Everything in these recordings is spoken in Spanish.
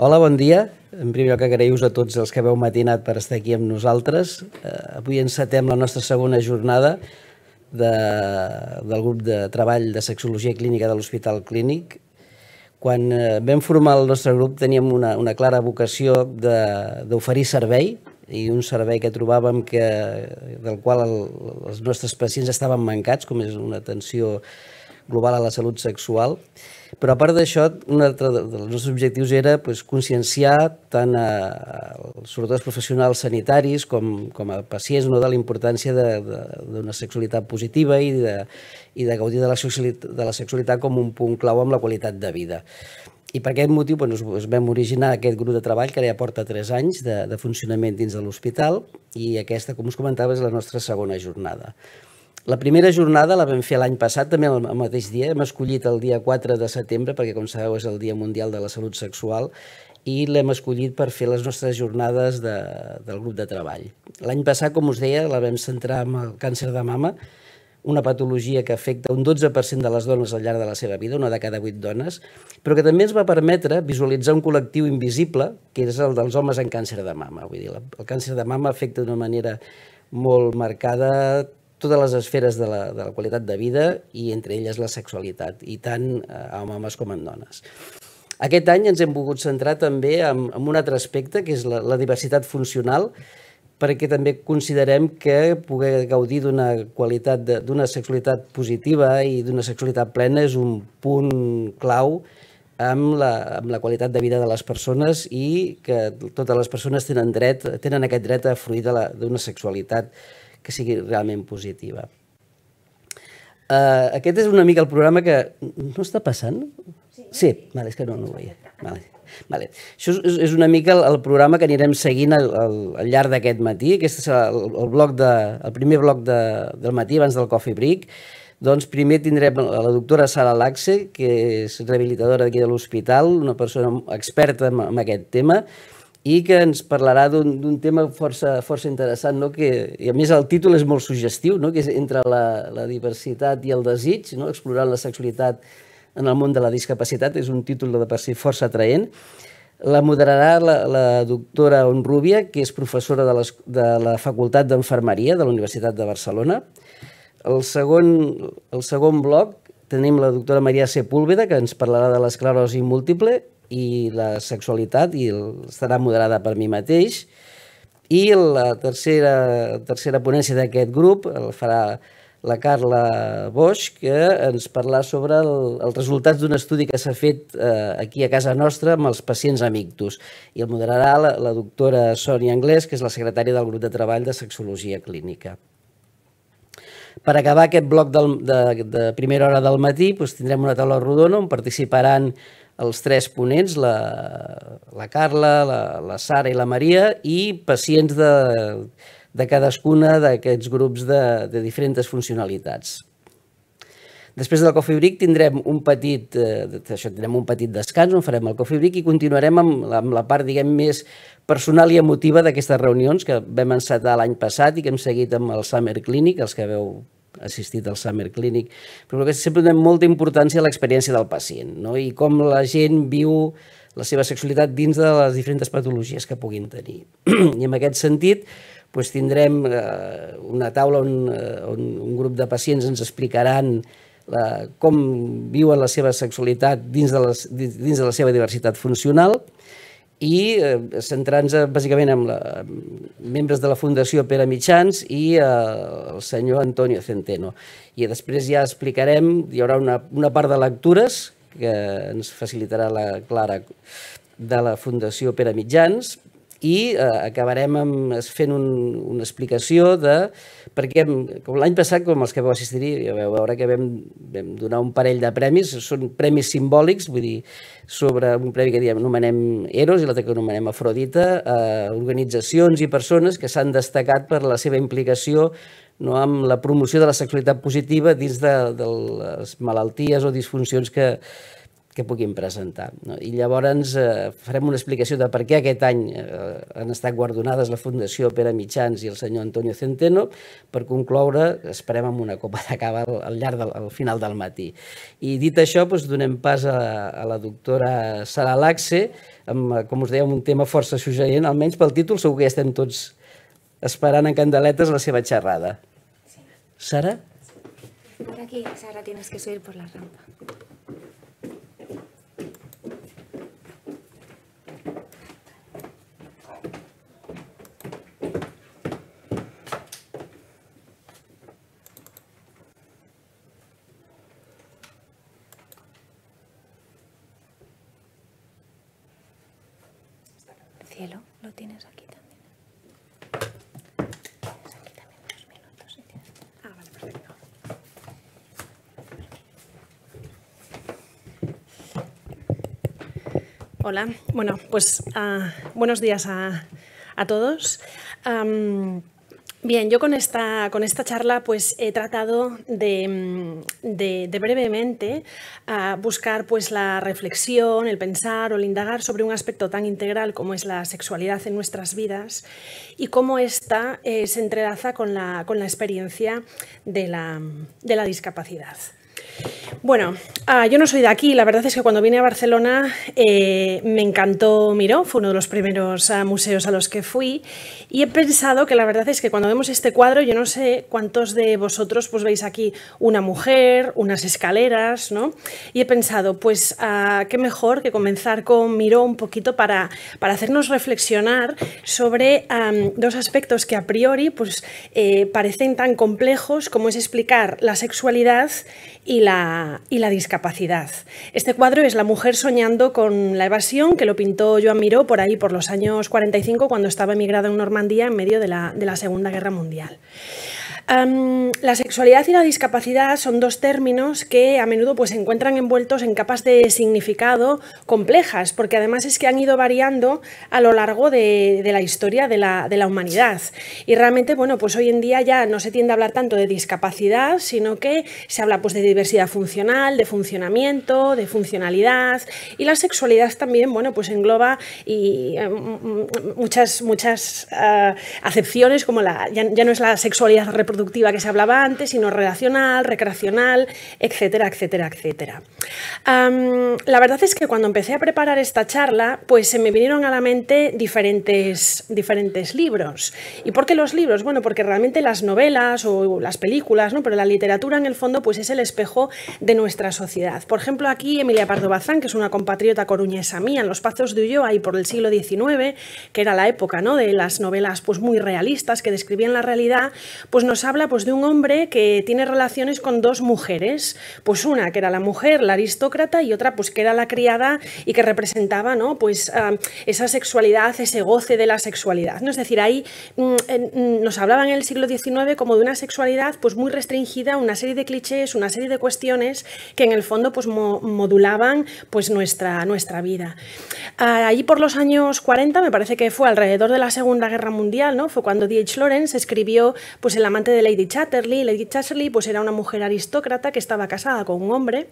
Hola, bon dia. En primer lloc, agraïus a tots els que veu matinat per estar aquí amb nosaltres. Eh, avui encetem la nostra segona jornada de, del grup de treball de sexologia clínica de l'Hospital Clínic. Quan eh, vam formar el nostre grup teníem una, una clara vocació d'oferir servei i un servei que trobàvem que, del qual el, els nostres pacients estaven mancats, com és una atenció global a la salut sexual. I però a part d'això, un altre dels nostres objectius era doncs, conscienciar tant a, a, sobretot els professionals sanitaris com, com a pacients no, de la importància d'una sexualitat positiva i de, i de gaudir de la, sexualitat, de la sexualitat com un punt clau amb la qualitat de vida. I per aquest motiu doncs, es vam originar aquest grup de treball que ara ja porta 3 anys de, de funcionament dins de l'hospital i aquesta, com us comentava, és la nostra segona jornada. La primera jornada la vam fer l'any passat, també el mateix dia. Hem escollit el dia 4 de setembre, perquè com sabeu és el Dia Mundial de la Salut Sexual, i l'hem escollit per fer les nostres jornades de, del grup de treball. L'any passat, com us deia, la vam centrar en el càncer de mama, una patologia que afecta un 12% de les dones al llarg de la seva vida, una de cada 8 dones, però que també ens va permetre visualitzar un col·lectiu invisible, que és el dels homes amb càncer de mama. Vull dir, el càncer de mama afecta d'una manera molt marcada totes les esferes de la, de la qualitat de vida i entre elles la sexualitat, i tant en eh, homes com en dones. Aquest any ens hem volgut centrar també en, en un altre aspecte, que és la, la diversitat funcional, perquè també considerem que poder gaudir d'una qualitat, d'una sexualitat positiva i d'una sexualitat plena és un punt clau amb la, amb la qualitat de vida de les persones i que totes les persones tenen dret, tenen aquest dret a fruir d'una sexualitat positiva que sigui realment positiva. Uh, aquest és una mica el programa que... No està passant? Sí, sí. Vale, és que no, no ho veia. Vale. Vale. Això és, és una mica el, el programa que anirem seguint al, al, al llarg d'aquest matí. Aquest és el, el, bloc de, el primer bloc de, del matí abans del Coffee Break. Doncs primer tindrem la doctora Sara Laxe, que és rehabilitadora d'aquí de l'hospital, una persona experta en, en aquest tema, i que ens parlarà d'un tema força, força interessant, no? que, i a més el títol és molt suggestiu, no? que és entre la, la diversitat i el desig, no? explorant la sexualitat en el món de la discapacitat, és un títol de per si força atraent. La moderarà la, la doctora Onrubia, que és professora de, les, de la Facultat d'Enfermeria de la Universitat de Barcelona. El segon, el segon bloc tenim la doctora Maria Sepúlveda, que ens parlarà de l'esclerosi múltiple, i la sexualitat i el, estarà moderada per mi mateix. I la tercera, tercera ponència d'aquest grup el farà la Carla Bosch, que ens parlarà sobre el, els resultats d'un estudi que s'ha fet eh, aquí a casa nostra amb els pacients amictus. I el moderarà la, la doctora Sònia Anglès, que és la secretària del grup de treball de sexologia clínica. Per acabar aquest bloc del, de, de primera hora del matí doncs, tindrem una taula rodona on participaran els tres ponents, la, la Carla, la, la Sara i la Maria, i pacients de, de cadascuna d'aquests grups de, de diferents funcionalitats. Després del coffee break tindrem un petit, eh, això, tindrem un petit descans on farem el coffee break i continuarem amb, amb la part diguem més personal i emotiva d'aquestes reunions que vam encetar l'any passat i que hem seguit amb el Summer Clinic, els que veu assistit al Summer Clinic, però que sempre donem molta importància a l'experiència del pacient no? i com la gent viu la seva sexualitat dins de les diferents patologies que puguin tenir. I en aquest sentit, doncs tindrem eh, una taula on, eh, on un grup de pacients ens explicaran la, com viuen la seva sexualitat dins de, les, dins de la seva diversitat funcional, i eh, centrant-nos eh, bàsicament amb la, membres de la Fundació Pere Mitjans i eh, el senyor Antonio Centeno. I després ja explicarem, hi haurà una, una part de lectures que ens facilitarà la Clara de la Fundació Pere Mitjans i eh, acabarem amb, fent un, una explicació de perquè l'any passat, com els que vau assistir, ja vau veure que vam, vam donar un parell de premis, són premis simbòlics, vull dir, sobre un premi que diem, anomenem Eros i l'altre que anomenem Afrodita, eh, organitzacions i persones que s'han destacat per la seva implicació no amb la promoció de la sexualitat positiva dins de, de les malalties o disfuncions que, que puguin presentar. No? I llavors eh, farem una explicació de per què aquest any eh, han estat guardonades la Fundació Pere Mitjans i el senyor Antonio Centeno, per concloure, esperem amb una copa de cava al, al llarg del al final del matí. I dit això, doncs, donem pas a, a la doctora Sara Laxe, amb, eh, com us dèiem, un tema força suggerent, almenys pel títol, segur que ja estem tots esperant en candeletes la seva xerrada. Sí. Sara? aquí, Sara, tienes que subir por la rampa. Hola, bueno, pues ah, buenos días a, todos. bien, yo con esta, con esta charla pues he tratado de, mm, brevemente ah, buscar pues, la reflexión, el pensar o el indagar sobre un aspecto tan integral como es la sexualidad en nuestras vidas y cómo ésta eh, se entrelaza con la, con la experiencia de la discapacidad. Bueno, ah, yo no soy de aquí, la verdad es que cuando vine a Barcelona eh, me encantó Miró, fue uno de los primeros ah, museos a los que fui y he pensado que la verdad es que cuando vemos este cuadro, yo no sé cuántos de vosotros pues veis aquí una mujer, unas escaleras, ¿no? Y he pensado, pues ah, qué mejor que comenzar con Miró un poquito para, para hacernos reflexionar sobre dos aspectos que a priori pues eh, parecen tan complejos como es explicar la sexualidad y la, y la discapacidad. Este cuadro es La mujer soñando con la evasión, que lo pintó Joan Miró por ahí por los años 45, cuando estaba emigrado en Normandía en medio de la, de la Segunda Guerra Mundial la sexualidad y la discapacidad son dos términos que a menudo pues, se encuentran envueltos en capas de significado complejas, porque además es que han ido variando a lo largo de, la historia de la, humanidad. Y realmente, bueno, pues hoy en día ya no se tiende a hablar tanto de discapacidad, sino que se habla pues, de diversidad funcional, de funcionamiento, de funcionalidad. Y la sexualidad también, bueno, pues engloba y, em, muchas, muchas ah, acepciones, como la, ya, ya no es la sexualidad reproductiva, que se hablaba antes, sino relacional, recreacional, etcétera, etcétera, etcétera. la verdad es que cuando empecé a preparar esta charla, pues se me vinieron a la mente diferentes, diferentes libros. ¿Y por qué los libros? Bueno, porque realmente las novelas o las películas, ¿no? pero la literatura en el fondo pues es el espejo de nuestra sociedad. Por ejemplo, aquí Emilia Pardo Bazán, que es una compatriota coruñesa mía, en Los Pazos de Ulloa y por el siglo XIX, que era la época ¿no? de las novelas pues, muy realistas que describían la realidad, pues nos ha habla pues, de un hombre que tiene relaciones con dos mujeres, pues una que era la mujer, la aristócrata, y otra pues que era la criada y que representaba ¿no? pues, ah, esa sexualidad, ese goce de la sexualidad. ¿no? Es decir, ahí mm, mm, nos hablaban en el siglo XIX como de una sexualidad pues, muy restringida, una serie de clichés, una serie de cuestiones que en el fondo pues, modulaban pues, nuestra, nuestra vida. allí ah, por los años 40, me parece que fue alrededor de la Segunda Guerra Mundial, ¿no? fue cuando D.H. Lawrence escribió pues, El amante de Lady Chatterley. Lady Chatterley pues era una mujer aristócrata que estaba casada con un hombre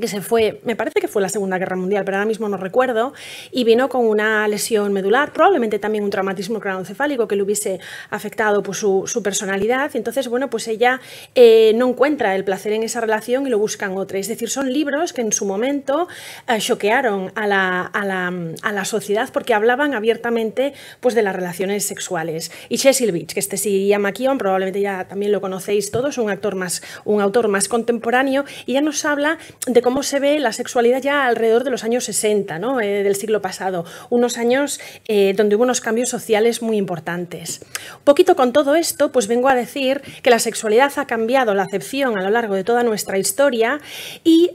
que se fue, me parece que fue la Segunda Guerra Mundial, pero ahora mismo no recuerdo, y vino con una lesión medular, probablemente también un traumatismo craneoencefálico que le hubiese afectado pues, su, personalidad, entonces, bueno, pues ella eh, no encuentra el placer en esa relación y lo buscan otra. Es decir, son libros que en su momento eh, choquearon a, la, a, la, a sociedad porque hablaban abiertamente pues, de las relaciones sexuales. Y Cecil Beach, que este sí llama probablemente ya también lo conocéis todos, un, actor más, un autor más contemporáneo, y ya nos habla de cómo se ve la sexualidad ya alrededor de los años 60, eh, del siglo pasado, unos años eh, donde hubo unos cambios sociales muy importantes. Un poquito con todo esto, pues vengo a decir que la sexualidad ha cambiado la acepción a lo largo de toda nuestra historia y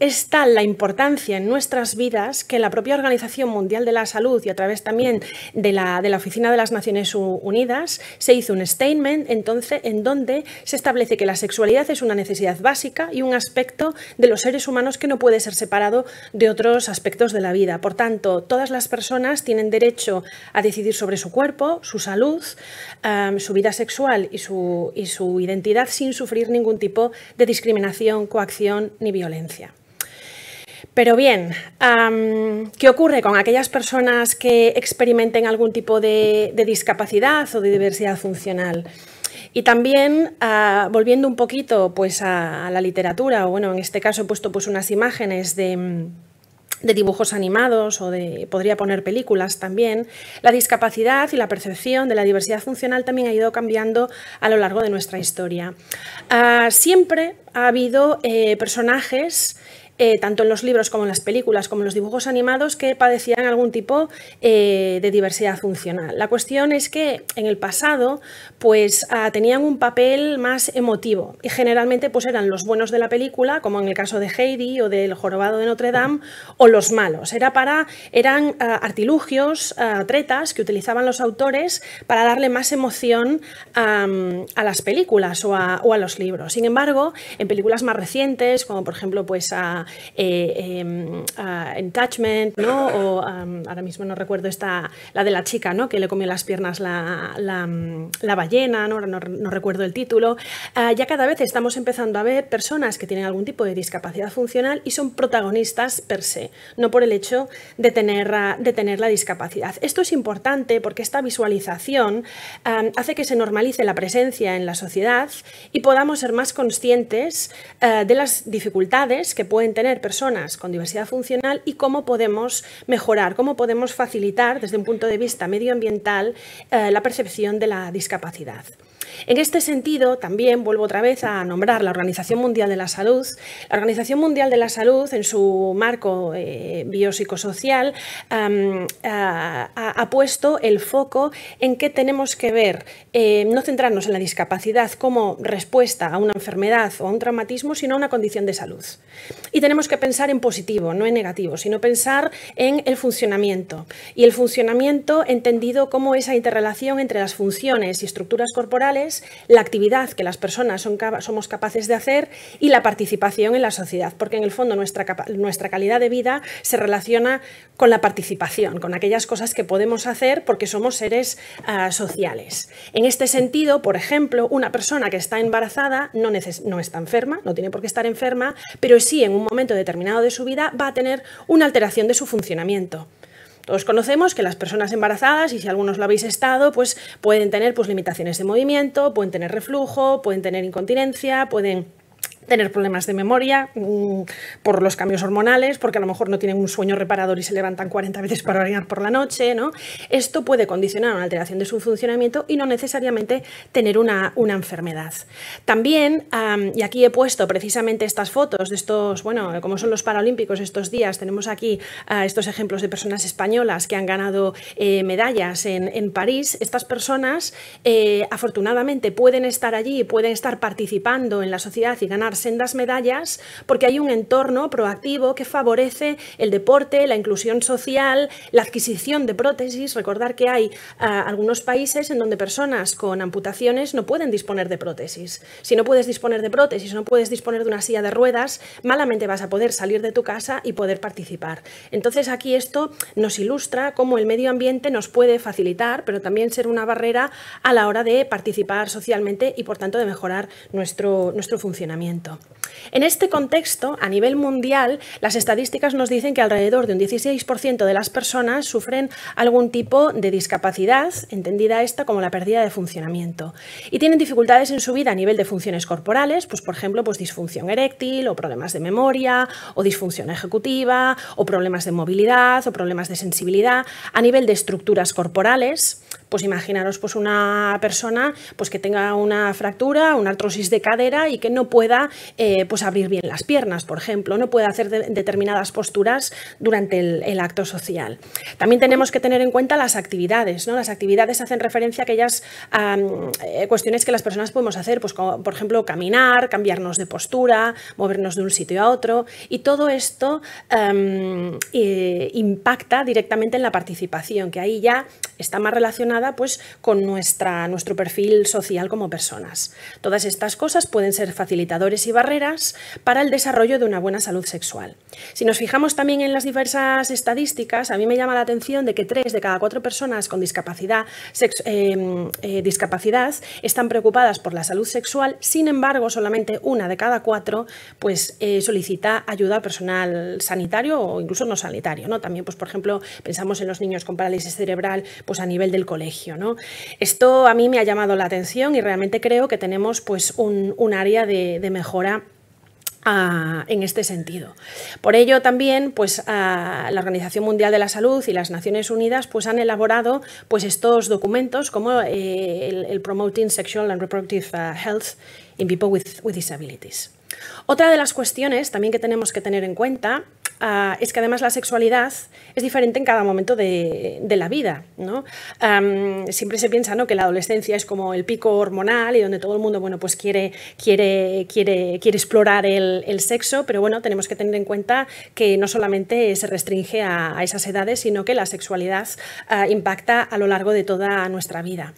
es tal la importancia en nuestras vidas que la propia Organización Mundial de la Salud y a través también de la, de la Oficina de las Naciones Unidas se hizo un statement entonces, en donde se establece que la sexualidad es una necesidad básica y un aspecto de los seres humanos que no puede ser separado de otros aspectos de la vida. Por tanto, todas las personas tienen derecho a decidir sobre su cuerpo, su salud, su vida sexual y su, identidad sin sufrir ningún tipo de discriminación, coacción ni violencia. Pero bien, ¿qué ocurre con aquellas personas que experimenten algún tipo de discapacidad o de diversidad funcional? Y también, ah, volviendo un poquito pues, a, la literatura, o bueno, en este caso he puesto pues, unas imágenes mm, de dibujos animados o de podría poner películas también. La discapacidad y la percepción de la diversidad funcional también ha ido cambiando a lo largo de nuestra historia. Ah, siempre ha habido eh, personajes eh, tanto en los libros como en las películas, como en los dibujos animados, que padecían algún tipo eh, de diversidad funcional. La cuestión es que en el pasado pues, ah, tenían un papel más emotivo y generalmente pues, eran los buenos de la película, como en el caso de Heidi o del jorobado de Notre Dame, o los malos. Era para, eran ah, artilugios, ah, tretas que utilizaban los autores para darle más emoción a, las películas o a, o a, los libros. Sin embargo, en películas más recientes, como por ejemplo pues, a eh, em, entachment, ¿no? O ahora mismo no recuerdo esta, la de la chica, ¿no? Que le comió las piernas la, mm, ballena, ¿no? No, recuerdo el título. Ah, ya cada vez estamos empezando a ver personas que tienen algún tipo de discapacidad funcional y son protagonistas per se, no por el hecho de tener, de tener la discapacidad. Esto es importante porque esta visualización hace que se normalice la presencia en la sociedad y podamos ser más conscientes ah, de las dificultades que pueden tener personas con diversidad funcional y cómo podemos mejorar, cómo podemos facilitar desde un punto de vista medioambiental eh, la percepción de la discapacidad. En este sentido, también vuelvo otra vez a nombrar la Organización Mundial de la Salud. La Organización Mundial de la Salud, en su marco eh, biopsicosocial, ah, ha, puesto el foco en que tenemos que ver, eh, no centrarnos en la discapacidad como respuesta a una enfermedad o a un traumatismo, sino a una condición de salud. Y tenemos que pensar en positivo, no en negativo, sino pensar en el funcionamiento. Y el funcionamiento entendido como esa interrelación entre las funciones y estructuras corporales la actividad que las personas somos capaces de hacer y la participación en la sociedad, porque en el fondo nuestra, calidad de vida se relaciona con la participación, con aquellas cosas que podemos hacer porque somos seres ah, sociales. En este sentido, por ejemplo, una persona que está embarazada no, no está enferma, no tiene por qué estar enferma, pero sí en un momento determinado de su vida va a tener una alteración de su funcionamiento os conocemos que las personas embarazadas, y si algunos lo habéis estado, pues pueden tener pues, limitaciones de movimiento, pueden tener reflujo, pueden tener incontinencia, pueden tener problemas de memoria mm, por los cambios hormonales, porque a lo mejor no tienen un sueño reparador y se levantan 40 veces para orinar por la noche, Esto puede condicionar una alteración de su funcionamiento y no necesariamente tener una, una enfermedad. También, y aquí he puesto precisamente estas fotos de estos, bueno, como son los Paralímpicos estos días, tenemos aquí ah, estos ejemplos de personas españolas que han ganado eh, medallas en, París. Estas personas, eh, afortunadamente, pueden estar allí, pueden estar participando en la sociedad y ganar sendas medallas porque hay un entorno proactivo que favorece el deporte, la inclusión social, la adquisición de prótesis. Recordar que hay ah, algunos países en donde personas con amputaciones no pueden disponer de prótesis. Si no puedes disponer de prótesis, no puedes disponer de una silla de ruedas, malamente vas a poder salir de tu casa y poder participar. Entonces aquí esto nos ilustra cómo el medio ambiente nos puede facilitar, pero también ser una barrera a la hora de participar socialmente y por tanto de mejorar nuestro, nuestro funcionamiento. En este contexto, a nivel mundial, las estadísticas nos dicen que alrededor de un 16% de las personas sufren algún tipo de discapacidad, entendida esta como la pérdida de funcionamiento, y tienen dificultades en su vida a nivel de funciones corporales, pues por ejemplo, pues disfunción eréctil o problemas de memoria o disfunción ejecutiva o problemas de movilidad o problemas de sensibilidad, a nivel de estructuras corporales, pues imaginaros pues una persona pues que tenga una fractura, una artrosis de cadera y que no pueda eh, pues abrir bien las piernas, por ejemplo, no puede hacer determinadas posturas durante el, acto social. También tenemos que tener en cuenta las actividades, ¿no? Las actividades hacen referencia a aquellas eh, cuestiones que las personas podemos hacer, pues por ejemplo caminar, cambiarnos de postura, movernos de un sitio a otro y todo esto eh, impacta directamente en la participación, que ahí ya está más relacionado pues, con nuestra, nuestro perfil social como personas. Todas estas cosas pueden ser facilitadores y barreras para el desarrollo de una buena salud sexual. Si nos fijamos también en las diversas estadísticas, a mí me llama la atención de que tres de cada cuatro personas con discapacidad, eh, eh, están preocupadas por la salud sexual, sin embargo, solamente una de cada cuatro pues, eh, solicita ayuda personal sanitario o incluso no sanitario. ¿no? También, pues, por ejemplo, pensamos en los niños con parálisis cerebral pues, a nivel del colegio ¿no? Esto a mí me ha llamado la atención y realmente creo que tenemos pues, un, área de, mejora ah, en este sentido. Por ello también pues, ah, la Organización Mundial de la Salud y las Naciones Unidas pues, han elaborado pues, estos documentos como eh, el, Promoting Sexual and Reproductive ah, Health in People with, with Disabilities. Otra de las cuestiones también que tenemos que tener en cuenta Ah, es que además la sexualidad es diferente en cada momento de, la vida. ¿no? siempre se piensa ¿no? que la adolescencia es como el pico hormonal y donde todo el mundo bueno, pues quiere, quiere, quiere, quiere explorar el, sexo, pero bueno, tenemos que tener en cuenta que no solamente se restringe a, esas edades, sino que la sexualidad ah, impacta a lo largo de toda nuestra vida.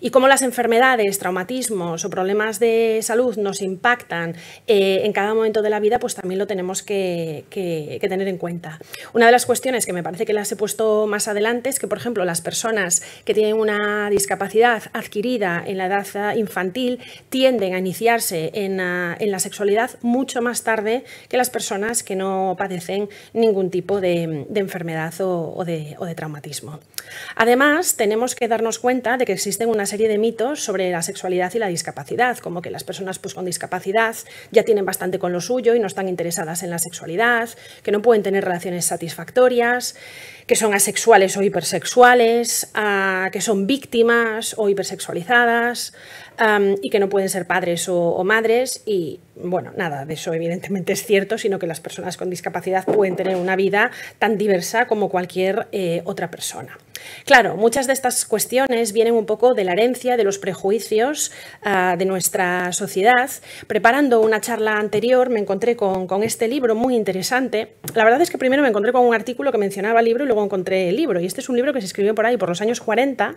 Y como las enfermedades, traumatismos o problemas de salud nos impactan eh, en cada momento de la vida, pues también lo tenemos que, que, que tener en cuenta. Una de las cuestiones que me parece que las he puesto más adelante es que, por ejemplo, las personas que tienen una discapacidad adquirida en la edad infantil tienden a iniciarse en, ah, la sexualidad mucho más tarde que las personas que no padecen ningún tipo de, enfermedad o, de, traumatismo. Además, tenemos que darnos cuenta de que existen una serie de mitos sobre la sexualidad y la discapacidad, como que las personas pues, con discapacidad ya tienen bastante con lo suyo y no están interesadas en la sexualidad, que no no pueden tener relaciones satisfactorias, que son asexuales o hipersexuales, ah, que son víctimas o hipersexualizadas y que no pueden ser padres o, madres. Y bueno, nada de eso evidentemente es cierto, sino que las personas con discapacidad pueden tener una vida tan diversa como cualquier eh, otra persona. Claro, muchas de estas cuestiones vienen un poco de la herencia, de los prejuicios ah, de nuestra sociedad. Preparando una charla anterior me encontré con, este libro muy interesante. La verdad es que primero me encontré con un artículo que mencionaba el libro y luego encontré el libro. Y este es un libro que se escribió por ahí, por los años 40,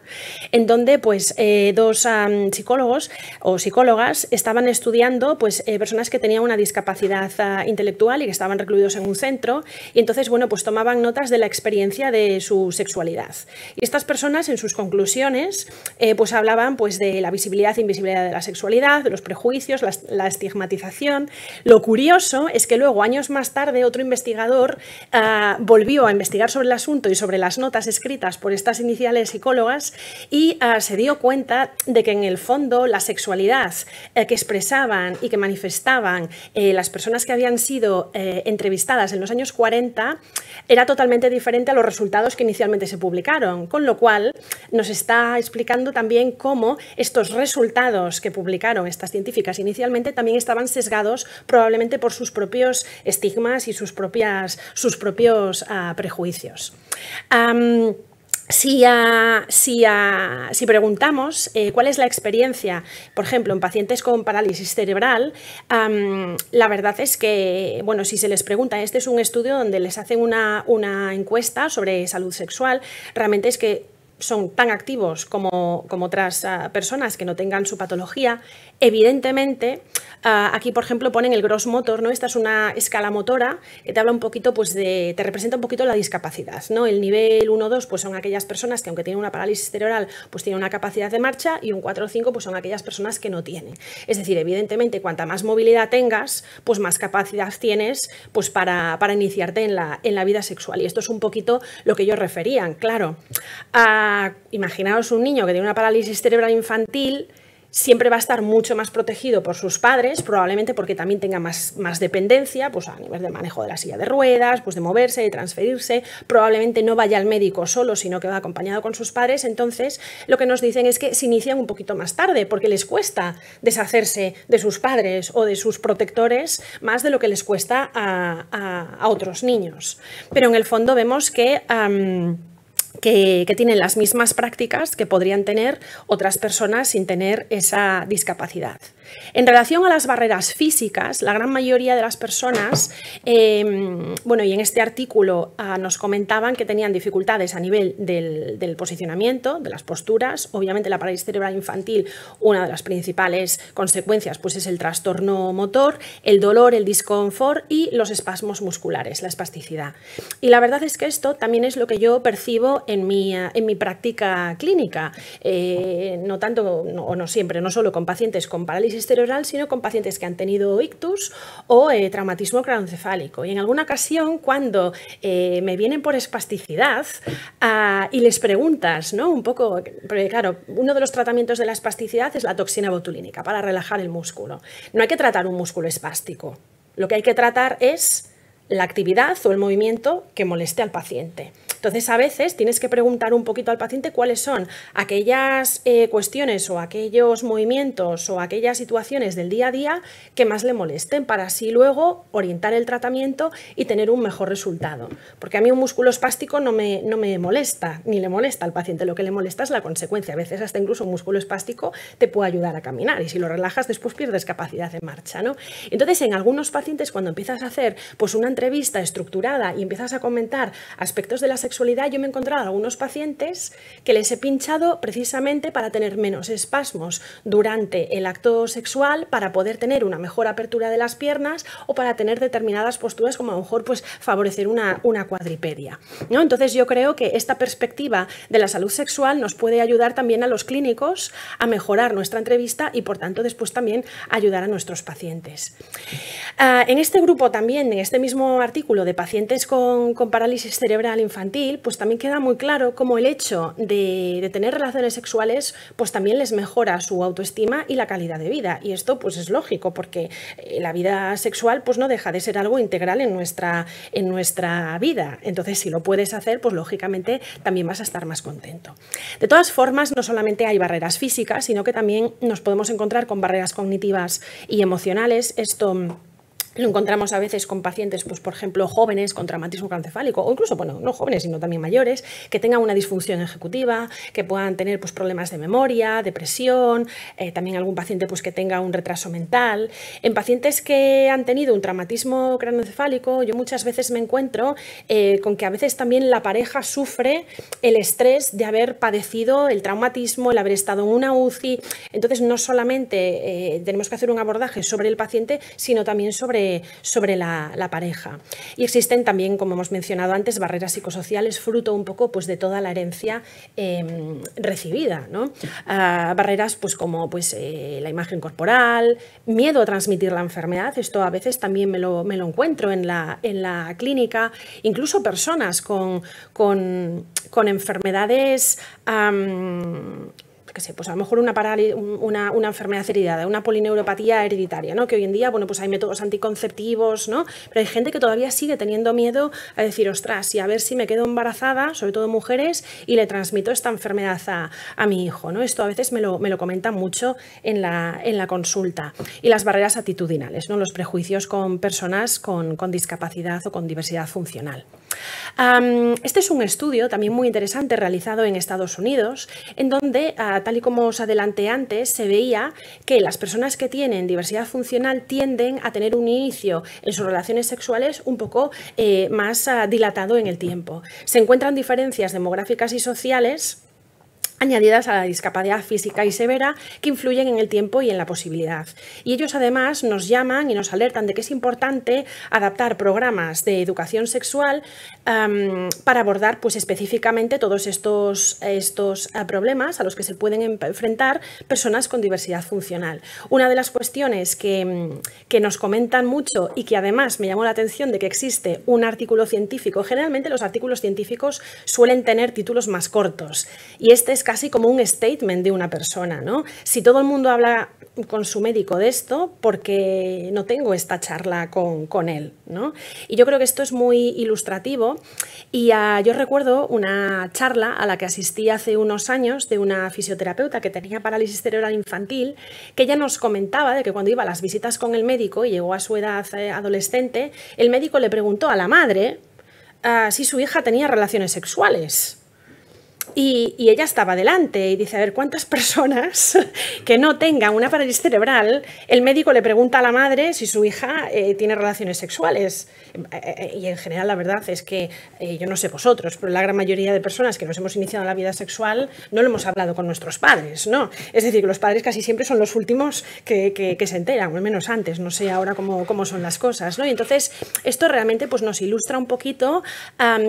en donde pues eh, dos psicólogos o psicólogas estaban estudiando pues, eh, personas que tenían una discapacidad ah, intelectual y que estaban recluidos en un centro. Y entonces, bueno, pues tomaban notas de la experiencia de su sexualidad. Y estas personas en sus conclusiones eh, pues hablaban pues, de la visibilidad e invisibilidad de la sexualidad, de los prejuicios, la, estigmatización. Lo curioso es que luego, años más tarde, otro investigador ah, volvió a investigar sobre el asunto y sobre las notas escritas por estas iniciales psicólogas y ah, se dio cuenta de que en el fondo la sexualidad eh, que expresaban y que manifestaban eh, las personas que habían sido entrevistadas en los años 40 era totalmente diferente a los resultados que inicialmente se publicaron con lo cual nos está explicando también cómo estos resultados que publicaron estas científicas inicialmente también estaban sesgados probablemente por sus propios estigmas y sus, propias, sus propios ah, prejuicios. Si, si, si, preguntamos eh, cuál es la experiencia, por ejemplo, en pacientes con parálisis cerebral, la verdad es que, bueno, si se les pregunta, este es un estudio donde les hacen una encuesta sobre salud sexual, realmente es que son tan activos como, como otras ah, personas que no tengan su patología, evidentemente, ah, aquí por ejemplo ponen el gross motor, ¿no? Esta es una escala motora que te habla un poquito, pues de, te representa un poquito la discapacidad, ¿no? El nivel 1-2 pues son aquellas personas que aunque tienen una parálisis cerebral, pues tienen una capacidad de marcha y un 4-5 o pues son aquellas personas que no tienen. Es decir, evidentemente, cuanta más movilidad tengas, pues más capacidad tienes pues para, iniciarte en la, en la vida sexual. Y esto es un poquito lo que ellos referían, claro. Ah, imaginaos un niño que tiene una parálisis cerebral infantil, siempre va a estar mucho más protegido por sus padres, probablemente porque también tenga más, más dependencia, pues a nivel de manejo de la silla de ruedas, pues de moverse, de transferirse, probablemente no vaya al médico solo, sino que va acompañado con sus padres, entonces lo que nos dicen es que se inician un poquito más tarde, porque les cuesta deshacerse de sus padres o de sus protectores más de lo que les cuesta a, otros niños. Pero en el fondo vemos que que, tienen las mismas prácticas que podrían tener otras personas sin tener esa discapacidad. En relación a las barreras físicas, la gran mayoría de las personas, em, bueno, y en este artículo ah, nos comentaban que tenían dificultades a nivel del, posicionamiento, de las posturas, obviamente la parálisis cerebral infantil, una de las principales consecuencias pues es el trastorno motor, el dolor, el disconfort y los espasmos musculares, la espasticidad. Y la verdad es que esto también es lo que yo percibo en mi, práctica clínica, eh, no tanto, o no siempre, no solo con pacientes con parálisis cerebral, sino con pacientes que han tenido ictus o eh, traumatismo craneoencefálico. Y en alguna ocasión, cuando eh, me vienen por espasticidad ah, y les preguntas, ¿no? Un poco, claro, uno de los tratamientos de la espasticidad es la toxina botulínica para relajar el músculo. No hay que tratar un músculo espástico. Lo que hay que tratar es la actividad o el movimiento que moleste al paciente. Entonces, a veces tienes que preguntar un poquito al paciente cuáles son aquellas eh, cuestiones o aquellos movimientos o aquellas situaciones del día a día que más le molesten para así luego orientar el tratamiento y tener un mejor resultado. Porque a mí un músculo espástico no me, no me molesta, ni le molesta al paciente, lo que le molesta es la consecuencia. A veces hasta incluso un músculo espástico te puede ayudar a caminar y si lo relajas después pierdes capacidad de marcha. ¿no? Entonces, en algunos pacientes cuando empiezas a hacer pues, una entrevista estructurada y empiezas a comentar aspectos de la las yo me he encontrado algunos pacientes que les he pinchado precisamente para tener menos espasmos durante el acto sexual, para poder tener una mejor apertura de las piernas o para tener determinadas posturas como a lo mejor pues, favorecer una, una cuadripedia. ¿no? Entonces yo creo que esta perspectiva de la salud sexual nos puede ayudar también a los clínicos a mejorar nuestra entrevista y por tanto después también ayudar a nuestros pacientes. Ah, en este grupo también, en este mismo artículo de pacientes con parálisis cerebral infantil, pues también queda muy claro cómo el hecho de, de, tener relaciones sexuales, pues también les mejora su autoestima y la calidad de vida. Y esto, pues es lógico, porque eh, la vida sexual, pues no deja de ser algo integral en nuestra, en nuestra vida. Entonces, si lo puedes hacer, pues lógicamente también vas a estar más contento. De todas formas, no solamente hay barreras físicas, sino que también nos podemos encontrar con barreras cognitivas y emocionales. Esto lo encontramos a veces con pacientes, pues, por ejemplo, jóvenes con traumatismo craneoencefálico, o incluso, bueno, no jóvenes, sino también mayores, que tengan una disfunción ejecutiva, que puedan tener pues, problemas de memoria, depresión, eh, también algún paciente pues, que tenga un retraso mental. En pacientes que han tenido un traumatismo craneoencefálico, yo muchas veces me encuentro eh, con que a veces también la pareja sufre el estrés de haber padecido el traumatismo, el haber estado en una UCI. Entonces, no solamente eh, tenemos que hacer un abordaje sobre el paciente, sino también sobre sobre, la, pareja. Y existen también, como hemos mencionado antes, barreras psicosociales, fruto un poco pues, de toda la herencia em, recibida. Ah, barreras pues, como pues, eh, la imagen corporal, miedo a transmitir la enfermedad, esto a veces también me lo, encuentro en la, en la clínica, incluso personas con, con enfermedades que sé, pues a lo mejor una, enfermedad heredada, una polineuropatía hereditaria, ¿no? Que hoy en día, pues hay métodos anticonceptivos, ¿no? Pero hay gente que todavía sigue teniendo miedo a decir, ostras, y a ver si me quedo embarazada, sobre todo mujeres, y le transmito esta enfermedad a, mi hijo, ¿no? Esto a veces me lo, me comentan mucho en la, consulta. Y las barreras actitudinales, ¿no? Los prejuicios con personas con discapacidad o con diversidad funcional este es un estudio también muy interesante realizado en Estados Unidos, en donde, ah, tal y como os adelanté antes, se veía que las personas que tienen diversidad funcional tienden a tener un inicio en sus relaciones sexuales un poco eh, más ah, dilatado en el tiempo. Se encuentran diferencias demográficas y sociales añadidas a la discapacidad física y severa que influyen en el tiempo y en la posibilidad. Y ellos además nos llaman y nos alertan de que es importante adaptar programas de educación sexual para abordar pues, específicamente todos estos, estos ah, problemas a los que se pueden em, enfrentar personas con diversidad funcional. Una de las cuestiones mm, que, nos comentan mucho y que además me llamó la atención de que existe un artículo científico, generalmente los artículos científicos suelen tener títulos más cortos y este es casi como un statement de una persona. Si todo el mundo habla con su médico de esto, porque no tengo esta charla con, él? Y yo creo que esto es muy ilustrativo y ah, yo recuerdo una charla a la que asistí hace unos años de una fisioterapeuta que tenía parálisis cerebral infantil, que ella nos comentaba de que cuando iba a las visitas con el médico y llegó a su edad eh, adolescente, el médico le preguntó a la madre ah, si su hija tenía relaciones sexuales. Y, ella estaba delante y dice, a ver, ¿cuántas personas que no tengan una parálisis cerebral, el médico le pregunta a la madre si su hija eh, tiene relaciones sexuales? Eh, eh, y en general la verdad es que, yo no sé vosotros, pero la gran mayoría de personas que nos hemos iniciado en la vida sexual no lo hemos hablado con nuestros padres, ¿no? Es decir, que los padres casi siempre son los últimos que, se enteran, o al menos antes, no sé ahora cómo, cómo, son las cosas, ¿no? Y entonces esto realmente pues, nos ilustra un poquito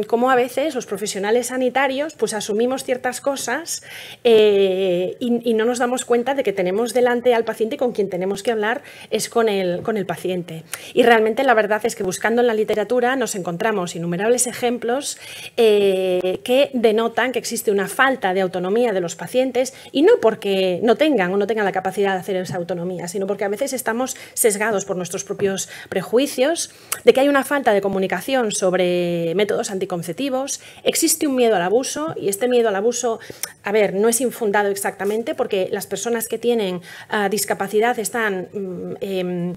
cómo a veces los profesionales sanitarios pues asumimos ciertas cosas eh, y, no nos damos cuenta de que tenemos delante al paciente con quien tenemos que hablar es con el, con el paciente. Y realmente la verdad es que buscando en la literatura nos encontramos innumerables ejemplos eh, que denotan que existe una falta de autonomía de los pacientes y no porque no tengan o no tengan la capacidad de hacer esa autonomía, sino porque a veces estamos sesgados por nuestros propios prejuicios, de que hay una falta de comunicación sobre métodos anticonceptivos, existe un miedo al abuso y este miedo al abuso, a ver, no es infundado exactamente porque las personas que tienen ah, discapacidad están... Mm, em,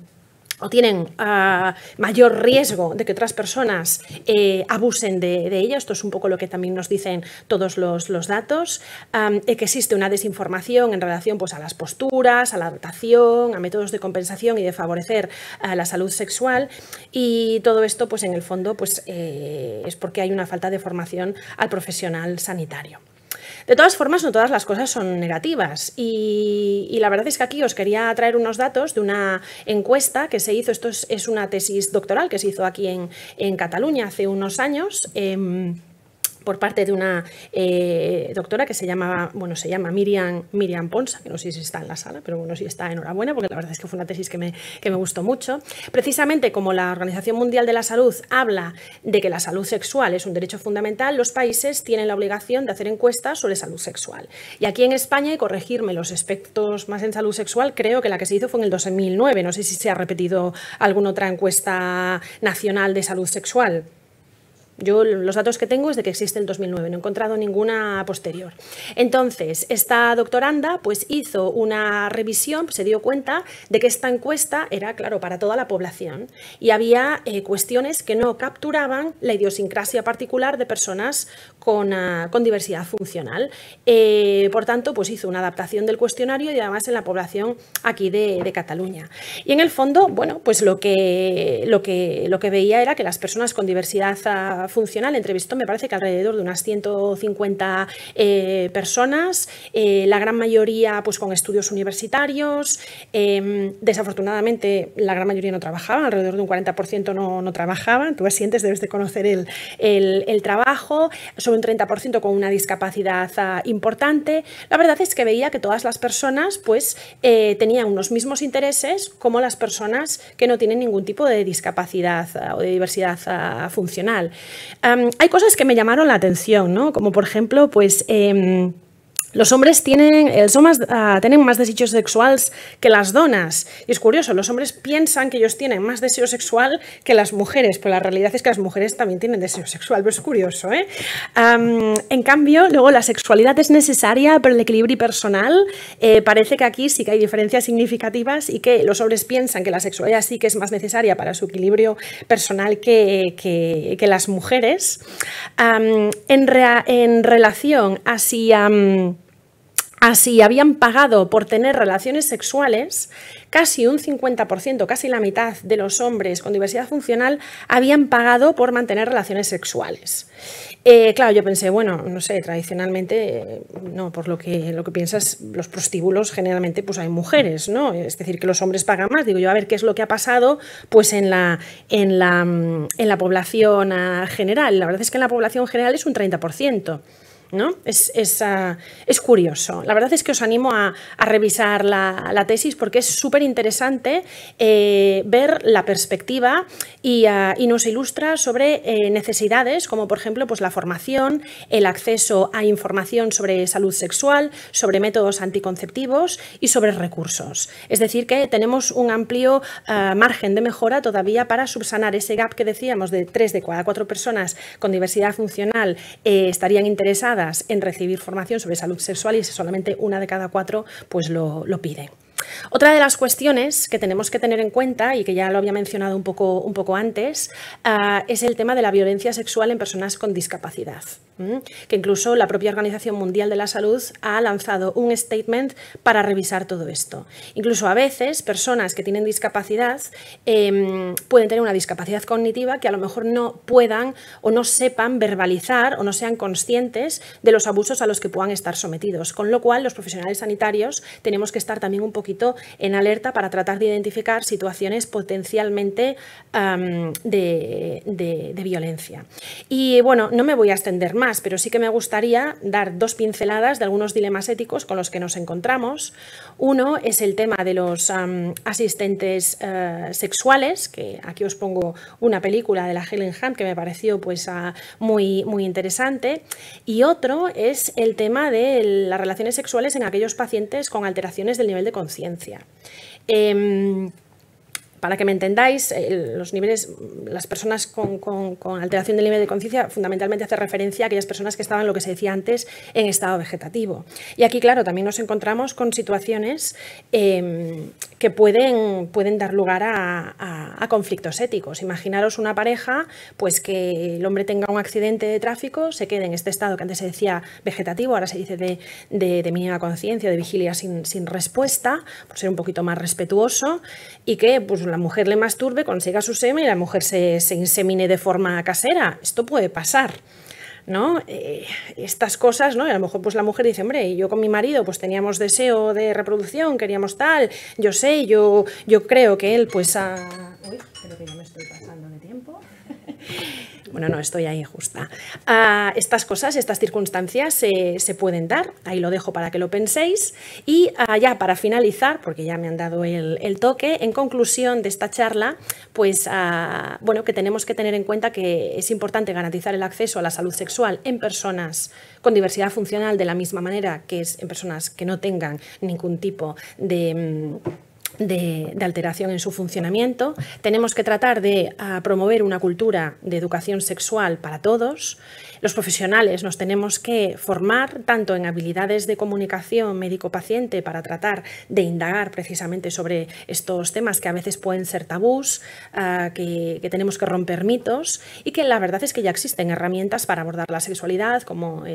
tienen ah, mayor riesgo de que otras personas eh, abusen de, de, Esto es un poco lo que también nos dicen todos los, los datos, que existe una desinformación en relación pues, a las posturas, a la adaptación, a métodos de compensación y de favorecer la salud sexual. Y todo esto, pues en el fondo, pues, eh, es porque hay una falta de formación al profesional sanitario. De todas formas, no todas las cosas son negativas y, la verdad es que aquí os quería traer unos datos de una encuesta que se hizo, esto es, una tesis doctoral que se hizo aquí en, Cataluña hace unos años. Em, por parte de una eh, doctora que se llamaba bueno, se llama Miriam, Miriam Ponsa, que no sé si está en la sala, pero bueno, si está, enhorabuena, porque la verdad es que fue una tesis que me, que me gustó mucho. Precisamente como la Organización Mundial de la Salud habla de que la salud sexual es un derecho fundamental, los países tienen la obligación de hacer encuestas sobre salud sexual. Y aquí en España, y corregirme los aspectos más en salud sexual, creo que la que se hizo fue en el 2009, no sé si se ha repetido alguna otra encuesta nacional de salud sexual. Yo los datos que tengo es de que existe en 2009, no he encontrado ninguna posterior. Entonces, esta doctoranda pues hizo una revisión, pues, se dio cuenta de que esta encuesta era, claro, para toda la población y había eh, cuestiones que no capturaban la idiosincrasia particular de personas Ah, con, diversidad funcional. Eh, por tanto, pues hizo una adaptación del cuestionario y además en la población aquí de, Cataluña. Y en el fondo, bueno, pues lo que, lo, que, lo que veía era que las personas con diversidad ah, funcional entrevistó, me parece que alrededor de unas 150 eh, personas, eh, la gran mayoría pues con estudios universitarios, em, desafortunadamente la gran mayoría no trabajaban, alrededor de un 40% no, trabajaban, tú sientes debes de conocer el, el trabajo, sobre un 30% con una discapacidad ah, importante. La verdad es que veía que todas las personas pues, eh, tenían unos mismos intereses como las personas que no tienen ningún tipo de discapacidad ah, o de diversidad ah, funcional. hay cosas que me llamaron la atención, ¿no? como por ejemplo, pues... Em, los hombres eh, ah, tienen, más desechos sexuales que las donas. Y es curioso, los hombres piensan que ellos tienen más deseo sexual que las mujeres, pero la realidad es que las mujeres también tienen deseo sexual, pero es curioso, ¿eh? en cambio, luego la sexualidad es necesaria para el equilibrio personal. Eh, parece que aquí sí que hay diferencias significativas y que los hombres piensan que la sexualidad sí que es más necesaria para su equilibrio personal que, las mujeres. en, relación así Así habían pagado por tener relaciones sexuales, casi un 50%, casi la mitad de los hombres con diversidad funcional habían pagado por mantener relaciones sexuales. Eh, claro, yo pensé, bueno, no sé, tradicionalmente, no, por lo que, lo que piensas, los prostíbulos generalmente pues hay mujeres, ¿no? Es decir, que los hombres pagan más. Digo yo, a ver qué es lo que ha pasado pues en la, en la población ah, general. La verdad es que en la población general es un 30%. ¿no? Es, es, ah, es, curioso. La verdad es que os animo a, revisar la, tesis porque es súper interesante eh, ver la perspectiva y, ah, nos ilustra sobre eh, necesidades como por ejemplo pues, la formación, el acceso a información sobre salud sexual, sobre métodos anticonceptivos y sobre recursos. Es decir, que tenemos un amplio ah, margen de mejora todavía para subsanar ese gap que decíamos de tres de cada cuatro personas con diversidad funcional eh, estarían interesadas en recibir formación sobre salud sexual y solamente una de cada cuatro pues lo pide. Otra de las cuestiones que tenemos que tener en cuenta, y que ya lo había mencionado un poco, un poco antes, ah, es el tema de la violencia sexual en personas con discapacidad, que incluso la propia Organización Mundial de la Salud ha lanzado un statement para revisar todo esto. Incluso a veces personas que tienen discapacidad em, pueden tener una discapacidad cognitiva que a lo mejor no puedan o no sepan verbalizar o no sean conscientes de los abusos a los que puedan estar sometidos, con lo cual los profesionales sanitarios tenemos que estar también un poquito en alerta para tratar de identificar situaciones potencialmente de, violencia. Y bueno, no me voy a extender más, pero sí que me gustaría dar dos pinceladas de algunos dilemas éticos con los que nos encontramos. Uno es el tema de los asistentes eh, sexuales, que aquí os pongo una película de la Helen Hunt que me pareció pues, ah, muy, muy interesante. Y otro es el tema de las relaciones sexuales en aquellos pacientes con alteraciones del nivel de conciencia Gracias para que me entendáis, eh, los niveles, las personas con, alteración del nivel de conciencia fundamentalmente hace referencia a aquellas personas que estaban, lo que se decía antes, en estado vegetativo. Y aquí, claro, también nos encontramos con situaciones em, que pueden, pueden dar lugar a, conflictos éticos. Imaginaros una pareja, pues que el hombre tenga un accidente de tráfico, se quede en este estado que antes se decía vegetativo, ahora se dice de, de, mínima conciencia, de vigilia sin, sin respuesta, por ser un poquito más respetuoso, y que pues, la mujer le masturbe, consiga su semen y la mujer se, insemine de forma casera. Esto puede pasar. ¿no? Eh, estas cosas, ¿no? Y a lo mejor pues la mujer dice, hombre, yo con mi marido pues teníamos deseo de reproducción, queríamos tal, yo sé, yo, yo creo que él pues ha... me estoy pasando tiempo bueno, no, estoy ahí justa. Ah, estas cosas, estas circunstancias se, pueden dar, ahí lo dejo para que lo penséis. Y ah, ya para finalizar, porque ya me han dado el, toque, en conclusión de esta charla, pues ah, bueno, que tenemos que tener en cuenta que es importante garantizar el acceso a la salud sexual en personas con diversidad funcional de la misma manera que es en personas que no tengan ningún tipo de mm, de, alteración en su funcionamiento. Tenemos que tratar de promover una cultura de educación sexual para todos los profesionales nos tenemos que formar tanto en habilidades de comunicación médico-paciente para tratar de indagar precisamente sobre estos temas que a veces pueden ser tabús, ah, que, tenemos que romper mitos y que la verdad es que ya existen herramientas para abordar la sexualidad como ah,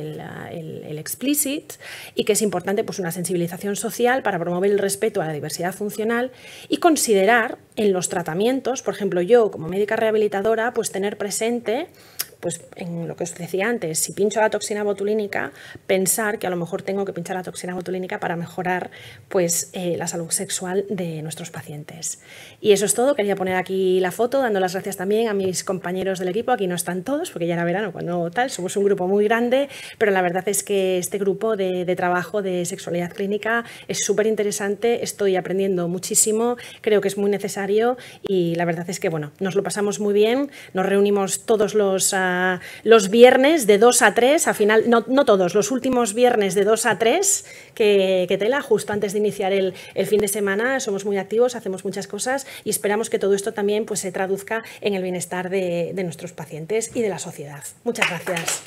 el, el, explicit y que es importante pues, una sensibilización social para promover el respeto a la diversidad funcional y considerar en los tratamientos, por ejemplo yo como médica rehabilitadora, pues tener presente pues en lo que os decía antes, si pincho la toxina botulínica, pensar que a lo mejor tengo que pinchar la toxina botulínica para mejorar pues, eh, la salud sexual de nuestros pacientes. Y eso es todo, quería poner aquí la foto, dando las gracias también a mis compañeros del equipo, aquí no están todos, porque ya era verano cuando pues tal, somos un grupo muy grande, pero la verdad es que este grupo de, trabajo de sexualidad clínica es súper interesante, estoy aprendiendo muchísimo, creo que es muy necesario y la verdad es que bueno, nos lo pasamos muy bien, nos reunimos todos los... Ah, los viernes de 2 a 3, a final, no, todos, los últimos viernes de 2 a 3, que, tela, justo antes de iniciar el, fin de semana, somos muy activos, hacemos muchas cosas y esperamos que todo esto también pues, se traduzca en el bienestar de, de nuestros pacientes y de la sociedad. Muchas gracias.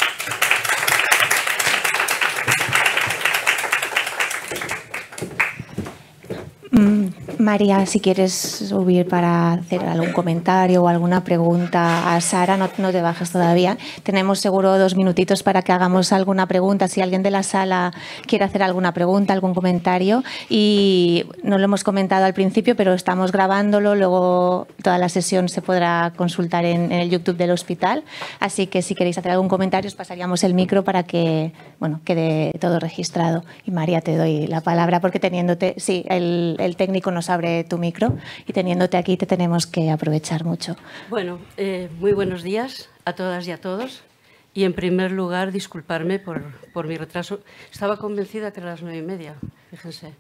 Mm, María, si quieres subir para hacer algún comentario o alguna pregunta a Sara, no, te bajes todavía. Tenemos seguro dos minutitos para que hagamos alguna pregunta. Si alguien de la sala quiere hacer alguna pregunta, algún comentario. Y no lo hemos comentado al principio, pero estamos grabándolo. Luego toda la sesión se podrá consultar en, en el YouTube del hospital. Así que si queréis hacer algún comentario, os pasaríamos el micro para que bueno, quede todo registrado. Y María, te doy la palabra porque teniéndote, sí, el el técnico nos abre tu micro y teniéndote aquí te tenemos que aprovechar mucho. Bueno, eh, muy buenos días a todas y a todos. Y en primer lugar, disculparme por, por mi retraso. Estaba convencida que era las nueve y media, fíjense.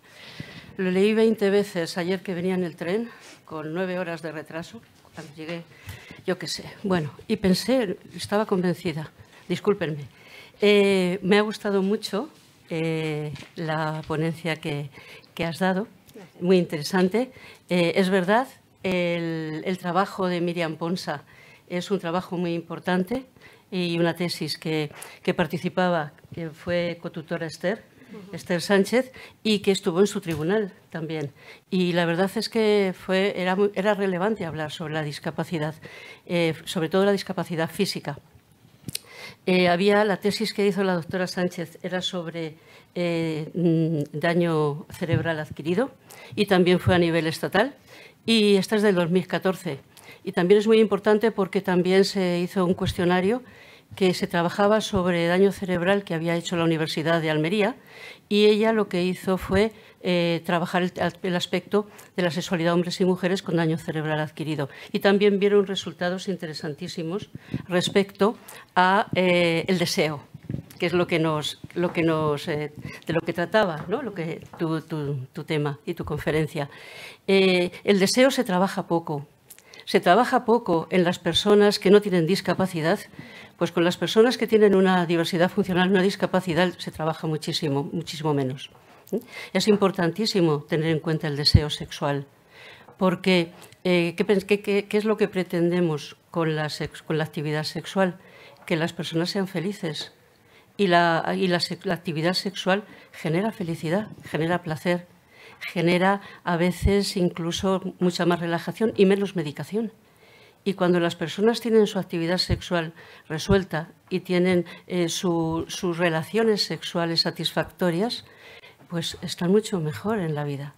Lo leí 20 veces ayer que venía en el tren, con nueve horas de retraso, cuando llegué, yo qué sé. Bueno, y pensé, estaba convencida, discúlpenme. Eh, me ha gustado mucho eh, la ponencia que, que has dado muy interesante. Eh, es verdad, el, trabajo de Miriam Ponsa es un trabajo muy importante y una tesis que, participaba, que fue cotutora Esther, Esther Sánchez, y que estuvo en su tribunal también. Y la verdad es que fue, era, era relevante hablar sobre la discapacidad, eh, sobre todo la discapacidad física. Eh, había la tesis que hizo la doctora Sánchez, era sobre eh, mm, daño cerebral adquirido y también fue a nivel estatal y esta es del 2014. Y también es muy importante porque también se hizo un cuestionario que se trabajaba sobre daño cerebral que había hecho la Universidad de Almería y ella lo que hizo fue eh, trabajar el, aspecto de la sexualidad de hombres y mujeres con daño cerebral adquirido. Y también vieron resultados interesantísimos respecto al eh, el deseo que es lo que nos, lo que nos, eh, de lo que trataba ¿no? lo que, tu, tu, tema y tu conferencia. Eh, el deseo se trabaja poco. Se trabaja poco en las personas que no tienen discapacidad, pues con las personas que tienen una diversidad funcional, una discapacidad, se trabaja muchísimo, muchísimo menos. ¿eh? Es importantísimo tener en cuenta el deseo sexual, porque ¿qué, es lo que pretendemos con la, con la actividad sexual? Que las personas sean felices, y, la, y la, actividad sexual genera felicidad, genera placer, genera a veces incluso mucha más relajación y menos medicación. Y cuando las personas tienen su actividad sexual resuelta y tienen eh, sus relaciones sexuales satisfactorias, pues están mucho mejor en la vida.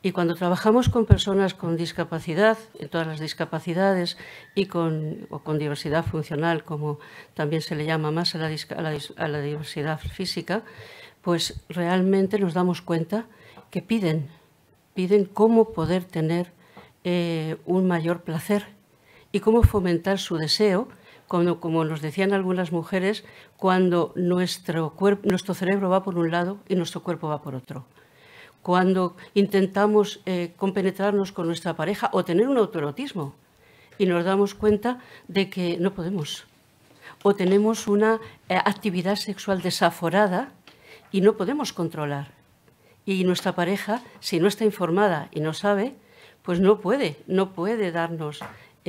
Y cuando trabajamos con personas con discapacidad, en todas las discapacidades, y con, con diversidad funcional, como también se le llama más a la, diversidad física, pues realmente nos damos cuenta que piden, piden cómo poder tener eh, un mayor placer y cómo fomentar su deseo, como, como nos decían algunas mujeres, cuando nuestro, nuestro cerebro va por un lado y nuestro cuerpo va por otro cuando intentamos eh, compenetrarnos con nuestra pareja o tener un autoerotismo y nos damos cuenta de que no podemos o tenemos una eh, actividad sexual desaforada y no podemos controlar. Y nuestra pareja, si no está informada y no sabe, pues no puede, no puede darnos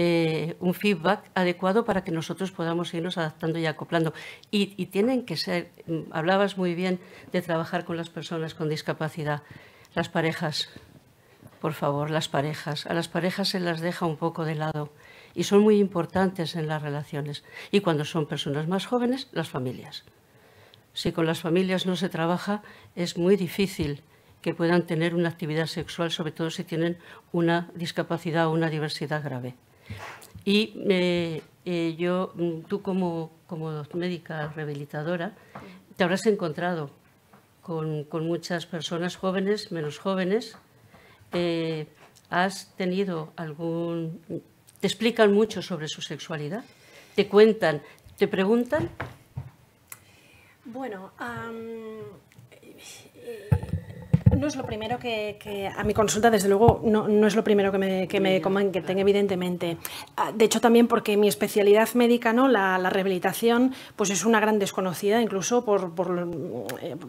eh, un feedback adecuado para que nosotros podamos irnos adaptando y acoplando. Y, y tienen que ser, mm, hablabas muy bien de trabajar con las personas con discapacidad, las parejas, por favor, las parejas. A las parejas se las deja un poco de lado y son muy importantes en las relaciones. Y cuando son personas más jóvenes, las familias. Si con las familias no se trabaja, es muy difícil que puedan tener una actividad sexual, sobre todo si tienen una discapacidad o una diversidad grave. Y eh, eh, yo, mm, tú como, como médica rehabilitadora, te habrás encontrado con, muchas personas jóvenes, menos jóvenes. Eh, ¿Has tenido algún... te explican mucho sobre su sexualidad? ¿Te cuentan? ¿Te preguntan? Bueno, no es lo primero que, a mi consulta, desde luego, no, es lo primero que me, que me comenten, evidentemente. Ah, de hecho, también porque mi especialidad médica, ¿no? la, la rehabilitación, pues es una gran desconocida, incluso eh,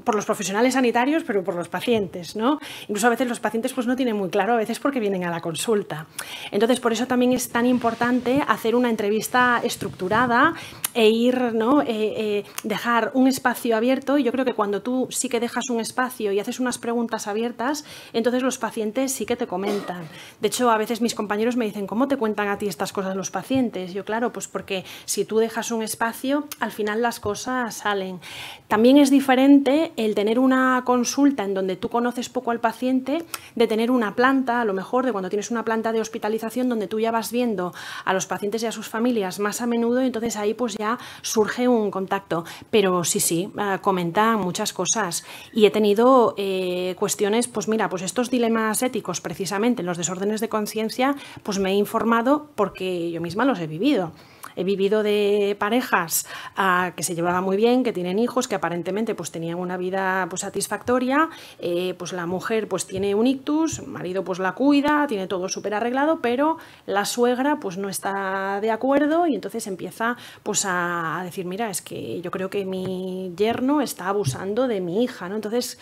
por, los profesionales sanitarios, pero por los pacientes. ¿no? Incluso a veces los pacientes pues, no tienen muy claro, a veces porque vienen a la consulta. Entonces, por eso también es tan importante hacer una entrevista estructurada e ir, ¿no? E, e dejar un espacio abierto. Y yo creo que cuando tú sí que dejas un espacio y haces unas preguntas abiertas, entonces los pacientes sí que te comentan. De hecho, a veces mis compañeros me dicen, ¿cómo te cuentan a ti estas cosas los pacientes? Yo, claro, pues porque si tú dejas un espacio, al final las cosas salen. También es diferente el tener una consulta en donde tú conoces poco al paciente, de tener una planta, a lo mejor, de cuando tienes una planta de hospitalización donde tú ya vas viendo a los pacientes y a sus familias más a menudo, entonces ahí pues ya surge un contacto. Pero sí, sí, eh, comenta muchas cosas. Y he tenido eh, cuestiones, pues mira, pues estos dilemas éticos precisamente los desórdenes de conciencia, pues me he informado porque yo misma los he vivido he vivido de parejas ah, que se llevaban muy bien, que tienen hijos, que aparentemente pues tenían una vida pues satisfactoria, eh, pues la mujer pues tiene un ictus, el marido pues la cuida, tiene todo súper arreglado, pero la suegra pues no está de acuerdo y entonces empieza pues a decir, mira, es que yo creo que mi yerno está abusando de mi hija, ¿no? Entonces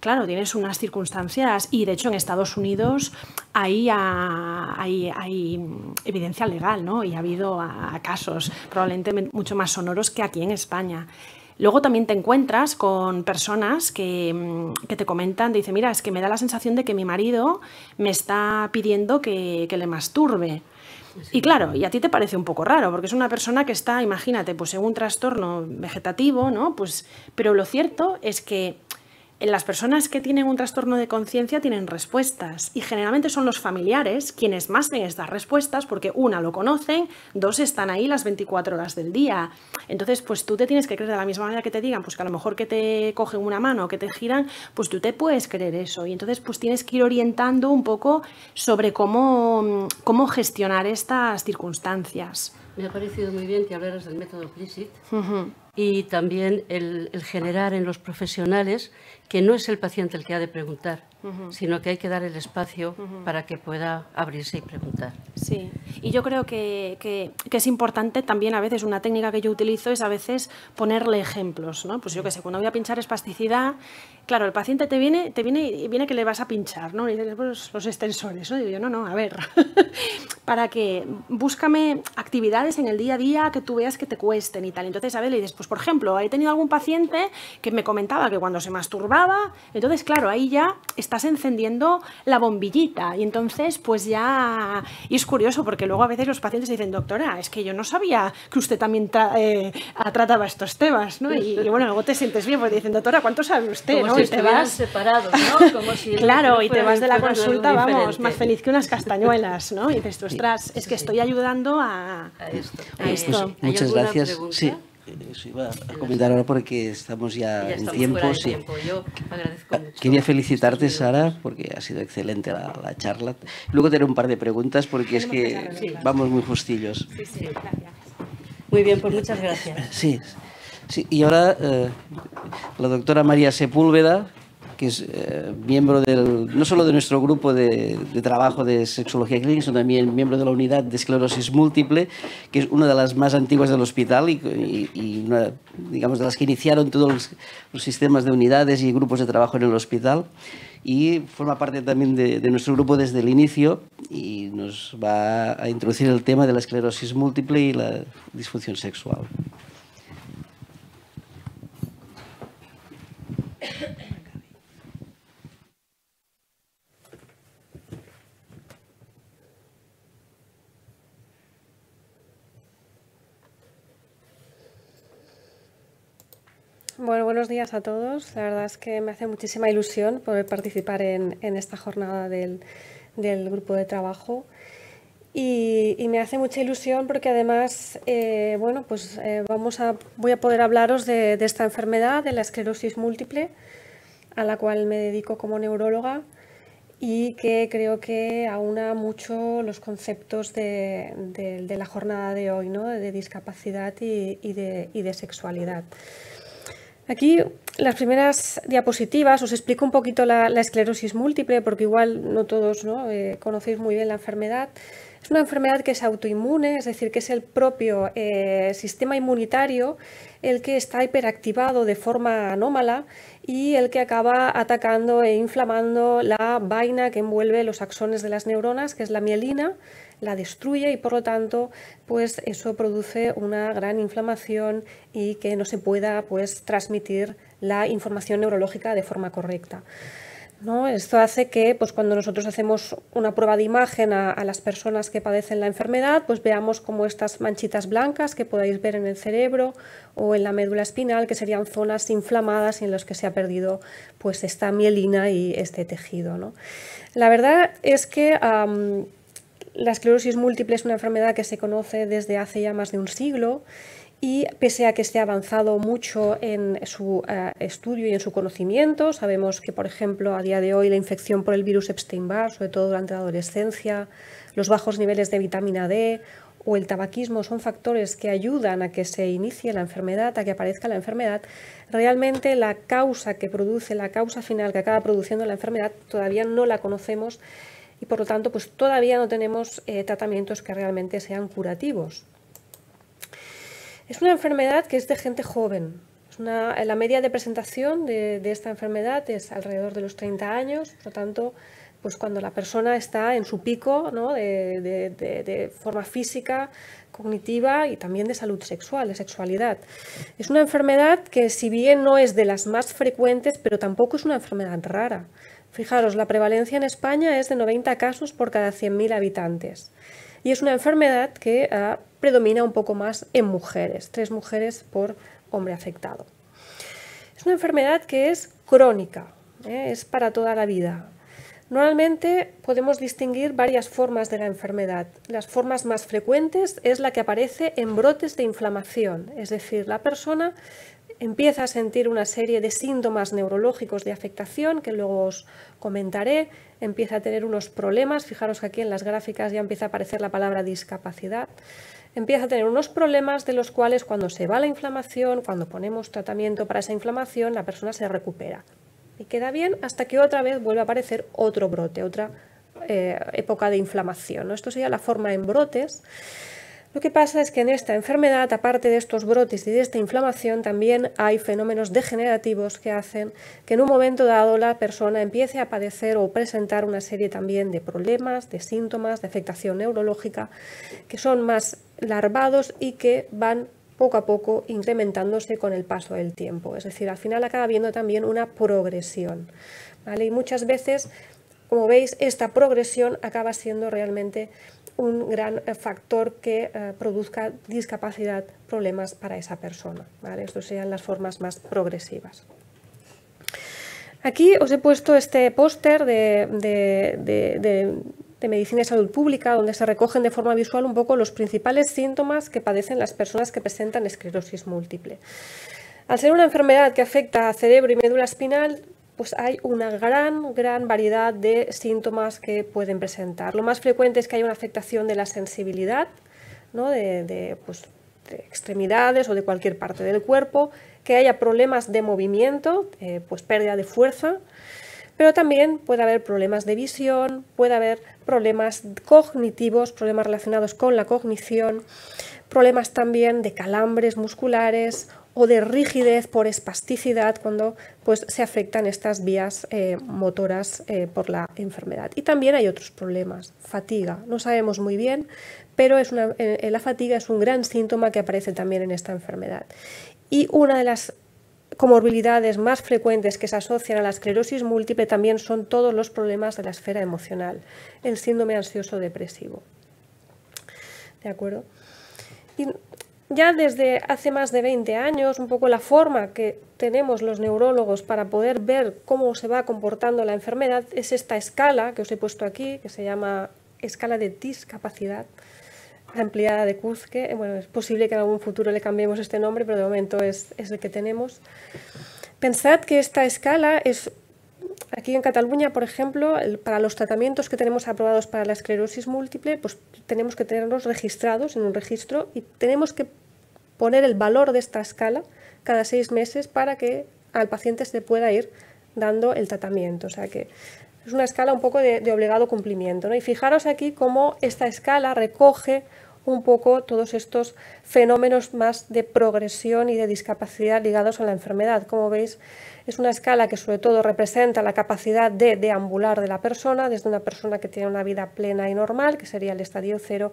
claro, tienes unas circunstancias y de hecho en Estados Unidos hay, hay, evidencia legal, ¿no? Y ha habido ah, casos probablemente mucho más sonoros que aquí en España. Luego también te encuentras con personas que, mm, te comentan, te mira, es que me da la sensación de que mi marido me está pidiendo que, le masturbe. Y claro, y a ti te parece un poco raro, porque es una persona que está, imagínate, pues en un trastorno vegetativo, ¿no? Pues, pero lo cierto es que las personas que tienen un trastorno de conciencia tienen respuestas y generalmente son los familiares quienes más tienen estas respuestas porque una lo conocen, dos están ahí las 24 horas del día. Entonces, pues tú te tienes que creer de la misma manera que te digan, pues que a lo mejor que te cogen una mano o que te giran, pues tú te puedes creer eso y entonces pues tienes que ir orientando un poco sobre cómo, cómo gestionar estas circunstancias. Me ha parecido muy bien que hablaras del método PRISIT y también el, generar en los profesionales que no es el paciente el que ha de preguntar, sino que hay que dar el espacio para que pueda abrirse y preguntar. Sí, y yo creo que, que, es importante también a veces, una técnica que yo utilizo es a veces ponerle ejemplos, ¿no? Pues yo que sé, cuando voy a pinchar espasticidad claro, el paciente te viene, te viene y viene que le vas a pinchar, ¿no? Y dices, pues, los extensores, ¿no? Digo yo, no, no, a ver, para que búscame actividades en el día a día que tú veas que te cuesten y tal. Entonces, a ver, le dices, pues por ejemplo, he tenido algún paciente que me comentaba que cuando se masturbaba, entonces, claro, ahí ya estás encendiendo la bombillita y entonces, pues ya, y es curioso porque luego a veces los pacientes dicen, doctora, es que yo no sabía que usted también eh, trataba estos temas, ¿no? Y, bueno, luego te sientes bien pues, dicen, doctora, ¿cuánto sabe usted? ¿no? te vas separados, ¿no? Como claro, y te vas de la consulta, vamos, más feliz que unas castañuelas, ¿no? Y dices, ostras, es que estoy ayudando a, a esto. Pues, pues, muchas gracias. Sí. Eso iba a comentar ahora porque estamos ya, en tiempo. Sí. Yo agradezco ah, Quería felicitarte, Sara, porque ha sido excelente la, la charla. Luego tener un par de preguntas porque es que vamos muy justillos. Sí, sí, gracias. Muy bien, pues muchas gracias. Sí. Sí, y ahora eh, la doctora María Sepúlveda, que es eh, miembro del, no solo de nuestro grupo de, trabajo de sexología clínica, sino también miembro de la unidad de esclerosis múltiple, que es una de las más antiguas del hospital y, digamos, de las que iniciaron todos los, sistemas de unidades y grupos de trabajo en el hospital. Y forma parte también de, nuestro grupo desde el inicio y nos va a introducir el tema de la esclerosis múltiple y la disfunción sexual. Bueno, buenos días a todos. La verdad es que me hace muchísima ilusión poder participar en, esta jornada del grupo de trabajo. Y, me hace mucha ilusión porque además, eh, bueno, pues eh, vamos a, voy a poder hablaros de, esta enfermedad, de la esclerosis múltiple, a la cual me dedico como neuróloga y que creo que aúna mucho los conceptos de, la jornada de hoy, ¿no? de discapacidad y, de sexualidad. Aquí las primeras diapositivas os explico un poquito la, esclerosis múltiple porque igual no todos eh, conocéis muy bien la enfermedad. Es una enfermedad que es autoinmune, es decir, que es el propio eh, sistema inmunitario el que está hiperactivado de forma anómala y el que acaba atacando e inflamando la vaina que envuelve los axones de las neuronas, que es la mielina, la destruye y por lo tanto pues eso produce una gran inflamación y que no se pueda pues transmitir la información neurológica de forma correcta. Esto hace que pues, cuando nosotros hacemos una prueba de imagen a, las personas que padecen la enfermedad, pues, veamos como estas manchitas blancas que podáis ver en el cerebro o en la médula espinal, que serían zonas inflamadas y en las que se ha perdido pues, esta mielina y este tejido. ¿no? La verdad es que la esclerosis múltiple es una enfermedad que se conoce desde hace ya más de un siglo y pese a que se ha avanzado mucho en su eh, estudio y en su conocimiento, sabemos que, por ejemplo, a día de hoy la infección por el virus Epstein-Barr, sobre todo durante la adolescencia, los bajos niveles de vitamina D o el tabaquismo son factores que ayudan a que se inicie la enfermedad, a que aparezca la enfermedad, realmente la causa que produce, la causa final que acaba produciendo la enfermedad todavía no la conocemos y por lo tanto pues todavía no tenemos eh, tratamientos que realmente sean curativos. Es una enfermedad que es de gente joven. la media de presentación de, esta enfermedad es alrededor de los 30 años, por lo tanto, pues cuando la persona está en su pico de, forma física, cognitiva y también de salud sexual, de sexualidad. Es una enfermedad que si bien no es de las más frecuentes, pero tampoco es una enfermedad rara. Fijaros, la prevalencia en España es de 90 casos por cada 100.000 habitantes. Y es una enfermedad que ha predomina un poco más en mujeres, tres mujeres por hombre afectado. Es una enfermedad que es crónica, ¿eh? es para toda la vida. Normalmente podemos distinguir varias formas de la enfermedad. Las formas más frecuentes es la que aparece en brotes de inflamación, es decir, la persona empieza a sentir una serie de síntomas neurológicos de afectación que luego os comentaré, empieza a tener unos problemas, fijaros que aquí en las gráficas ya empieza a aparecer la palabra discapacidad, empieza a tener unos problemas de los cuales cuando se va la inflamación, cuando ponemos tratamiento para esa inflamación, la persona se recupera y queda bien hasta que otra vez vuelve a aparecer otro brote, otra eh, época de inflamación. Esto sería la forma en brotes lo que pasa es que en esta enfermedad, aparte de estos brotes y de esta inflamación, también hay fenómenos degenerativos que hacen que en un momento dado la persona empiece a padecer o presentar una serie también de problemas, de síntomas, de afectación neurológica, que son más larvados y que van poco a poco incrementándose con el paso del tiempo. Es decir, al final acaba viendo también una progresión. ¿vale? Y muchas veces, como veis, esta progresión acaba siendo realmente un gran eh, factor que eh, produzca discapacidad, problemas para esa persona. ¿vale? Estas serían las formas más progresivas. Aquí os he puesto este póster de, Medicina y Salud Pública, donde se recogen de forma visual un poco los principales síntomas que padecen las personas que presentan esclerosis múltiple. Al ser una enfermedad que afecta cerebro y médula espinal, pues hay una gran, gran variedad de síntomas que pueden presentar. Lo más frecuente es que haya una afectación de la sensibilidad, ¿no? de, pues, extremidades o de cualquier parte del cuerpo, que haya problemas de movimiento, eh, pues pérdida de fuerza, pero también puede haber problemas de visión, puede haber problemas cognitivos, problemas relacionados con la cognición, problemas también de calambres musculares de rigidez por espasticidad cuando pues, se afectan estas vías eh, motoras eh, por la enfermedad. Y también hay otros problemas, fatiga, no sabemos muy bien, pero es eh, la fatiga es un gran síntoma que aparece también en esta enfermedad. Y una de las comorbilidades más frecuentes que se asocian a la esclerosis múltiple también son todos los problemas de la esfera emocional, el síndrome ansioso depresivo. ¿De acuerdo? Y ya desde hace más de 20 años, un poco la forma que tenemos los neurólogos para poder ver cómo se va comportando la enfermedad es esta escala que os he puesto aquí, que se llama escala de discapacidad ampliada de Kuzke. Bueno, es posible que en algún futuro le cambiemos este nombre, pero de momento es, es el que tenemos. Pensad que esta escala es Aquí en Cataluña, por ejemplo, para los tratamientos que tenemos aprobados para la esclerosis múltiple, pues tenemos que tenerlos registrados en un registro y tenemos que poner el valor de esta escala cada seis meses para que al paciente se pueda ir dando el tratamiento. O sea que es una escala un poco de, obligado cumplimiento. Y fijaros aquí cómo esta escala recoge un poco todos estos fenómenos más de progresión y de discapacidad ligados a la enfermedad. Como veis, es una escala que sobre todo representa la capacidad de deambular de la persona, desde una persona que tiene una vida plena y normal, que sería el estadio cero,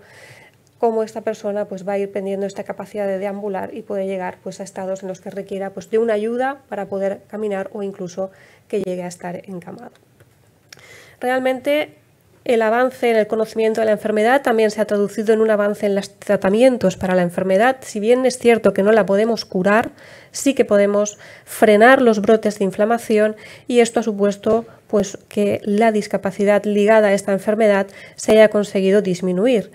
cómo esta persona pues, va a ir perdiendo esta capacidad de deambular y puede llegar pues, a estados en los que requiera pues, de una ayuda para poder caminar o incluso que llegue a estar encamado. Realmente el avance en el conocimiento de la enfermedad también se ha traducido en un avance en los tratamientos para la enfermedad. Si bien es cierto que no la podemos curar, sí que podemos frenar los brotes de inflamación y esto ha supuesto pues que la discapacidad ligada a esta enfermedad se haya conseguido disminuir.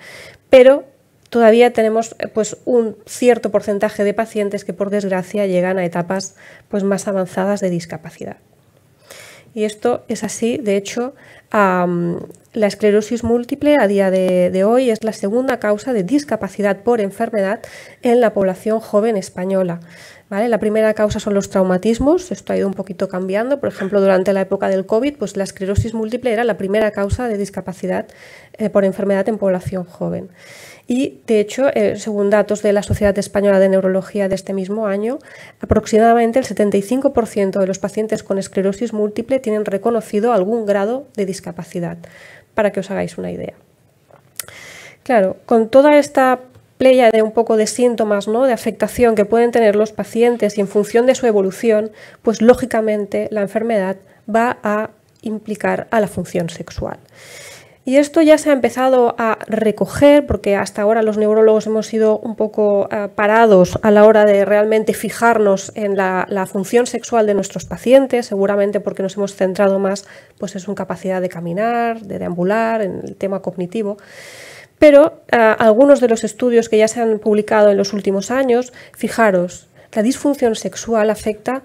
Pero todavía tenemos pues un cierto porcentaje de pacientes que por desgracia llegan a etapas pues más avanzadas de discapacidad. Y esto es así, de hecho, la esclerosis múltiple a día de, hoy es la segunda causa de discapacidad por enfermedad en la población joven española. ¿vale? La primera causa son los traumatismos, esto ha ido un poquito cambiando. Por ejemplo, durante la época del COVID, pues la esclerosis múltiple era la primera causa de discapacidad eh, por enfermedad en población joven. Y, de hecho, eh, según datos de la Sociedad Española de Neurología de este mismo año, aproximadamente el 75% de los pacientes con esclerosis múltiple tienen reconocido algún grado de discapacidad, para que os hagáis una idea. Claro, con toda esta playa de un poco de síntomas, ¿no? de afectación que pueden tener los pacientes y en función de su evolución, pues lógicamente la enfermedad va a implicar a la función sexual. Y esto ya se ha empezado a recoger, porque hasta ahora los neurólogos hemos sido un poco eh, parados a la hora de realmente fijarnos en la, función sexual de nuestros pacientes, seguramente porque nos hemos centrado más pues, en su capacidad de caminar, de deambular, en el tema cognitivo. Pero eh, algunos de los estudios que ya se han publicado en los últimos años, fijaros, la disfunción sexual afecta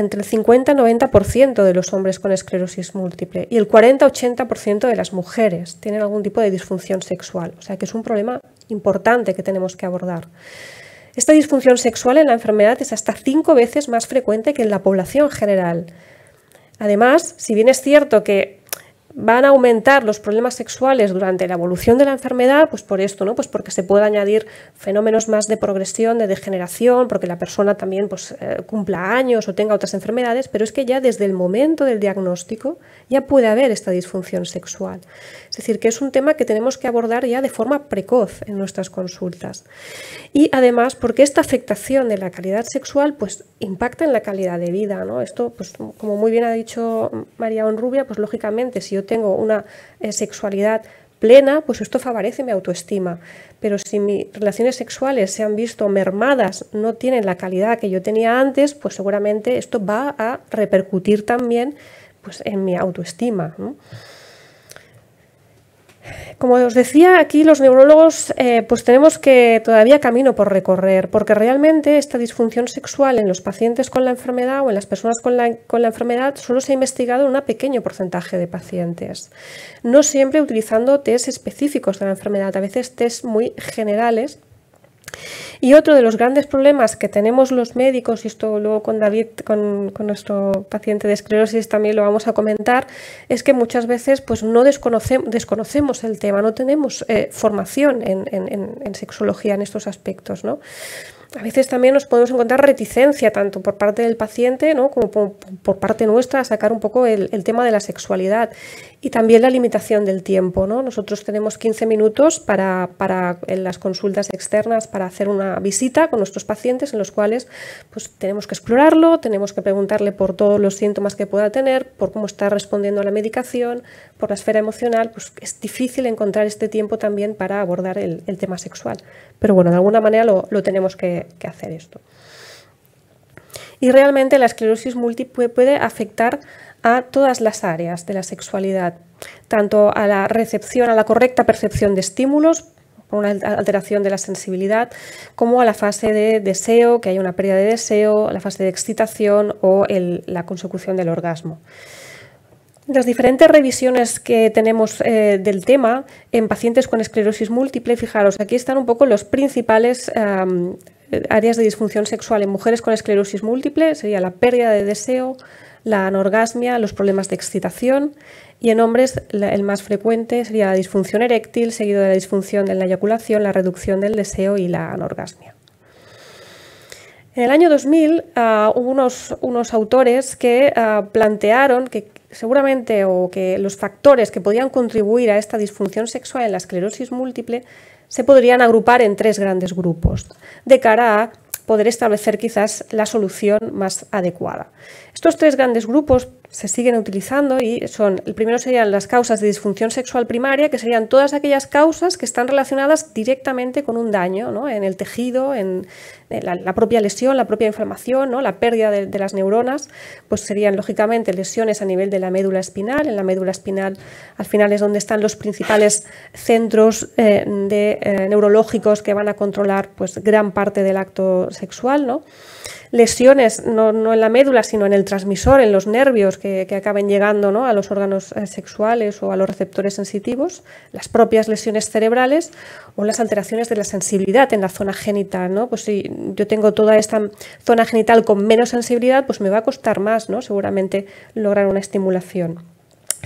entre el 50-90% de los hombres con esclerosis múltiple y el 40-80% de las mujeres tienen algún tipo de disfunción sexual. O sea que es un problema importante que tenemos que abordar. Esta disfunción sexual en la enfermedad es hasta cinco veces más frecuente que en la población general. Además, si bien es cierto que van a aumentar los problemas sexuales durante la evolución de la enfermedad, pues por esto, ¿no? Pues porque se puede añadir fenómenos más de progresión, de degeneración, porque la persona también pues, eh, cumpla años o tenga otras enfermedades, pero es que ya desde el momento del diagnóstico ya puede haber esta disfunción sexual. Es decir, que es un tema que tenemos que abordar ya de forma precoz en nuestras consultas. Y además, porque esta afectación de la calidad sexual pues impacta en la calidad de vida, ¿no? Esto, pues como muy bien ha dicho María Onrubia, pues lógicamente si yo tengo una eh, sexualidad plena, pues esto favorece mi autoestima. Pero si mis relaciones sexuales se han visto mermadas, no tienen la calidad que yo tenía antes, pues seguramente esto va a repercutir también pues, en mi autoestima. Como os decía, aquí los neurólogos eh, pues tenemos que todavía camino por recorrer, porque realmente esta disfunción sexual en los pacientes con la enfermedad o en las personas con la, con la enfermedad solo se ha investigado en un pequeño porcentaje de pacientes. No siempre utilizando test específicos de la enfermedad, a veces test muy generales y otro de los grandes problemas que tenemos los médicos, y esto luego con David, con, nuestro paciente de esclerosis también lo vamos a comentar, es que muchas veces pues, no desconocemos el tema, no tenemos eh, formación en, sexología en estos aspectos. ¿no? a veces también nos podemos encontrar reticencia tanto por parte del paciente ¿no? como por, parte nuestra a sacar un poco el, tema de la sexualidad. Y también la limitación del tiempo. ¿no? Nosotros tenemos 15 minutos para, en las consultas externas para hacer una visita con nuestros pacientes en los cuales pues, tenemos que explorarlo, tenemos que preguntarle por todos los síntomas que pueda tener, por cómo está respondiendo a la medicación, por la esfera emocional. Pues es difícil encontrar este tiempo también para abordar el, tema sexual. Pero bueno, de alguna manera lo, tenemos que, que hacer esto. Y realmente la esclerosis múltiple puede afectar a todas las áreas de la sexualidad, tanto a la recepción, a la correcta percepción de estímulos, por una alteración de la sensibilidad, como a la fase de deseo, que hay una pérdida de deseo, la fase de excitación o la consecución del orgasmo. Las diferentes revisiones que tenemos eh, del tema en pacientes con esclerosis múltiple, fijaros, aquí están un poco los principales áreas de disfunción sexual en mujeres con esclerosis múltiple, sería la pérdida de deseo, la anorgasmia, los problemas de excitación y en hombres el más frecuente sería la disfunción eréctil, seguido de la disfunción de la eyaculación, la reducción del deseo y la anorgasmia. En el año 2000 ah, hubo unos, autores que ah, plantearon que seguramente o que los factores que podían contribuir a esta disfunción sexual en la esclerosis múltiple se podrían agrupar en tres grandes grupos de cara a poder establecer quizás la solución más adecuada. Estos tres grandes grupos se siguen utilizando y son, el primero serían las causas de disfunción sexual primaria, que serían todas aquellas causas que están relacionadas directamente con un daño ¿no? en el tejido, en, la, propia lesión, la propia inflamación, la pérdida de, las neuronas, pues serían lógicamente lesiones a nivel de la médula espinal. En la médula espinal al final es donde están los principales centros eh, eh, neurológicos que van a controlar pues, gran parte del acto sexual. ¿no? lesiones, no, en la médula, sino en el transmisor, en los nervios que, acaben llegando ¿no? a los órganos eh, sexuales o a los receptores sensitivos, las propias lesiones cerebrales o las alteraciones de la sensibilidad en la zona genital. ¿no? Pues si yo tengo toda esta zona genital con menos sensibilidad, pues me va a costar más, ¿no? seguramente, lograr una estimulación.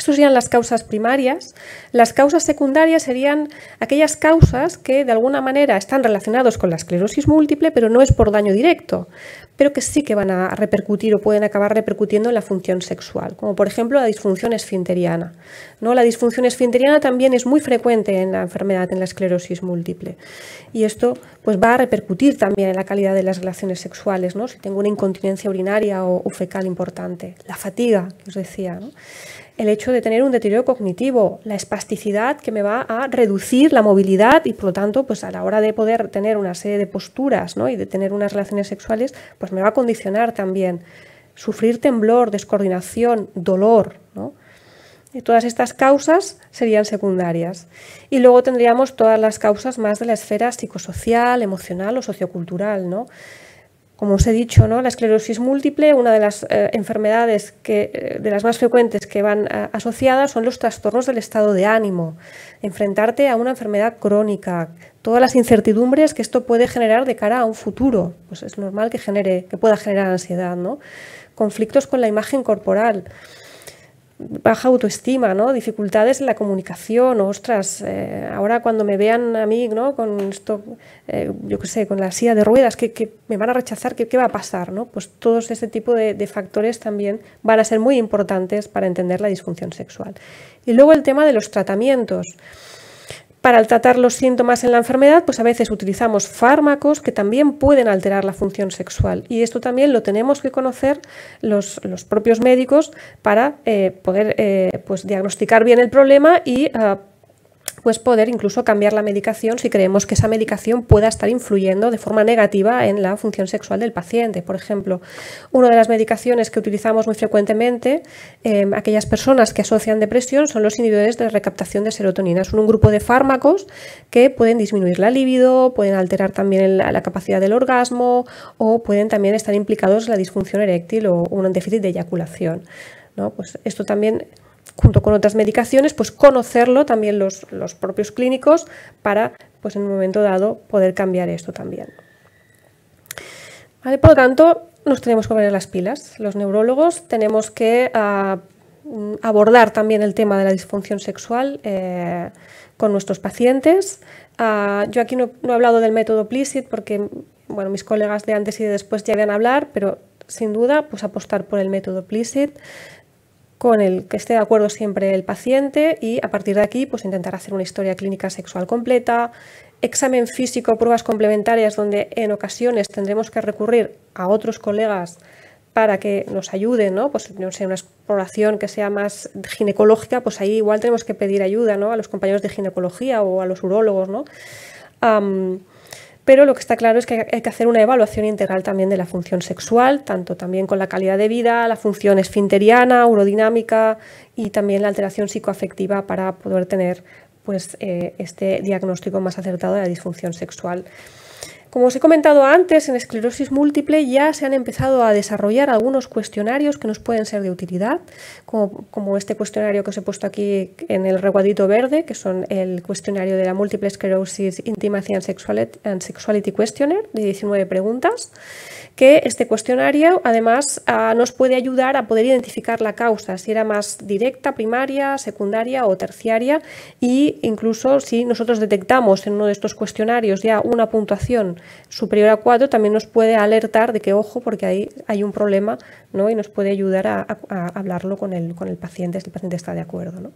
Estas serían las causas primarias. Las causas secundarias serían aquellas causas que de alguna manera están relacionadas con la esclerosis múltiple, pero no es por daño directo, pero que sí que van a repercutir o pueden acabar repercutiendo en la función sexual, como por ejemplo la disfunción esfinteriana. ¿no? La disfunción esfinteriana también es muy frecuente en la enfermedad, en la esclerosis múltiple, y esto pues, va a repercutir también en la calidad de las relaciones sexuales, ¿no? si tengo una incontinencia urinaria o, fecal importante. La fatiga, que os decía el hecho de tener un deterioro cognitivo, la espasticidad que me va a reducir la movilidad y por lo tanto, pues a la hora de poder tener una serie de posturas ¿no? y de tener unas relaciones sexuales, pues me va a condicionar también. Sufrir temblor, descoordinación, dolor, Y todas estas causas serían secundarias. Y luego tendríamos todas las causas más de la esfera psicosocial, emocional o sociocultural, ¿no? Como os he dicho, ¿no? la esclerosis múltiple, una de las eh, enfermedades que, eh, de las más frecuentes que van eh, asociadas son los trastornos del estado de ánimo, enfrentarte a una enfermedad crónica, todas las incertidumbres que esto puede generar de cara a un futuro, pues es normal que, genere, que pueda generar ansiedad, ¿no? conflictos con la imagen corporal baja autoestima, ¿no? dificultades en la comunicación, ostras, eh, ahora cuando me vean a mí ¿no? con esto, eh, yo qué sé, con la silla de ruedas, que, me van a rechazar, ¿qué, va a pasar? ¿no? Pues todos este tipo de, de, factores también van a ser muy importantes para entender la disfunción sexual. Y luego el tema de los tratamientos. Para tratar los síntomas en la enfermedad, pues a veces utilizamos fármacos que también pueden alterar la función sexual. Y esto también lo tenemos que conocer los, propios médicos para eh, poder eh, pues diagnosticar bien el problema y ah, pues poder incluso cambiar la medicación si creemos que esa medicación pueda estar influyendo de forma negativa en la función sexual del paciente. Por ejemplo, una de las medicaciones que utilizamos muy frecuentemente, em, aquellas personas que asocian depresión, son los inhibidores de recaptación de serotonina. Son un grupo de fármacos que pueden disminuir la libido, pueden alterar también la, capacidad del orgasmo o pueden también estar implicados en la disfunción eréctil o, un déficit de eyaculación. Pues esto también junto con otras medicaciones, pues conocerlo también los, propios clínicos para, pues en un momento dado, poder cambiar esto también. por lo tanto, nos tenemos que poner las pilas. Los neurólogos tenemos que ah, mm, abordar también el tema de la disfunción sexual eh, con nuestros pacientes. Ah, yo aquí no, he hablado del método Plicit porque bueno, mis colegas de antes y de después ya a hablar, pero sin duda pues apostar por el método Plicit con el que esté de acuerdo siempre el paciente y a partir de aquí pues intentar hacer una historia clínica sexual completa, examen físico, pruebas complementarias donde en ocasiones tendremos que recurrir a otros colegas para que nos ayuden, ¿no? Pues no sé, una exploración que sea más ginecológica, pues ahí igual tenemos que pedir ayuda, ¿no? A los compañeros de ginecología o a los urólogos, ¿no? pero lo que está claro es que hay que hacer una evaluación integral también de la función sexual, tanto también con la calidad de vida, la función esfinteriana, urodinámica y también la alteración psicoafectiva para poder tener pues, eh, este diagnóstico más acertado de la disfunción sexual. Como os he comentado antes, en esclerosis múltiple ya se han empezado a desarrollar algunos cuestionarios que nos pueden ser de utilidad, como, este cuestionario que os he puesto aquí en el reguadito verde, que son el cuestionario de la Multiple Sclerosis Intimacy and and Sexuality Questionnaire, de 19 preguntas que este cuestionario además ah, nos puede ayudar a poder identificar la causa, si era más directa, primaria, secundaria o terciaria e incluso si nosotros detectamos en uno de estos cuestionarios ya una puntuación superior a 4, también nos puede alertar de que ojo porque ahí hay un problema y nos puede ayudar a, hablarlo con el, paciente si el paciente está de acuerdo. ¿no?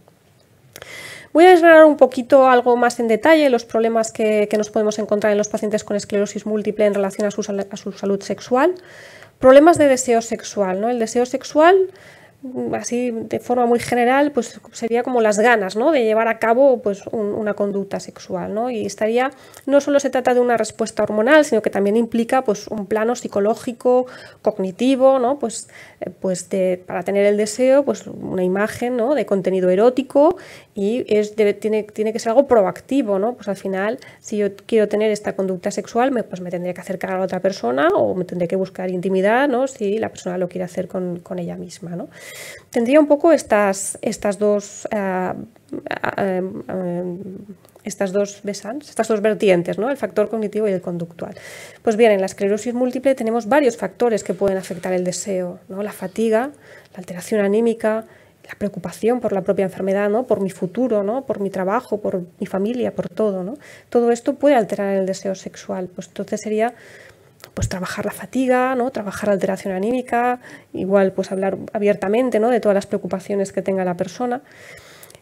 Voy a desgranar un poquito algo más en detalle los problemas que, nos podemos encontrar en los pacientes con esclerosis múltiple en relación a su, salud sexual. Problemas de deseo sexual. ¿no? El deseo sexual mm, así de forma muy general, pues sería como las ganas de llevar a cabo pues, una conducta sexual. ¿no? Y estaría, no solo se trata de una respuesta hormonal, sino que también implica pues, un plano psicológico, cognitivo, ¿no? pues, eh, pues para tener el deseo, pues una imagen de contenido erótico y tiene, que ser algo proactivo, ¿no? Pues al final, si yo quiero tener esta conducta sexual, me, pues me tendría que acercar a otra persona o me tendría que buscar intimidad, ¿no? Si la persona lo quiere hacer con, ella misma, ¿no? Tendría un poco estas, dos... estas dos eh, eh, eh, estas dos vertientes, ¿no? el factor cognitivo y el conductual. Pues bien, en la esclerosis múltiple tenemos varios factores que pueden afectar el deseo, ¿no? la fatiga, la alteración anímica, la preocupación por la propia enfermedad, ¿no? por mi futuro, ¿no? por mi trabajo, por mi familia, por todo. ¿no? Todo esto puede alterar el deseo sexual. Pues entonces sería pues trabajar la fatiga, ¿no? trabajar la alteración anímica, igual pues hablar abiertamente ¿no? de todas las preocupaciones que tenga la persona.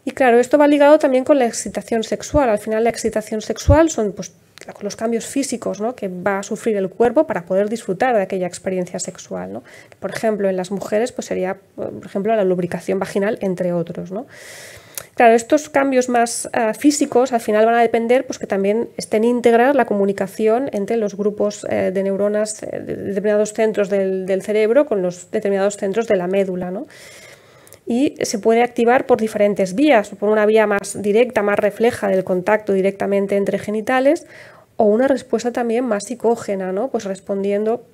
Y claro, esto va ligado también con la excitación sexual. Al final la excitación sexual son pues los cambios físicos ¿no? que va a sufrir el cuerpo para poder disfrutar de aquella experiencia sexual. Por ejemplo, en las mujeres pues sería, por ejemplo, la lubricación vaginal, entre otros. Claro, estos cambios más ah, físicos al final van a depender pues, que también estén íntegras la comunicación entre los grupos eh, de neuronas eh, de determinados centros del, cerebro con los determinados centros de la médula. Y se puede activar por diferentes vías, por una vía más directa, más refleja del contacto directamente entre genitales o una respuesta también más psicógena, ¿no? Pues respondiendo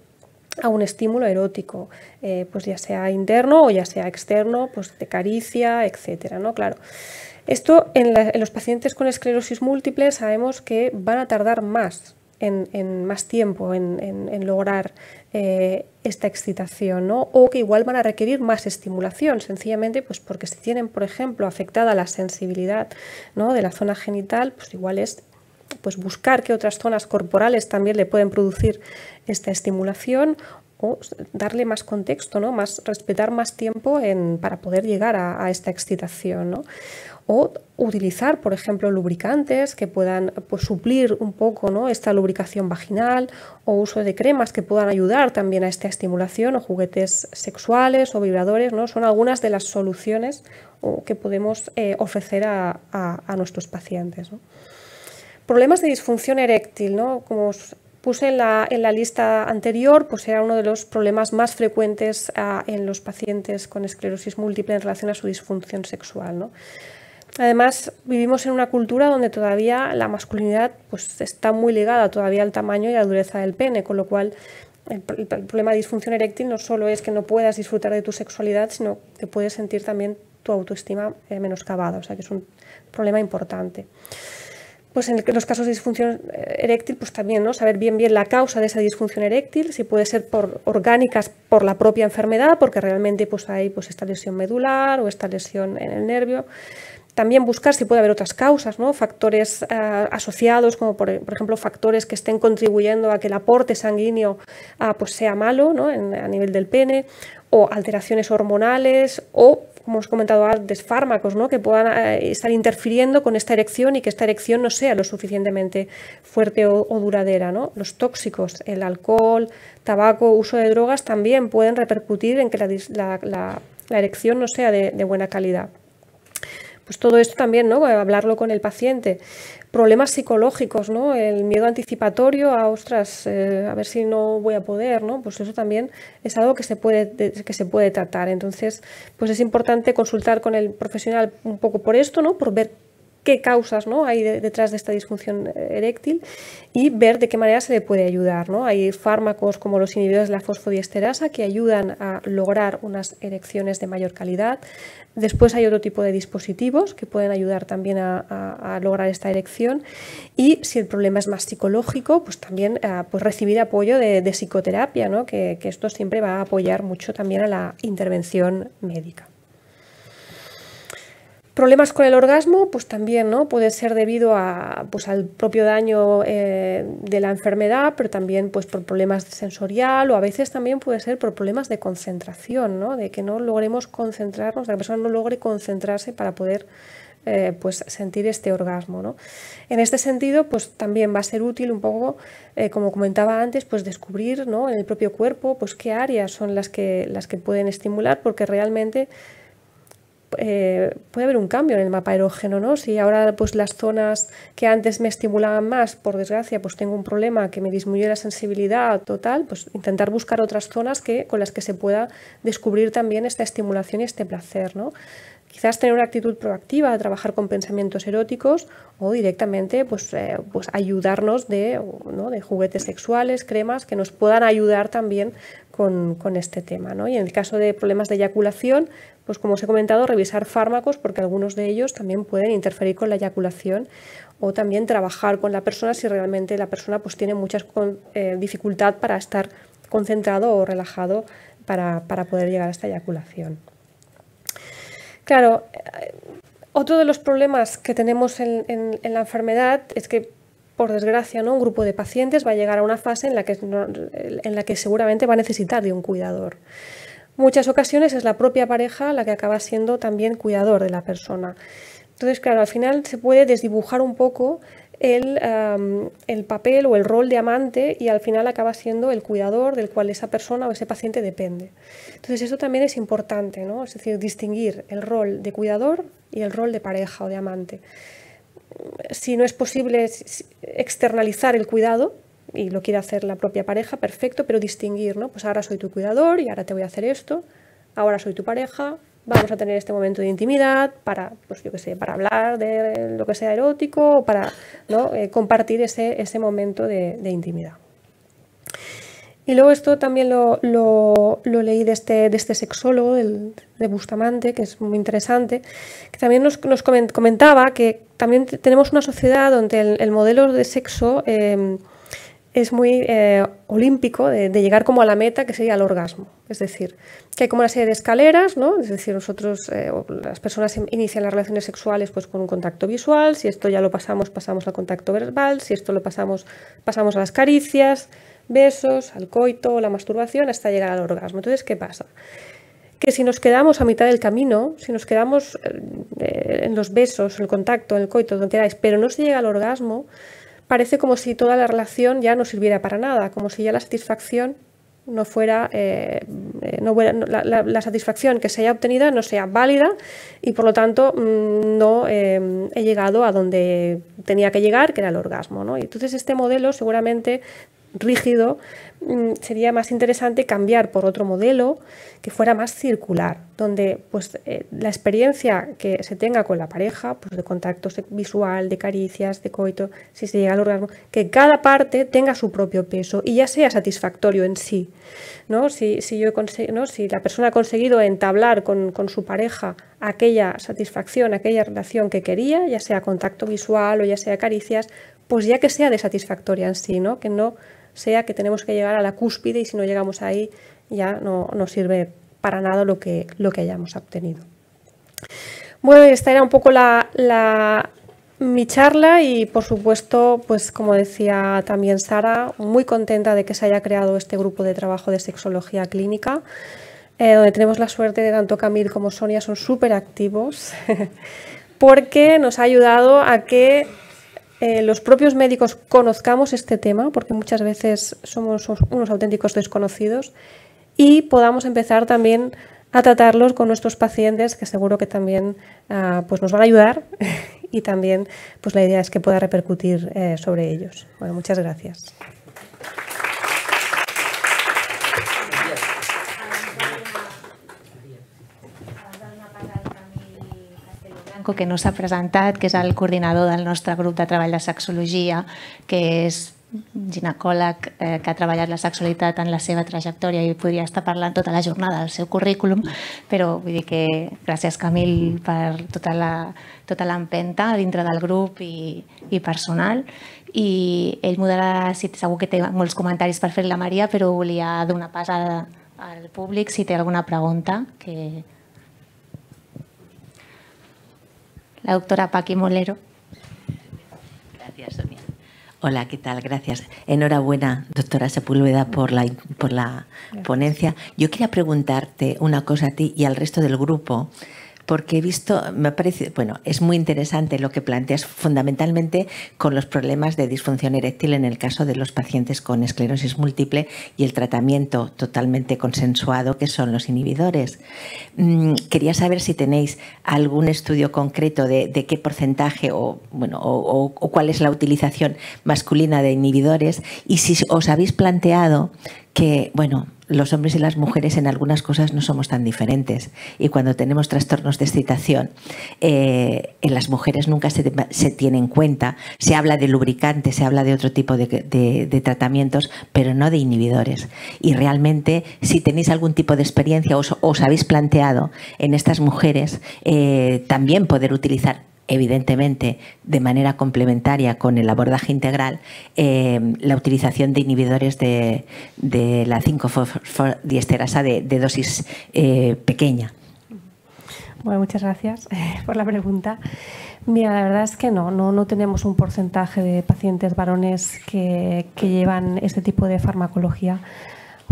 a un estímulo erótico, eh, pues ya sea interno o ya sea externo, pues de caricia, etcétera, ¿no? Claro. Esto en, los pacientes con esclerosis múltiple sabemos que van a tardar más en, más tiempo en, lograr eh, esta excitación, o que igual van a requerir más estimulación, sencillamente pues porque si tienen, por ejemplo, afectada la sensibilidad ¿no? de la zona genital, pues igual es pues buscar qué otras zonas corporales también le pueden producir esta estimulación o darle más contexto, ¿no? más, respetar más tiempo para poder llegar a, esta excitación. O utilizar, por ejemplo, lubricantes que puedan pues, suplir un poco esta lubricación vaginal o uso de cremas que puedan ayudar también a esta estimulación o juguetes sexuales o vibradores. ¿no? Son algunas de las soluciones que podemos eh, ofrecer a, nuestros pacientes. Problemas de disfunción eréctil, Como os puse en la, lista anterior, pues era uno de los problemas más frecuentes ah, en los pacientes con esclerosis múltiple en relación a su disfunción sexual. Además, vivimos en una cultura donde todavía la masculinidad pues, está muy ligada todavía al tamaño y a la dureza del pene, con lo cual el, problema de disfunción eréctil no solo es que no puedas disfrutar de tu sexualidad, sino que puedes sentir también tu autoestima menos eh, menoscabada, o sea que es un problema importante pues en los casos de disfunción eh, eréctil, pues también ¿no? saber bien bien la causa de esa disfunción eréctil, si puede ser por orgánicas por la propia enfermedad, porque realmente pues, hay pues, esta lesión medular o esta lesión en el nervio. También buscar si puede haber otras causas, ¿no? factores eh, asociados, como por, ejemplo factores que estén contribuyendo a que el aporte sanguíneo ah, pues sea malo a nivel del pene, o alteraciones hormonales, o como hemos comentado antes, fármacos que puedan eh, estar interfiriendo con esta erección y que esta erección no sea lo suficientemente fuerte o, duradera. Los tóxicos, el alcohol, tabaco, uso de drogas también pueden repercutir en que la, erección no sea de buena calidad. Pues todo esto también, ¿no? Eh, hablarlo con el paciente. Problemas psicológicos, ¿no? El miedo anticipatorio a, ostras, eh, a ver si no voy a poder, ¿no? Pues eso también es algo que se puede, que se puede tratar. Entonces, pues es importante consultar con el profesional un poco por esto, ¿no? Por ver qué causas ¿no? hay detrás de esta disfunción eréctil y ver de qué manera se le puede ayudar. ¿no? Hay fármacos como los inhibidores de la fosfodiesterasa que ayudan a lograr unas erecciones de mayor calidad. Después hay otro tipo de dispositivos que pueden ayudar también a, lograr esta erección. Y si el problema es más psicológico, pues también ah, pues recibir apoyo de, psicoterapia, que esto siempre va a apoyar mucho también a la intervención médica. Problemas con el orgasmo, pues también, ¿no? Puede ser debido a, pues, al propio daño eh, de la enfermedad, pero también pues, por problemas sensorial o a veces también puede ser por problemas de concentración, De que no logremos concentrarnos, que la persona no logre concentrarse para poder eh, pues sentir este orgasmo. ¿no? En este sentido, pues también va a ser útil un poco, eh, como comentaba antes, pues descubrir ¿no? en el propio cuerpo pues, qué áreas son las que, las que pueden estimular, porque realmente eh, puede haber un cambio en el mapa erógeno, ¿no? Si ahora pues las zonas que antes me estimulaban más, por desgracia, pues tengo un problema que me disminuye la sensibilidad total, pues intentar buscar otras zonas que, con las que se pueda descubrir también esta estimulación y este placer, ¿no? Quizás tener una actitud proactiva, trabajar con pensamientos eróticos o directamente pues, eh, pues ayudarnos de, de juguetes sexuales, cremas que nos puedan ayudar también con, este tema. Y en el caso de problemas de eyaculación, pues como os he comentado, revisar fármacos porque algunos de ellos también pueden interferir con la eyaculación o también trabajar con la persona si realmente la persona pues, tiene mucha eh, dificultad para estar concentrado o relajado para, poder llegar a esta eyaculación. Claro, eh, otro de los problemas que tenemos en la enfermedad es que por desgracia, ¿no? un grupo de pacientes va a llegar a una fase en la que, en la que seguramente va a necesitar de un cuidador. Muchas ocasiones es la propia pareja la que acaba siendo también cuidador de la persona. Entonces, claro, al final se puede desdibujar un poco el, el, papel o el rol de amante y al final acaba siendo el cuidador del cual esa persona o ese paciente depende. Entonces eso también es importante, ¿no? Es decir, distinguir el rol de cuidador y el rol de pareja o de amante si no es posible externalizar el cuidado y lo quiere hacer la propia pareja, perfecto, pero distinguir, ¿no? Pues ahora soy tu cuidador y ahora te voy a hacer esto, ahora soy tu pareja, vamos a tener este momento de intimidad para, pues yo sé, para hablar de lo que sea erótico, o para ¿no? Eh, compartir ese, momento de intimidad. Y luego esto también lo, leí de este, de este sexólogo, de Bustamante, que es muy interesante, que también nos, nos comentaba que también tenemos una sociedad donde el, modelo de sexo em, es muy eh, olímpico de, llegar como a la meta que sería el orgasmo. Es decir, que hay como una serie de escaleras, ¿no? Es decir, nosotros, eh, las personas inician las relaciones sexuales pues con un contacto visual, si esto ya lo pasamos, pasamos al contacto verbal, si esto lo pasamos, pasamos a las caricias, besos, al coito, la masturbación, hasta llegar al orgasmo. Entonces, ¿qué pasa? Que si nos quedamos a mitad del camino, si nos quedamos eh, en los besos, en el contacto, en el coito, donde queráis, pero no se llega al orgasmo, parece como si toda la relación ya no sirviera para nada, como si ya la satisfacción no fuera, eh, eh, no, la, la, satisfacción que se haya obtenido no sea válida y por lo tanto mm, no he llegado a donde tenía que llegar, que era el orgasmo. ¿no? Entonces este modelo seguramente rígido, mm, sería más interesante cambiar por otro modelo que fuera más circular, donde pues, eh, la experiencia que se tenga con la pareja, pues, de contacto visual, de caricias, de coito, si se llega al orgasmo, que cada parte tenga su propio peso y ya sea satisfactorio en sí. ¿no? Si, yo si la persona ha conseguido entablar con, su pareja aquella satisfacción, aquella relación que quería, ya sea contacto visual o ya sea caricias, pues ya que sea de satisfactoria en sí, ¿no? que no sea que tenemos que llegar a la cúspide y si no llegamos ahí ya no, no sirve para nada lo que, lo que hayamos obtenido. Bueno, esta era un poco mi charla y por supuesto, pues como decía también Sara, muy contenta de que se haya creado este grupo de trabajo de sexología clínica, eh, donde tenemos la suerte de tanto Camil como Sonia son súper activos, porque nos ha ayudado a que eh, los propios médicos conozcamos este tema, porque muchas veces somos unos auténticos desconocidos, y podamos empezar también a tratarlos con nuestros pacientes, que seguro que también ah, pues nos van a ayudar y también pues la idea es que pueda repercutir eh, sobre ellos. Bueno, muchas gracias. Blanco, que no s'ha presentat, que és el coordinador del nostre grup de treball de sexologia, que és ginecòleg eh, que ha treballat la sexualitat en la seva trajectòria i podria estar parlant tota la jornada del seu currículum, però vull dir que gràcies Camil per tota, tota l'empenta tota dintre del grup i, i personal i ell moderarà, si segur que té molts comentaris per fer la Maria, però volia donar pas al públic si té alguna pregunta que la doctora Paqui Molero. Gracias, Sonia. Hola, ¿qué tal? Gracias. Enhorabuena, doctora Sepúlveda, por la, por la ponencia. Yo quería preguntarte una cosa a ti y al resto del grupo porque he visto, me ha parecido, bueno, es muy interesante lo que planteas fundamentalmente con los problemas de disfunción eréctil en el caso de los pacientes con esclerosis múltiple y el tratamiento totalmente consensuado que son los inhibidores. Mm, quería saber si tenéis algún estudio concreto de, qué porcentaje o, bueno, o cuál es la utilización masculina de inhibidores y si os habéis planteado que, bueno, los hombres y las mujeres en algunas cosas no somos tan diferentes. Y cuando tenemos trastornos de excitación, eh, en las mujeres nunca se, tiene en cuenta. Se habla de lubricantes, se habla de otro tipo de, tratamientos, pero no de inhibidores. Y realmente, si tenéis algún tipo de experiencia, os, os habéis planteado en estas mujeres eh, también poder utilizar evidentemente de manera complementaria con el abordaje integral, em, la utilización de inhibidores de, la 5-fosfodiesterasa de, de, dosis eh, pequeña. Bueno, muchas gracias eh, por la pregunta. Mira, la verdad es que no, no, no tenemos un porcentaje de pacientes varones que, que llevan este tipo de farmacología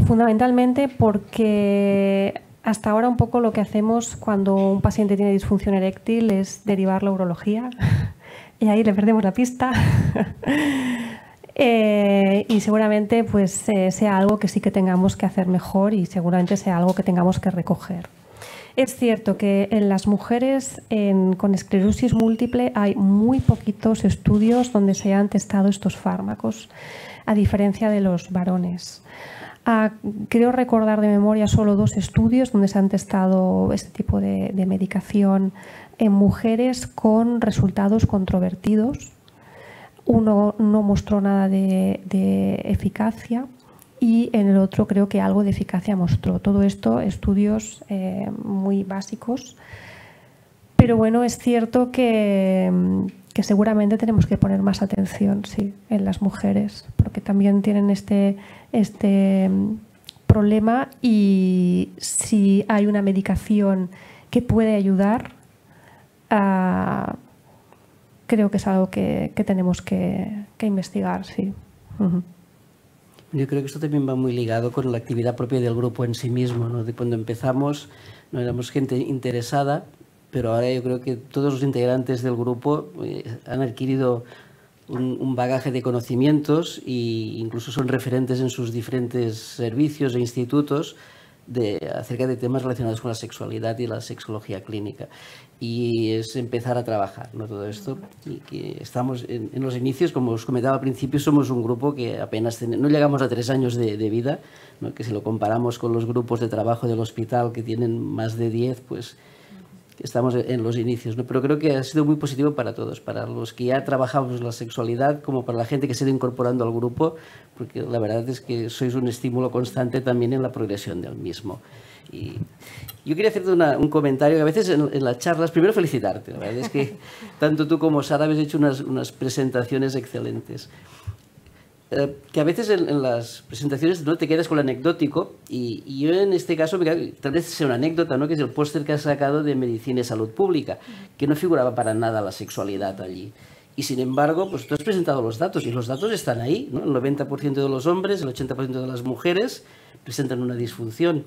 fundamentalmente porque hasta ahora un poco lo que hacemos cuando un paciente tiene disfunción eréctil es derivar la urología y ahí le perdemos la pista. Eh, y seguramente pues eh, sea algo que sí que tengamos que hacer mejor y seguramente sea algo que tengamos que recoger. Es cierto que en las mujeres con esclerosis múltiple hay muy poquitos estudios donde se han testado estos fármacos, a diferencia de los varones. Ah, creo recordar de memoria solo dos estudios donde se han testado este tipo de, medicación en mujeres con resultados controvertidos. Uno no mostró nada de, eficacia y en el otro creo que algo de eficacia mostró. Todo esto estudios eh, muy básicos. Pero bueno, es cierto que, que seguramente tenemos que poner más atención sí, en las mujeres, porque también tienen este, este mm, problema y si hay una medicación que puede ayudar, ah, creo que es algo que, tenemos que, investigar, sí. Yo creo que esto también va muy ligado con la actividad propia del grupo en sí mismo. ¿no? De cuando empezamos no éramos gente interesada, pero ahora yo creo que todos los integrantes del grupo eh, han adquirido un, bagaje de conocimientos e incluso son referentes en sus diferentes servicios e institutos de, acerca de temas relacionados con la sexualidad y la sexología clínica. Y es empezar a trabajar ¿no? todo esto. Y que estamos en, los inicios, como os comentaba al principio, somos un grupo que apenas no llegamos a tres años de, vida, que si lo comparamos con los grupos de trabajo del hospital que tienen más de diez, pues estamos en los inicios, pero creo que ha sido muy positivo para todos, para los que ya trabajamos la sexualidad, como para la gente que se ha ido incorporando al grupo, porque la verdad es que sois un estímulo constante también en la progresión del mismo. Y yo quería hacerte un comentario, que a veces en, las charlas, primero felicitarte, la verdad es que tanto tú como Sara habéis hecho unas, unas presentaciones excelentes. Eh, que a veces en, las presentaciones no te quedas con lo anecdótico y, yo en este caso tal vez sea una anécdota, ¿no? que es el póster que has sacado de Medicina y Salud Pública, que no figuraba para nada la sexualidad allí. Y sin embargo, pues tú has presentado los datos y los datos están ahí. ¿no? El 90% de los hombres, el 80% de las mujeres presentan una disfunción.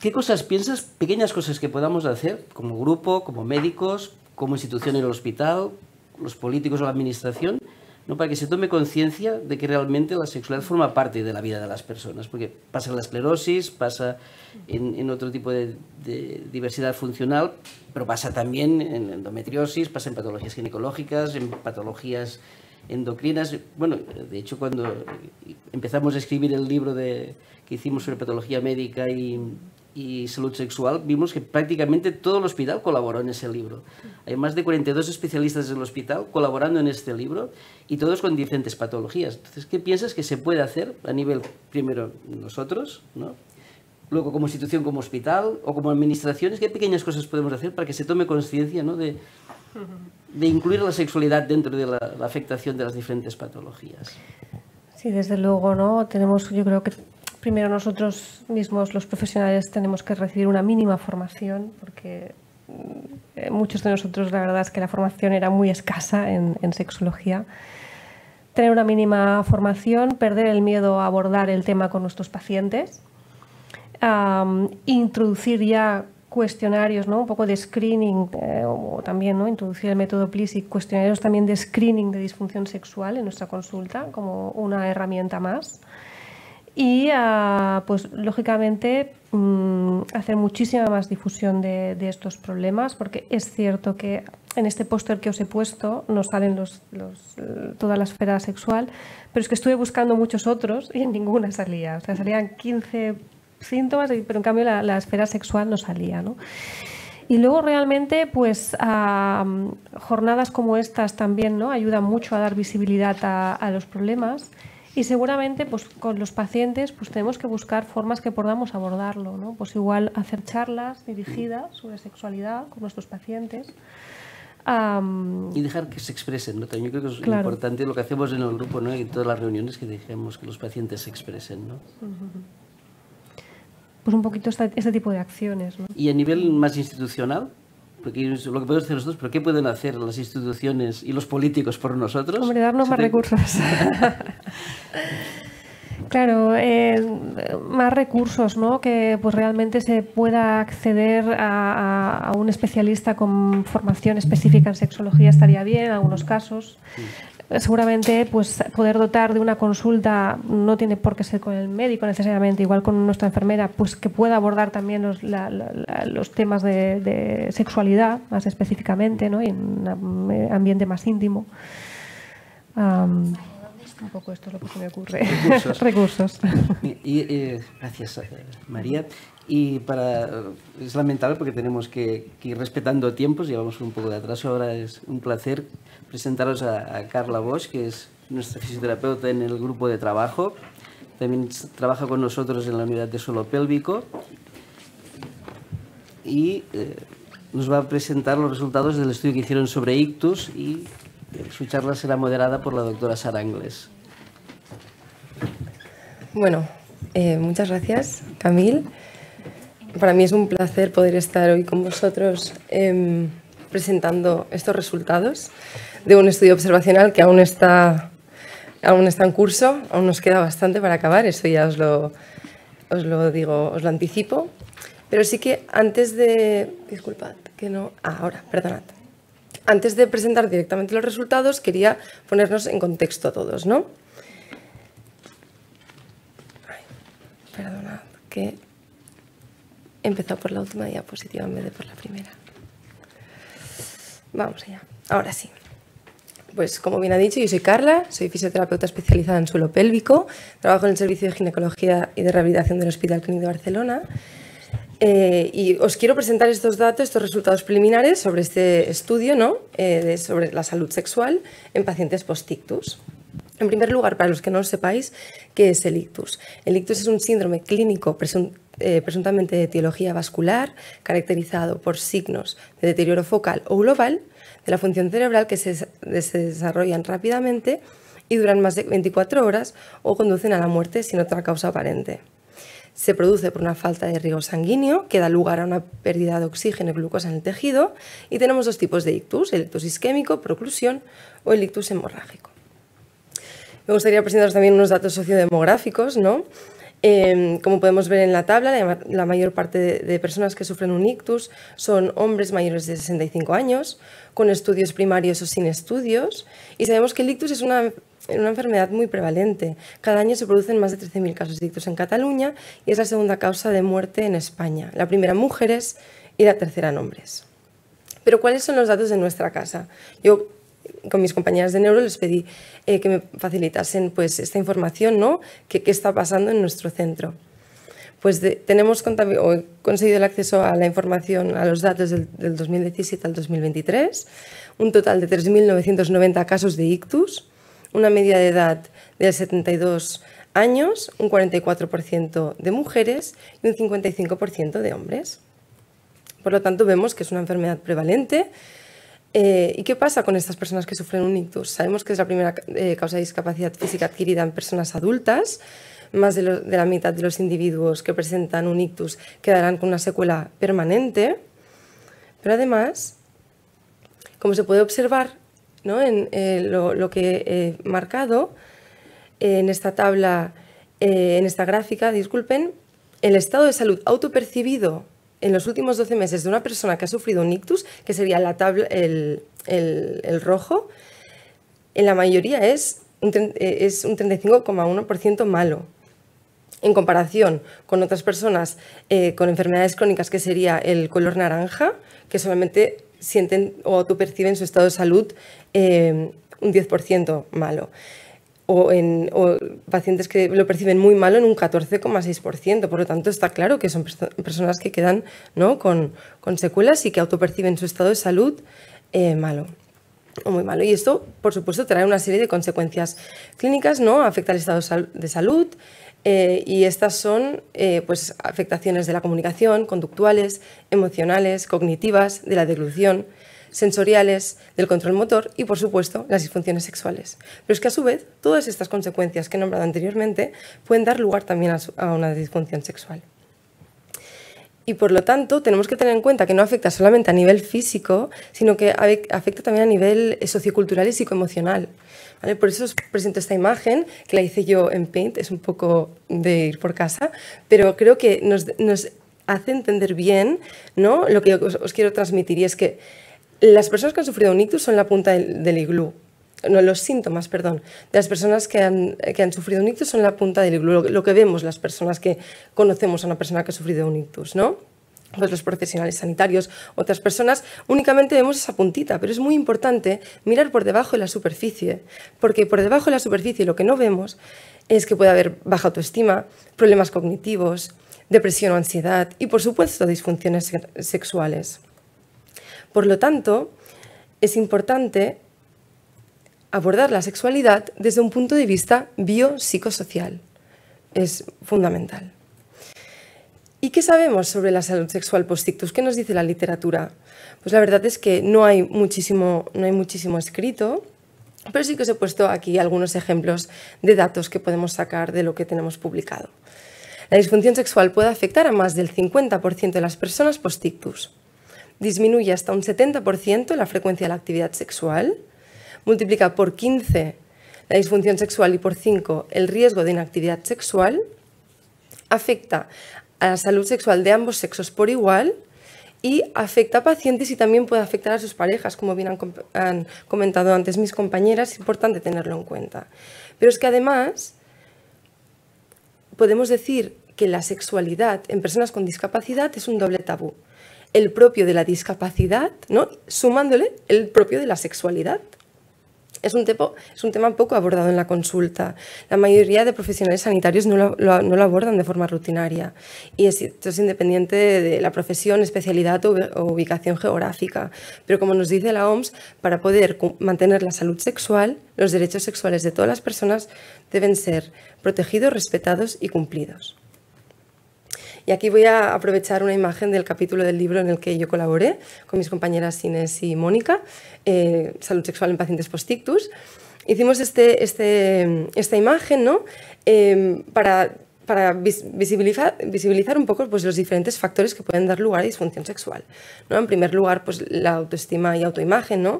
¿Qué cosas piensas, pequeñas cosas que podamos hacer como grupo, como médicos, como institución en el hospital, los políticos o la administración, ¿no? para que se tome conciencia de que realmente la sexualidad forma parte de la vida de las personas, porque pasa en la esclerosis, pasa en, otro tipo de, de, diversidad funcional, pero pasa también en endometriosis, pasa en patologías ginecológicas, en patologías endocrinas. Bueno, de hecho, cuando empezamos a escribir el libro de, que hicimos sobre patología médica y y salud sexual, vimos que prácticamente todo el hospital colaboró en ese libro. Hay más de 42 especialistas del hospital colaborando en este libro y todos con diferentes patologías. Entonces, ¿qué piensas que se puede hacer a nivel, primero, nosotros, ¿no? luego como institución, como hospital o como administraciones? ¿Qué pequeñas cosas podemos hacer para que se tome conciencia ¿no? de, incluir la sexualidad dentro de la, la afectación de las diferentes patologías? Sí, desde luego, ¿no? Tenemos, yo creo que primero nosotros mismos, los profesionales, tenemos que recibir una mínima formación, porque mm, eh, muchos de nosotros la verdad es que la formación era muy escasa en, sexología. Tener una mínima formación, perder el miedo a abordar el tema con nuestros pacientes, introducir ya cuestionarios, ¿no? un poco de screening, eh, o también ¿no? introducir el método y cuestionarios también de screening de disfunción sexual en nuestra consulta como una herramienta más y ah, pues lógicamente mm, hacer muchísima más difusión de, estos problemas porque es cierto que en este póster que os he puesto no salen los, toda la esfera sexual, pero es que estuve buscando muchos otros y en ninguna salía. O sea, salían 15 síntomas, pero en cambio la, esfera sexual no salía. Y luego realmente, pues jornadas como estas también ¿no? ayudan mucho a dar visibilidad a los problemas. Y seguramente pues, con los pacientes pues, tenemos que buscar formas que podamos abordarlo. ¿no? Pues igual hacer charlas dirigidas sobre sexualidad con nuestros pacientes. y dejar que se expresen, También yo creo que es importante lo que hacemos en el grupo, ¿no? Y en todas las reuniones que dejemos que los pacientes se expresen, Pues un poquito este tipo de acciones, Y a nivel más institucional, lo que podemos hacer nosotros, pero ¿qué pueden hacer las instituciones y los políticos por nosotros? Hombre, darnos más recursos. Claro, eh, más recursos, ¿no? Que pues realmente se pueda acceder a, a, un especialista con formación específica en sexología estaría bien, en algunos casos seguramente pues poder dotar de una consulta no tiene por qué ser con el médico necesariamente, igual con nuestra enfermera, pues que pueda abordar también los, temas de, sexualidad más específicamente, en un ambiente más íntimo. un poco esto es lo que se me ocurre. Recursos. Eh, gracias, eh, María. Y para, es lamentable porque tenemos que, que, ir respetando tiempos, llevamos un poco de atraso, ahora es un placer presentaros a, Carla Bosch, que es nuestra fisioterapeuta en el grupo de trabajo. También trabaja con nosotros en la unidad de suelo pélvico y eh, nos va a presentar los resultados del estudio que hicieron sobre ictus y eh, su charla será moderada por la doctora Sara Angles. Bueno, eh, muchas gracias, Camil. Para mí es un placer poder estar hoy con vosotros em, presentando estos resultados de un estudio observacional que aún está, aún está en curso, aún nos queda bastante para acabar, eso ya os lo, os lo digo, os lo anticipo. Pero sí que antes de... Disculpad, que no... Ah, ahora, perdonad. Antes de presentar directamente los resultados, quería ponernos en contexto a todos, ¿no? perdonad, que he empezado por la última diapositiva en vez de por la primera. Vamos allá. Ahora sí. Pues como bien ha dicho, yo soy Carla, soy fisioterapeuta especializada en suelo pélvico, trabajo en el Servicio de Ginecología y de Rehabilitación del Hospital Clínico de Barcelona. Eh, y os quiero presentar estos datos, estos resultados preliminares sobre este estudio eh, sobre la salud sexual en pacientes postictus. En primer lugar, para los que no lo sepáis, ¿qué es el ictus? El ictus es un síndrome clínico eh, presuntamente de etiología vascular, caracterizado por signos de deterioro focal o global de la función cerebral que se, desarrollan rápidamente y duran más de 24 horas o conducen a la muerte sin otra causa aparente. Se produce por una falta de riego sanguíneo que da lugar a una pérdida de oxígeno y glucosa en el tejido y tenemos dos tipos de ictus, el ictus isquémico, proclusión o el ictus hemorrágico. Me gustaría presentaros también unos datos sociodemográficos, ¿no? Em, como podemos ver en la tabla, la, mayor parte de, personas que sufren un ictus son hombres mayores de 65 años, con estudios primarios o sin estudios, y sabemos que el ictus es una, enfermedad muy prevalente. Cada año se producen más de 13.000 casos de ictus en Cataluña y es la segunda causa de muerte en España, la primera mujeres y la tercera en hombres. Pero ¿cuáles son los datos de nuestra casa? Yo con mis compañeras de neuro les pedí eh, que me facilitasen pues, esta información, ¿no? ¿Qué, está pasando en nuestro centro? Pues tenemos conseguido el acceso a la información, a los datos del 2017 al 2023, un total de 3.990 casos de ictus, una media de edad de 72 años, un 44% de mujeres y un 55% de hombres. Por lo tanto, vemos que es una enfermedad prevalente, eh, ¿Y qué pasa con estas personas que sufren un ictus? Sabemos que es la primera eh, causa de discapacidad física adquirida en personas adultas. Más de, la mitad de los individuos que presentan un ictus quedarán con una secuela permanente. Pero además, como se puede observar en eh, lo, lo, que he marcado en esta tabla, en esta gráfica, disculpen, el estado de salud autopercibido en los últimos 12 meses de una persona que ha sufrido un ictus, que sería la tabla, el, rojo, en la mayoría es un, 35,1% eh, malo. En comparación con otras personas eh, con enfermedades crónicas, que sería el color naranja, que solamente sienten o tú perciben su estado de salud eh, un 10% malo o pacientes que lo perciben muy malo en un 14,6%. Por lo tanto, está claro que son personas que quedan con, secuelas y que autoperciben su estado de salud eh, malo o muy malo. Y esto, por supuesto, trae una serie de consecuencias clínicas, ¿no? Afecta al estado de salud eh, y estas son eh, pues, afectaciones de la comunicación, conductuales, emocionales, cognitivas, de la deglución sensoriales, del control motor y, por supuesto, las disfunciones sexuales. Pero es que, a su vez, todas estas consecuencias que he nombrado anteriormente pueden dar lugar también a una disfunción sexual. Y por lo tanto, tenemos que tener en cuenta que no afecta solamente a nivel físico, sino que afecta también a nivel sociocultural y psicoemocional. Por eso os presento esta imagen, que la hice yo en Paint, es un poco de ir por casa, pero creo que nos, hace entender bien ¿no? lo que os, os quiero transmitir, y es que las personas que han sufrido un ictus son la punta del, iglú. No, los síntomas, perdón, de las personas que han, sufrido un ictus son la punta del iglú, lo, que vemos las personas que conocemos a una persona que ha sufrido un ictus, ¿no? Pues los profesionales sanitarios, otras personas, únicamente vemos esa puntita, pero es muy importante mirar por debajo de la superficie, porque por debajo de la superficie lo que no vemos es que puede haber baja autoestima, problemas cognitivos, depresión o ansiedad y, por supuesto, disfunciones sexuales. Por lo tanto, es importante abordar la sexualidad desde un punto de vista biopsicosocial. Es fundamental. ¿Y qué sabemos sobre la salud sexual postictus? ¿Qué nos dice la literatura? Pues la verdad es que no hay muchísimo, no hay muchísimo escrito, pero sí que os he puesto aquí algunos ejemplos de datos que podemos sacar de lo que tenemos publicado. La disfunción sexual puede afectar a más del 50% de las personas postictus disminuye hasta un 70% la frecuencia de la actividad sexual, multiplica por 15 la disfunción sexual y por 5 el riesgo de inactividad sexual, afecta a la salud sexual de ambos sexos por igual y afecta a pacientes y también puede afectar a sus parejas, como bien han, comentado antes mis compañeras, es importante tenerlo en cuenta. Pero es que además podemos decir que la sexualidad en personas con discapacidad es un doble tabú el propio de la discapacidad, ¿no? sumándole el propio de la sexualidad. Es un, un, tema poco abordado en la consulta. La mayoría de profesionales sanitarios no lo, abordan de forma rutinaria y esto es independiente de la profesión, especialidad o, ubicación geográfica. Pero como nos dice la OMS, para poder mantener la salud sexual, los derechos sexuales de todas las personas deben ser protegidos, respetados y cumplidos. Y aquí voy a aprovechar una imagen del capítulo del libro en el que yo colaboré con mis compañeras Inés y Mónica, eh, Salud sexual en pacientes postictus. Hicimos este, este, esta imagen ¿no? Em, para visibilizar, visibilizar, un poco pues, los diferentes factores que pueden dar lugar a disfunción sexual. ¿no? En primer lugar, pues, la autoestima y autoimagen. ¿no?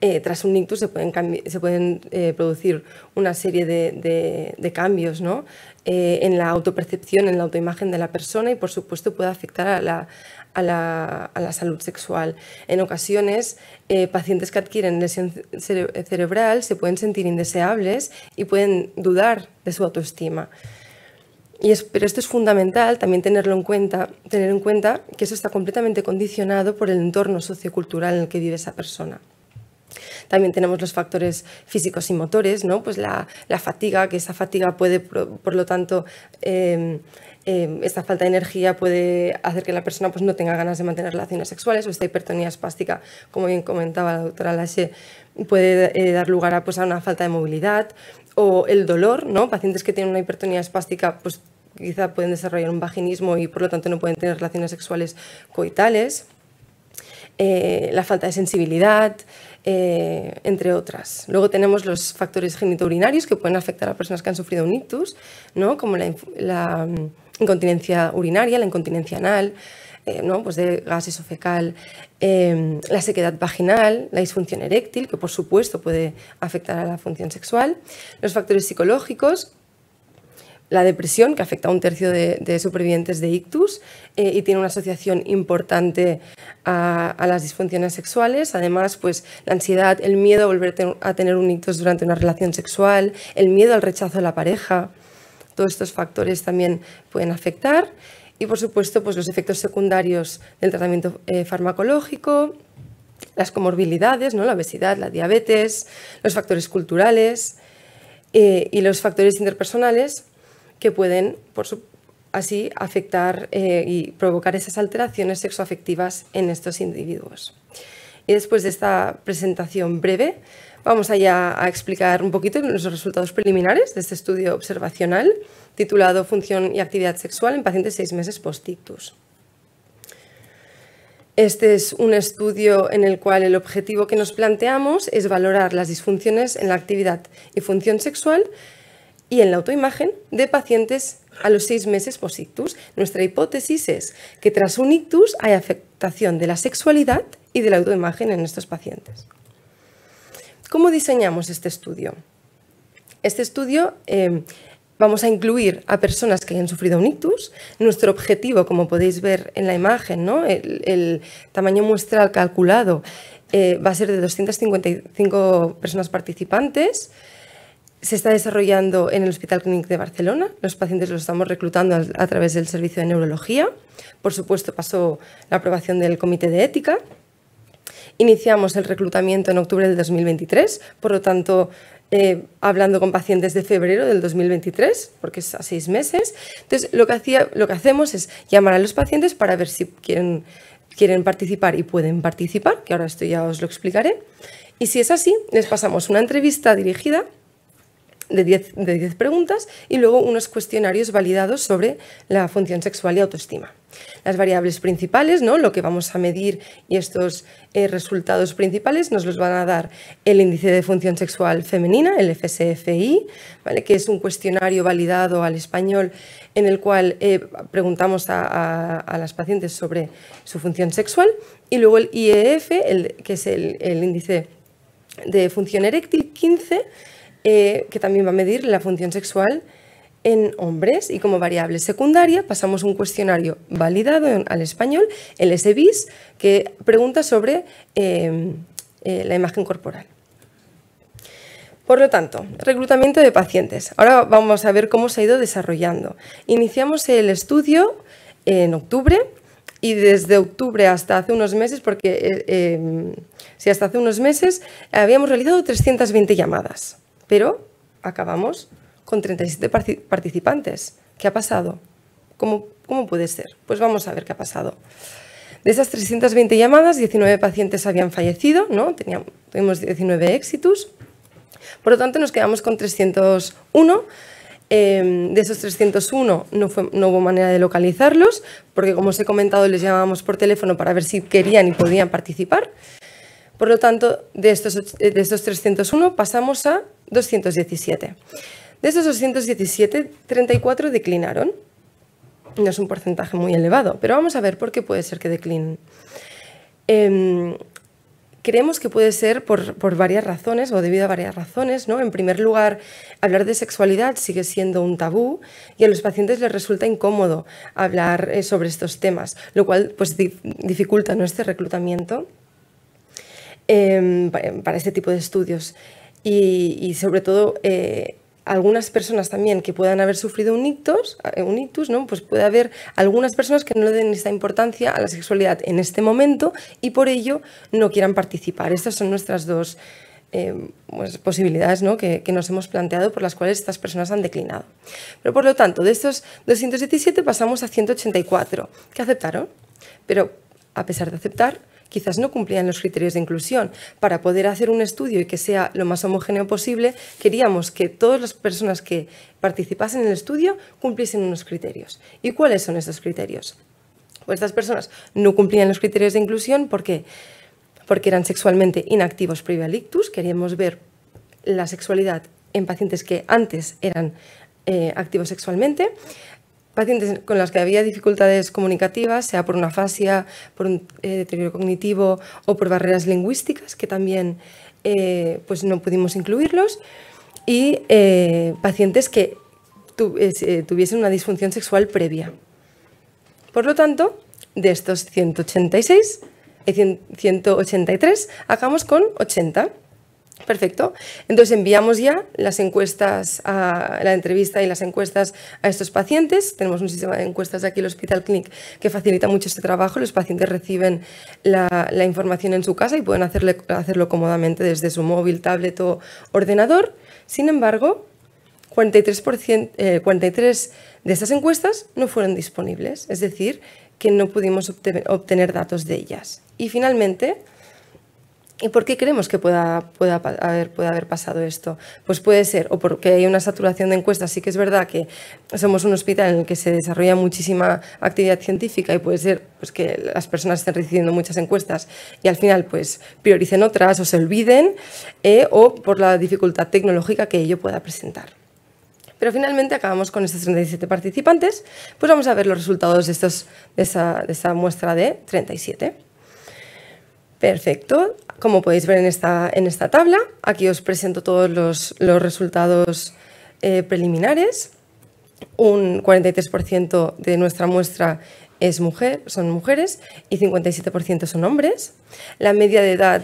Eh, tras un ictus se pueden, se pueden eh, producir una serie de, de cambios ¿no? Eh, en la autopercepción, en la autoimagen de la persona y, por supuesto, puede afectar a la, salud sexual. En ocasiones, eh, pacientes que adquieren lesión cerebral se pueden sentir indeseables y pueden dudar de su autoestima. pero esto es fundamental también tenerlo en cuenta, tener en cuenta que eso está completamente condicionado por el entorno sociocultural en el que vive esa persona. También tenemos los factores físicos y motores, ¿no? pues la, fatiga, que esa fatiga puede, por, lo tanto, em, em, esta falta de energía puede hacer que la persona pues, no tenga ganas de mantener relaciones sexuales o esta hipertonía espástica, como bien comentaba la doctora Lache, puede eh, dar lugar pues, a, una falta de movilidad o el dolor, ¿no? pacientes que tienen una hipertonía espástica pues, quizá pueden desarrollar un vaginismo y por lo tanto no pueden tener relaciones sexuales coitales. Eh, la falta de sensibilidad, eh, entre otras. Luego tenemos los factores genitourinarios que pueden afectar a personas que han sufrido un ictus, ¿no? como la, mm, incontinencia urinaria, la incontinencia anal, eh, ¿no? pues de gas fecal em, la sequedad vaginal, la disfunción eréctil, que por supuesto puede afectar a la función sexual, los factores psicológicos, la depresión, que afecta a un tercio de, supervivientes de ictus eh, y tiene una asociación importante a, las disfunciones sexuales. Además, pues, la ansiedad, el miedo a volver a tener un ictus durante una relación sexual, el miedo al rechazo de la pareja, todos estos factores también pueden afectar. Y, por supuesto, pues, los efectos secundarios del tratamiento eh, farmacológico, las comorbilidades, ¿no? la obesidad, la diabetes, los factores culturales eh, y los factores interpersonales que pueden, por así, afectar eh, y provocar esas alteraciones sexoafectivas en estos individuos. Y después de esta presentación breve, vamos a explicar un poquito los resultados preliminares de este estudio observacional titulado Función y actividad sexual en pacientes seis meses post Este es un estudio en el cual el objetivo que nos planteamos es valorar las disfunciones en la actividad y función sexual y en la autoimagen de pacientes a los seis meses post Nuestra hipótesis es que tras un ictus hay afectación de la sexualidad y de la autoimagen en estos pacientes. ¿Cómo diseñamos este estudio? Este estudio eh, vamos a incluir a personas que hayan sufrido un ictus. Nuestro objetivo, como podéis ver en la imagen, ¿no? el, tamaño muestral calculado eh, va a ser de 255 personas participantes se está desarrollando en el Hospital Clínic de Barcelona. Los pacientes los estamos reclutando a través del servicio de neurología. Por supuesto, pasó la aprobación del Comité de Ética. Iniciamos el reclutamiento en octubre del 2023, por lo tanto, eh, hablando con pacientes de febrero del 2023, porque es a seis meses. Entonces, lo que, hacía, lo que hacemos es llamar a los pacientes para ver si quieren, quieren participar y pueden participar, que ahora esto ya os lo explicaré. Y si es así, les pasamos una entrevista dirigida de 10 preguntas y luego unos cuestionarios validados sobre la función sexual y autoestima. Las variables principales, ¿no? lo que vamos a medir y estos eh, resultados principales nos los van a dar el índice de función sexual femenina, el FSFI, ¿vale? que es un cuestionario validado al español en el cual eh, preguntamos a, las pacientes sobre su función sexual, y luego el IEF, el, que es el, el índice de función eréctil 15, eh, que también va a medir la función sexual en hombres y como variable secundaria pasamos un cuestionario validado al español, el SBIS, que pregunta sobre em, eh, la imagen corporal. Por lo tanto, reclutamiento de pacientes. Ahora vamos a ver cómo se ha ido desarrollando. Iniciamos el estudio en octubre y desde octubre hasta hace unos meses, porque eh, em, si hasta hace unos meses habíamos realizado 320 llamadas. Pero acabamos con 37 participantes. ¿Qué ha pasado? ¿Cómo, ¿Cómo puede ser? Pues vamos a ver qué ha pasado. De esas 320 llamadas, 19 pacientes habían fallecido, ¿no? Teníamos, tuvimos 19 éxitos. Por lo tanto, nos quedamos con 301. Em, de esos 301 no, no, hubo manera de localizarlos, porque como os he comentado, les llamábamos por teléfono para ver si querían y podían participar. Por lo tanto, de estos, 301 eh, pasamos a 217. De estos 217, 34 declinaron. No es un porcentaje muy elevado, pero vamos a ver por qué puede ser que declinen. Em, creemos que puede ser por, varias razones o debido a varias razones. ¿no? En primer lugar, hablar de sexualidad sigue siendo un tabú y a los pacientes les resulta incómodo hablar eh, sobre estos temas, lo cual pues, dificulta nuestro reclutamiento. Em, para este tipo de estudios. Y, sobre todo, eh, algunas personas también que puedan haber sufrido un ictus, eh, un ¿no? pues puede haber algunas personas que no le den esta importancia a la sexualidad en este momento y por ello no quieran participar. Estas son nuestras dos em, pues, posibilidades ¿no? que, que, nos hemos planteado por las cuales estas personas han declinado. Pero por lo tanto, de estos 217 pasamos a 184, que aceptaron, pero a pesar de aceptar, quizás no cumplían los criterios de inclusión. Para poder hacer un estudio y que sea lo más homogéneo posible, queríamos que todas las personas que participasen en el estudio cumpliesen unos criterios. ¿Y cuáles son esos criterios? Pues estas personas no cumplían los criterios de inclusión porque porque eran sexualmente inactivos previa al Queríamos ver la sexualidad en pacientes que antes eran eh, activos sexualmente pacientes con las que había dificultades comunicativas, sea por una fascia, por un eh, deterioro cognitivo o por barreras lingüísticas, que también eh, pues no pudimos incluirlos, y eh, pacientes que tuviesen una disfunción sexual previa. Por lo tanto, de estos 186, 183, acabamos con 80. Perfecto. Entonces enviamos ya las encuestas, a, la entrevista y las encuestas a estos pacientes. Tenemos un sistema de encuestas aquí en el Hospital Clinic que facilita mucho este trabajo. Los pacientes reciben la, información en su casa y pueden hacerlo cómodamente desde su móvil, tablet o ordenador. Sin embargo, 43%, eh, de estas encuestas no fueron disponibles, es decir, que no pudimos obtener datos de ellas. Y finalmente, ¿Y por qué creemos que pueda, haber, haber pasado esto? Pues puede ser, o porque hay una saturación de encuestas. Sí que es verdad que somos un hospital en el que se desarrolla muchísima actividad científica y puede ser pues, que las personas estén recibiendo muchas encuestas y al final pues, prioricen otras o se olviden, eh, o por la dificultad tecnológica que ello pueda presentar. Pero finalmente acabamos con estos 37 participantes, pues vamos a ver los resultados de, estos, muestra de 37. Perfecto como podéis ver en esta, en esta tabla, aquí os presento todos los, resultados eh, preliminares. Un 43% de nuestra muestra es mujer, son mujeres y 57% son hombres. La media de edad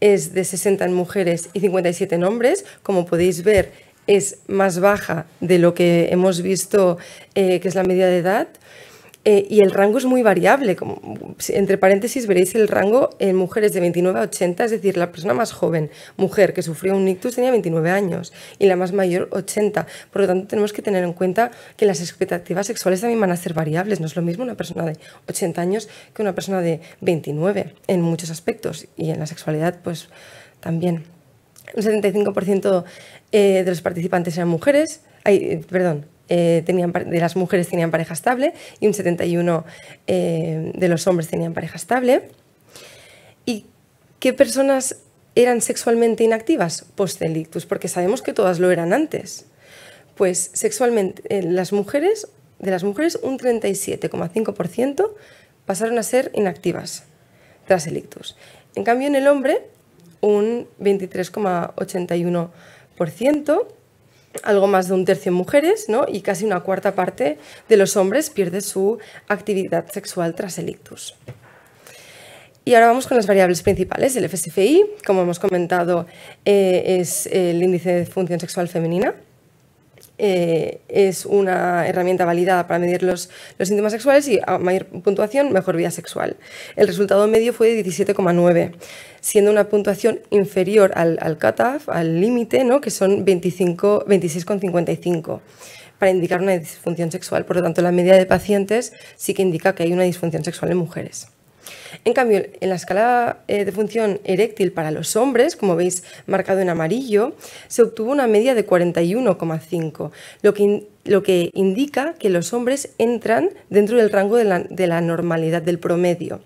es de 60 en mujeres y 57 en hombres. Como podéis ver, es más baja de lo que hemos visto eh, que es la media de edad. Eh, y el rango es muy variable. entre paréntesis veréis el rango en mujeres de 29 a 80, es decir, la persona más joven, mujer que sufrió un ictus tenía 29 años y la más mayor 80. Por lo tanto, tenemos que tener en cuenta que las expectativas sexuales también van a ser variables. No es lo mismo una persona de 80 años que una persona de 29 en muchos aspectos y en la sexualidad pues también. Un 75% eh, de los participantes eran mujeres, eh, perdón, eh, tenían, de las mujeres tenían pareja estable y un 71 eh, de los hombres tenían pareja estable. ¿Y qué personas eran sexualmente inactivas post pues elictus Porque sabemos que todas lo eran antes. Pues sexualmente, eh, las mujeres, de las mujeres un 37,5% pasaron a ser inactivas tras elictus En cambio, en el hombre, un 23,81% algo más de un tercio en mujeres ¿no? y casi una cuarta parte de los hombres pierde su actividad sexual tras el ictus. Y ahora vamos con las variables principales. El FSFI, como hemos comentado, eh, es el índice de función sexual femenina. Eh, es una herramienta validada para medir los, síntomas sexuales y a mayor puntuación, mejor vía sexual. El resultado medio fue de 17,9, siendo una puntuación inferior al, CATAF, al límite, ¿no? que son 26,55 para indicar una disfunción sexual. Por lo tanto, la media de pacientes sí que indica que hay una disfunción sexual en mujeres. En cambio, en la escala eh, de función eréctil para los hombres, como veis marcado en amarillo, se obtuvo una media de 41,5, lo que, indica que los hombres entran dentro del rango de la, normalidad del promedio.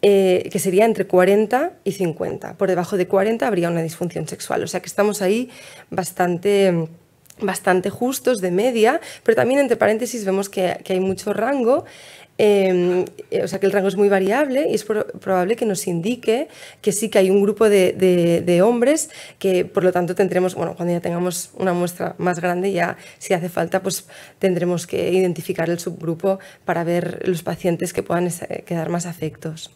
Eh, que sería entre 40 y 50. Por debajo de 40 habría una disfunción sexual. O sea que estamos ahí bastante justos de media, pero también entre paréntesis vemos que hay mucho rango Em, eh, o sea que el rango es muy variable y es probable que nos indique que sí que hay un grupo de, hombres que por lo tanto tendremos, bueno, cuando ya tengamos una muestra más grande ya si hace falta pues tendremos que identificar el subgrupo para ver los pacientes que puedan quedar más afectos.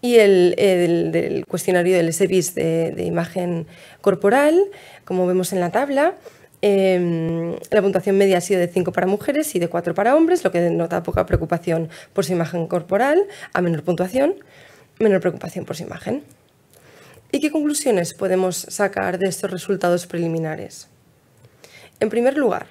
Y el, cuestionario del SBIS de imagen corporal, como vemos en la tabla, Em, la puntuación media ha sido de 5 para mujeres y de 4 para hombres, lo que denota poca preocupación por su imagen corporal, a menor puntuación, menor preocupación por su imagen. ¿Y qué conclusiones podemos sacar de estos resultados preliminares? En primer lugar,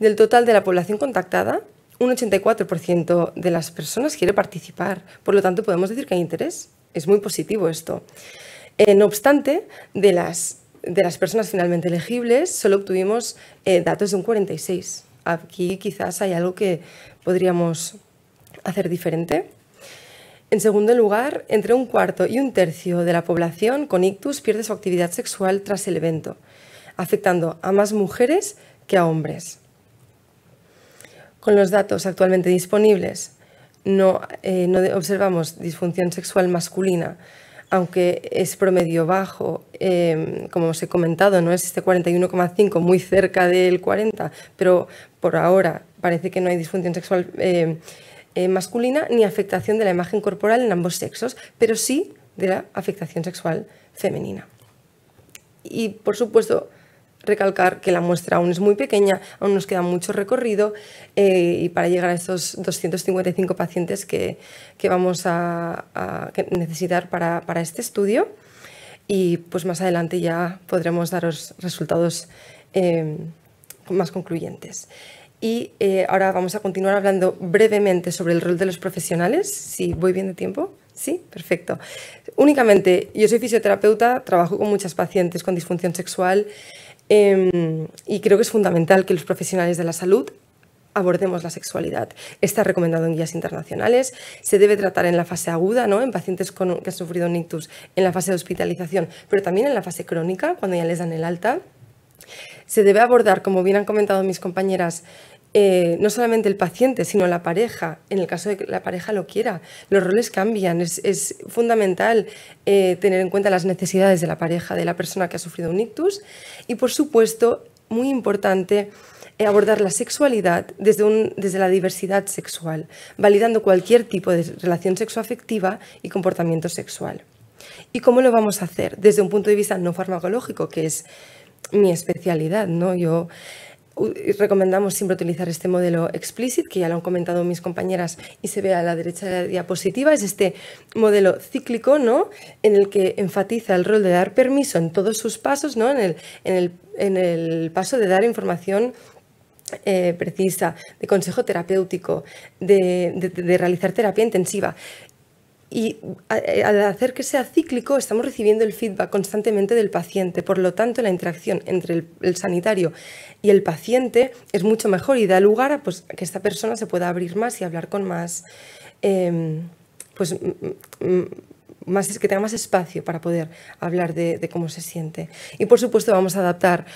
del total de la población contactada, un 84% de las personas quiere participar, por lo tanto podemos decir que hay interés. Es muy positivo esto. Eh, no obstante, de las de las personas finalmente elegibles, solo obtuvimos eh, datos de un 46. Aquí quizás hay algo que podríamos hacer diferente. En segundo lugar, entre un cuarto y un tercio de la población con ictus pierde su actividad sexual tras el evento, afectando a más mujeres que a hombres. Con los datos actualmente disponibles, no eh, observamos disfunción sexual masculina, aunque es promedio bajo, em, como os he comentado, no es este 41,5 muy cerca del 40, pero por ahora parece que no hay disfunción sexual em, eh, masculina ni afectación de la imagen corporal en ambos sexos, pero sí de la afectación sexual femenina. Y por supuesto, recalcar que la muestra aún es muy pequeña, aún nos queda mucho recorrido eh, y para llegar a estos 255 pacientes que, vamos a, necesitar para, este estudio y pues más adelante ya podremos daros resultados em, más concluyentes. Y eh, ahora vamos a continuar hablando brevemente sobre el rol de los profesionales, si voy bien de tiempo. Sí, perfecto. Únicamente, yo soy fisioterapeuta, trabajo con muchas pacientes con disfunción sexual Em, y creo que es fundamental que los profesionales de la salud abordemos la sexualidad. Está recomendado en guías internacionales, se debe tratar en la fase aguda, ¿no? en pacientes que han sufrido un ictus, en la fase de hospitalización, pero también en la fase crónica, cuando ya les dan el alta. Se debe abordar, como bien han comentado mis compañeras, eh, no solamente el paciente, sino la pareja, en el caso de que la pareja lo quiera. Los roles cambian, es, fundamental eh, tener en cuenta las necesidades de la pareja, de la persona que ha sufrido un ictus y, por supuesto, muy importante, eh, abordar la sexualidad desde, un, desde la diversidad sexual, validando cualquier tipo de relación sexoafectiva y comportamiento sexual. ¿Y cómo lo vamos a hacer? Desde un punto de vista no farmacológico, que es mi especialidad, ¿no? Yo recomendamos siempre utilizar este modelo explicit, que ya lo han comentado mis compañeras y se ve a la derecha de la diapositiva, es este modelo cíclico, ¿no? En el que enfatiza el rol de dar permiso en todos sus pasos, ¿no? En el, en el, paso de dar información eh, precisa, de consejo terapéutico, de, realizar terapia intensiva. Y eh, al hacer que sea cíclico, estamos recibiendo el feedback constantemente del paciente. Por lo tanto, la interacción entre el, sanitario y el paciente es mucho mejor y da lugar a pues, que esta persona se pueda abrir más y hablar con más. Em, pues, más, que tenga más espacio para poder hablar de, cómo se siente. Y por supuesto, vamos a adaptar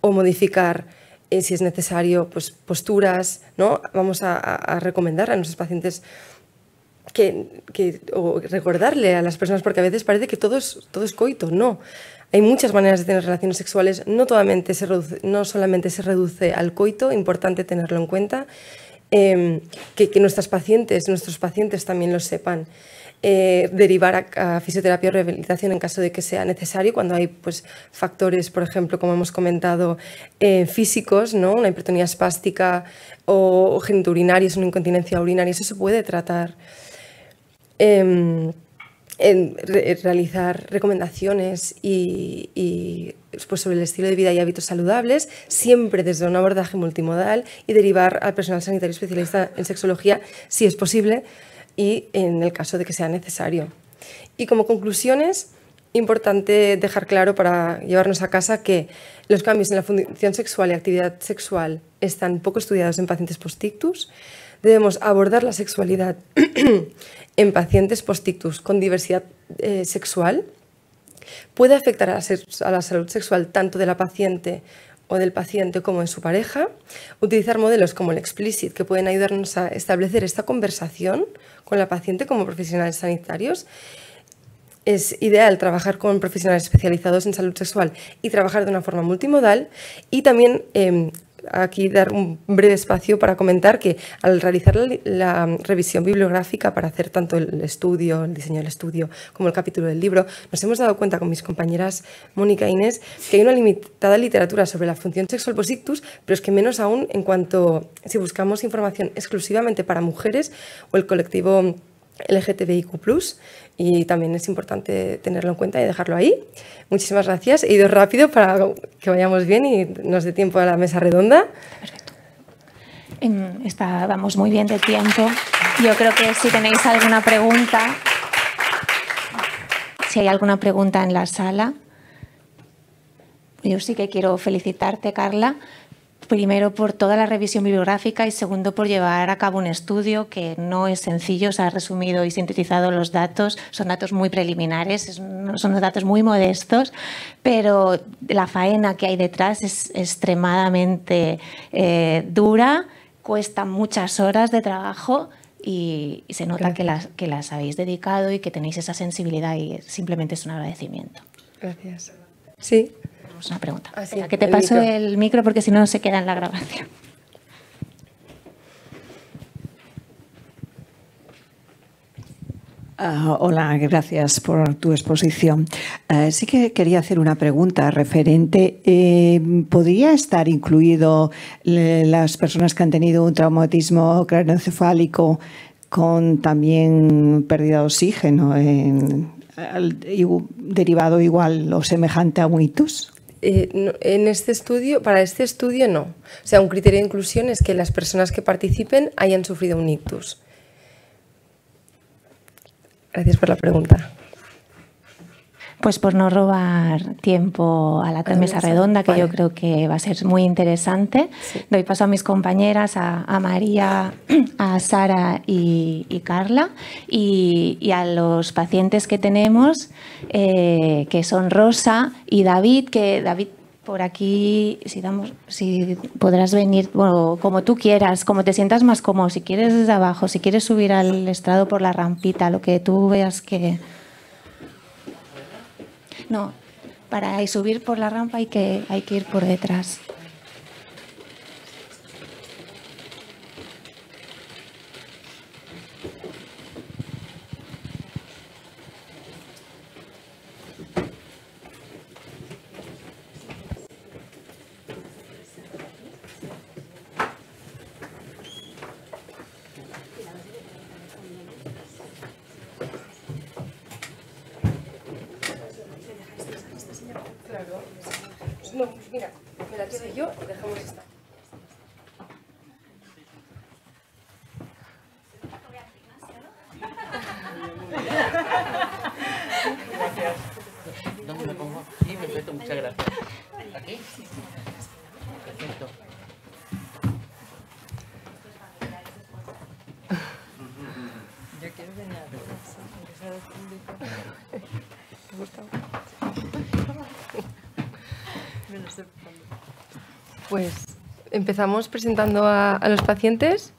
o modificar eh, si es necesario, pues posturas, ¿no? Vamos a, a recomendar a nuestros pacientes que, o recordarle a las personas, porque a veces parece que todo es, todo es coito, no. Hay muchas maneras de tener relaciones sexuales, no, totalmente se no solamente se reduce al coito, importante tenerlo en cuenta, em, que, nuestras pacientes, nuestros pacientes también lo sepan. Eh, derivar a, fisioterapia o rehabilitación en caso de que sea necesario, cuando hay pues, factores, por ejemplo, como hemos comentado, eh, físicos, ¿no? una hipertonía espástica o, genitourinaria, es una incontinencia urinaria, eso se puede tratar. Em, en realizar recomendaciones y pues, sobre el estilo de vida y hábitos saludables, siempre desde un abordaje multimodal y derivar al personal sanitario especialista en sexología si es posible y en el caso de que sea necesario. Y como conclusiones, importante dejar claro para llevarnos a casa que los cambios en la función sexual y actividad sexual están poco estudiados en pacientes postictus. Debemos abordar la sexualidad en pacientes postictus con diversidad eh, sexual puede afectar a la, salud sexual tanto de la paciente o del paciente como en su pareja, utilizar modelos como el explicit que pueden ayudarnos a establecer esta conversación con la paciente como profesionales sanitarios. Es ideal trabajar con profesionales especializados en salud sexual y trabajar de una forma multimodal y también em, aquí dar un breve espacio para comentar que al realizar la, revisión bibliográfica para hacer tanto el estudio, el diseño del estudio, como el capítulo del libro, nos hemos dado cuenta con mis compañeras Mónica e Inés que hay una limitada literatura sobre la función sexual posictus, pero es que menos aún en cuanto si buscamos información exclusivamente para mujeres o el colectivo LGTBIQ+, y también es importante tenerlo en cuenta y dejarlo ahí. Muchísimas gracias. He ido rápido para que vayamos bien y nos dé tiempo a la mesa redonda. Perfecto. En muy bien de tiempo. Yo creo que si tenéis alguna pregunta, si hay alguna pregunta en la sala, yo sí que quiero felicitarte, Carla, primero por toda la revisión bibliográfica y segundo por llevar a cabo un estudio que no es sencillo, se ha resumido y sintetizado los datos, son datos muy preliminares, son datos muy modestos, pero la faena que hay detrás es extremadamente eh, dura, cuesta muchas horas de trabajo y, y se nota que las, que las habéis dedicado y que tenéis esa sensibilidad y simplemente es un agradecimiento. Gracias. Sí una pregunta. que te paso el micro porque si no, se queda en la grabación. Ah, hola, gracias por tu exposición. Eh, sí que quería hacer una pregunta referente. Eh, ¿Podría estar incluido las personas que han tenido un traumatismo craneoencefálico con también pérdida de oxígeno derivado igual o semejante a un eh, en este estudio, para este estudio no. O sea, un criterio de inclusión es que las personas que participen hayan sufrido un ictus. Gracias por la pregunta. Pues por no robar tiempo a la mesa redonda, que yo creo que va a ser muy interesante. Doy paso a mis compañeras, a, María, a Sara y, Carla, y, a los pacientes que tenemos, eh, que son Rosa y David, que David por aquí, si, si podrás venir, como tú quieras, como te sientas más cómodo, si quieres desde abajo, si quieres subir al estrado por la rampita, lo que tú veas que, no, para subir por la rampa hay que, hay que ir por detrás. Pues empezamos presentando a, los pacientes.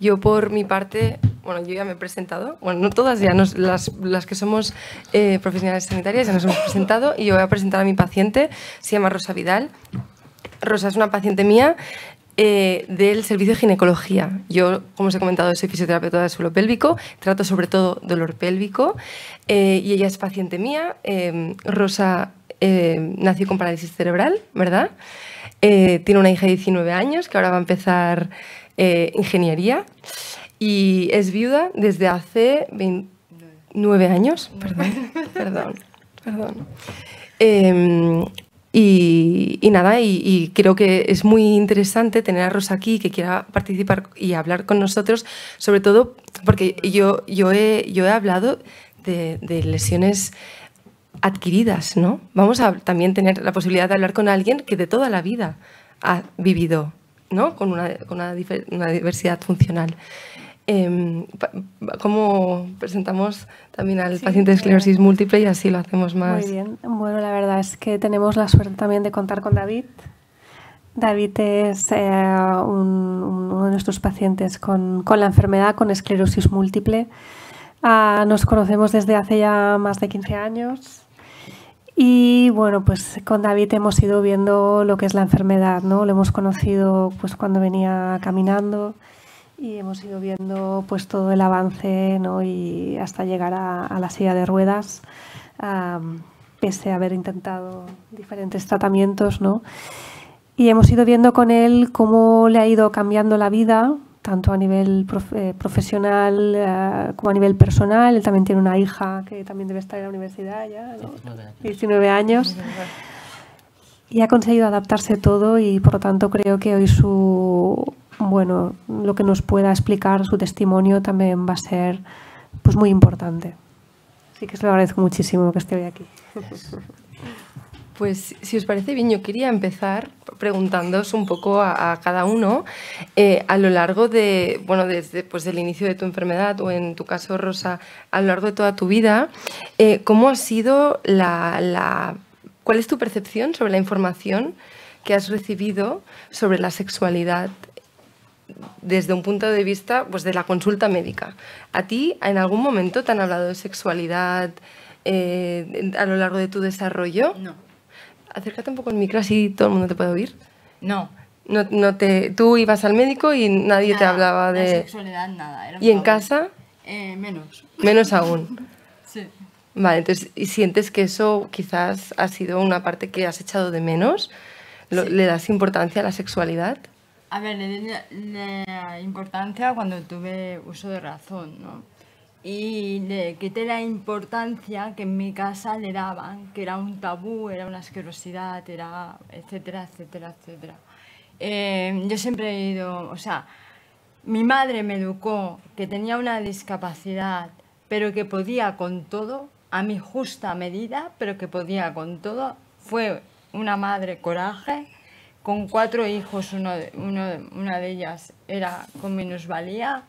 Yo por mi parte, bueno, yo ya me he presentado, bueno, no todas ya, las, que somos eh, profesionales sanitarias ya nos hemos presentado y yo voy a presentar a mi paciente, se llama Rosa Vidal. Rosa es una paciente mía, eh, del servicio de ginecología. Yo, como os he comentado, soy fisioterapeuta de suelo pélvico, trato sobre todo dolor pélvico eh, y ella es paciente mía. Em, Rosa em, nació con parálisis cerebral, ¿verdad? Eh, tiene una hija de 19 años que ahora va a empezar ingeniería y es viuda desde hace 29 años, perdón, perdón, perdón. Em, y, nada, y, creo que es muy interesante tener a Rosa aquí que quiera participar y hablar con nosotros, sobre todo porque yo, yo, he, hablado de, lesiones adquiridas, ¿no? Vamos a también tener la posibilidad de hablar con alguien que de toda la vida ha vivido, ¿no? Con una, con una diversidad funcional. Em, cómo presentamos también al paciente de esclerosis múltiple y así lo hacemos más. Muy bien. Bueno, la verdad es que tenemos la suerte también de contar con David. David es eh, uno de nuestros pacientes con, la enfermedad, con esclerosis múltiple. Ah, nos conocemos desde hace ya más de 15 años. Y bueno, pues con David hemos ido viendo lo que es la enfermedad, ¿no? Lo hemos conocido pues cuando venía caminando, y hemos ido viendo pues todo el avance y hasta llegar a, la silla de ruedas pese a haber intentado diferentes tratamientos ¿no? y hemos ido viendo con él cómo le ha ido cambiando la vida tanto a nivel eh, profesional eh, como a nivel personal. Él también tiene una hija que también debe estar en la universidad ya, años. 19 años y ha conseguido adaptarse todo y por lo tanto creo que hoy su bueno, lo que nos pueda explicar su testimonio también va a ser pues muy importante. Así que se lo agradezco muchísimo que esté hoy aquí. Pues si os parece bien, yo quería empezar preguntándoos un poco a, cada uno eh, a lo largo de, bueno, desde pues, el inicio de tu enfermedad o en tu caso, Rosa, a lo largo de toda tu vida, eh, ¿cómo ha sido la... ¿Cuál es tu percepción sobre la información que has recibido sobre la sexualidad desde un punto de vista pues, de la consulta médica. ¿A ti en algún momento te han hablado de sexualidad eh, a lo largo de tu desarrollo? No. Acércate un poco al micro, así todo el mundo te puede oír. No. No, no te, tú ibas al médico y nadie te hablaba de... sexualidad, nada. ¿Y en casa? Eh, menos. Menos aún. sí. Vale, entonces, ¿y sientes que eso quizás ha sido una parte que has echado de menos? ¿Le das importancia a la sexualidad? A ver, le di la importancia cuando tuve uso de razón, ¿no? Y le quité la importancia que en mi casa le daban, que era un tabú, era una asquerosidad, era etcétera, etcétera, etcétera. Eh, yo siempre he ido, o sea, mi madre me educó que tenía una discapacidad, pero que podía con todo, a mi justa medida, pero que podía con todo. Fue una madre coraje, con cuatro hijos, una de ellas era con menos valía.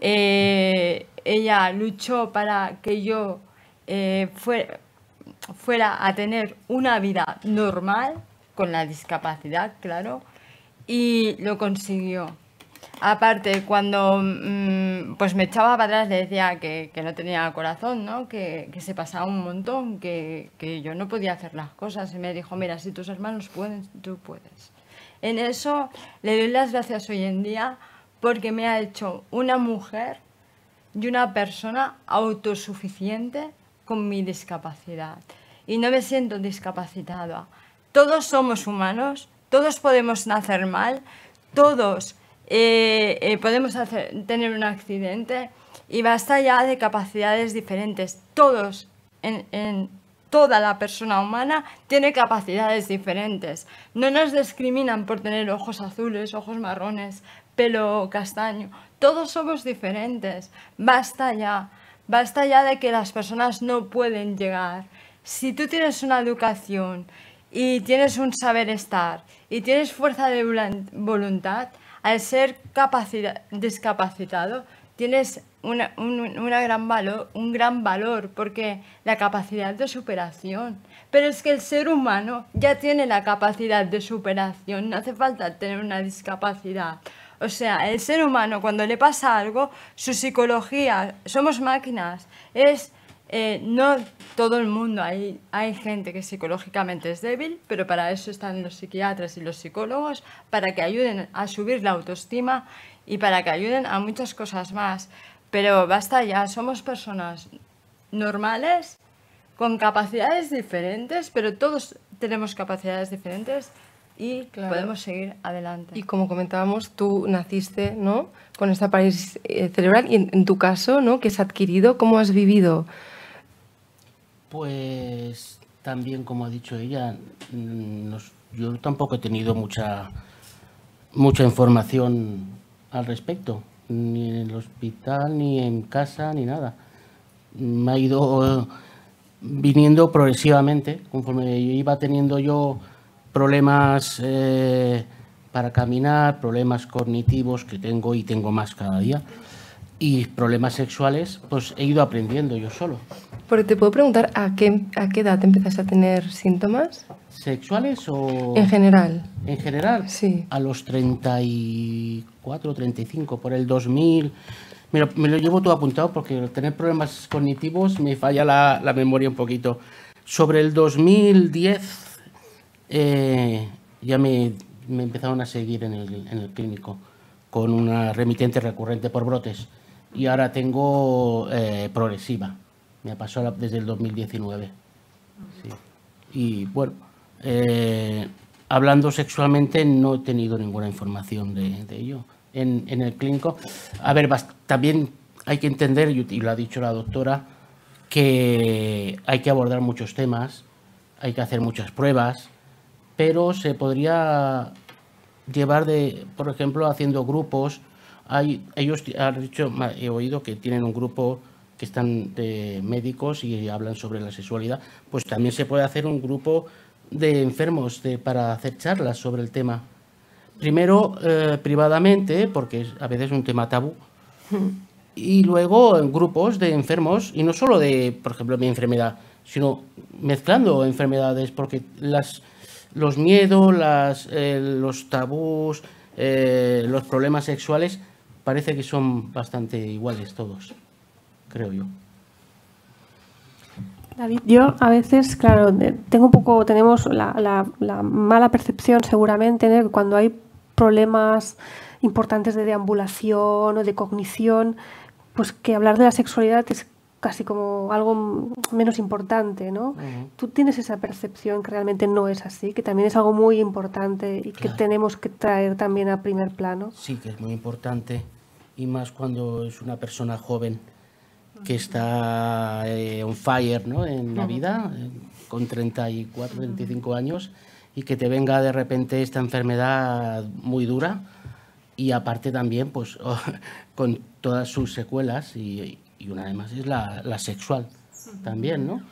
Eh, ella luchó para que yo eh, fuera a tener una vida normal, con la discapacidad, claro, y lo consiguió. Aparte, cuando mm, pues me echaba para atrás le decía que, no tenía corazón, ¿no? Que, se pasaba un montón, que, que yo no podía hacer las cosas. Y me dijo, mira, si tus hermanos pueden, tú puedes. En eso le doy las gracias hoy en día porque me ha hecho una mujer y una persona autosuficiente con mi discapacidad. Y no me siento discapacitada. Todos somos humanos, todos podemos nacer mal, todos eh, eh, podemos hacer, tener un accidente y basta ya de capacidades diferentes. Todos, en, en, toda la persona humana tiene capacidades diferentes. No nos discriminan por tener ojos azules, ojos marrones, pelo castaño. Todos somos diferentes. Basta ya. Basta ya de que las personas no pueden llegar. Si tú tienes una educación y tienes un saber estar y tienes fuerza de voluntad, al ser discapacitado, tienes una gran valor, un gran valor, porque la capacidad de superación. Pero es que el ser humano ya tiene la capacidad de superación, no hace falta tener una discapacidad. O sea, el ser humano cuando le pasa algo, su psicología, somos máquinas, es eh, no todo el mundo, hay, hay gente que psicológicamente es débil, pero para eso están los psiquiatras y los psicólogos, para que ayuden a subir la autoestima y para que ayuden a muchas cosas más. Pero basta ya, somos personas normales, con capacidades diferentes, pero todos tenemos capacidades diferentes y podemos seguir adelante. Y como comentábamos, tú naciste ¿no? con esta parálisis eh, cerebral y en, en, tu caso, ¿no? que es adquirido, ¿cómo has vivido pues también, como ha dicho ella, mm, yo tampoco he tenido mucha, mucha información al respecto, ni en el hospital, ni en casa, ni nada. Me ha ido eh, viniendo progresivamente, conforme iba teniendo yo problemas eh, para caminar, problemas cognitivos que tengo y tengo más cada día, y problemas sexuales, pues he ido aprendiendo yo solo. Porque te puedo preguntar a qué, a qué edad empezaste a tener síntomas. ¿Sexuales o...? En general. ¿En general? Sí. A los 34, 35, por el 2000. Me lo, me lo llevo todo apuntado porque tener problemas cognitivos me falla la, memoria un poquito. Sobre el 2010 eh, ya me, empezaron a seguir en el, clínico con una remitente recurrente por brotes y ahora tengo eh, progresiva. Me pasó desde el 2019. Y bueno, eh, hablando sexualmente no he tenido ninguna información de, ello en, en, el clínico. A ver, también hay que entender, y lo ha dicho la doctora, que hay que abordar muchos temas, hay que hacer muchas pruebas, pero se podría llevar de, por ejemplo, haciendo grupos. Hay, ellos han dicho, he oído que tienen un grupo que están de médicos y hablan sobre la sexualidad, pues también se puede hacer un grupo de enfermos para hacer charlas sobre el tema. Primero eh, privadamente, porque a veces es un tema tabú, y luego en grupos de enfermos, y no solo de, por ejemplo, mi enfermedad, sino mezclando enfermedades, porque los miedos, eh, los tabús, eh, los problemas sexuales, parece que son bastante iguales todos creo yo. David, yo a veces, claro, tengo un poco, tenemos la, mala percepción seguramente de que cuando hay problemas importantes de deambulación o de cognición, pues que hablar de la sexualidad es casi como algo menos importante, ¿no? Tú tienes esa percepción que realmente no es así, que también es algo muy importante y que tenemos que traer también a primer plano. Sí, que es muy importante y más cuando es una persona joven que está eh, on fire en la vida, eh, con 34, 35 años, y que te venga de repente esta enfermedad muy dura y aparte también pues oh, con todas sus secuelas y, una una además es la, sexual también, ¿no?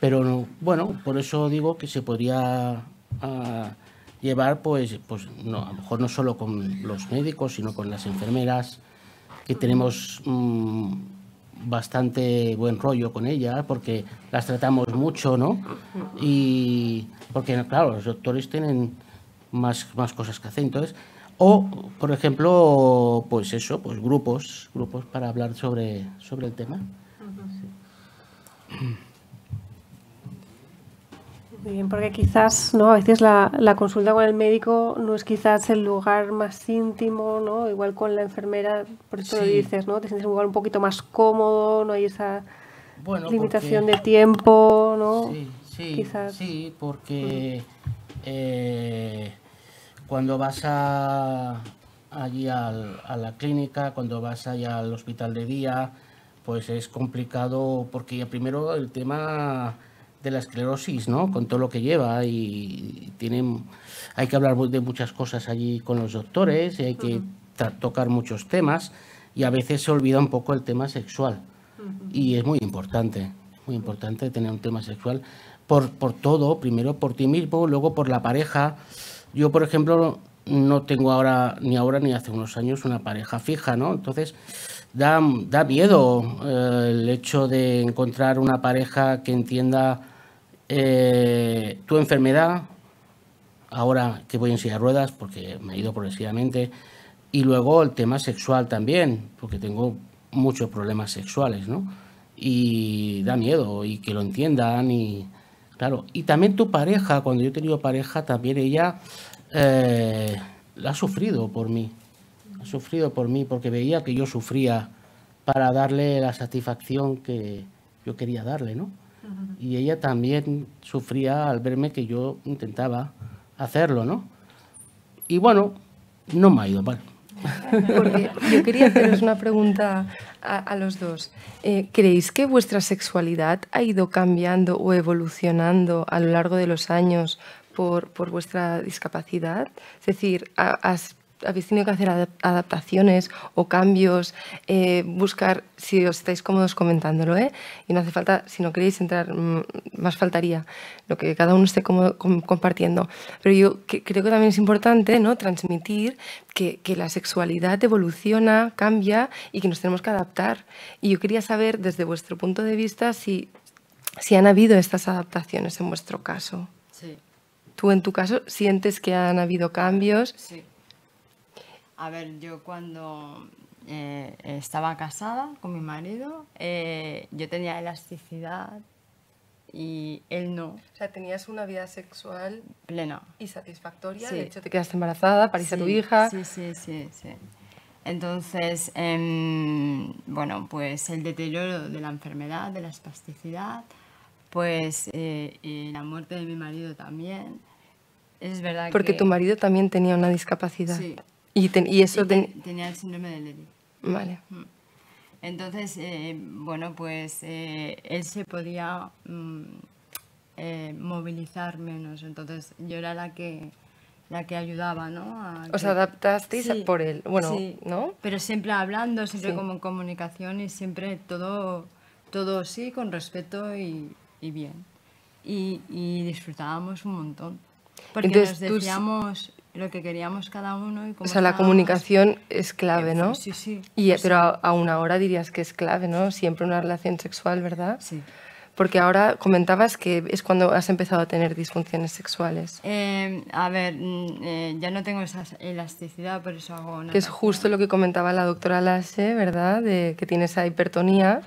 Pero bueno, por eso digo que se podría ah, llevar pues, pues no, a lo mejor no solo con los médicos, sino con las enfermeras que tenemos... Mm, bastante buen rollo con ella porque las tratamos mucho, ¿no? Y porque, claro, los doctores tienen más, más cosas que hacer. Entonces, o, por ejemplo, pues eso, pues grupos, grupos para hablar sobre, sobre el tema bien, porque quizás ¿no? a veces la, consulta con el médico no es quizás el lugar más íntimo, ¿no? igual con la enfermera, por eso lo dices, ¿no? te sientes en un lugar un poquito más cómodo, no hay esa limitación de tiempo, ¿no? Sí, sí, quizás. sí porque eh, cuando vas allí a la clínica, cuando vas allá al hospital de día, pues es complicado porque primero el tema de la esclerosis, ¿no? Con todo lo que lleva y tienen, hay que hablar de muchas cosas allí con los doctores y hay que tocar muchos temas y a veces se olvida un poco el tema sexual y es muy importante, muy importante tener un tema sexual por, por todo, primero por ti mismo, luego por la pareja. Yo, por ejemplo, no tengo ahora, ni ahora ni hace unos años, una pareja fija, ¿no? Entonces, da, da miedo eh, el hecho de encontrar una pareja que entienda eh, tu enfermedad, ahora que voy en silla de ruedas porque me he ido progresivamente, y luego el tema sexual también, porque tengo muchos problemas sexuales, ¿no? Y da miedo y que lo entiendan y claro, y también tu pareja, cuando yo he tenido pareja, también ella eh, la ha sufrido por mí, ha sufrido por mí porque veía que yo sufría para darle la satisfacción que yo quería darle, ¿no? Y ella también sufría al verme que yo intentaba hacerlo, ¿no? Y bueno, no me ha ido mal. Porque yo quería haceros una pregunta a, los dos. Eh, ¿Creéis que vuestra sexualidad ha ido cambiando o evolucionando a lo largo de los años por, por vuestra discapacidad? Es decir, ¿has habéis tenido que hacer adaptaciones o cambios, eh, buscar, si os estáis cómodos comentándolo, ¿eh? y no hace falta, si no queréis entrar, mm, más faltaría lo que cada uno esté compartiendo. Pero yo creo que también es importante ¿no? transmitir que, la sexualidad evoluciona, cambia y que nos tenemos que adaptar. Y yo quería saber, desde vuestro punto de vista, si, si han habido estas adaptaciones en vuestro caso. Sí. ¿Tú en tu caso sientes que han habido cambios? Sí. A ver, yo cuando eh, estaba casada con mi marido, eh, yo tenía elasticidad y él no. O sea, tenías una vida sexual plena y satisfactoria. Sí. De hecho, te quedaste embarazada, pariste a tu hija. Sí, sí, sí, Entonces, em, bueno, pues el deterioro de la enfermedad, de la espasticidad, pues eh, la muerte de mi marido también. Es verdad Porque tu marido también tenía una discapacidad. Sí, y, eso... Tenía el síndrome de Levy. Vale. Mm. Entonces, eh, bueno, pues eh, él se podía mm, eh, movilizar menos. Entonces, yo era la que la que ayudaba, ¿no? Os adaptasteis por él, bueno, ¿no? Pero siempre hablando, siempre como en comunicación y siempre todo, todo sí, con respeto y, bien. Y, disfrutábamos un montón. Porque nos decíamos lo que queríamos cada uno. o sea, la comunicación es clave, ¿no? Sí, sí. Y, pero a aún ahora dirías que es clave, ¿no? Siempre una relación sexual, ¿verdad? Sí. Porque ahora comentabas que es cuando has empezado a tener disfunciones sexuales. Eh, a ver, mm, eh, ya no tengo esa elasticidad, por eso hago Que es justo lo que comentaba la doctora Lasse, ¿verdad? De que tienes esa hipertonía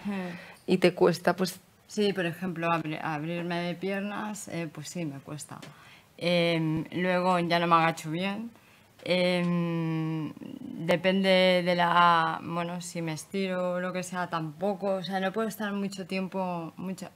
y te cuesta, pues... Sí, por ejemplo, abrirme de piernas, eh, pues sí, me cuesta. Em, luego ya no me agacho bien. Em, depende de la, bueno, si me estiro o lo que sea, tampoco. O sea, no puedo estar mucho tiempo, mucho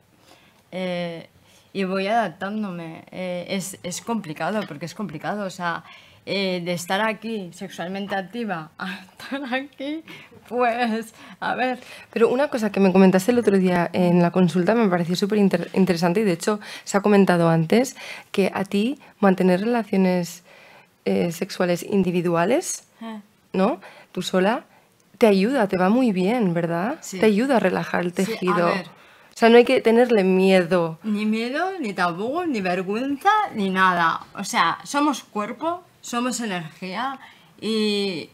eh, y voy adaptándome. Eh, es, es complicado, porque es complicado. O sea, eh, de estar aquí sexualmente activa a estar aquí, pues a ver. Pero una cosa que me comentaste el otro día en la consulta me pareció súper interesante y de hecho se ha comentado antes que a ti mantener relaciones eh, sexuales individuales, ah. ¿no? Tú sola, te ayuda, te va muy bien, ¿verdad? Te ayuda a relajar el tejido. o sea, no hay que tenerle miedo. Ni miedo, ni tabú, ni vergüenza, ni nada. O sea, somos cuerpo, somos energía y,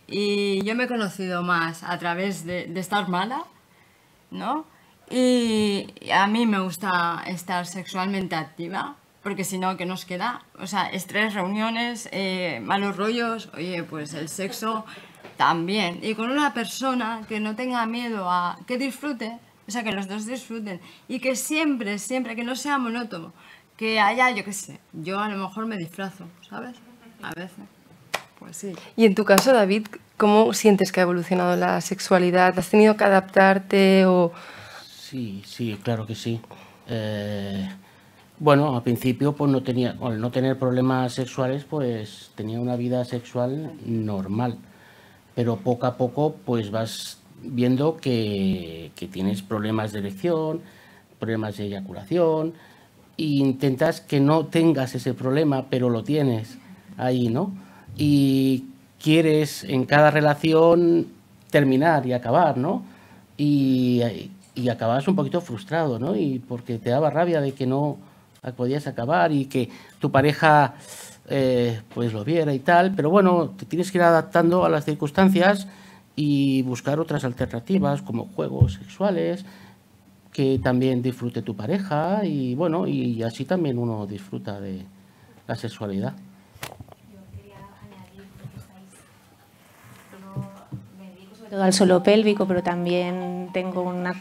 yo me he conocido más a través de, estar mala, ¿no? Y, a mí me gusta estar sexualmente activa, porque si no, ¿qué nos queda? O sea, estrés, reuniones, eh, malos rollos, oye, pues el sexo también. Y con una persona que no tenga miedo a que disfrute, o sea, que los dos disfruten y que siempre, siempre, que no sea monótono, que haya, yo qué sé, yo a lo mejor me disfrazo, ¿sabes? a veces. Pues sí. Y en tu caso, David, ¿cómo sientes que ha evolucionado la sexualidad? ¿Has tenido que adaptarte o...? Sí, sí, claro que sí. Eh, bueno, al principio, pues no tenía, al no tener problemas sexuales, pues tenía una vida sexual normal. Pero poco a poco, pues vas viendo que, tienes problemas de erección, problemas de eyaculación, e intentas que no tengas ese problema, pero lo tienes ahí, ¿no? Y quieres en cada relación terminar y acabar, ¿no? Y, acabas un poquito frustrado, ¿no? Y porque te daba rabia de que no podías acabar y que tu pareja eh, pues lo viera y tal, pero bueno, te tienes que ir adaptando a las circunstancias y buscar otras alternativas como juegos sexuales que también disfrute tu pareja y bueno, y así también uno disfruta de la sexualidad. todo al solo pélvico, pero también tengo una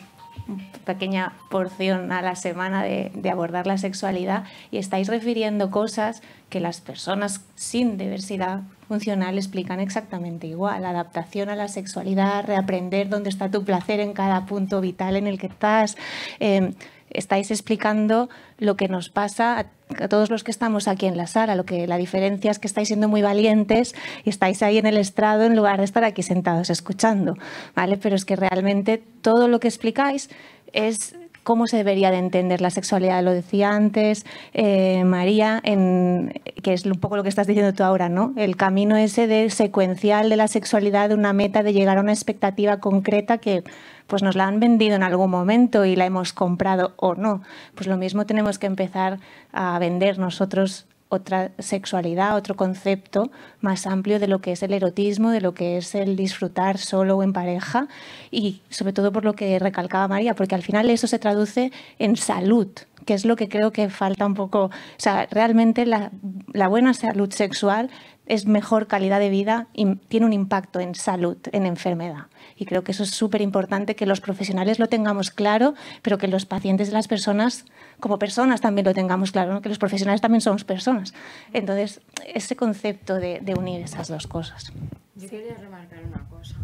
pequeña porción a la semana de, abordar la sexualidad y estáis refiriendo cosas que las personas sin diversidad funcional explican exactamente igual. Adaptación a la sexualidad, reaprender dónde está tu placer en cada punto vital en el que estás. Em, estáis explicando lo que nos pasa a, todos los que estamos aquí en la sala. Lo que la diferencia es que estáis siendo muy valientes y estáis ahí en el estrado en lugar de estar aquí sentados escuchando, ¿vale? Pero es que realmente todo lo que explicáis es cómo se debería de entender la sexualidad. Lo decía antes eh, María, en, que es un poco lo que estás diciendo tú ahora, ¿no? El camino ese de secuencial de la sexualidad, de una meta, de llegar a una expectativa concreta que pues nos la han vendido en algún momento y la hemos comprado o no. Pues lo mismo tenemos que empezar a vender nosotros otra sexualidad, otro concepto más amplio de lo que es el erotismo, de lo que es el disfrutar solo o en pareja y sobre todo por lo que recalcaba María, porque al final eso se traduce en salud, que es lo que creo que falta un poco. O sea, realmente la, la buena salud sexual es mejor calidad de vida y tiene un impacto en salud, en enfermedad. Y creo que eso es súper importante que los profesionales lo tengamos claro, pero que los pacientes, las personas, como personas también lo tengamos claro, que los profesionales también somos personas. Entonces, ese concepto de, unir esas dos cosas. Yo quería remarcar una cosa.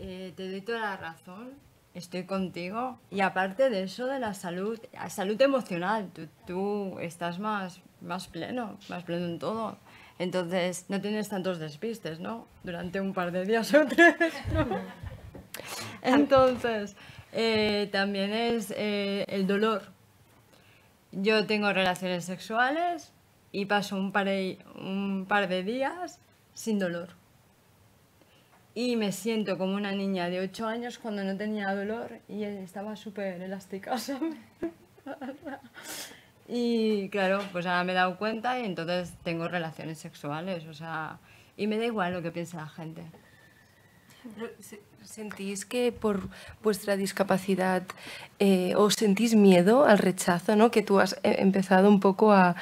Eh, te doy toda la razón, estoy contigo. Y aparte de eso, de la salud, la salud emocional, tú, estás más, más pleno, más pleno en todo. Entonces, no tienes tantos despistes, ¿no? Durante un par de días o tres. Entonces, eh, también es eh, el dolor. Yo tengo relaciones sexuales y paso un par, de, un par de días sin dolor. Y me siento como una niña de 8 años cuando no tenía dolor y estaba súper elástica, Y claro, pues ahora me he dado cuenta y entonces tengo relaciones sexuales, o sea, y me da igual lo que piensa la gente. ¿Sentís que por vuestra discapacidad eh, os sentís miedo al rechazo, ¿no? que tú has eh, empezado un poco a,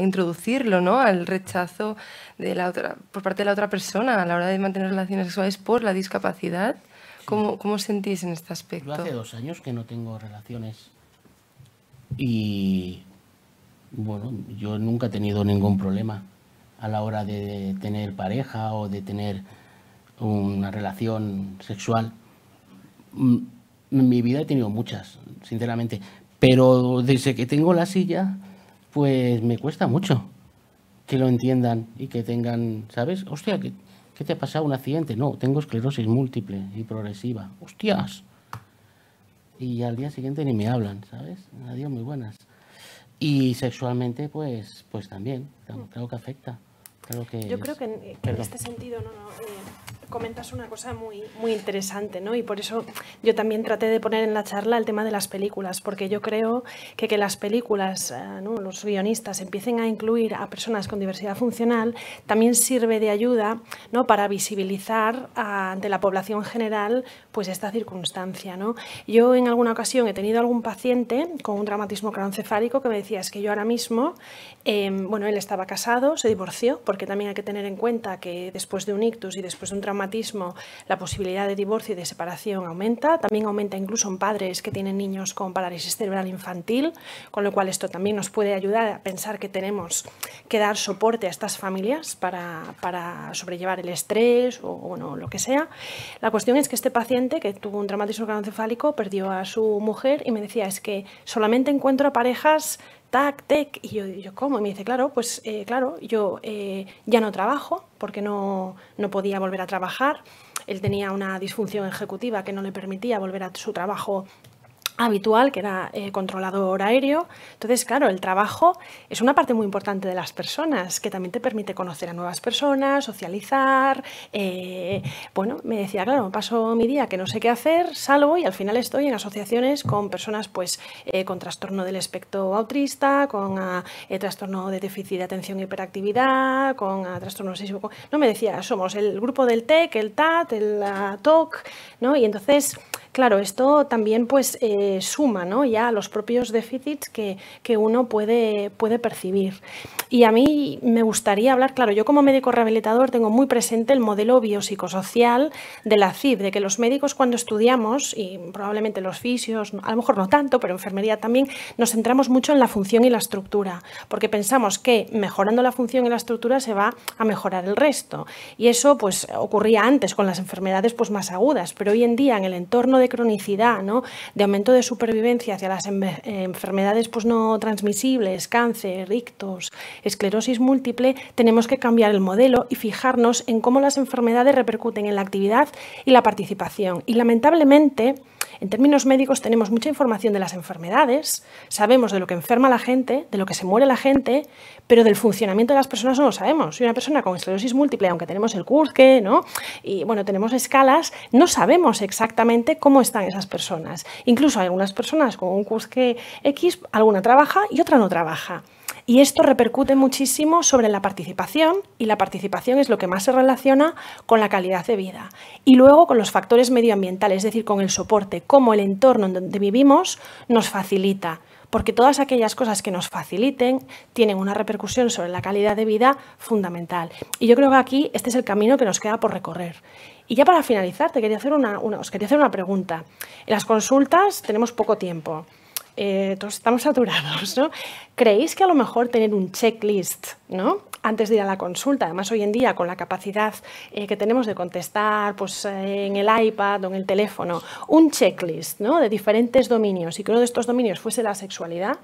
introducirlo, ¿no? al rechazo de la otra, por parte de la otra persona a la hora de mantener relaciones sexuales por la discapacidad? ¿Cómo, ¿Cómo, sentís en este aspecto? Yo hace dos años que no tengo relaciones y bueno, yo nunca he tenido ningún problema a la hora de tener pareja o de tener una relación sexual. En mm, mi vida he tenido muchas, sinceramente, pero desde que tengo la silla, pues me cuesta mucho que lo entiendan y que tengan, ¿sabes? Hostia, ¿qué, te ha pasado? ¿Un accidente? No, tengo esclerosis múltiple y progresiva. ¡Hostias! Y al día siguiente ni me hablan, ¿sabes? Adiós, muy buenas. Y sexualmente, pues, pues también, Creo que afecta. Yo creo que en, este sentido, no, no, eh, comentas una cosa muy, muy interesante, ¿no? Y por eso yo también traté de poner en la charla el tema de las películas, porque yo creo que que las películas, eh, los guionistas empiecen a incluir a personas con diversidad funcional, también sirve de ayuda ¿no? para visibilizar ante la población general pues esta circunstancia. ¿no? Yo en alguna ocasión he tenido algún paciente con un traumatismo craneoencefálico que me decía, es que yo ahora mismo, em, bueno, él estaba casado, se divorció, porque también hay que tener en cuenta que después de un ictus y después de un trauma traumatismo, la posibilidad de divorcio y de separación aumenta. También aumenta incluso en padres que tienen niños con parálisis cerebral infantil, con lo cual esto también nos puede ayudar a pensar que tenemos que dar soporte a estas familias para, sobrellevar el estrés o lo que sea. La cuestión es que este paciente que tuvo un traumatismo organocefálico perdió a su mujer y me decía es que solamente encuentro a parejas TAC, TEC, y yo, yo ¿cómo? Y me dice, claro, pues eh, claro, yo eh, ya no trabajo porque no, no podía volver a trabajar, él tenía una disfunción ejecutiva que no le permitía volver a su trabajo habitual, que era eh, controlador aéreo. Entonces, claro, el trabajo es una parte muy importante de las personas, que también te permite conocer a nuevas personas, socializar. Eh, bueno, me decía, claro, paso mi día que no sé qué hacer, salgo y al final estoy en asociaciones con personas pues, eh, con trastorno del espectro autista, con ah, trastorno de déficit de atención e hiperactividad, con trastornos ah, trastorno No me decía, somos el grupo del TEC, el TAT, el TOC, ¿no? Y entonces Claro, esto también pues eh, suma ya a los propios déficits que, uno puede, puede percibir. Y a mí me gustaría hablar, claro, yo como médico rehabilitador tengo muy presente el modelo biopsicosocial de la CIB, de que los médicos cuando estudiamos, y probablemente los fisios, a lo mejor no tanto, pero enfermería también, nos centramos mucho en la función y la estructura, porque pensamos que mejorando la función y la estructura se va a mejorar el resto. Y eso pues ocurría antes con las enfermedades pues, más agudas, pero hoy en día en el entorno de cronicidad, de aumento de supervivencia hacia las enfermedades pues, no transmisibles, cáncer, ictus, esclerosis múltiple, tenemos que cambiar el modelo y fijarnos en cómo las enfermedades repercuten en la actividad y la participación. Y lamentablemente, en términos médicos tenemos mucha información de las enfermedades, sabemos de lo que enferma la gente, de lo que se muere la gente, pero del funcionamiento de las personas no lo sabemos. Si una persona con esclerosis múltiple, aunque tenemos el que, ¿no? Y bueno, tenemos escalas, no sabemos exactamente cómo están esas personas. Incluso hay algunas personas con un Kurzke X, alguna trabaja y otra no trabaja. Y esto repercute muchísimo sobre la participación y la participación es lo que más se relaciona con la calidad de vida. Y luego con los factores medioambientales, es decir, con el soporte, cómo el entorno en donde vivimos nos facilita. Porque todas aquellas cosas que nos faciliten tienen una repercusión sobre la calidad de vida fundamental. Y yo creo que aquí este es el camino que nos queda por recorrer. Y ya para finalizar, te quería hacer una, os quería hacer una pregunta. En las consultas tenemos poco tiempo. Eh, todos estamos saturados, ¿no? ¿Creéis que a lo mejor tener un checklist, ¿no? Antes de ir a la consulta, además hoy en día con la capacidad eh, que tenemos de contestar pues, eh, en el iPad o en el teléfono, un checklist de diferentes dominios y que uno de estos dominios fuese la sexualidad,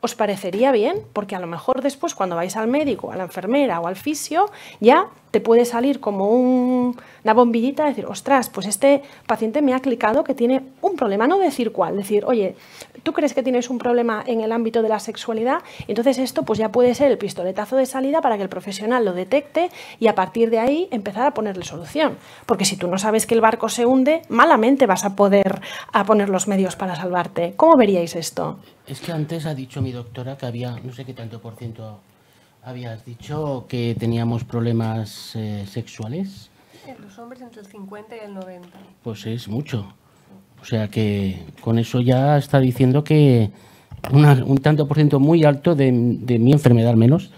¿os parecería bien? Porque a lo mejor después cuando vais al médico, a la enfermera o al fisio, ya te puede salir como un, una bombillita, decir, ostras, pues este paciente me ha clicado que tiene un problema, no decir cuál, decir, oye, tú crees que tienes un problema en el ámbito de la sexualidad, entonces esto pues ya puede ser el pistoletazo de salida para que el profesional lo detecte y a partir de ahí empezar a ponerle solución. Porque si tú no sabes que el barco se hunde, malamente vas a poder a poner los medios para salvarte. ¿Cómo veríais esto? Es que antes ha dicho mi doctora que había no sé qué tanto por ciento Habías dicho que teníamos problemas eh, sexuales. En los hombres entre el 50 y el 90. Pues es mucho. O sea que con eso ya está diciendo que un tanto por ciento muy alto de, mi enfermedad menos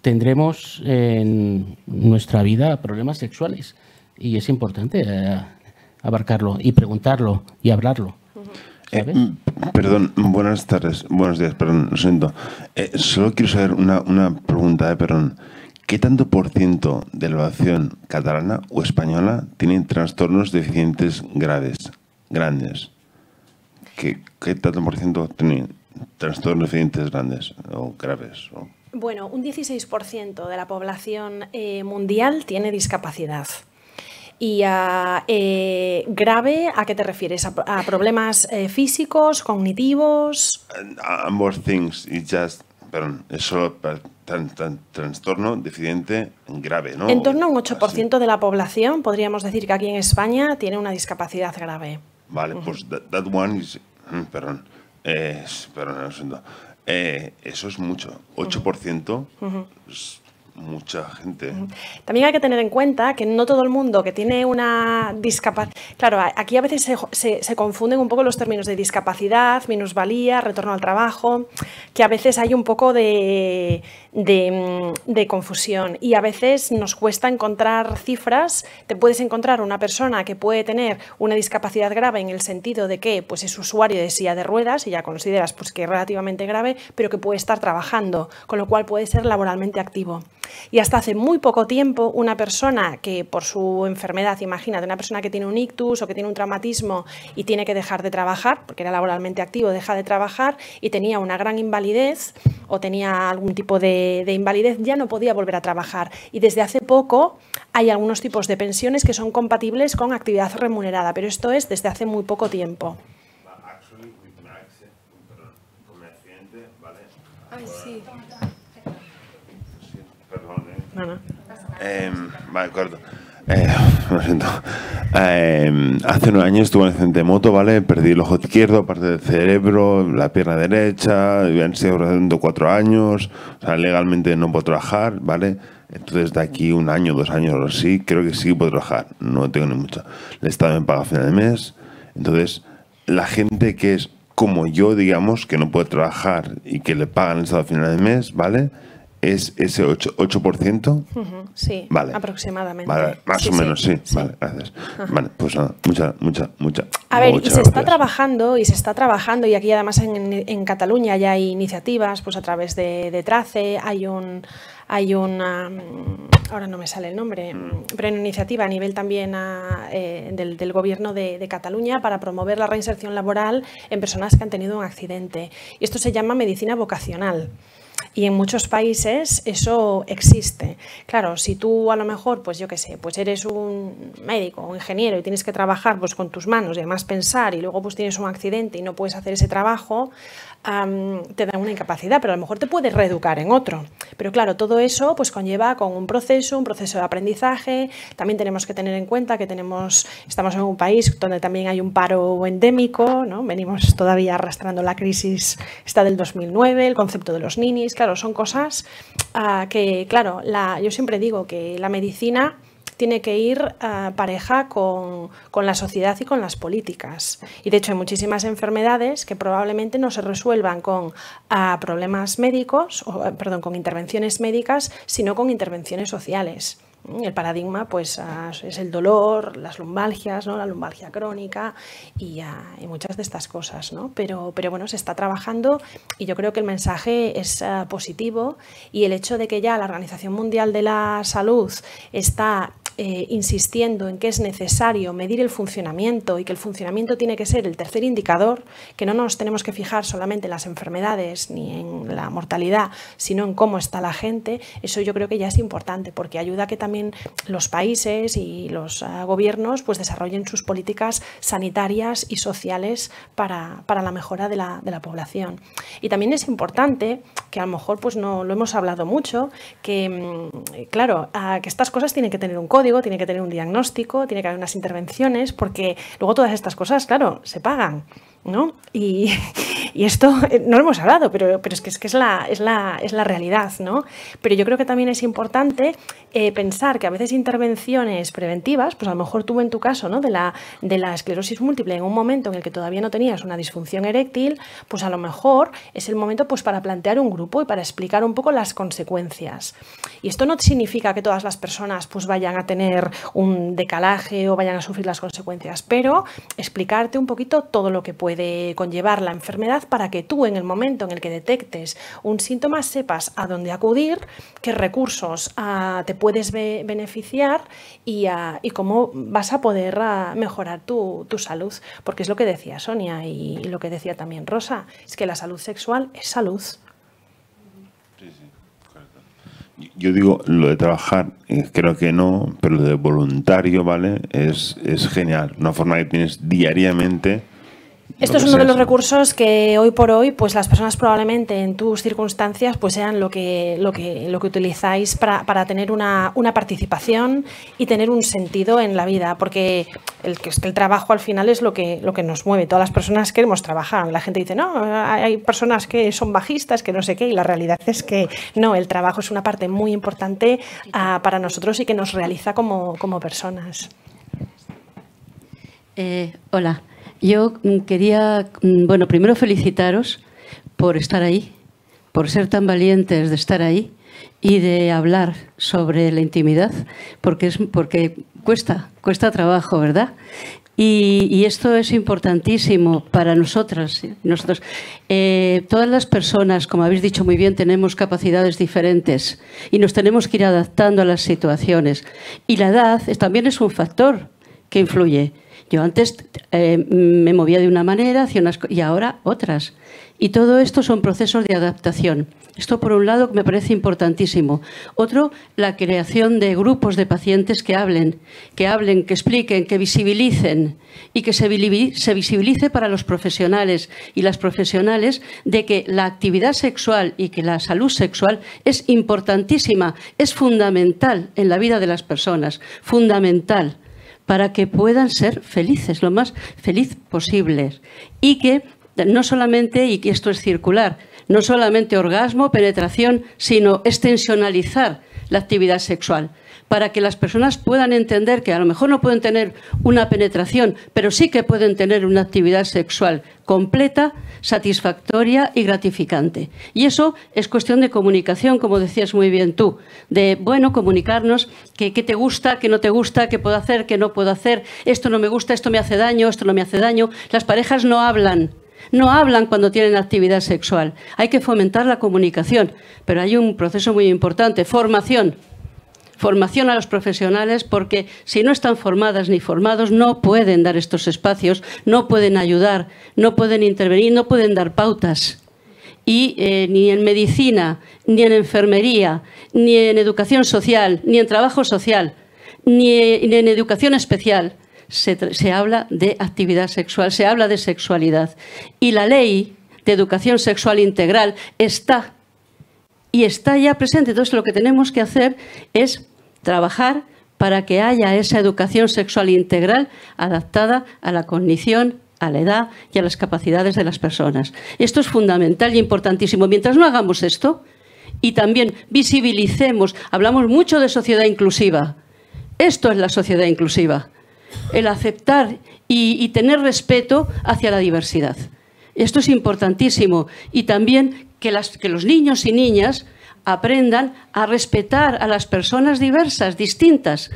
tendremos en nuestra vida problemas sexuales. Y es importante eh, abarcarlo y preguntarlo y hablarlo. Eh, mm, perdón, buenas tardes, buenos días, perdón, lo siento. Eh, solo quiero saber una, pregunta, eh, perdón. ¿Qué tanto por ciento de la población catalana o española tiene trastornos deficientes graves, grandes? ¿Qué, qué tanto por ciento tiene trastornos deficientes grandes o graves? Bueno, un 16% de la población mundial tiene discapacidad. Y a eh, grave, ¿a qué te refieres? ¿A, problemas eh, físicos, cognitivos? Ambos things. just, perdón, es solo tan trastorno deficiente grave, ¿no? En torno a un 8% de la población, podríamos decir que aquí en España tiene una discapacidad grave. Vale, pues that, one is. Mm, perdón, perdón, no, eh, eso es mucho. 8% es, mucha gente. También hay que tener en cuenta que no todo el mundo que tiene una discapacidad... Claro, aquí a veces se, se, confunden un poco los términos de discapacidad, minusvalía, retorno al trabajo, que a veces hay un poco de, Mm, de, confusión y a veces nos cuesta encontrar cifras. Te puedes encontrar una persona que puede tener una discapacidad grave en el sentido de que pues, es usuario de silla de ruedas y ya consideras pues, que es relativamente grave, pero que puede estar trabajando, con lo cual puede ser laboralmente activo. Y hasta hace muy poco tiempo una persona que por su enfermedad, imagínate, una persona que tiene un ictus o que tiene un traumatismo y tiene que dejar de trabajar, porque era laboralmente activo, deja de trabajar y tenía una gran invalidez o tenía algún tipo de de, invalidez ya no podía volver a trabajar y desde hace poco hay algunos tipos de pensiones que son compatibles con actividad remunerada, pero esto es desde hace muy poco tiempo. Eh, em, hace unos años estuve en accidente de moto, ¿vale? Perdí el ojo izquierdo, parte del cerebro, la pierna derecha, habían sido cuatro años, legalmente no puedo trabajar, ¿vale? Entonces, de aquí un año, dos años o así, creo que sí puedo trabajar, no tengo ni mucho. El Estado me paga a final de mes, entonces, la gente que es como yo, digamos, que no puede trabajar y que le pagan el Estado a final de mes, ¿vale? ¿Es ese 8%? sí, aproximadamente. más o menos, sí. Vale, gracias. pues nada, mucha, mucha, mucha. A ver, y se está trabajando, y se está trabajando, y aquí además en, en Cataluña ya hay iniciativas, pues a través de, Trace, hay un hay una, mm, ahora no me sale el nombre, mm, pero una iniciativa a nivel también ah, eh, del, gobierno de, Cataluña para promover la reinserción laboral en personas que han tenido un accidente. Y esto se llama medicina vocacional. Y en muchos países eso existe. Claro, si tú a lo mejor, pues yo qué sé, pues eres un médico un ingeniero y tienes que trabajar pues con tus manos y además pensar y luego pues tienes un accidente y no puedes hacer ese trabajo, te dan una incapacidad, pero a lo mejor te puedes reeducar en otro. Pero claro, todo eso pues conlleva con un proceso, un proceso de aprendizaje. También tenemos que tener en cuenta que tenemos, estamos en un país donde también hay un paro endémico, ¿no? venimos todavía arrastrando la crisis esta del 2009, el concepto de los ninis, claro, son cosas ah, que, claro, la, yo siempre digo que la medicina tiene que ir eh, pareja con, la sociedad y con las políticas. Y de hecho hay muchísimas enfermedades que probablemente no se resuelvan con eh, problemas médicos, eh, perdón, con intervenciones médicas, sino con intervenciones sociales. Mm, el paradigma pues, es el dolor, las lumbalgias, ¿no? la lumbalgia crónica y, muchas de estas cosas. Pero, pero bueno, se está trabajando y yo creo que el mensaje es positivo y el hecho de que ya la Organización Mundial de la Salud está eh, insistiendo en que es necesario medir el funcionamiento y que el funcionamiento tiene que ser el tercer indicador, que no nos tenemos que fijar solamente en las enfermedades ni en la mortalidad, sino en cómo está la gente, eso yo creo que ya es importante porque ayuda a que también los países y los ah, gobiernos pues desarrollen sus políticas sanitarias y sociales para, la mejora de la, población. Y también es importante, que a lo mejor pues no lo hemos hablado mucho, que mm, claro, ah, que estas cosas tienen que tener un código tiene que tener un diagnóstico, tiene que haber unas intervenciones, porque luego todas estas cosas, claro, se pagan. ¿No? Y, esto eh, no lo hemos hablado, pero, pero es que, es, que es, la, es, la, es la realidad, ¿no? Pero yo creo que también es importante eh, pensar que a veces intervenciones preventivas, pues a lo mejor tú en tu caso, De la, de la esclerosis múltiple en un momento en el que todavía no tenías una disfunción eréctil, pues a lo mejor es el momento pues para plantear un grupo y para explicar un poco las consecuencias. Y esto no significa que todas las personas pues vayan a tener un decalaje o vayan a sufrir las consecuencias, pero explicarte un poquito todo lo que puede conllevar la enfermedad para que tú en el momento en el que detectes un síntoma sepas a dónde acudir, qué recursos ah, te pueden puedes beneficiar ah, y, cómo vas a poder ah, mejorar tu, salud. Porque es lo que decía Sonia y, lo que decía también Rosa, es que la salud sexual es salud. Yo digo, lo de trabajar, eh, creo que no, pero lo de voluntario, ¿vale? Es, es genial. Una forma que tienes diariamente esto es uno de los recursos que hoy por hoy, pues las personas probablemente en tus circunstancias, pues sean lo que, lo que, lo que utilizáis para, tener una, una, participación y tener un sentido en la vida, porque el, el trabajo al final es lo que, lo que nos mueve. Todas las personas queremos trabajar. La gente dice, no, hay personas que son bajistas, que no sé qué, y la realidad es que no, el trabajo es una parte muy importante ah, para nosotros y que nos realiza como, personas. Eh, hola. Yo mm, quería, mm, bueno, primero felicitaros por estar ahí, por ser tan valientes de estar ahí y de hablar sobre la intimidad, porque, es, porque cuesta, cuesta trabajo, ¿verdad? Y, esto es importantísimo para nosotras. ¿eh? Nosotros. Eh, todas las personas, como habéis dicho muy bien, tenemos capacidades diferentes y nos tenemos que ir adaptando a las situaciones. Y la edad también es un factor que influye yo antes eh, me movía de una manera unas, y ahora otras. Y todo esto son procesos de adaptación. Esto por un lado me parece importantísimo. Otro, la creación de grupos de pacientes que hablen, que hablen, que expliquen, que visibilicen y que se visibilice para los profesionales y las profesionales de que la actividad sexual y que la salud sexual es importantísima, es fundamental en la vida de las personas, fundamental para que puedan ser felices, lo más feliz posible. Y que no solamente, y esto es circular, no solamente orgasmo, penetración, sino extensionalizar la actividad sexual para que las personas puedan entender que a lo mejor no pueden tener una penetración, pero sí que pueden tener una actividad sexual completa, satisfactoria y gratificante. Y eso es cuestión de comunicación, como decías muy bien tú, de, bueno, comunicarnos qué te gusta, qué no te gusta, qué puedo hacer, qué no puedo hacer, esto no me gusta, esto me hace daño, esto no me hace daño. Las parejas no hablan no hablan cuando tienen actividad sexual. Hay que fomentar la comunicación, pero hay un proceso muy importante, formación formación a los profesionales porque si no están formadas ni formados no pueden dar estos espacios, no pueden ayudar, no pueden intervenir, no pueden dar pautas. Y eh, ni en medicina, ni en enfermería, ni en educación social, ni en trabajo social, ni en educación especial se, se habla de actividad sexual, se habla de sexualidad. Y la ley de educación sexual integral está y está ya presente. Entonces lo que tenemos que hacer es trabajar para que haya esa educación sexual integral adaptada a la cognición, a la edad y a las capacidades de las personas. Esto es fundamental y importantísimo. Mientras no hagamos esto y también visibilicemos, hablamos mucho de sociedad inclusiva. Esto es la sociedad inclusiva, el aceptar y, y tener respeto hacia la diversidad. Esto es importantísimo. Y también que, los niños y niñas aprendan a respetar a las personas diversas, distintas,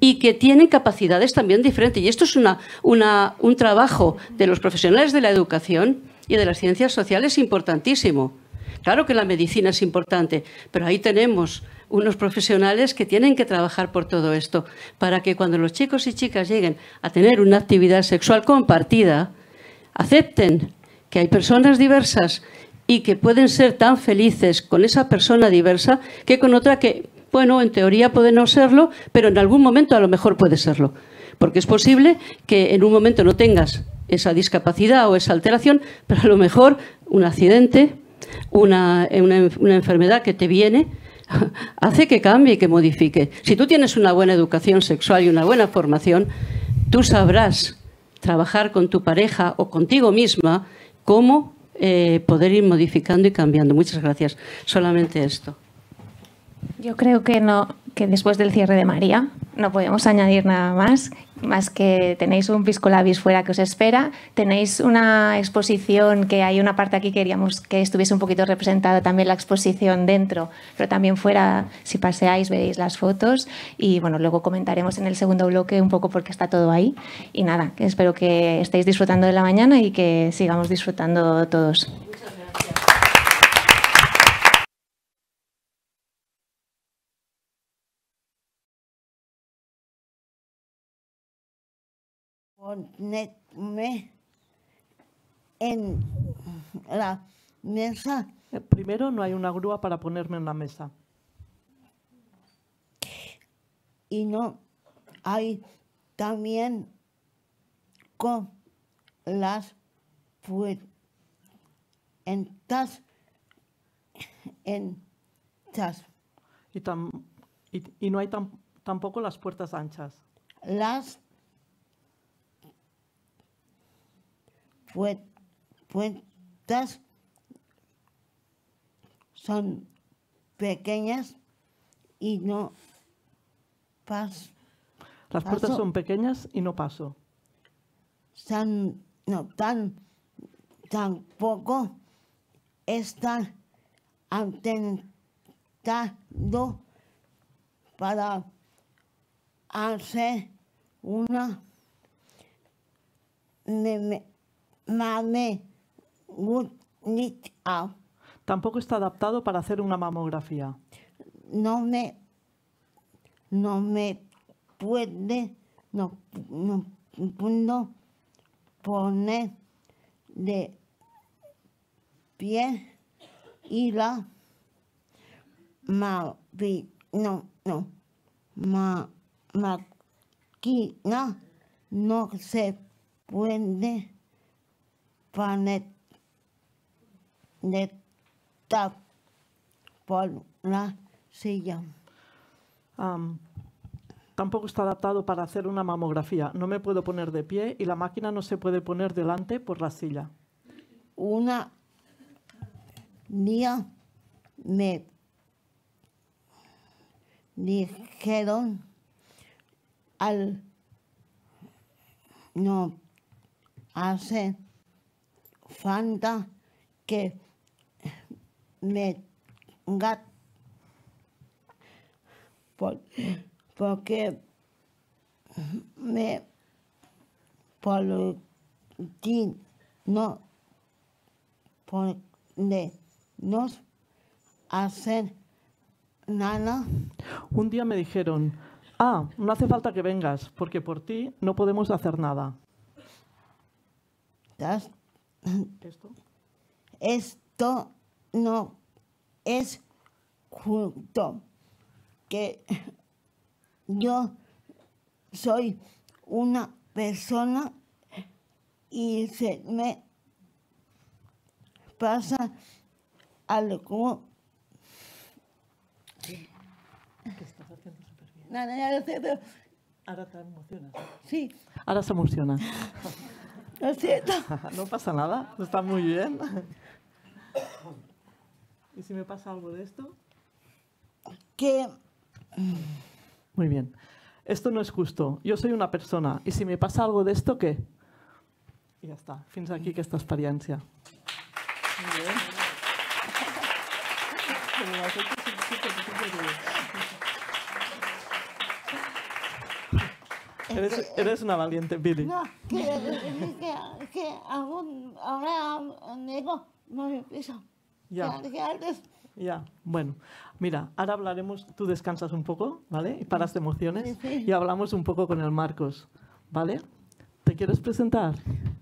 y que tienen capacidades también diferentes. Y esto es un trabajo de los profesionales de la educación y de las ciencias sociales importantísimo. Claro que la medicina es importante, pero ahí tenemos unos profesionales que tienen que trabajar por todo esto, para que cuando los chicos y chicas lleguen a tener una actividad sexual compartida, acepten que hay personas diversas y que pueden ser tan felices con esa persona diversa que con otra que, bueno, en teoría puede no serlo, pero en algún momento a lo mejor puede serlo. Porque es posible que en un momento no tengas esa discapacidad o esa alteración, pero a lo mejor un accidente, una, una enfermedad que te viene, hace que cambie y que modifique. Si tú tienes una buena educación sexual y una buena formación, tú sabrás trabajar con tu pareja o contigo misma cómo eh, poder ir modificando y cambiando. Muchas gracias. Solamente esto. Yo creo que no, que después del cierre de María no podemos añadir nada más, más que tenéis un piscolabis fuera que os espera, tenéis una exposición que hay una parte aquí que queríamos que estuviese un poquito representada también la exposición dentro, pero también fuera, si paseáis veréis las fotos y bueno, luego comentaremos en el segundo bloque un poco porque está todo ahí y nada, espero que estéis disfrutando de la mañana y que sigamos disfrutando todos. en la mesa. Primero, no hay una grúa para ponerme en la mesa. Y no hay también con las puertas en Y, y, no hay tampoco las puertas anchas. Las puertas son pequeñas y no paso. Las puertas son pequeñas y no paso. no, tan, tampoco están atentando para hacer una Tampoco está adaptado para hacer una mamografía. No me, no me puede, no, no, poner de pie y la no, no, ma, máquina no se puede por la silla. tampoco está adaptado para hacer una mamografía. No me puedo poner de pie y la máquina no se puede poner delante por la silla. Una día me dijeron al no hacer falta que me gato porque me por no de no hacer nada. Un día me dijeron, ah, no hace falta que vengas, porque por ti no podemos hacer nada. ¿Esto? Esto no es justo que yo soy una persona y se me pasa algo. Sí. estás haciendo súper bien. Ahora te emociona. Sí. Ahora se emociona. Lo siento. No pasa nada, está muy bien. ¿Y si me pasa algo de esto? Que... Muy bien. Esto no es justo. Yo soy una persona. ¿Y si me pasa algo de esto, qué? I ja està. Fins aquí aquesta experiència. Eres, una valiente, Billy. No, que, aún, ahora no me piso. Ya. Ya, bueno. Mira, ahora hablaremos, tú descansas un poco, ¿vale? Y paras de emociones. Y hablamos un poco con el Marcos, ¿vale? ¿Te quieres presentar?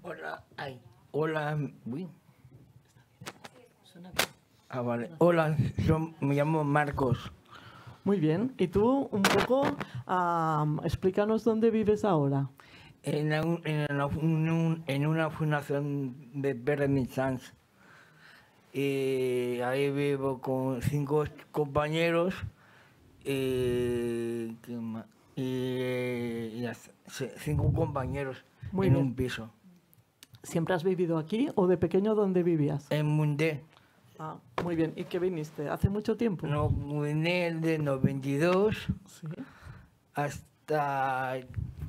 Hola, hola, ah, Hola, yo me llamo Marcos. Muy bien. Y tú, un poco, explícanos dónde vives ahora. En, una fundación de Sans. Y eh, ahí vivo con cinco compañeros eh, y, eh, cinco compañeros en un piso. ¿Siempre has vivido aquí o de pequeño dónde vivías? En Mundé. Ah, muy bien. ¿Y qué viniste? ¿Hace mucho tiempo? No, vine de 92 hasta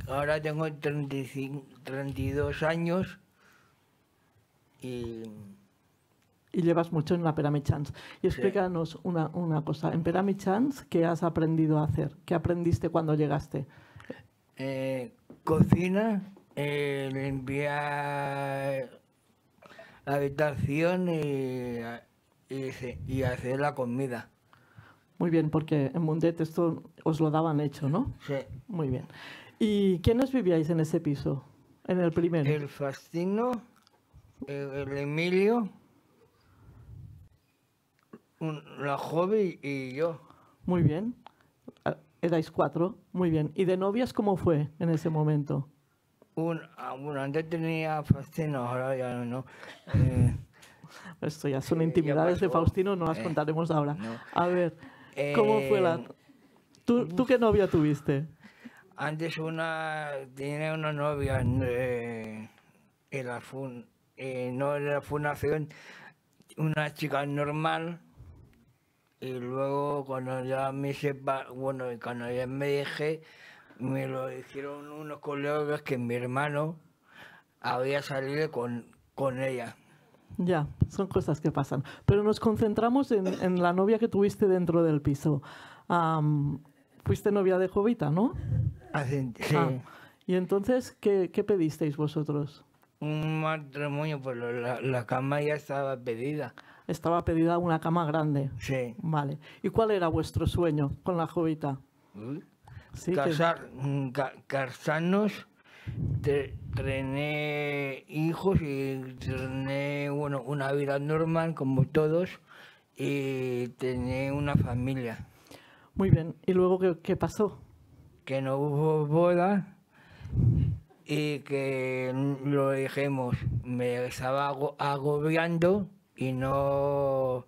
ahora tengo 32 años y... Y llevas mucho en la Pyramid Chance. Y explícanos una, cosa. En Pyramid Chance, ¿qué has aprendido a hacer? ¿Qué aprendiste cuando llegaste? Eh, cocina, eh, la habitación y y, hacer la comida. Muy bien, porque en Mundet esto os lo daban hecho, ¿no? Sí. Muy bien. ¿Y quiénes vivíais en ese piso? En el primero. El Fastino, el, Emilio, un, la joven y yo. Muy bien. Ah, erais cuatro. Muy bien. ¿Y de novias cómo fue en ese momento? Un, ah, antes tenía Fastino, ahora ya no. Esto ya son eh, intimidades de oh, Faustino, no las eh, contaremos ahora. A ver, ¿cómo fue la...? Eh, mm. ¿Tú, qué novia tuviste? Antes una... Tenía una novia en la fun, no en la fundación, una chica normal. Y luego cuando ya me sepa, bueno, cuando ya me dejé, me lo dijeron unos colegas que mi hermano había salido con ella. Ya, son cosas que pasan. Pero nos concentramos en, la novia que tuviste dentro del piso. fuiste novia de Jovita, ¿no? Ah, sí. Ah. y entonces, ¿qué, pedisteis vosotros? Un matrimonio, Pues la, cama ya estaba pedida. Estaba pedida una cama grande. Sí. Vale. ¿Y cuál era vuestro sueño con la Jovita? Casar, mm, casarnos Trené hijos y bueno, una vida normal como todos y tenía una familia. Muy bien, ¿y luego qué, pasó? Que no hubo boda y que lo dijimos, me estaba agobiando y no,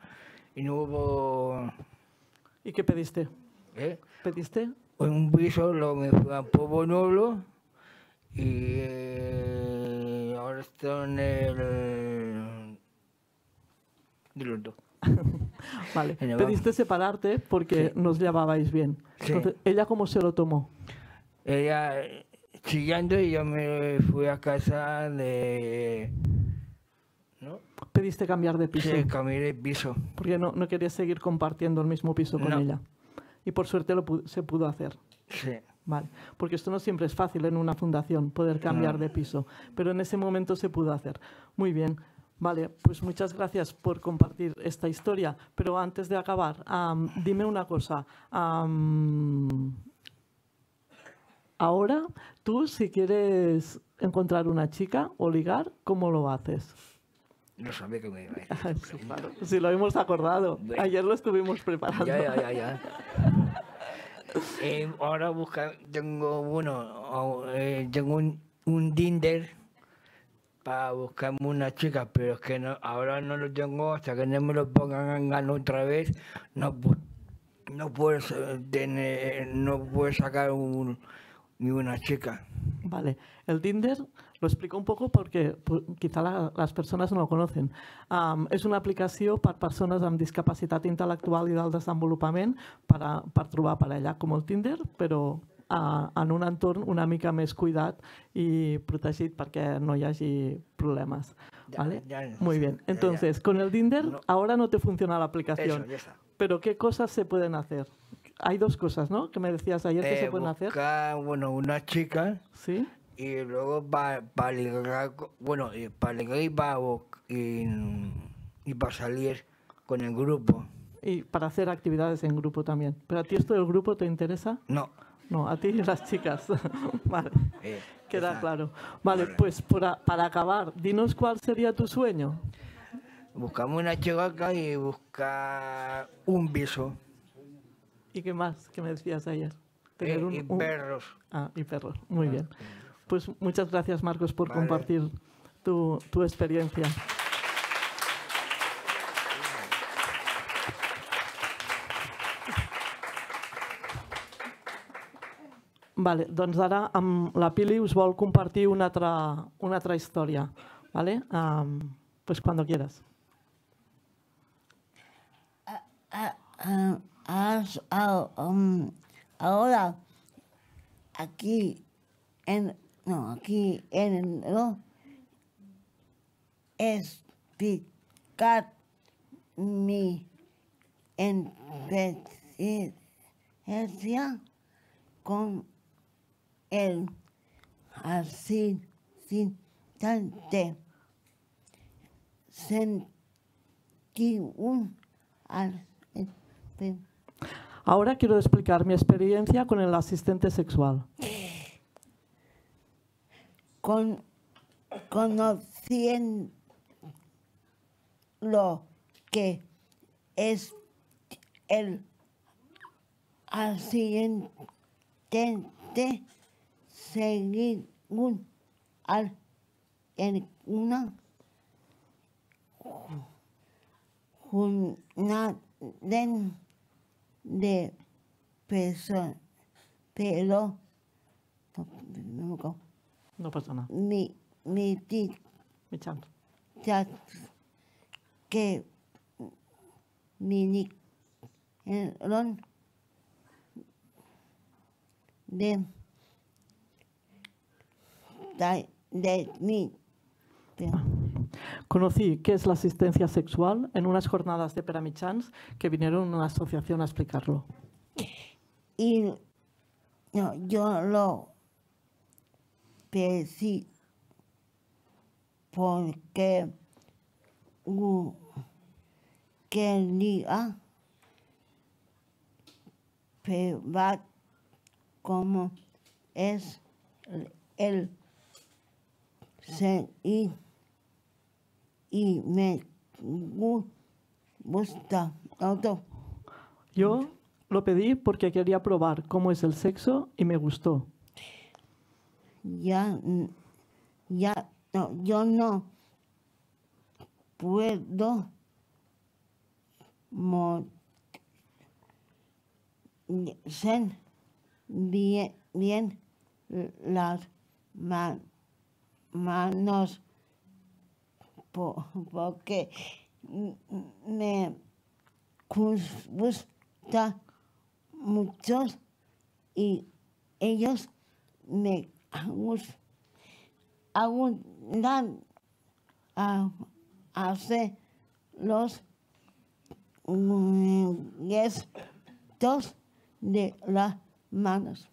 hubo... ¿Y qué pediste? ¿Eh? ¿Pediste? Un piso, lo me fui a Pueblo Nuevo y eh, ahora estoy en el. Eh, vale, pediste separarte porque nos llevabais bien. Entonces, ¿ella cómo se lo tomó? Ella eh, chillando y yo me fui a casa de. ¿No? Pediste cambiar de piso. Sí, cambié de piso. Porque no, no querías seguir compartiendo el mismo piso con ella. Y por suerte se pudo hacer. Sí. Vale. Porque esto no siempre es fácil en una fundación poder cambiar de piso, pero en ese momento se pudo hacer. Muy bien. Vale, pues muchas gracias por compartir esta historia. Pero antes de acabar, dime una cosa. ahora, tú si quieres encontrar una chica o ligar, ¿cómo lo haces? No sabía que me iba a Si lo hemos acordado. Ayer lo estuvimos preparando. ya, ya. ya. Eh, ahora busca, tengo uno, eh, tengo un, Tinder para buscarme una chica, pero es que ahora no lo tengo hasta que no me lo pongan en gano otra vez. No, no puedo no sacar ni una chica. Vale, el Tinder Lo explico un poco porque quizá la, las personas no lo conocen. Um, es una aplicació per persones amb discapacitat intel·lectual i del desenvolupament per, per trobar parella, com el Tinder, però uh, en un entorn una mica més cuidat i protegit perquè no hi hagi problemas. Ya, ¿vale? Ya, ya, Muy bien. Entonces, con el Tinder no. ahora no te funciona la aplicación. Eso, pero ¿qué cosas se pueden hacer? Hay dos cosas, ¿no? Que me decías ayer eh, que se eh, pueden buscar, hacer. Bueno, una chica. Sí y luego eh, para pa ligar, bueno, para y para salir con el grupo. Y para hacer actividades en grupo también. ¿Pero a ti esto del grupo te interesa? No. No, a ti y las chicas. vale. Eh, Queda claro. Vale, pues para, acabar, dinos cuál sería tu sueño. Buscamos una chica y buscar un beso. ¿Y qué más? ¿Qué me decías ayer? Tener eh, y perros. Ah, y perros. Muy ah. bien. Pues muchas gracias, Marcos, por compartir tu, experiencia. Vale, Don Zara, la Pili us vol compartir una otra una otra historia, Vale? pues cuando quieras. Um, ahora, aquí, en no, aquí en el reloj, es mi experiencia con el asistente. Sentí un Ahora quiero explicar mi experiencia con el asistente sexual con, conociendo lo que es el accidente seguir un al en una jornada de peso pero no, no, no, no pasa nada. Mi, mi, mi Ya, que mi eh, ron de de, Conocí qué es la asistencia sexual en unas jornadas de Peramichans que vinieron a una asociación a explicarlo. Y yo lo sí, porque uh, quería ah, probar cómo es el seguir y me gusta auto. Yo lo pedí porque quería probar cómo es el sexo y me gustó ya, ya, yo no puedo ser bien, bien las manos porque me gusta muchos y ellos me hago a, hacer los gestos de las manos.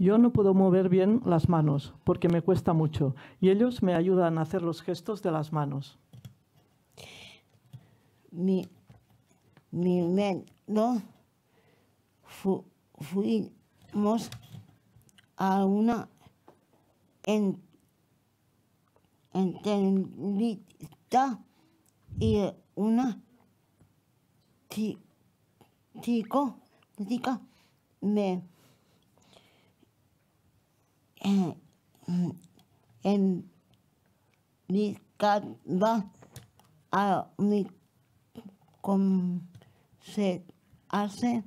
Yo no puedo mover bien las manos porque me cuesta mucho y ellos me ayudan a hacer los gestos de las manos. Mi, mi no fu, fuimos a una en, y una tico chica me eh, en a mi se hace.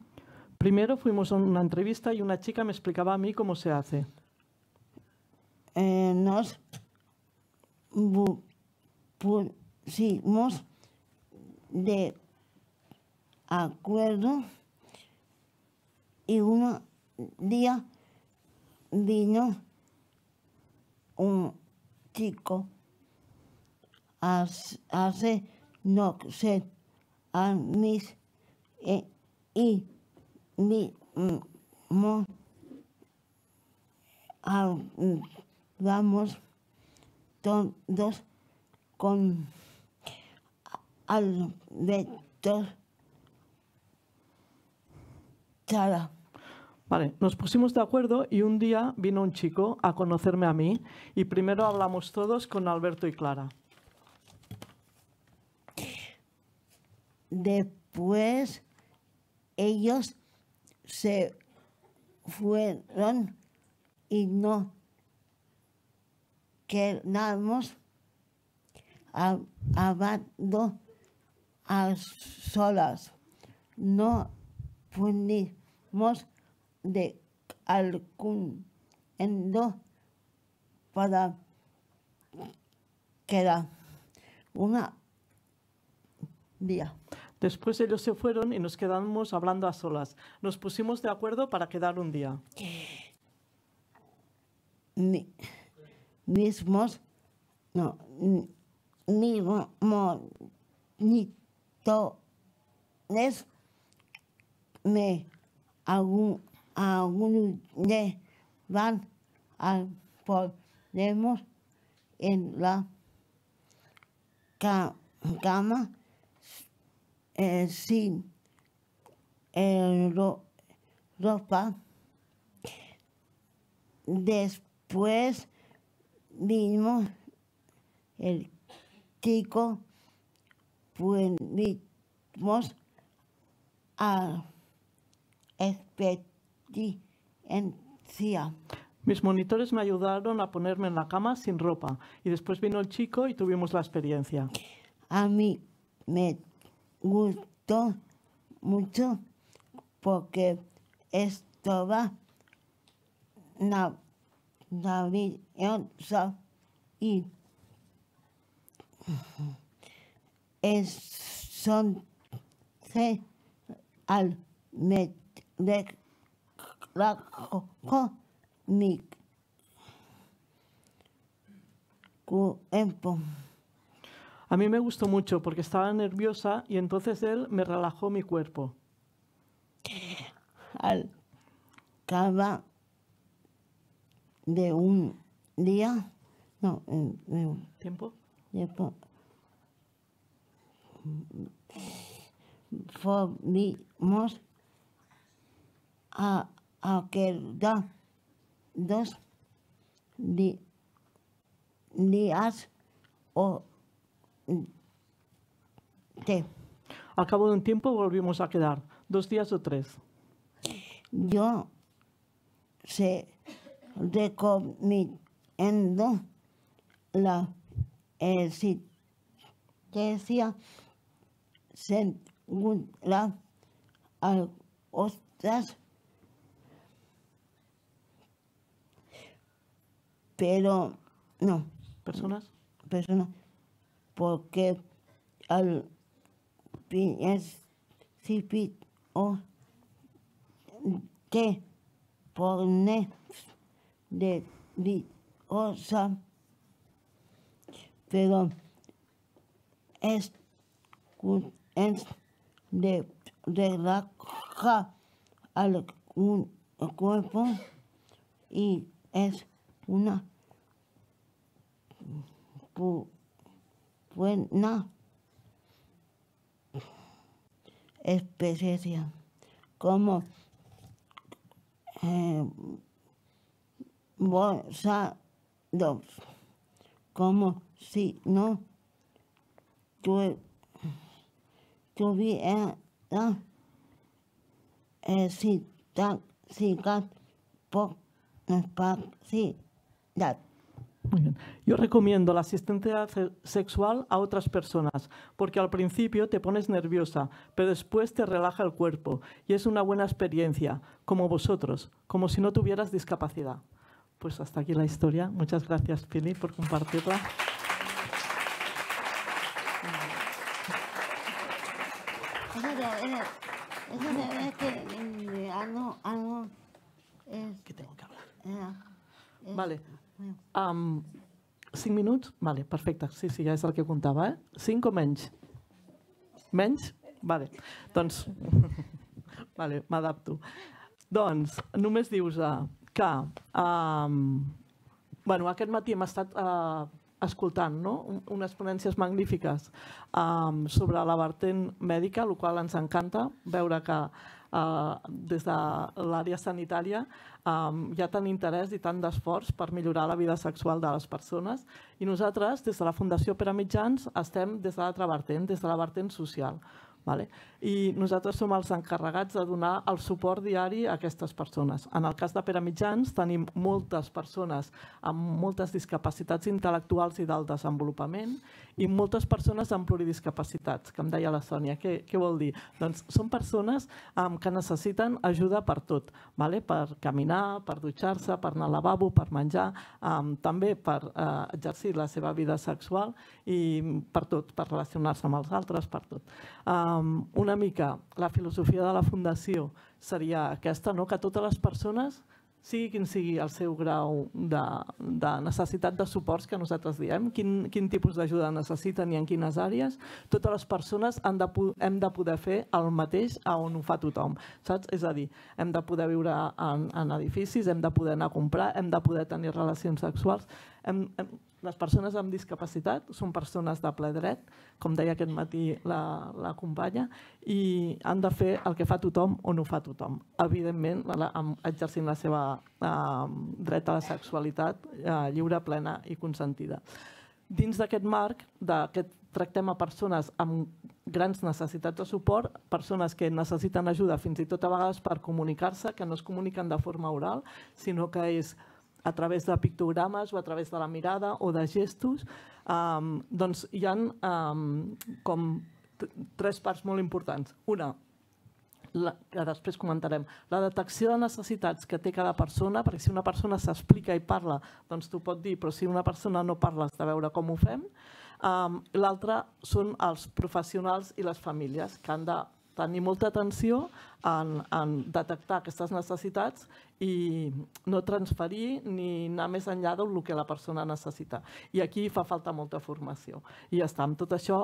Primero fuimos a una entrevista y una chica me explicaba a mí cómo se hace. Eh, nos pusimos de acuerdo y un día vino un chico a no sé a mis eh, y mi mm, mo, vamos todos con Alberto Chara. Vale, nos pusimos de acuerdo y un día vino un chico a conocerme a mí y primero hablamos todos con Alberto y Clara. Después ellos se fueron y no quedamos hablando a solas. No pudimos de algún endo para quedar una día. Después ellos se fueron y nos quedamos hablando a solas. Nos pusimos de acuerdo para quedar un día. ni mismos, no, ni me algún, algún de van al podemos en la ca cama eh, sin eh, ropa. Después vimos el chico, fuimos pues, a experiencia. Mis monitores me ayudaron a ponerme en la cama sin ropa y después vino el chico y tuvimos la experiencia. A mí me gustó mucho porque estaba na David y son al A mí me gustó mucho porque estaba nerviosa y entonces él me relajó mi cuerpo. Al cava de un día, no, eh, de un tiempo. tiempo a quedar dos días o te. Al cabo de un tiempo volvimos a quedar, dos días o tres. Yo sé recomiendo la existencia según a otras, pero no. ¿Personas? Personas, porque al o te pones diosa, pero es, es de relaja al un, cuerpo y es una buena especie. como eh, como si no Yo recomiendo la asistencia sexual a otras personas, porque al principio te pones nerviosa, pero después te relaja el cuerpo y es una buena experiencia, como vosotros, como si no tuvieras discapacidad. Pues hasta aquí la historia. Muchas gracias, Pili, por compartirla. que tengo que hablar. Vale. Um, cinc minuts? Vale, perfecte. Sí, sí, ja és el que comptava, eh? Cinc o menys? Menys? Vale. Doncs... Vale, m'adapto. Doncs, només dius... Uh, que um, bueno, aquest matí hem estat uh, escoltant no? unes ponències magnífiques um, sobre la vertent mèdica, el qual ens encanta veure que Uh, des de l'àrea sanitària um, hi ha tant interès i tant d'esforç per millorar la vida sexual de les persones i nosaltres, des de la Fundació Pere Mitjans, estem des de l'altra vertent, des de la vertent social. Vale? I nosaltres som els encarregats de donar el suport diari a aquestes persones. En el cas de Pere Mitjans tenim moltes persones amb moltes discapacitats intel·lectuals i del desenvolupament i moltes persones amb pluridiscapacitats, que em deia la Sònia. Què, què vol dir? Doncs són persones amb que necessiten ajuda per tot, vale? per caminar, per dutxar-se, per anar al lavabo, per menjar, um, també per uh, exercir la seva vida sexual i per tot, per relacionar-se amb els altres, per tot. Uh, um, una mica la filosofia de la Fundació seria aquesta, no? que totes les persones, sigui quin sigui el seu grau de, de necessitat de suports que nosaltres diem, quin, quin tipus d'ajuda necessiten i en quines àrees, totes les persones han de, hem de poder fer el mateix a on ho fa tothom. Saps? És a dir, hem de poder viure en, en edificis, hem de poder anar a comprar, hem de poder tenir relacions sexuals, hem, hem, les persones amb discapacitat són persones de ple dret, com deia aquest matí la, la companya, i han de fer el que fa tothom o no fa tothom. Evidentment, exercint la seva eh, dret a la sexualitat eh, lliure, plena i consentida. Dins d'aquest marc, d'aquest tractem a persones amb grans necessitats de suport, persones que necessiten ajuda fins i tot a vegades per comunicar-se, que no es comuniquen de forma oral, sinó que és a través de pictogrames o a través de la mirada o de gestos, um, doncs hi ha um, com tres parts molt importants. Una, la, que després comentarem, la detecció de necessitats que té cada persona, perquè si una persona s'explica i parla, doncs t'ho pot dir, però si una persona no parla has de veure com ho fem. Um, L'altra són els professionals i les famílies, que han de tenir molta atenció en, en detectar aquestes necessitats i no transferir ni anar més enllà del que la persona necessita. I aquí fa falta molta formació. I ja està, amb tot això,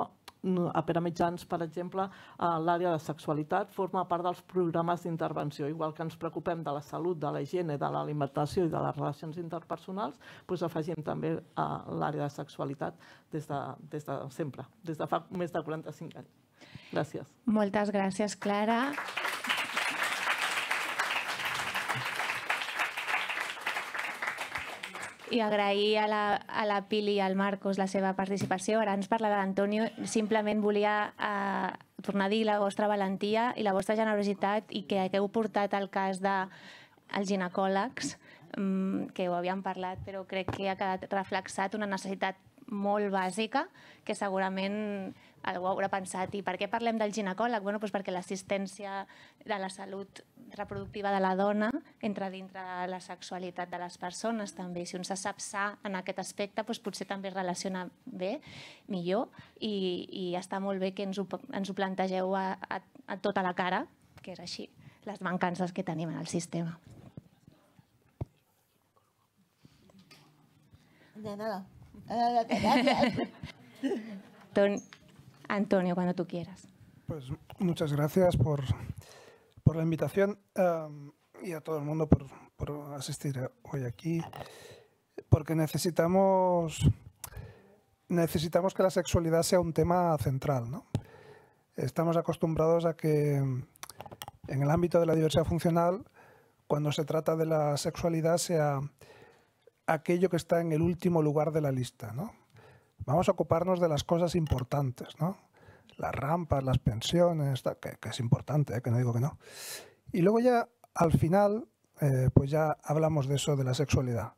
a Pere Mitjans, per exemple, eh, l'àrea de sexualitat forma part dels programes d'intervenció. Igual que ens preocupem de la salut, de la higiene, de l'alimentació i de les relacions interpersonals, doncs afegim també l'àrea de sexualitat des de, des de sempre, des de fa més de 45 anys. Gràcies. Moltes gràcies, Clara. I agrair a la, a la Pili i al Marcos la seva participació. Ara ens parla d'Antonio. Simplement volia eh, tornar a dir la vostra valentia i la vostra generositat i que heu portat el cas dels de, ginecòlegs, mm, que ho havíem parlat, però crec que ha quedat reflexat una necessitat molt bàsica que segurament algú haurà pensat i per què parlem del ginecòleg? Bueno, doncs perquè l'assistència de la salut reproductiva de la dona entra dintre de la sexualitat de les persones també. Si un se sap sa en aquest aspecte, doncs potser també es relaciona bé, millor, i, i està molt bé que ens ho, ens ho plantegeu a, a, a tota la cara, que és així, les mancances que tenim en el sistema. De nada. Antonio, cuando tú quieras. Pues muchas gracias por, la invitación em, y a todo el mundo por, asistir hoy aquí, porque necesitamos necesitamos que la sexualidad sea un tema central. Estamos acostumbrados a que en el ámbito de la diversidad funcional, cuando se trata de la sexualidad, sea aquello que está en el último lugar de la lista, ¿no? Vamos a ocuparnos de las cosas importantes, ¿no? Las rampas, las pensiones, que, es importante, ¿eh? que no digo que no. Y luego ya al final, eh, pues ya hablamos de eso, de la sexualidad.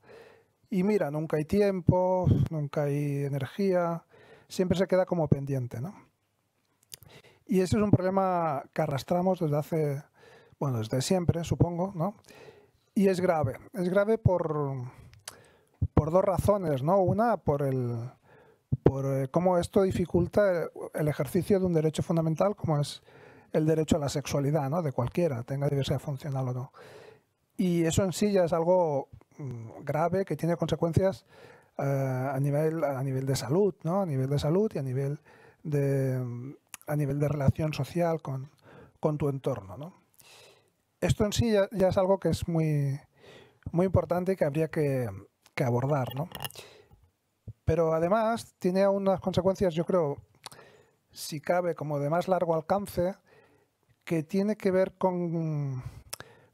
Y mira, nunca hay tiempo, nunca hay energía, siempre se queda como pendiente, ¿no? Y ese es un problema que arrastramos desde hace, bueno, desde siempre, supongo, ¿no? Y es grave, es grave por, por dos razones, ¿no? Una, por el por eh, cómo esto dificulta el ejercicio de un derecho fundamental como es el derecho a la sexualidad, ¿no? De cualquiera, tenga diversidad funcional o no. Y eso en sí ya es algo mm, grave que tiene consecuencias eh, a, nivel, a nivel de salud, ¿no? A nivel de salud y a nivel de, mm, a nivel de relación social con, tu entorno, Esto en sí ya, es algo que es muy, muy importante y que habría que, abordar, ¿no? Pero además tiene unas consecuencias, yo creo, si cabe, como de más largo alcance, que tiene que ver con,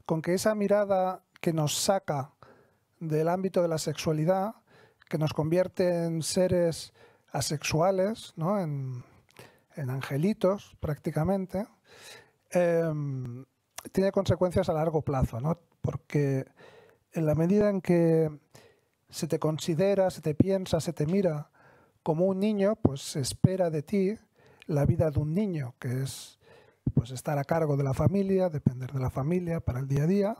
con que esa mirada que nos saca del ámbito de la sexualidad, que nos convierte en seres asexuales, ¿no? en, angelitos prácticamente, em, tiene consecuencias a largo plazo, ¿no? porque en la medida en que se te considera, se te piensa, se te mira como un niño, pues se espera de ti la vida de un niño, que es pues estar a cargo de la familia, depender de la familia para el día a día,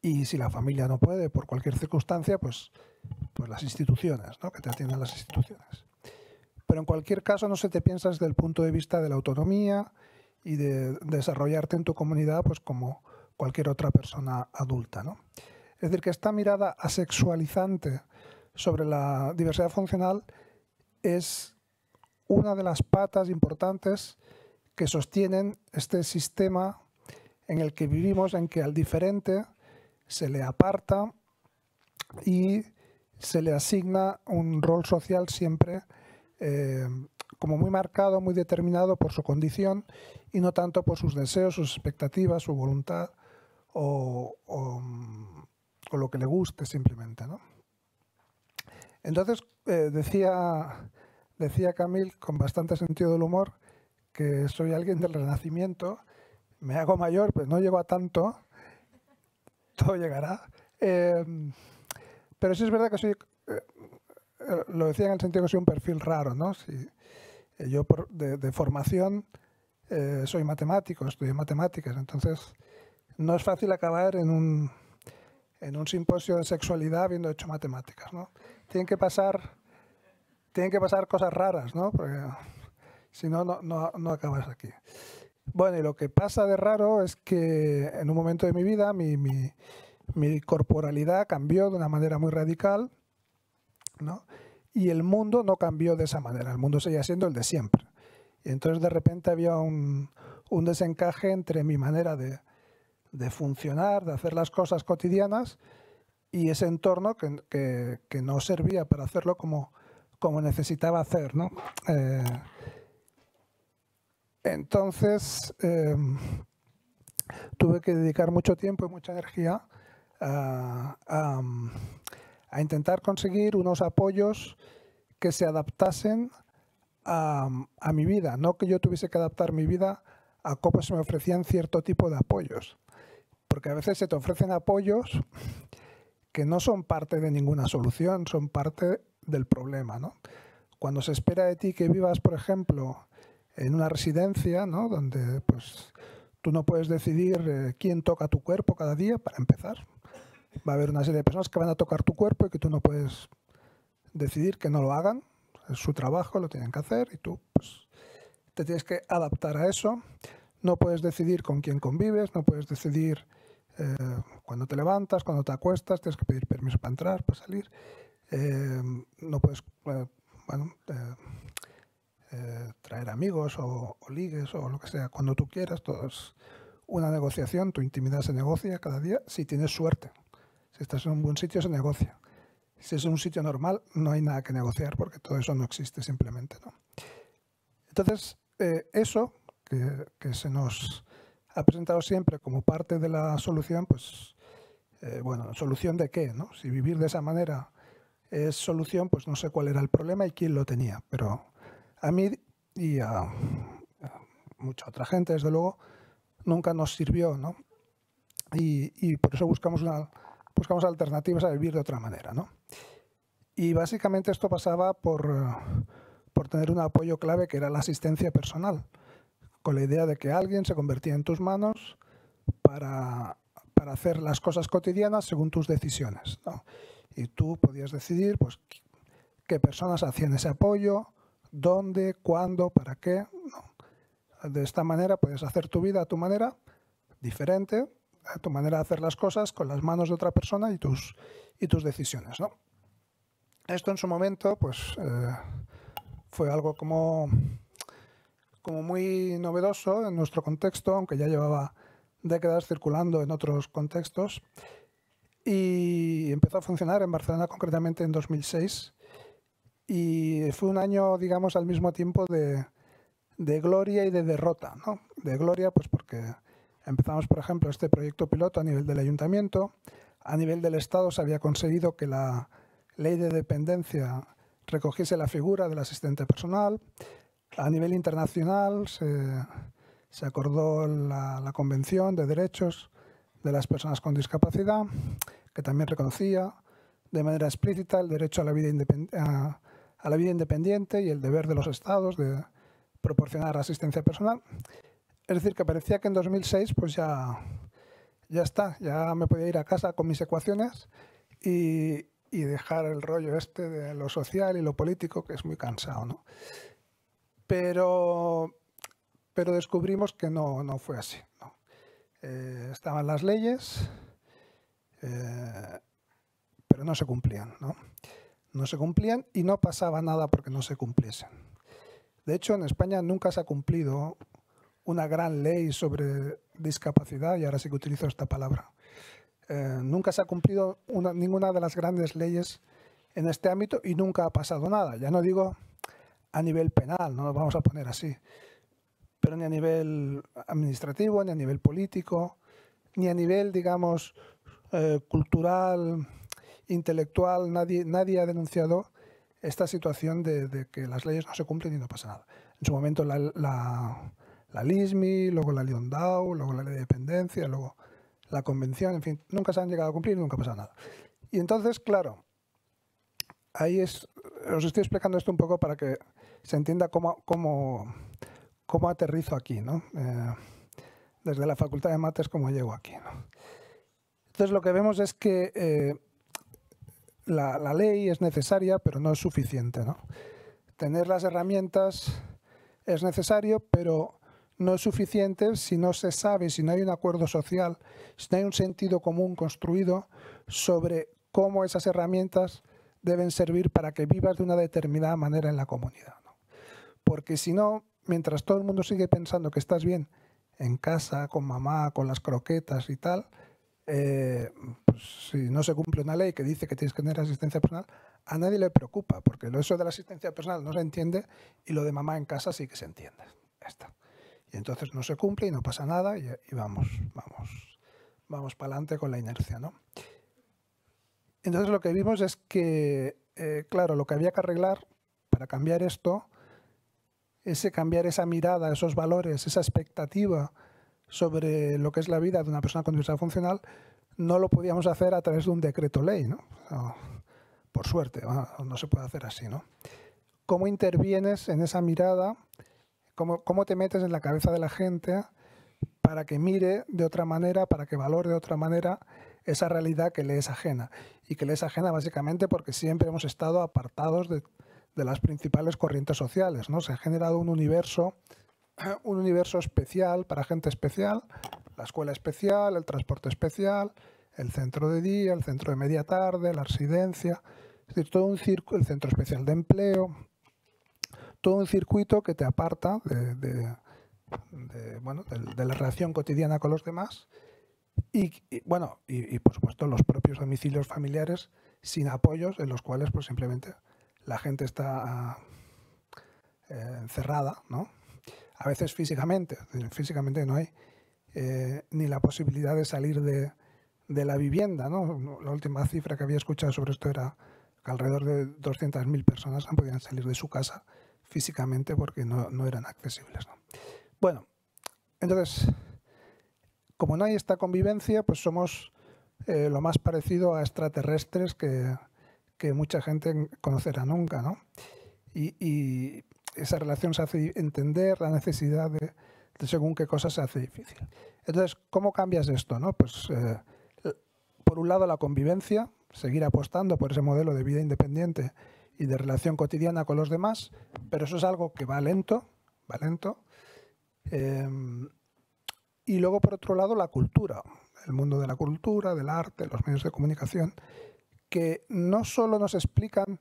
y si la familia no puede por cualquier circunstancia, pues, pues las instituciones, ¿no? que te atiendan las instituciones. Pero en cualquier caso no se te piensa desde el punto de vista de la autonomía y de desarrollarte en tu comunidad pues como cualquier otra persona adulta. ¿no? Es decir, que esta mirada asexualizante sobre la diversidad funcional es una de las patas importantes que sostienen este sistema en el que vivimos, en que al diferente se le aparta y se le asigna un rol social siempre eh, como muy marcado, muy determinado por su condición y no tanto por sus deseos, sus expectativas, su voluntad o mm, con lo que le guste simplemente. ¿no? Entonces, eh, decía, decía Camille con bastante sentido del humor que soy alguien del renacimiento, me hago mayor, pues no llego a tanto, todo llegará. Em, pero sí es verdad que soy, eh, eh, lo decía en el sentido que soy un perfil raro, ¿no? yo de, de, formación soy matemático, estudié matemáticas, entonces no es fácil acabar en un en un simposio de sexualidad habiendo hecho matemáticas. ¿no? Tienen, que pasar, tienen que pasar cosas raras, ¿no? porque si no, no, no acabas aquí. Bueno, y lo que pasa de raro es que en un momento de mi vida mi, corporalidad cambió de una manera muy radical, ¿no? Y el mundo no cambió de esa manera, el mundo seguía siendo el de siempre. Y entonces de repente había un desencaje entre mi manera de, de funcionar, de hacer las cosas cotidianas y ese entorno que, no servía para hacerlo como, necesitaba hacer. Eh, entonces, em, tuve que dedicar mucho tiempo y mucha energía a, intentar conseguir unos apoyos que se adaptasen a, a mi vida, no que yo tuviese que adaptar mi vida a cómo se me ofrecían cierto tipo de apoyos porque a veces se te ofrecen apoyos que no son parte de ninguna solución, son parte del problema. Cuando se espera de ti que vivas, por ejemplo, en una residencia, donde pues, tú no puedes decidir eh, quién toca tu cuerpo cada día, para empezar, va a haber una serie de personas que van a tocar tu cuerpo y que tú no puedes decidir que no lo hagan. Es su trabajo, lo tienen que hacer y tú pues, te tienes que adaptar a eso. No puedes decidir con quién convives, no puedes decidir eh, cuando te levantas, cuando te acuestas, tienes que pedir permiso para entrar, para salir. Eh, no puedes eh, traer amigos o, ligues o lo que sea cuando tú quieras. Todo es una negociación, tu intimidad se negocia cada día si tienes suerte. Si estás en un buen sitio, se negocia. Si es un sitio normal, no hay nada que negociar porque todo eso no existe simplemente. Entonces, eso que, se nos ha presentado siempre como parte de la solución, pues, eh, bueno, ¿solución de qué? No? Si vivir de esa manera es solución, pues no sé cuál era el problema y quién lo tenía. Pero a mí y a, mucha otra gente, desde luego, nunca nos sirvió, ¿no? Y, por eso buscamos, buscamos alternativas a vivir de otra manera, ¿no? Y básicamente esto pasaba por, por tener un apoyo clave que era la asistencia personal con la idea de que alguien se convertía en tus manos para, hacer las cosas cotidianas según tus decisiones. Y tú podías decidir pues, qué personas hacían ese apoyo, dónde, cuándo, para qué. De esta manera puedes hacer tu vida a tu manera, diferente, a tu manera de hacer las cosas con las manos de otra persona y tus, y tus decisiones. Esto en su momento pues, eh, fue algo como como muy novedoso en nuestro contexto, aunque ya llevaba décadas circulando en otros contextos, y empezó a funcionar en Barcelona concretamente en 2006. Y fue un año, digamos, al mismo tiempo de, de gloria y de derrota. ¿no? De gloria, pues porque empezamos, por ejemplo, este proyecto piloto a nivel del ayuntamiento. A nivel del Estado se había conseguido que la ley de dependencia recogiese la figura del asistente personal. A nivel internacional se, acordó la, Convención de Derechos de las Personas con Discapacidad, que también reconocía de manera explícita el derecho a la vida, independiente y el deber de los estados de proporcionar asistencia personal. Es decir, que parecía que en 2006 pues ya, ya está, ya me podía ir a casa con mis ecuaciones y, y dejar el rollo este de lo social y lo político, que es muy cansado. ¿no? pero, pero descubrimos que no, fue así. Eh, estaban las leyes, eh, pero no se cumplían. ¿no? se cumplían y no pasaba nada porque no se cumpliesen. De hecho, en España nunca se ha cumplido una gran ley sobre discapacidad, y ahora sí que utilizo esta palabra. Eh, nunca se ha cumplido ninguna de las grandes leyes en este ámbito y nunca ha pasado nada. Ya no digo a nivel penal, no nos vamos a poner así, pero ni a nivel administrativo, ni a nivel político, ni a nivel, digamos, eh, cultural, intelectual, nadie, nadie ha denunciado esta situación de, que las leyes no se cumplen y no pasa nada. En su momento la, LISMI, luego la LIONDAO, luego la ley de dependencia, luego la convención, en fin, nunca se han llegado a cumplir, nunca pasa nada. Y entonces, claro, ahí es, os estoy explicando esto un poco para que se entienda cómo, cómo, aterrizo aquí, ¿no? Eh, desde la Facultad de Mates, cómo llego aquí. Entonces, lo que vemos es que eh, la, ley es necesaria, pero no es suficiente. Tener las herramientas es necesario, pero no es suficiente si no se sabe, si no hay un acuerdo social, si no hay un sentido común construido sobre cómo esas herramientas deben servir para que vivas de una determinada manera en la comunidad. Porque si no, mientras todo el mundo sigue pensando que estás bien en casa, con mamá, con las croquetas y tal, eh, pues si no se cumple una ley que dice que tienes que tener asistencia personal, a nadie le preocupa, porque eso de la asistencia personal no se entiende y lo de mamá en casa sí que se entiende. Y entonces no se cumple y no pasa nada y, vamos, vamos, vamos para adelante con la inercia, ¿no? Entonces lo que vimos es que, eh, claro, lo que había que arreglar para cambiar esto ese cambiar esa mirada, esos valores, esa expectativa sobre lo que es la vida de una persona con discapacidad funcional, no lo podíamos hacer a través de un decreto ley, ¿no? por suerte, no se puede hacer así, ¿no? ¿Cómo intervienes en esa mirada? ¿Cómo, ¿Cómo te metes en la cabeza de la gente para que mire de otra manera, para que valore de otra manera esa realidad que le es ajena? Y que le es ajena básicamente porque siempre hemos estado apartados de, de las principales corrientes sociales. ¿no? Se ha generado un universo, un universo especial para gente especial, la escuela especial, el transporte especial, el centro de día, el centro de media tarde, la residencia, es todo un circo, el centro especial de empleo, todo un circuito que te aparta de, la relación cotidiana con los demás y, bueno, y, por supuesto los propios domicilios familiares sin apoyos en los cuales pues simplemente la gente está ah, eh, encerrada, ¿no? A veces físicamente, físicamente no hay eh, ni la posibilidad de salir de, la vivienda, ¿no? La última cifra que había escuchado sobre esto era que alrededor de 200.000 personas no podían salir de su casa físicamente porque no, eran accesibles, ¿no? Bueno, entonces, como no hay esta convivencia, pues somos eh, lo más parecido a extraterrestres que, que mucha gente conocerá nunca, ¿no? Y, esa relación se hace entender la necesidad de, según qué cosa se hace difícil. Entonces, ¿cómo cambias esto? Pues, eh, por un lado, la convivencia, seguir apostando por ese modelo de vida independiente y de relación cotidiana con los demás, pero eso es algo que va lento, va em, y luego, por otro lado, la cultura, el mundo de la cultura, del arte, los medios de comunicación, que no solo nos explican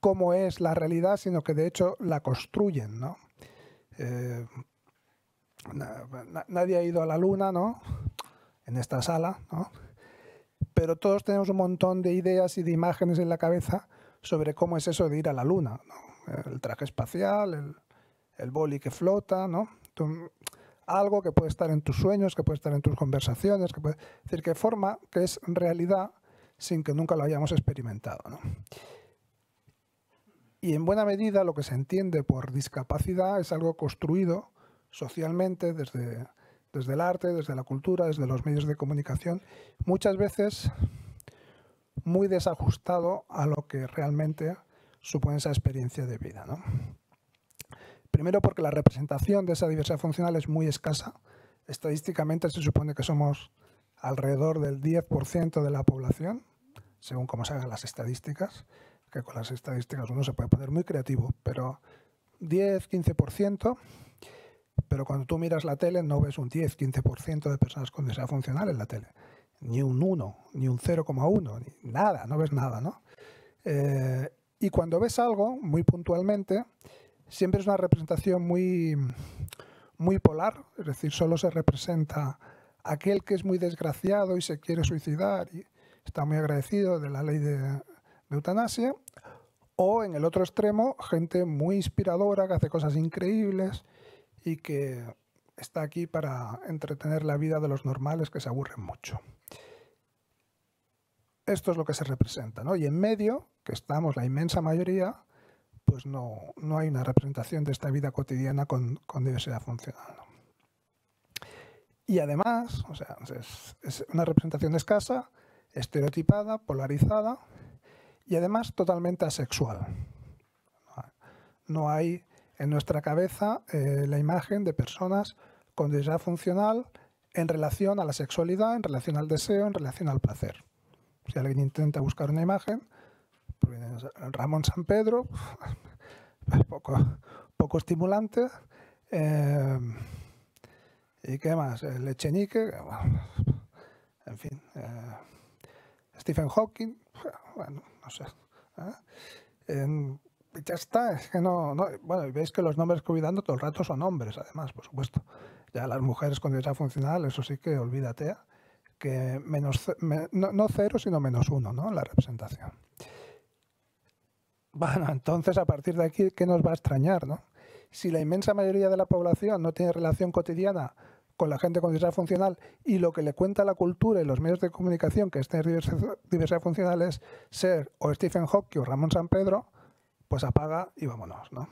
cómo es la realidad, sino que de hecho la construyen, ¿no? Eh, nadie ha ido a la luna, ¿no? En esta sala, Pero todos tenemos un montón de ideas y de imágenes en la cabeza sobre cómo es eso de ir a la luna, El traje espacial, el, el boli que flota, ¿no? algo que puede estar en tus sueños, que puede estar en tus conversaciones, que decir, que forma, que es realidad, sin que nunca lo hayamos experimentado. Y en buena medida lo que se entiende por discapacidad es algo construido socialmente desde, desde el arte, desde la cultura, desde los medios de comunicación, muchas veces muy desajustado a lo que realmente supone esa experiencia de vida. ¿no? Primero porque la representación de esa diversidad funcional es muy escasa. Estadísticamente se supone que somos alrededor del 10% de la población, según como se hagan las estadísticas, que con las estadísticas uno se puede poner muy creativo, pero 10, 15%, pero cuando tú miras la tele no ves un 10, 15% de personas con discapacidad funcional en la tele, ni un 1, ni un 0,1, ni nada, no ves nada, ¿no? Eh, y cuando ves algo, muy puntualmente, siempre es una representación muy, muy polar, es decir, solo se representa aquel que es muy desgraciado y se quiere suicidar y está muy agradecido de la ley de, eutanasia, o en el otro extremo, gente muy inspiradora que hace cosas increíbles y que está aquí para entretener la vida de los normales que se aburren mucho. Esto es lo que se representa, ¿no? Y en medio, que estamos la inmensa mayoría, pues no, hay una representación de esta vida cotidiana con, con diversidad funcional. Y además, o sea, es, una representación escasa, estereotipada, polarizada y además totalmente asexual. No hay en nuestra cabeza eh, la imagen de personas con diversidad funcional en relación a la sexualidad, en relación al deseo, en relación al placer. Si alguien intenta buscar una imagen, pues Ramón San Pedro, poco, poco estimulante. Eh, ¿Y qué más? Eh, Lechenique, eh, en fin. Eh, Stephen Hawking, bueno, no sé. ya está, es que no, veis que los nombres que voy dando todo el rato son hombres, además, por supuesto. Ya las mujeres con diversidad funcional, eso sí que olvídate, que menos, no, no, cero, sino menos uno, ¿no? La representación. Bueno, entonces a partir de aquí, ¿qué nos va a extrañar, no? Si la inmensa mayoría de la población no tiene relación cotidiana con la gente con diversidad funcional y lo que le cuenta la cultura y los medios de comunicación que es tener diversidad, funcional es ser o Stephen Hawking o Ramón San Pedro, pues apaga y vámonos, ¿no?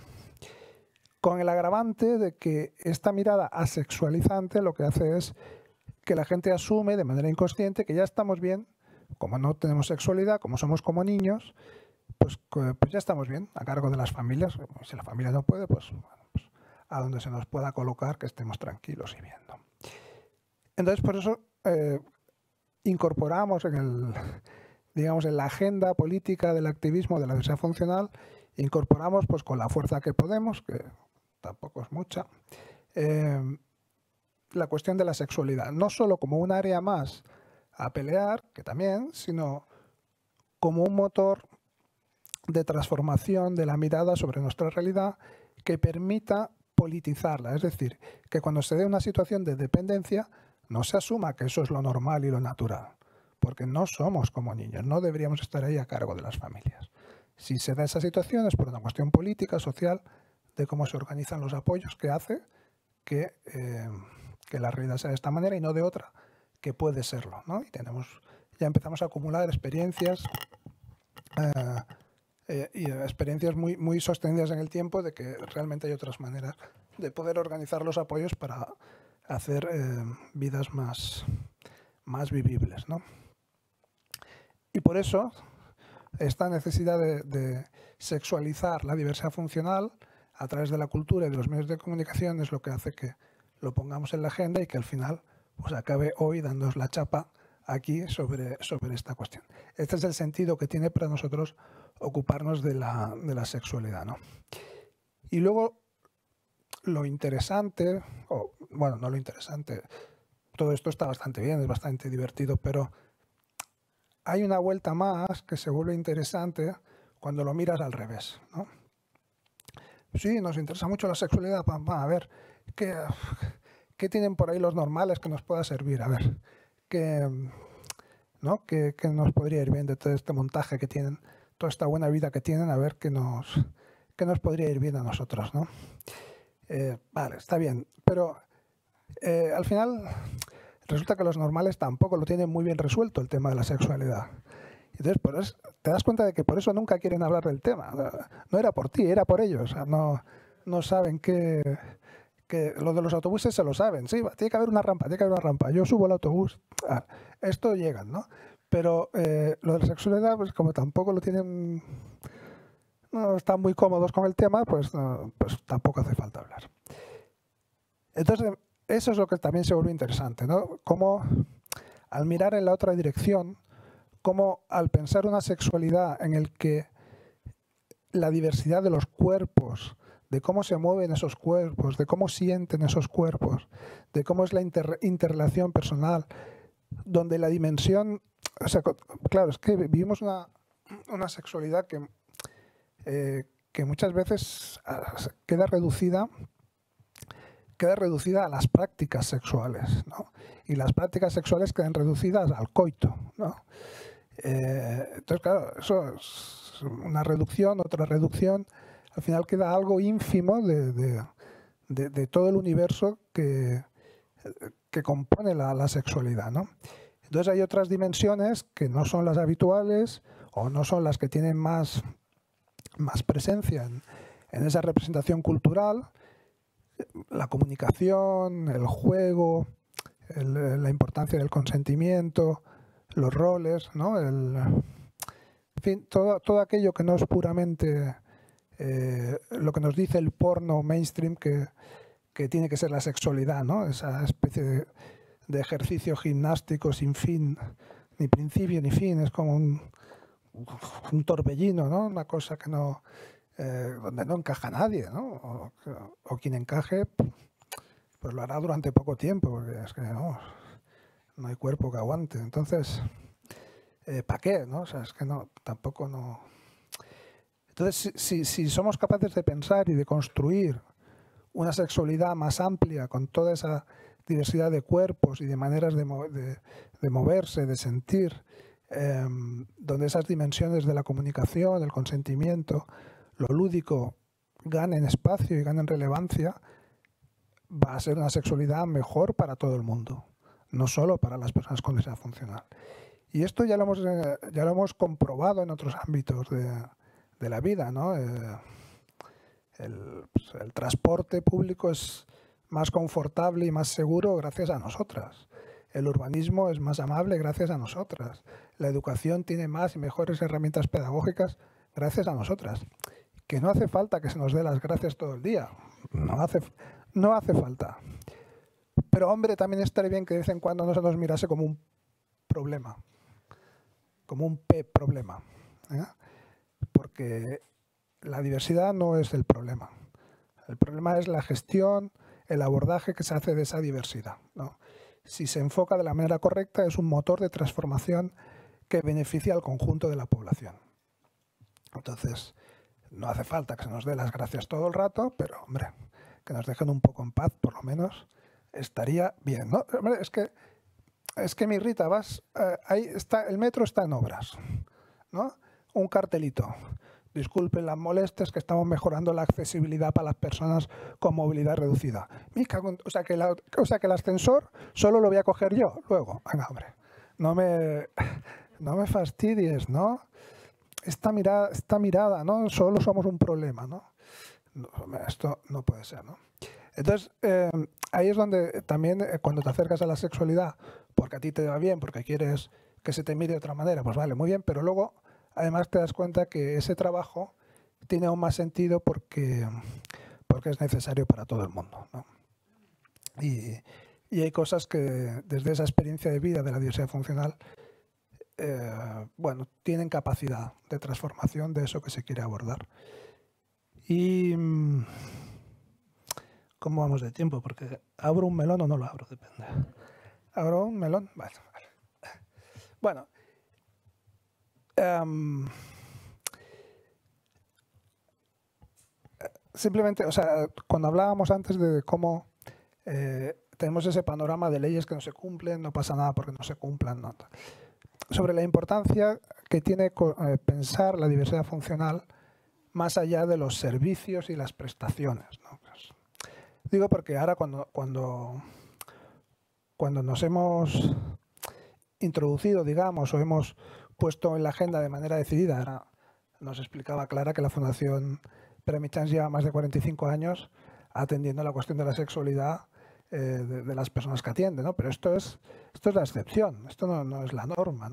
Con el agravante de que esta mirada asexualizante lo que hace es que la gente asume de manera inconsciente que ya estamos bien, como no tenemos sexualidad, como somos como niños, pues, pues ya estamos bien a cargo de las familias. Si la familia no puede, pues a donde se nos pueda colocar, que estemos tranquilos y viendo. Entonces, por eso eh, incorporamos en el, digamos, en la agenda política del activismo de la diversidad funcional, incorporamos pues con la fuerza que podemos, que tampoco es mucha, eh, la cuestión de la sexualidad, no solo como un área más a pelear, que también, sino como un motor de transformación de la mirada sobre nuestra realidad que permita politizarla, es decir, que cuando se dé una situación de dependencia no se asuma que eso es lo normal y lo natural, porque no somos como niños, no deberíamos estar ahí a cargo de las familias. Si se da esa situación es por una cuestión política, social, de cómo se organizan los apoyos que hace que, eh, que la realidad sea de esta manera y no de otra, que puede serlo. ¿no? Y tenemos, ya empezamos a acumular experiencias. Eh, eh, y experiencias muy, muy sostenidas en el tiempo de que realmente hay otras maneras de poder organizar los apoyos para hacer eh, vidas más, más vivibles. Y por eso esta necesidad de, sexualizar la diversidad funcional a través de la cultura y de los medios de comunicación es lo que hace que lo pongamos en la agenda y que al final pues acabe hoy dándos la chapa aquí sobre, sobre esta cuestión. Este es el sentido que tiene para nosotros ocuparnos de la, sexualidad. Y luego lo interesante, bueno, no lo interesante, todo esto está bastante bien, es bastante divertido, pero hay una vuelta más que se vuelve interesante cuando lo miras al revés. ¿no? Sí, nos interesa mucho la sexualidad, a ver, ¿qué, ¿qué tienen por ahí los normales que nos pueda servir? A ver, que, mm, ¿no? que, nos podría ir bien de todo este montaje que tienen, toda esta buena vida que tienen, a ver qué nos, que nos podría ir bien a nosotros. ¿no? Eh, vale, está bien, pero eh, al final resulta que los normales tampoco lo tienen muy bien resuelto el tema de la sexualidad. Entonces, te das cuenta de que por eso nunca quieren hablar del tema. No era por ti, era por ellos. no, no saben qué, que lo de los autobuses se lo saben, sí, tiene que haber una rampa, tiene que haber una rampa, yo subo el autobús, ah, esto llega, ¿no? Pero eh, lo de la sexualidad, pues como tampoco lo tienen, no están muy cómodos con el tema, pues, pues tampoco hace falta hablar. Entonces, eso es lo que también se vuelve interesante, ¿no? Cómo al mirar en la otra dirección, cómo al pensar una sexualidad en el que la diversidad de los cuerpos, de cómo se mueven esos cuerpos, de cómo sienten esos cuerpos, de cómo es la interrelación personal, donde la dimensión, o sea, claro, es que vivimos una, sexualidad que, eh, que muchas veces ah, queda reducida queda reducida a las prácticas sexuales, ¿no? Y las prácticas sexuales quedan reducidas al coito, ¿no? Eh, entonces, claro, eso es una reducción, otra reducción al final queda algo ínfimo de, todo el universo que, que compone la, sexualidad. ¿no? Entonces hay otras dimensiones que no son las habituales o no son las que tienen más, más presencia en, esa representación cultural, la comunicación, el juego, la importancia del consentimiento, los roles, ¿no? en fin, todo, todo aquello que no es puramente eh, lo que nos dice el porno mainstream que, tiene que ser la sexualidad, ¿no? Esa especie de, ejercicio gimnástico sin fin, ni principio ni fin, es como un, torbellino, ¿no? Una cosa que no, eh, donde no encaja nadie, ¿no? O, quien encaje, pues lo hará durante poco tiempo, porque es que no, no hay cuerpo que aguante. Entonces, eh, ¿para qué? ¿no? O sea, es que no, tampoco no entonces, si, somos capaces de pensar y de construir una sexualidad más amplia con toda esa diversidad de cuerpos y de maneras de, moverse, de sentir, em, donde esas dimensiones de la comunicación, del consentimiento, lo lúdico ganen espacio y ganen relevancia, va a ser una sexualidad mejor para todo el mundo, no solo para las personas con discapacidad funcional. Y esto ya lo hemos, eh, ya lo hemos comprobado en otros ámbitos de, de la vida, ¿no? Eh, pues, el, transporte público es más confortable y más seguro gracias a nosotras. El urbanismo es más amable gracias a nosotras. La educación tiene más y mejores herramientas pedagógicas gracias a nosotras. Que no hace falta que se nos dé las gracias todo el día. No hace, no hace falta. Pero hombre, también estaría bien que de vez en cuando no se nos mirase como un problema. Como un P problema. ¿eh? porque la diversidad no es el problema. El problema es la gestión, el abordaje que se hace de esa diversidad. ¿no? Si se enfoca de la manera correcta, es un motor de transformación que beneficia al conjunto de la población. Entonces, no hace falta que se nos dé las gracias todo el rato, pero hombre, que nos dejen un poco en paz, por lo menos, estaría bien. ¿no? es que es que me irrita, vas, eh, ahí está, el metro está en obras, ¿no? un cartelito. Disculpen las molestias que estamos mejorando la accesibilidad para las personas con movilidad reducida. o, sea que el ascensor solo lo voy a coger yo luego. Venga, hombre, no me, no me fastidies, ¿no? Esta mirada, esta mirada, ¿no? Solo somos un problema, ¿no? Esto no puede ser, ¿no? Entonces, em, ahí es donde también eh, cuando te acercas a la sexualidad, porque a ti te va bien, porque quieres que se te mire de otra manera, pues vale, muy bien, pero luego además te das cuenta que ese trabajo tiene aún más sentido porque, porque es necesario para todo el mundo. ¿no? Y, hay cosas que desde esa experiencia de vida de la diversidad funcional, eh, bueno, tienen capacidad de transformación de eso que se quiere abordar. Y mm, cómo vamos de tiempo, porque abro un melón o no lo abro, depende. ¿Abro un melón? Vale, vale. Bueno, Em, simplemente, o sea, cuando hablábamos antes de cómo eh, tenemos ese panorama de leyes que no se cumplen, no pasa nada porque no se cumplan. Sobre la importancia que tiene eh, pensar la diversidad funcional más allá de los servicios y las prestaciones. Pues, digo porque ahora cuando, cuando, cuando nos hemos introducido, digamos, o hemos puesto en la agenda de manera decidida. nos explicaba Clara que la Fundación Premichans lleva más de 45 años atendiendo la cuestión de la sexualidad eh, de, las personas que atiende, Pero esto es, esto es la excepción, esto no, es la norma,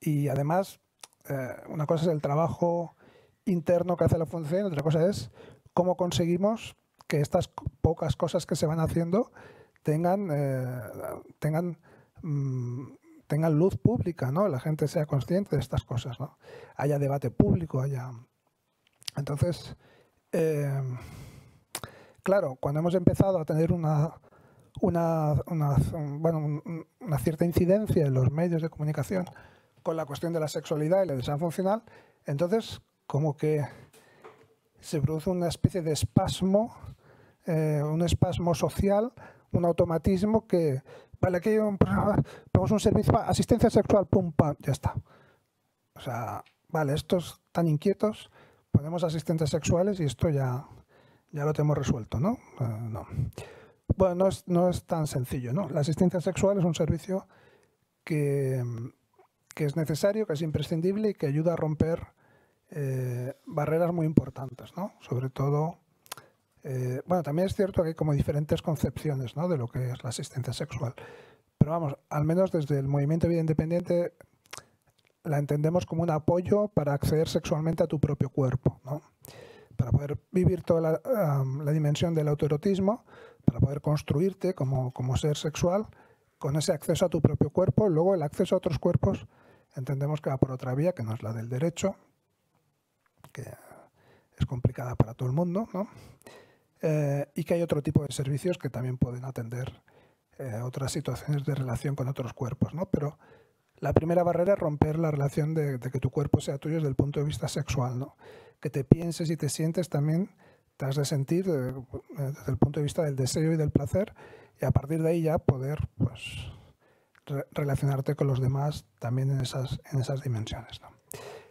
Y además, eh, una cosa es el trabajo interno que hace la fundación, otra cosa es cómo conseguimos que estas pocas cosas que se van haciendo tengan, eh, tengan mm, tengan luz pública, ¿no? La gente sea consciente de estas cosas, ¿no? Haya debate público, haya... Entonces, eh, claro, cuando hemos empezado a tener una, una, cierta incidencia en los medios de comunicación con la cuestión de la sexualidad y la desafuncional, entonces como que se produce una especie de espasmo, eh, un espasmo social, un automatismo que, vale, aquí tenemos un servicio, asistencia sexual, pum, pam, ya está. O sea, vale, estos tan inquietos, ponemos asistentes sexuales y esto ya, ya lo tenemos resuelto, ¿no? Eh, bueno, no es, tan sencillo, ¿no? La asistencia sexual es un servicio que, es necesario, que es imprescindible y que ayuda a romper eh, barreras muy importantes, ¿no? Sobre todo eh, bueno, también es cierto que hay como diferentes concepciones de lo que es la asistencia sexual. Pero vamos, al menos desde el movimiento de vida independiente la entendemos como un apoyo para acceder sexualmente a tu propio cuerpo, para poder vivir toda la, dimensión del autoerotismo, para poder construirte como, como ser sexual con ese acceso a tu propio cuerpo. Luego el acceso a otros cuerpos entendemos que va por otra vía, que no es la del derecho, que es complicada para todo el mundo, ¿no? Eh, y que hay otro tipo de servicios que también pueden atender eh, otras situaciones de relación con otros cuerpos. ¿no? Pero la primera barrera es romper la relación de, que tu cuerpo sea tuyo desde el punto de vista sexual. ¿no? Que te pienses y te sientes también, te has de sentir eh, desde el punto de vista del deseo y del placer y a partir de ahí ya poder pues, relacionarte con los demás también en esas, en esas dimensiones. ¿no?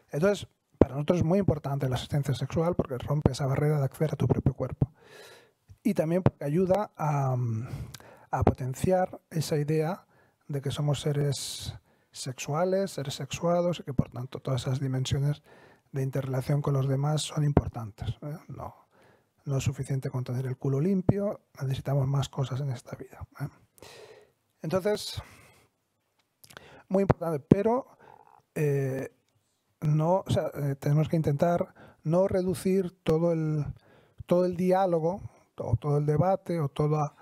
Entonces, para nosotros es muy importante la asistencia sexual porque rompe esa barrera de acceder a tu propio cuerpo. Y también porque ayuda a, potenciar esa idea de que somos seres sexuales, seres sexuados y que por tanto todas esas dimensiones de interrelación con los demás son importantes. ¿eh? No, es suficiente con tener el culo limpio, necesitamos más cosas en esta vida. ¿eh? Entonces, muy importante, pero eh, no, eh, tenemos que intentar no reducir todo el, todo el diálogo o todo el debate o todo,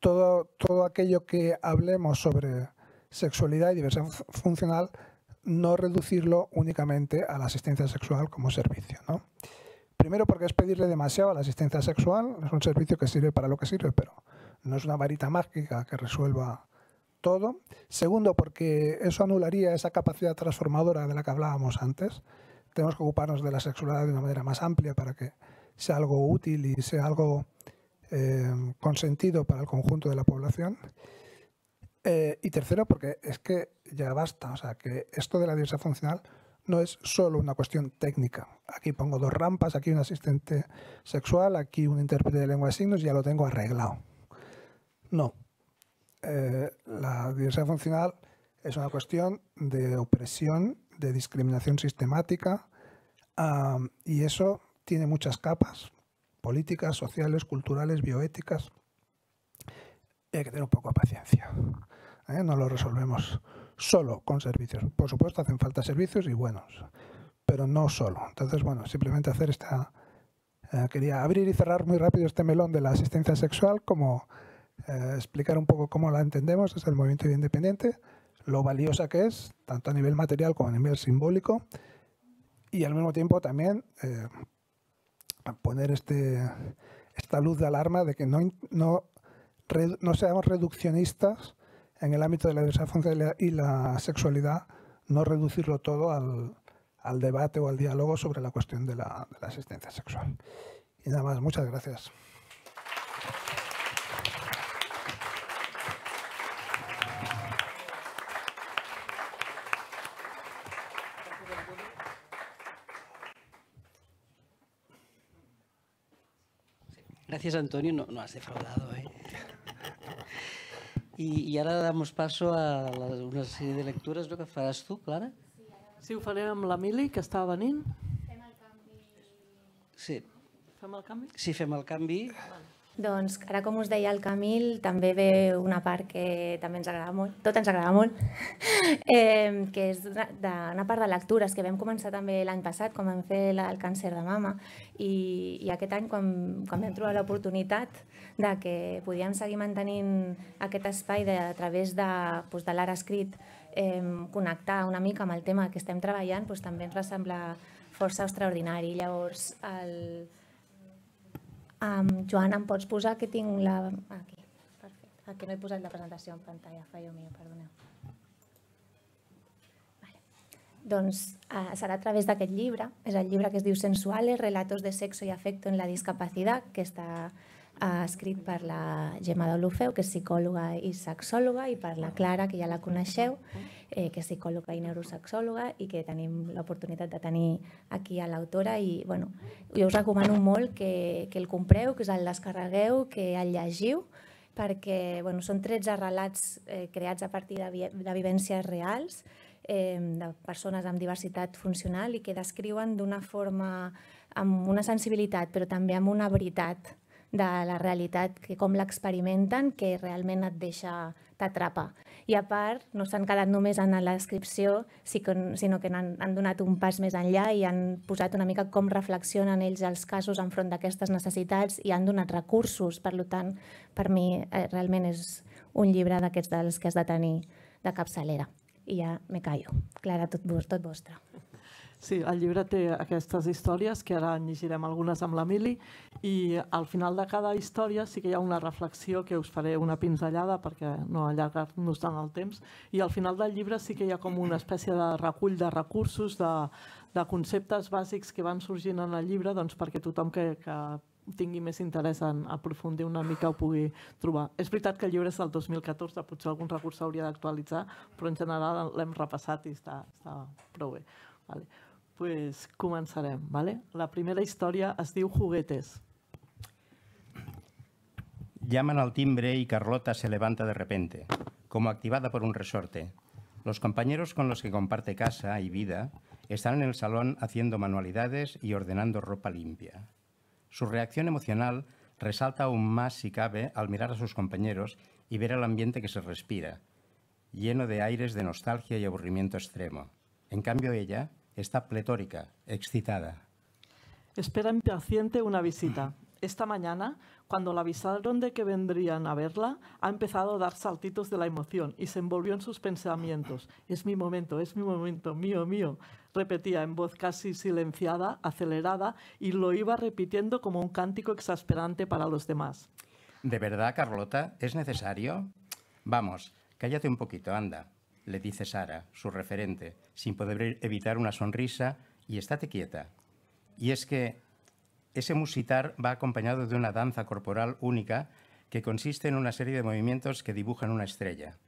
todo aquello que hablemos sobre sexualidad y diversidad funcional, no reducirlo únicamente a la asistencia sexual como servicio. ¿no? Primero porque es pedirle demasiado a la asistencia sexual, es un servicio que sirve para lo que sirve, pero no es una varita mágica que resuelva todo. Segundo, porque eso anularía esa capacidad transformadora de la que hablábamos antes. Tenemos que ocuparnos de la sexualidad de una manera más amplia para que sea algo útil y sea algo eh, consentido para el conjunto de la población. Eh, y tercero, porque es que ya basta, o sea, que esto de la diversidad funcional no es solo una cuestión técnica. Aquí pongo dos rampas, aquí un asistente sexual, aquí un intérprete de lengua de signos y ya lo tengo arreglado. No, eh, la diversidad funcional es una cuestión de opresión, de discriminación sistemática, y eso tiene muchas capas, políticas, sociales, culturales, bioéticas. Y hay que tener un poco de paciencia. ¿eh? No lo resolvemos solo con servicios. Por supuesto, hacen falta servicios y buenos, pero no solo. Entonces, bueno, simplemente hacer esta... Eh, quería abrir y cerrar muy rápido este melón de la asistencia sexual como eh, explicar un poco cómo la entendemos es el movimiento independiente, lo valiosa que es, tanto a nivel material como a nivel simbólico, y al mismo tiempo también eh, poner este, esta luz de alarma de que no, no, no seamos reduccionistas en el ámbito de la diversidad funcional y la sexualidad, no reducirlo todo al, debate o al diálogo sobre la cuestión de la, de la asistencia sexual. Y nada más, muchas gracias. gracias Antonio, no, no has defraudado. ¿eh? Y, y ara damos paso a la, una serie de lectures. No? Que faràs tu, Clara? Sí, ho faré amb l'Emili, que està venint. Fem el canvi. Sí. Fem el canvi? Sí, fem el canvi. Vale. Doncs ara, com us deia el Camil, també ve una part que també ens agrada molt, tot ens agrada molt, eh, que és d'una part de lectures que vam començar també l'any passat, quan vam fer el càncer de mama, i, i aquest any, quan, quan vam trobar l'oportunitat de que podíem seguir mantenint aquest espai de, a través de, doncs, de l'ara escrit, eh, connectar una mica amb el tema que estem treballant, doncs, també ens va semblar força extraordinari. Llavors, el, Um, Joan, em pots posar que tinc la... Aquí, perfecte. Aquí no he posat la presentació en pantalla, fallo meu, perdoneu. doncs eh, serà a través d'aquest llibre. És el llibre que es diu Sensuales, relatos de sexo y afecto en la discapacidad, que està eh, escrit per la Gemma Deulofeu, que és psicòloga i sexòloga, i per la Clara, que ja la coneixeu, eh, que és psicòloga i neurosexòloga i que tenim l'oportunitat de tenir aquí a l'autora. I bueno, jo us recomano molt que, que el compreu, que us el descarregueu, que el llegiu, perquè bueno, són 13 relats eh, creats a partir de, vi de vivències reals eh, de persones amb diversitat funcional i que descriuen d'una forma amb una sensibilitat, però també amb una veritat de la realitat, que com l'experimenten, que realment et deixa, t'atrapa. I a part, no s'han quedat només en la descripció, sinó que han, han donat un pas més enllà i han posat una mica com reflexionen ells els casos enfront d'aquestes necessitats i han donat recursos. Per tant, per mi eh, realment és un llibre d'aquests dels que has de tenir de capçalera. I ja me callo. Clara, tot, tot vostre. Sí, el llibre té aquestes històries, que ara en llegirem algunes amb l'Emili, i al final de cada història sí que hi ha una reflexió que us faré una pinzellada perquè no allargar-nos tant el temps, i al final del llibre sí que hi ha com una espècie de recull de recursos, de, de conceptes bàsics que van sorgint en el llibre doncs, perquè tothom que, que tingui més interès en aprofundir una mica ho pugui trobar. És veritat que el llibre és del 2014, potser algun recurs s'hauria d'actualitzar, però en general l'hem repassat i està, està prou bé. Vale. pues comenzaremos, ¿vale? La primera historia es sido Juguetes. Llaman al timbre y Carlota se levanta de repente, como activada por un resorte. Los compañeros con los que comparte casa y vida están en el salón haciendo manualidades y ordenando ropa limpia. Su reacción emocional resalta aún más si cabe al mirar a sus compañeros y ver el ambiente que se respira, lleno de aires de nostalgia y aburrimiento extremo. En cambio ella, Está pletórica, excitada. Espera impaciente una visita. Esta mañana, cuando la avisaron de que vendrían a verla, ha empezado a dar saltitos de la emoción y se envolvió en sus pensamientos. Es mi momento, es mi momento, mío, mío. Repetía en voz casi silenciada, acelerada, y lo iba repitiendo como un cántico exasperante para los demás. ¿De verdad, Carlota? ¿Es necesario? Vamos, cállate un poquito, anda le dice Sara, su referente, sin poder evitar una sonrisa, y estate quieta. Y es que ese musitar va acompañado de una danza corporal única que consiste en una serie de movimientos que dibujan una estrella.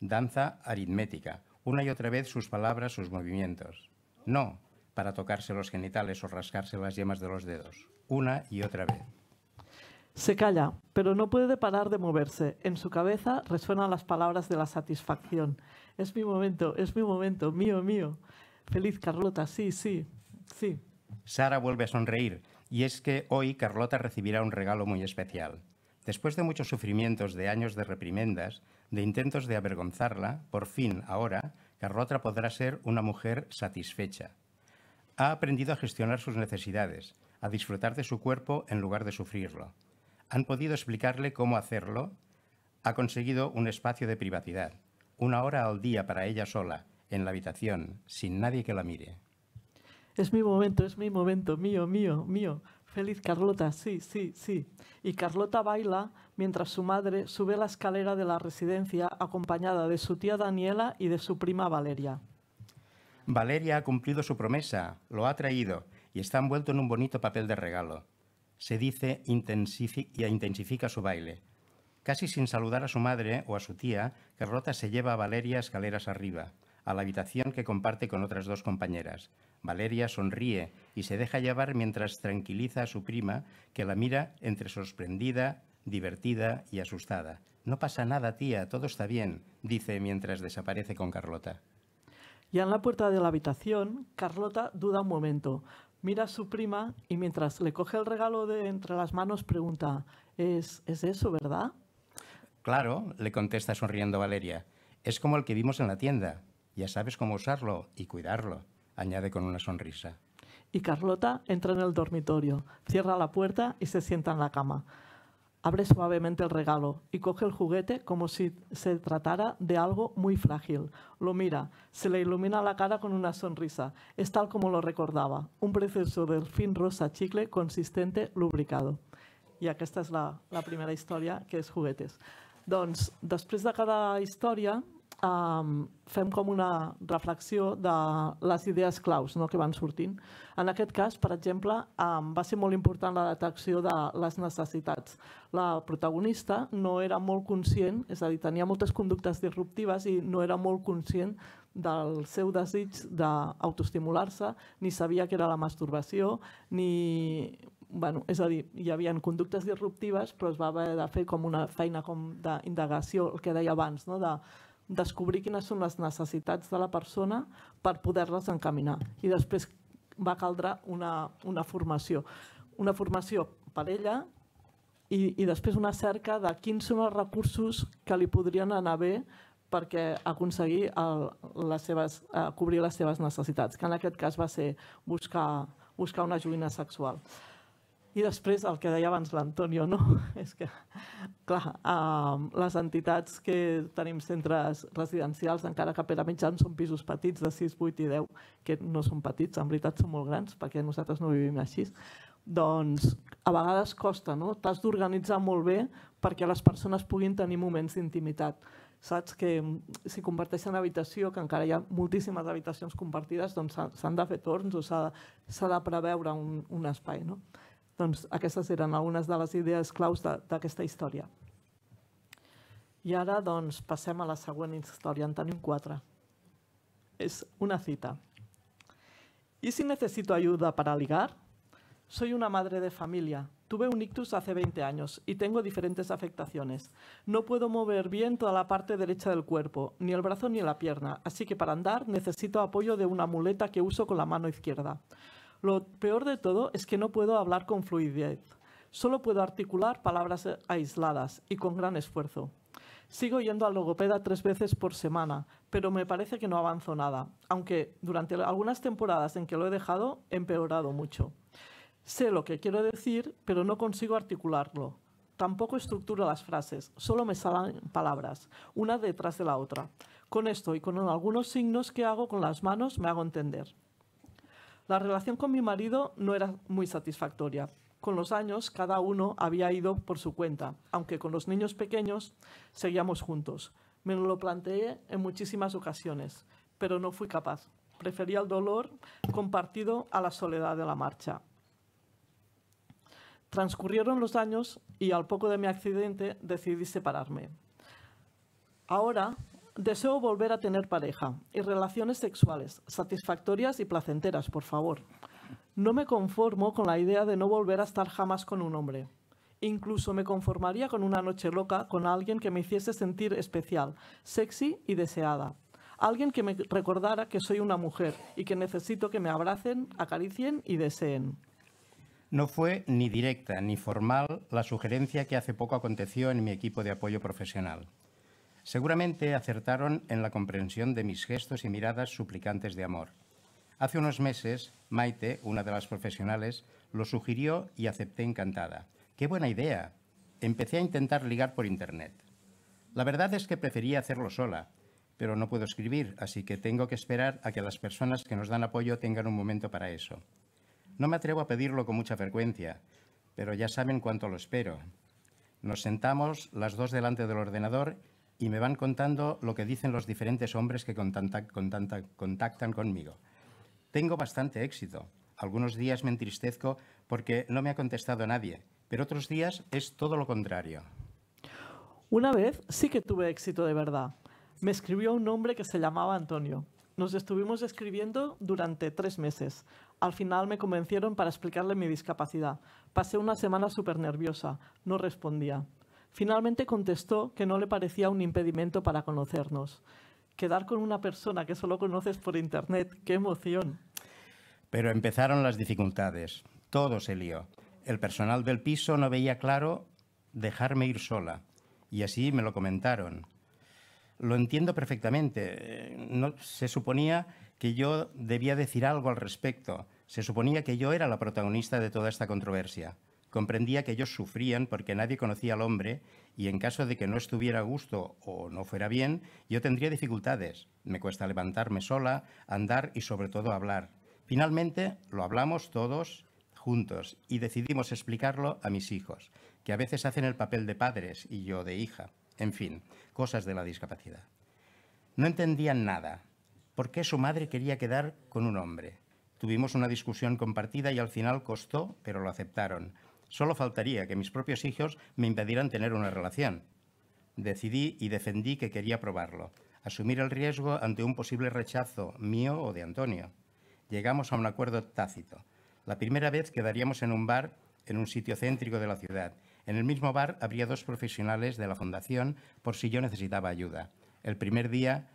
Danza aritmética, una y otra vez sus palabras, sus movimientos. No para tocarse los genitales o rascarse las yemas de los dedos. Una y otra vez. Se calla, pero no puede parar de moverse. En su cabeza resuenan las palabras de la satisfacción es mi momento, es mi momento, mío, mío. Feliz Carlota, sí, sí, sí. Sara vuelve a sonreír y es que hoy Carlota recibirá un regalo muy especial. Después de muchos sufrimientos, de años de reprimendas, de intentos de avergonzarla, por fin, ahora, Carlota podrá ser una mujer satisfecha. Ha aprendido a gestionar sus necesidades, a disfrutar de su cuerpo en lugar de sufrirlo. Han podido explicarle cómo hacerlo, ha conseguido un espacio de privacidad una hora al día para ella sola, en la habitación, sin nadie que la mire. Es mi momento, es mi momento, mío, mío, mío. Feliz Carlota, sí, sí, sí. Y Carlota baila mientras su madre sube la escalera de la residencia acompañada de su tía Daniela y de su prima Valeria. Valeria ha cumplido su promesa, lo ha traído y está envuelto en un bonito papel de regalo. Se dice intensifica, intensifica su baile. Casi sin saludar a su madre o a su tía, Carlota se lleva a Valeria escaleras arriba, a la habitación que comparte con otras dos compañeras. Valeria sonríe y se deja llevar mientras tranquiliza a su prima, que la mira entre sorprendida, divertida y asustada. No pasa nada, tía, todo está bien, dice mientras desaparece con Carlota. Ya en la puerta de la habitación, Carlota duda un momento. Mira a su prima y mientras le coge el regalo de entre las manos pregunta, ¿es, ¿es eso, verdad? Claro, le contesta sonriendo Valeria. Es como el que vimos en la tienda. Ya sabes cómo usarlo y cuidarlo, añade con una sonrisa. Y Carlota entra en el dormitorio, cierra la puerta y se sienta en la cama. Abre suavemente el regalo y coge el juguete como si se tratara de algo muy frágil. Lo mira, se le ilumina la cara con una sonrisa. Es tal como lo recordaba, un precioso delfín rosa chicle consistente lubricado. Y esta esta la, la primera historia que es juguetes. Doncs, després de cada història, um, fem com una reflexió de les idees claus no, que van sortint. En aquest cas, per exemple, um, va ser molt important la detecció de les necessitats. La protagonista no era molt conscient, és a dir, tenia moltes conductes disruptives i no era molt conscient del seu desig d'autoestimular-se, ni sabia que era la masturbació, ni bueno, és a dir, hi havia conductes disruptives, però es va haver de fer com una feina com d'indagació, el que deia abans, no? de descobrir quines són les necessitats de la persona per poder-les encaminar. I després va caldre una, una formació. Una formació per ella i, i després una cerca de quins són els recursos que li podrien anar bé perquè aconseguir el, les seves, eh, cobrir les seves necessitats, que en aquest cas va ser buscar, buscar una joïna sexual. I després el que deia abans l'Antonio, no? és que, clar, eh, les entitats que tenim centres residencials, encara que per a mitjans són pisos petits de 6, 8 i 10, que no són petits, en veritat són molt grans, perquè nosaltres no vivim així, doncs a vegades costa, no? T'has d'organitzar molt bé perquè les persones puguin tenir moments d'intimitat saps que mm, si comparteixen habitació, que encara hi ha moltíssimes habitacions compartides, doncs s'han de fer torns o s'ha de preveure un, un espai. No? Doncs esas eran algunas de les idees claus esta historia. Y ahora, dons pasemos a la següent historia, En tenim Es una cita. ¿Y si necesito ayuda para ligar? Soy una madre de familia. Tuve un ictus hace 20 años y tengo diferentes afectaciones. No puedo mover bien toda la parte derecha del cuerpo, ni el brazo ni la pierna, así que para andar necesito apoyo de una muleta que uso con la mano izquierda. Lo peor de todo es que no puedo hablar con fluidez. Solo puedo articular palabras eh, aisladas y con gran esfuerzo. Sigo yendo al logopeda tres veces por semana, pero me parece que no avanzo nada, aunque durante algunas temporadas en que lo he dejado he empeorado mucho. Sé lo que quiero decir, pero no consigo articularlo. Tampoco estructuro las frases, solo me salen palabras, una detrás de la otra. Con esto y con algunos signos que hago con las manos me hago entender. La relación con mi marido no era muy satisfactoria. Con los años cada uno había ido por su cuenta, aunque con los niños pequeños seguíamos juntos. Me lo planteé en muchísimas ocasiones, pero no fui capaz. Prefería el dolor compartido a la soledad de la marcha. Transcurrieron los años y al poco de mi accidente decidí separarme. Ahora Deseo volver a tener pareja y relaciones sexuales satisfactorias y placenteras, por favor. No me conformo con la idea de no volver a estar jamás con un hombre. Incluso me conformaría con una noche loca con alguien que me hiciese sentir especial, sexy y deseada. Alguien que me recordara que soy una mujer y que necesito que me abracen, acaricien y deseen. No fue ni directa ni formal la sugerencia que hace poco aconteció en mi equipo de apoyo profesional. Seguramente acertaron en la comprensión de mis gestos y miradas suplicantes de amor. Hace unos meses, Maite, una de las profesionales, lo sugirió y acepté encantada. ¡Qué buena idea! Empecé a intentar ligar por Internet. La verdad es que prefería hacerlo sola, pero no puedo escribir, así que tengo que esperar a que las personas que nos dan apoyo tengan un momento para eso. No me atrevo a pedirlo con mucha frecuencia, pero ya saben cuánto lo espero. Nos sentamos las dos delante del ordenador y me van contando lo que dicen los diferentes hombres que contactan conmigo. Tengo bastante éxito. Algunos días me entristezco porque no me ha contestado nadie, pero otros días es todo lo contrario. Una vez sí que tuve éxito de verdad. Me escribió un hombre que se llamaba Antonio. Nos estuvimos escribiendo durante tres meses. Al final me convencieron para explicarle mi discapacidad. Pasé una semana súper nerviosa. No respondía. Finalmente contestó que no le parecía un impedimento para conocernos. Quedar con una persona que solo conoces por Internet, qué emoción. Pero empezaron las dificultades. Todo se lió. El personal del piso no veía claro dejarme ir sola. Y así me lo comentaron. Lo entiendo perfectamente. Eh, no, se suponía que yo debía decir algo al respecto. Se suponía que yo era la protagonista de toda esta controversia comprendía que ellos sufrían porque nadie conocía al hombre y en caso de que no estuviera a gusto o no fuera bien, yo tendría dificultades. Me cuesta levantarme sola, andar y sobre todo hablar. Finalmente lo hablamos todos juntos y decidimos explicarlo a mis hijos, que a veces hacen el papel de padres y yo de hija. En fin, cosas de la discapacidad. No entendían nada. ¿Por qué su madre quería quedar con un hombre? Tuvimos una discusión compartida y al final costó, pero lo aceptaron Solo faltaría que mis propios hijos me impedieran tener una relación. Decidí y defendí que quería probarlo, asumir el riesgo ante un posible rechazo mío o de Antonio. Llegamos a un acuerdo tácito. La primera vez quedaríamos en un bar en un sitio céntrico de la ciudad. En el mismo bar habría dos profesionales de la fundación por si yo necesitaba ayuda. El primer día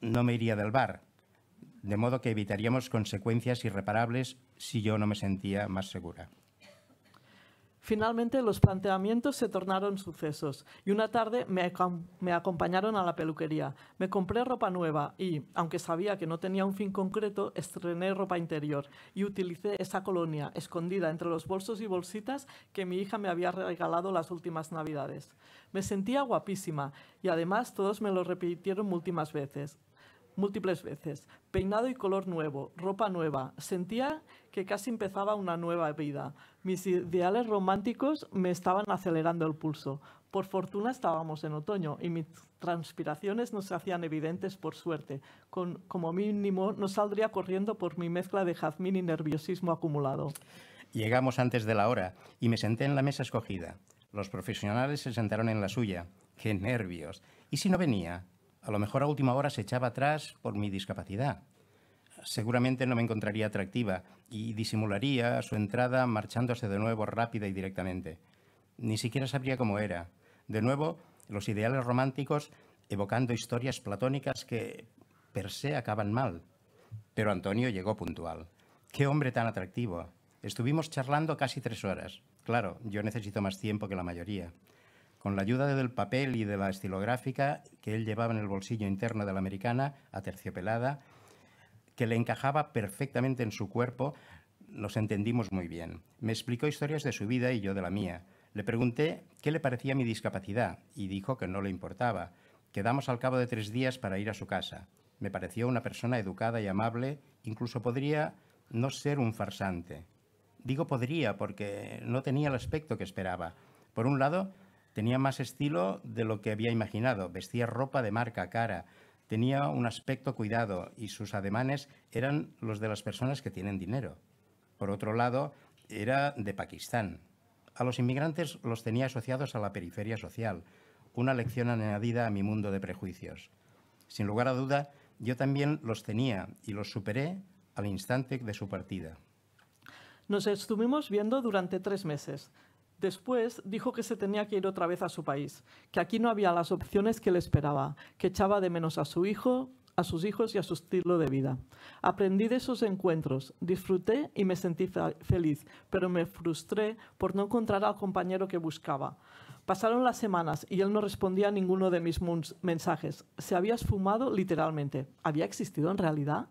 no me iría del bar, de modo que evitaríamos consecuencias irreparables si yo no me sentía más segura. Finalmente los planteamientos se tornaron sucesos y una tarde me, acompañaron a la peluquería. Me compré ropa nueva y, aunque sabía que no tenía un fin concreto, estrené ropa interior y utilicé esa colonia escondida entre los bolsos y bolsitas que mi hija me había regalado las últimas navidades. Me sentía guapísima y además todos me lo repitieron múltiples veces múltiples veces, peinado y color nuevo, ropa nueva. Sentía que casi empezaba una nueva vida. Mis ideales románticos me estaban acelerando el pulso. Por fortuna estábamos en otoño y mis transpiraciones no se hacían evidentes por suerte. Con, como mínimo no saldría corriendo por mi mezcla de jazmín y nerviosismo acumulado. Llegamos antes de la hora y me senté en la mesa escogida. Los profesionales se sentaron en la suya. ¡Qué nervios! ¿Y si no venía? a lo mejor a última hora se echaba atrás por mi discapacidad. Seguramente no me encontraría atractiva y disimularía su entrada marchándose de nuevo rápida y directamente. Ni siquiera sabría cómo era. De nuevo, los ideales románticos evocando historias platónicas que per se acaban mal. Pero Antonio llegó puntual. Qué hombre tan atractivo. Estuvimos charlando casi tres horas. Claro, yo necesito más tiempo que la mayoría con la ayuda del papel y de la estilográfica que él llevaba en el bolsillo interno de la americana, aterciopelada, que le encajaba perfectamente en su cuerpo, nos entendimos muy bien. Me explicó historias de su vida y yo de la mía. Le pregunté qué le parecía mi discapacidad y dijo que no le importaba. Quedamos al cabo de tres días para ir a su casa. Me pareció una persona educada y amable, incluso podría no ser un farsante. Digo podría porque no tenía el aspecto que esperaba. Por un lado, Tenía más estilo de lo que había imaginado, vestía ropa de marca cara, tenía un aspecto cuidado y sus ademanes eran los de las personas que tienen dinero. Por otro lado, era de Pakistán. A los inmigrantes los tenía asociados a la periferia social, una lección añadida a mi mundo de prejuicios. Sin lugar a duda, yo también los tenía y los superé al instante de su partida. Nos estuvimos viendo durante tres meses. Después dijo que se tenía que ir otra vez a su país, que aquí no había las opciones que le esperaba, que echaba de menos a su hijo, a sus hijos y a su estilo de vida. Aprendí de esos encuentros, disfruté y me sentí feliz, pero me frustré por no encontrar al compañero que buscaba. Pasaron las semanas y él no respondía a ninguno de mis mensajes. Se había esfumado literalmente. ¿Había existido en realidad?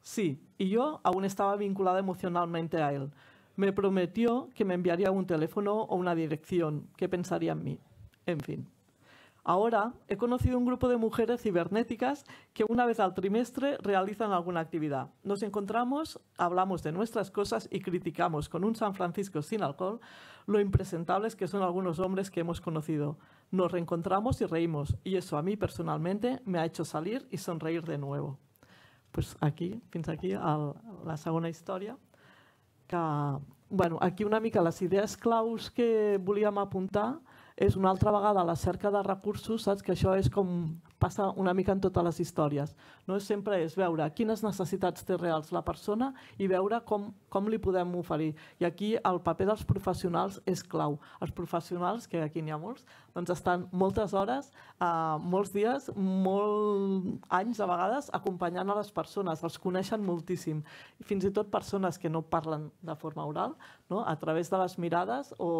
Sí, y yo aún estaba vinculada emocionalmente a él, me prometió que me enviaría un teléfono o una dirección, que pensaría en mí. En fin. Ahora he conocido un grupo de mujeres cibernéticas que una vez al trimestre realizan alguna actividad. Nos encontramos, hablamos de nuestras cosas y criticamos con un San Francisco sin alcohol lo impresentables que son algunos hombres que hemos conocido. Nos reencontramos y reímos, y eso a mí personalmente me ha hecho salir y sonreír de nuevo. Pues aquí, piensa aquí, a la segunda historia. que bueno, aquí una mica les idees claus que volíem apuntar és una altra vegada la cerca de recursos, saps que això és com passa una mica en totes les històries. No és sempre és veure quines necessitats té reals la persona i veure com, com li podem oferir. I aquí el paper dels professionals és clau. Els professionals, que aquí n'hi ha molts, doncs estan moltes hores, eh, molts dies, molts anys a vegades acompanyant a les persones, els coneixen moltíssim. Fins i tot persones que no parlen de forma oral, no? a través de les mirades o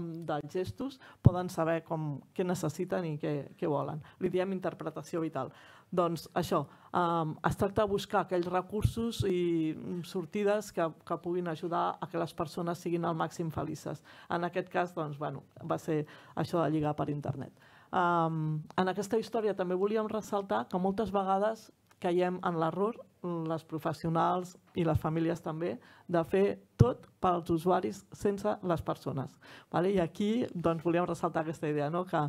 dels gestos poden saber com, què necessiten i què, què volen. Li diem interpretació vital. Doncs això, um, es tracta de buscar aquells recursos i mm, sortides que, que puguin ajudar a que les persones siguin al màxim felices. En aquest cas, doncs, bueno, va ser això de lligar per internet. Um, en aquesta història també volíem ressaltar que moltes vegades caiem en l'error Mm, les professionals i les famílies també, de fer tot pels usuaris sense les persones. Vale? I aquí doncs, volíem ressaltar aquesta idea, no? que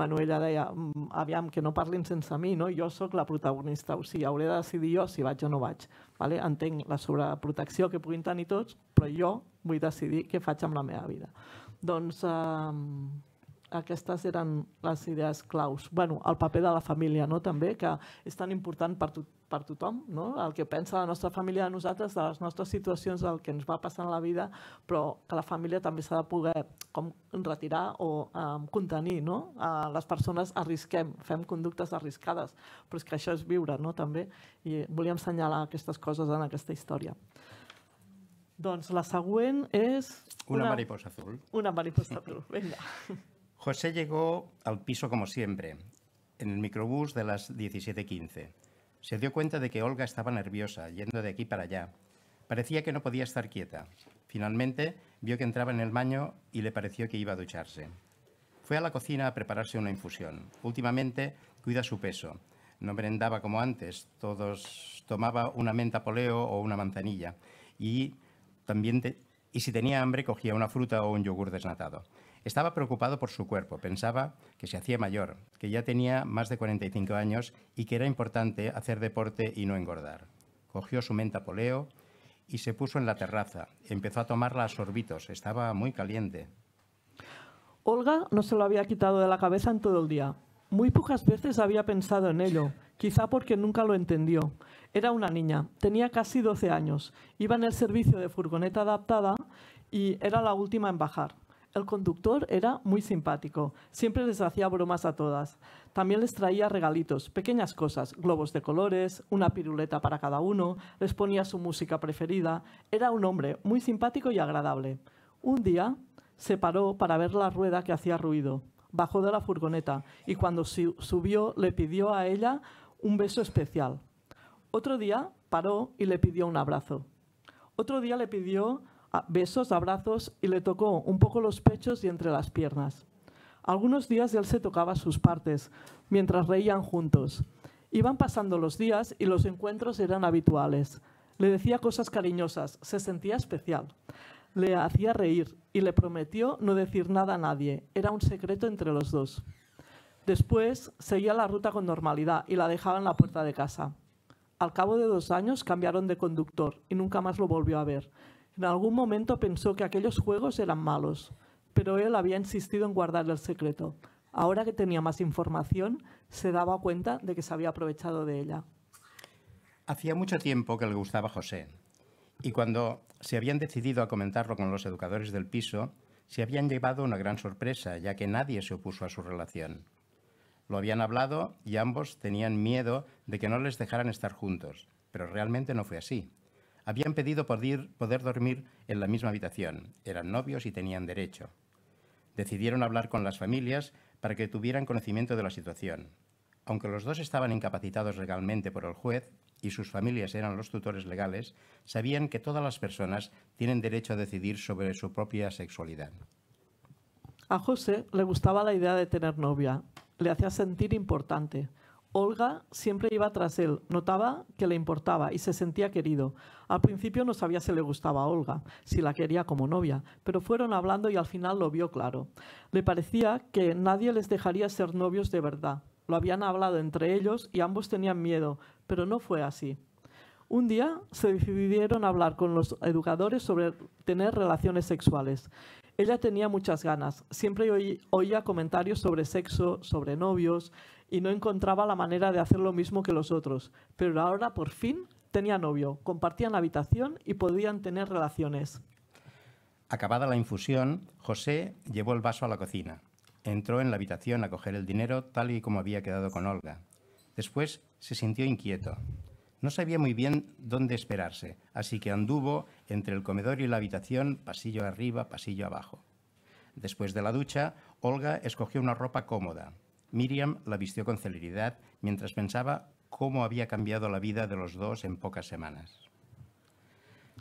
Manuela deia, mm, aviam, que no parlin sense mi, no? jo sóc la protagonista, o sigui, hauré de decidir jo si vaig o no vaig. Vale? Entenc la sobreprotecció que puguin tenir tots, però jo vull decidir què faig amb la meva vida. Doncs eh, aquestes eren les idees claus. Bueno, el paper de la família no? també, que és tan important per tot, per tothom, no? el que pensa la nostra família de nosaltres, de les nostres situacions, del que ens va passant a la vida, però que la família també s'ha de poder com retirar o um, contenir. No? Uh, les persones arrisquem, fem conductes arriscades, però és que això és viure no? també, i volíem assenyalar aquestes coses en aquesta història. Doncs la següent és... Una, una mariposa azul. Una mariposa azul, venga. José llegó al piso como siempre, en el microbús de las 17.15. Se dio cuenta de que Olga estaba nerviosa, yendo de aquí para allá. Parecía que no podía estar quieta. Finalmente, vio que entraba en el baño y le pareció que iba a ducharse. Fue a la cocina a prepararse una infusión. Últimamente, cuida su peso. No merendaba como antes, todos tomaba una menta poleo o una manzanilla. Y también y si tenía hambre, cogía una fruta o un yogur desnatado. Estaba preocupado por su cuerpo, pensaba que se hacía mayor, que ya tenía más de 45 años y que era importante hacer deporte y no engordar. Cogió su menta poleo y se puso en la terraza. Empezó a tomarla a sorbitos, estaba muy caliente. Olga no se lo había quitado de la cabeza en todo el día. Muy pocas veces había pensado en ello, quizá porque nunca lo entendió. Era una niña, tenía casi 12 años, iba en el servicio de furgoneta adaptada y era la última en bajar. El conductor era muy simpático, siempre les hacía bromas a todas. También les traía regalitos, pequeñas cosas, globos de colores, una piruleta para cada uno, les ponía su música preferida. Era un hombre muy simpático y agradable. Un día se paró para ver la rueda que hacía ruido. Bajó de la furgoneta y cuando subió le pidió a ella un beso especial. Otro día paró y le pidió un abrazo. Otro día le pidió besos, abrazos y le tocó un poco los pechos y entre las piernas. Algunos días él se tocaba sus partes, mientras reían juntos. Iban pasando los días y los encuentros eran habituales. Le decía cosas cariñosas, se sentía especial. Le hacía reír y le prometió no decir nada a nadie. Era un secreto entre los dos. Después seguía la ruta con normalidad y la dejaba en la puerta de casa. Al cabo de dos años cambiaron de conductor y nunca más lo volvió a ver. En algún momento pensó que aquellos juegos eran malos, pero él había insistido en guardar el secreto. Ahora que tenía más información, se daba cuenta de que se había aprovechado de ella. Hacía mucho tiempo que le gustaba José, y cuando se habían decidido a comentarlo con los educadores del piso, se habían llevado una gran sorpresa, ya que nadie se opuso a su relación. Lo habían hablado y ambos tenían miedo de que no les dejaran estar juntos, pero realmente no fue así. Habían pedido poder, dormir en la misma habitación. Eran novios y tenían derecho. Decidieron hablar con las familias para que tuvieran conocimiento de la situación. Aunque los dos estaban incapacitados legalmente por el juez y sus familias eran los tutores legales, sabían que todas las personas tienen derecho a decidir sobre su propia sexualidad. A José le gustaba la idea de tener novia. Le hacía sentir importante. Olga siempre iba tras él, notaba que le importaba y se sentía querido. Al principio no sabía si le gustaba a Olga, si la quería como novia, pero fueron hablando y al final lo vio claro. Le parecía que nadie les dejaría ser novios de verdad. Lo habían hablado entre ellos y ambos tenían miedo, pero no fue así. Un día se decidieron hablar con los educadores sobre tener relaciones sexuales. Ella tenía muchas ganas, siempre oía comentarios sobre sexo, sobre novios, y no encontraba la manera de hacer lo mismo que los otros, pero ahora por fin tenía novio, compartían la habitación y podían tener relaciones. Acabada la infusión, José llevó el vaso a la cocina. Entró en la habitación a coger el dinero tal y como había quedado con Olga. Después se sintió inquieto. No sabía muy bien dónde esperarse, así que anduvo entre el comedor y la habitación, pasillo arriba, pasillo abajo. Después de la ducha, Olga escogió una ropa cómoda, Miriam la vistió con celeridad mientras pensaba cómo había cambiado la vida de los dos en pocas semanas.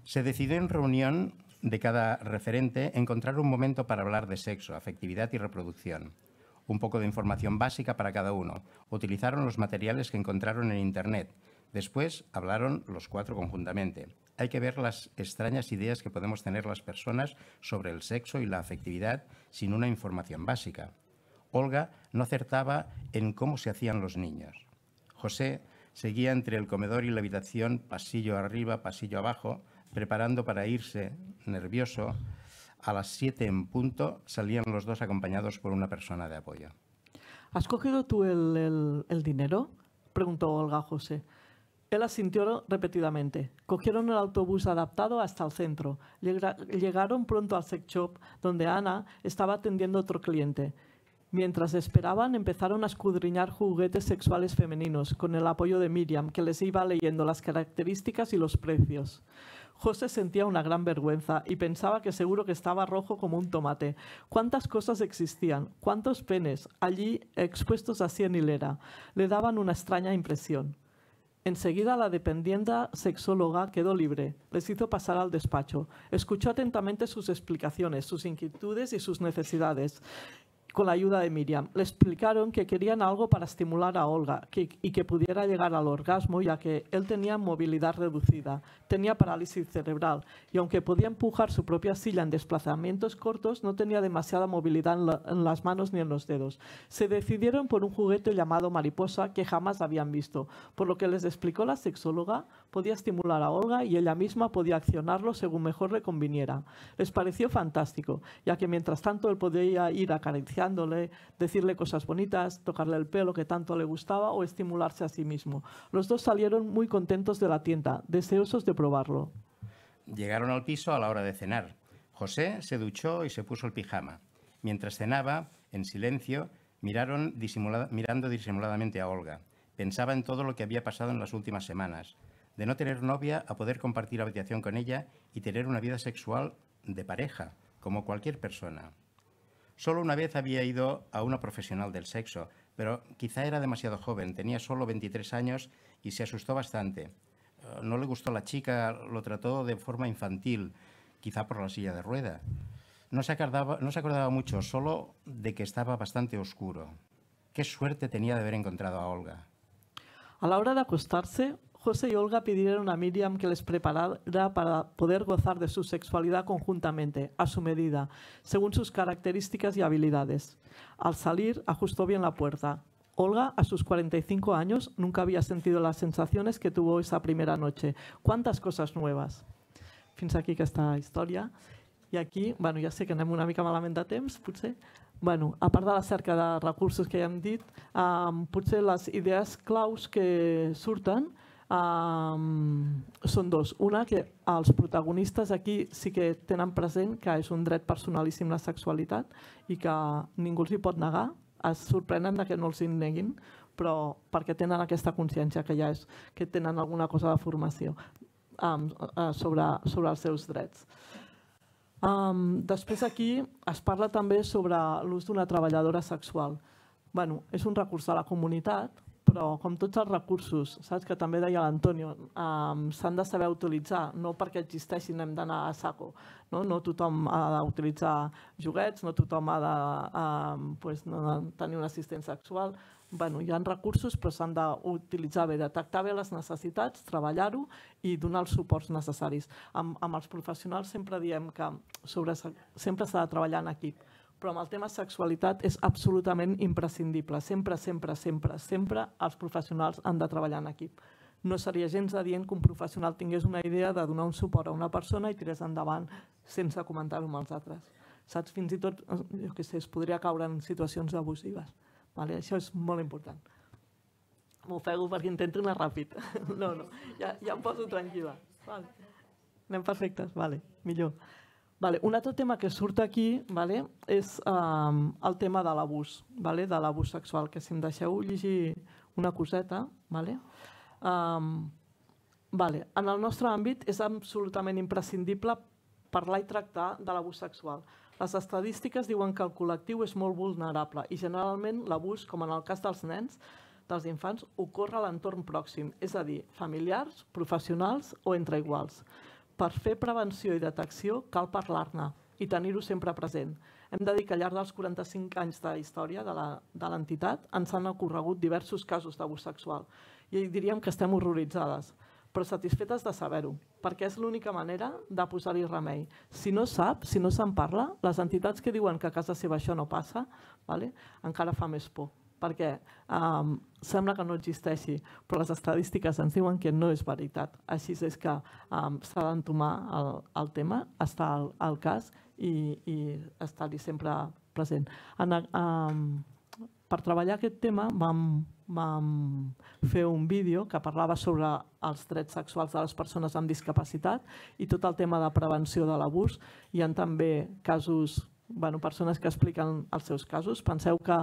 Se decidió en reunión de cada referente encontrar un momento para hablar de sexo, afectividad y reproducción. Un poco de información básica para cada uno. Utilizaron los materiales que encontraron en Internet. Después hablaron los cuatro conjuntamente. Hay que ver las extrañas ideas que podemos tener las personas sobre el sexo y la afectividad sin una información básica. Olga no acertaba en cómo se hacían los niños. José seguía entre el comedor y la habitación, pasillo arriba, pasillo abajo, preparando para irse, nervioso. A las siete en punto salían los dos acompañados por una persona de apoyo. ¿Has cogido tú el, dinero? preguntó Olga a José. Él asintió repetidamente. Cogieron el autobús adaptado hasta el centro. Llegaron pronto al sex shop, donde Ana estaba atendiendo a otro cliente. Mientras esperaban, empezaron a escudriñar juguetes sexuales femeninos, con el apoyo de Miriam, que les iba leyendo las características y los precios. José sentía una gran vergüenza y pensaba que seguro que estaba rojo como un tomate. ¿Cuántas cosas existían? ¿Cuántos penes? Allí, expuestos así en hilera. Le daban una extraña impresión. Enseguida la dependienta sexóloga quedó libre. Les hizo pasar al despacho. Escuchó atentamente sus explicaciones, sus inquietudes y sus necesidades con la ayuda de Miriam. Le explicaron que querían algo para estimular a Olga y que pudiera llegar al orgasmo, ya que él tenía movilidad reducida, tenía parálisis cerebral y aunque podía empujar su propia silla en desplazamientos cortos, no tenía demasiada movilidad en las manos ni en los dedos. Se decidieron por un juguete llamado mariposa que jamás habían visto, por lo que les explicó la sexóloga podía estimular a Olga y ella misma podía accionarlo según mejor le conviniera. Les pareció fantástico, ya que mientras tanto él podía ir acariciándole, decirle cosas bonitas, tocarle el pelo que tanto le gustaba o estimularse a sí mismo. Los dos salieron muy contentos de la tienda, deseosos de probarlo. Llegaron al piso a la hora de cenar. José se duchó y se puso el pijama. Mientras cenaba, en silencio, miraron mirando disimuladamente a Olga. Pensaba en todo lo que había pasado en las últimas semanas, de no tener novia a poder compartir habitación con ella y tener una vida sexual de pareja, como cualquier persona. Solo una vez había ido a una profesional del sexo, pero quizá era demasiado joven, tenía solo 23 años y se asustó bastante. Eh, no le gustó la chica, lo trató de forma infantil, quizá por la silla de rueda. No se, acordaba, no se acordaba mucho, solo de que estaba bastante oscuro. Qué suerte tenía de haber encontrado a Olga. A la hora de acostarse, José y Olga pidieron a Miriam que les preparara para poder gozar de su sexualidad conjuntamente, a su medida, según sus características y habilidades. Al salir, ajustó bien la puerta. Olga, a sus 45 años, nunca había sentido las sensaciones que tuvo esa primera noche. ¡Cuántas cosas nuevas! Fins aquí que la historia. Y aquí, bueno, ya sé que anem una mica malament de temps, potser, bueno, aparte de la cerca de recursos que hayan hem dit, eh, em, ideas les claus que surten Um, són dos. Una, que els protagonistes aquí sí que tenen present que és un dret personalíssim la sexualitat i que ningú els hi pot negar. Es sorprenen de que no els hi neguin, però perquè tenen aquesta consciència que ja és, que tenen alguna cosa de formació um, sobre, sobre els seus drets. Um, després aquí es parla també sobre l'ús d'una treballadora sexual. Bueno, és un recurs de la comunitat però com tots els recursos, saps que també deia l'Antonio, um, s'han de saber utilitzar, no perquè existeixin hem d'anar a saco. No? no tothom ha d'utilitzar joguets, no tothom ha de um, pues, no, tenir un assistent sexual. Bueno, hi ha recursos, però s'han d'utilitzar bé, detectar bé les necessitats, treballar-ho i donar els suports necessaris. Amb, amb els professionals sempre diem que sobre, sempre s'ha de treballar en equip però amb el tema sexualitat és absolutament imprescindible. Sempre, sempre, sempre, sempre els professionals han de treballar en equip. No seria gens adient que un professional tingués una idea de donar un suport a una persona i tirés endavant sense comentar-ho amb els altres. Saps? Fins i tot, jo què sé, es podria caure en situacions abusives. Vale? Això és molt important. M'ofego perquè intento anar ràpid. No, no, ja, ja em poso tranquil·la. Vale. Anem perfectes, vale. millor. Vale, un altre tema que surt aquí vale, és um, el tema de l'abús, vale, de l'abús sexual, que si em deixeu llegir una coseta... Vale, um, vale, en el nostre àmbit és absolutament imprescindible parlar i tractar de l'abús sexual. Les estadístiques diuen que el col·lectiu és molt vulnerable i generalment l'abús, com en el cas dels nens, dels infants, ocorre a l'entorn pròxim, és a dir, familiars, professionals o entre iguals. Per fer prevenció i detecció cal parlar-ne i tenir-ho sempre present. Hem de dir que al llarg dels 45 anys de història de l'entitat ens han ocorregut diversos casos d'abús sexual i diríem que estem horroritzades, però satisfetes de saber-ho, perquè és l'única manera de posar-hi remei. Si no sap, si no se'n parla, les entitats que diuen que a casa seva això no passa, vale? encara fa més por perquè um, sembla que no existeixi, però les estadístiques ens diuen que no és veritat. Així és que um, s'ha d'entomar el, el tema, està al, al cas i, i estar-hi sempre present. En, um, per treballar aquest tema vam, vam fer un vídeo que parlava sobre els drets sexuals de les persones amb discapacitat i tot el tema de prevenció de l'abús. Hi ha també casos bueno, persones que expliquen els seus casos. Penseu que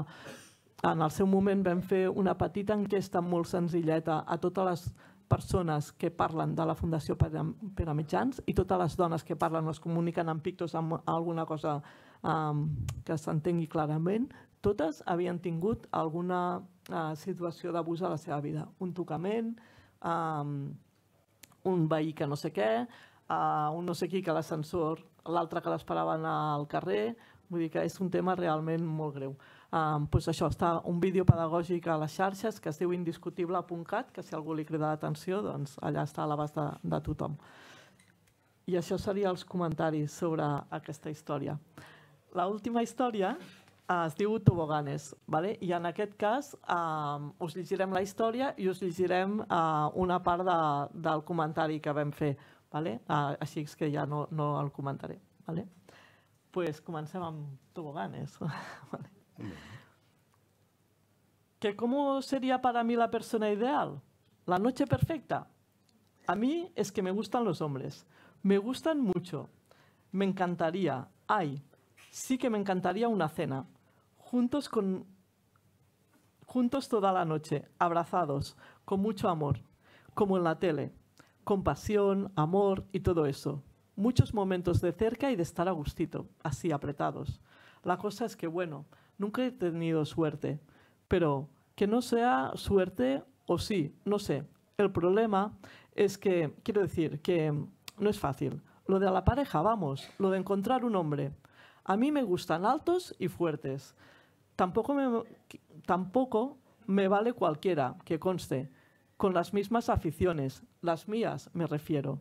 en el seu moment vam fer una petita enquesta molt senzilleta a totes les persones que parlen de la Fundació per a, per Mitjans i totes les dones que parlen o es comuniquen amb pictos amb alguna cosa um, que s'entengui clarament, totes havien tingut alguna uh, situació d'abús a la seva vida. Un tocament, um, un veí que no sé què, uh, un no sé qui que l'ascensor, l'altre que l'esperaven al carrer... Vull dir que és un tema realment molt greu. Um, pues això està un vídeo pedagògic a les xarxes que es diu indiscutible.cat, que si algú li crida l'atenció, doncs allà està a l'abast de, de tothom. I això seria els comentaris sobre aquesta història. L última història eh, es diu Toboganes, vale? i en aquest cas eh, us llegirem la història i us llegirem eh, una part de, del comentari que vam fer, vale? eh, així que ja no, no el comentaré. Vale? pues comencem amb Toboganes. vale? ¿Que ¿Cómo sería para mí la persona ideal? La noche perfecta. A mí es que me gustan los hombres. Me gustan mucho. Me encantaría. Ay, sí que me encantaría una cena. Juntos con... Juntos toda la noche, abrazados, con mucho amor, como en la tele, con pasión, amor y todo eso. Muchos momentos de cerca y de estar a gustito, así apretados. La cosa es que, bueno, Nunca he tenido suerte, pero que no sea suerte o sí, no sé. El problema es que, quiero decir, que no es fácil. Lo de la pareja, vamos, lo de encontrar un hombre. A mí me gustan altos y fuertes. Tampoco me, tampoco me vale cualquiera, que conste, con las mismas aficiones, las mías me refiero.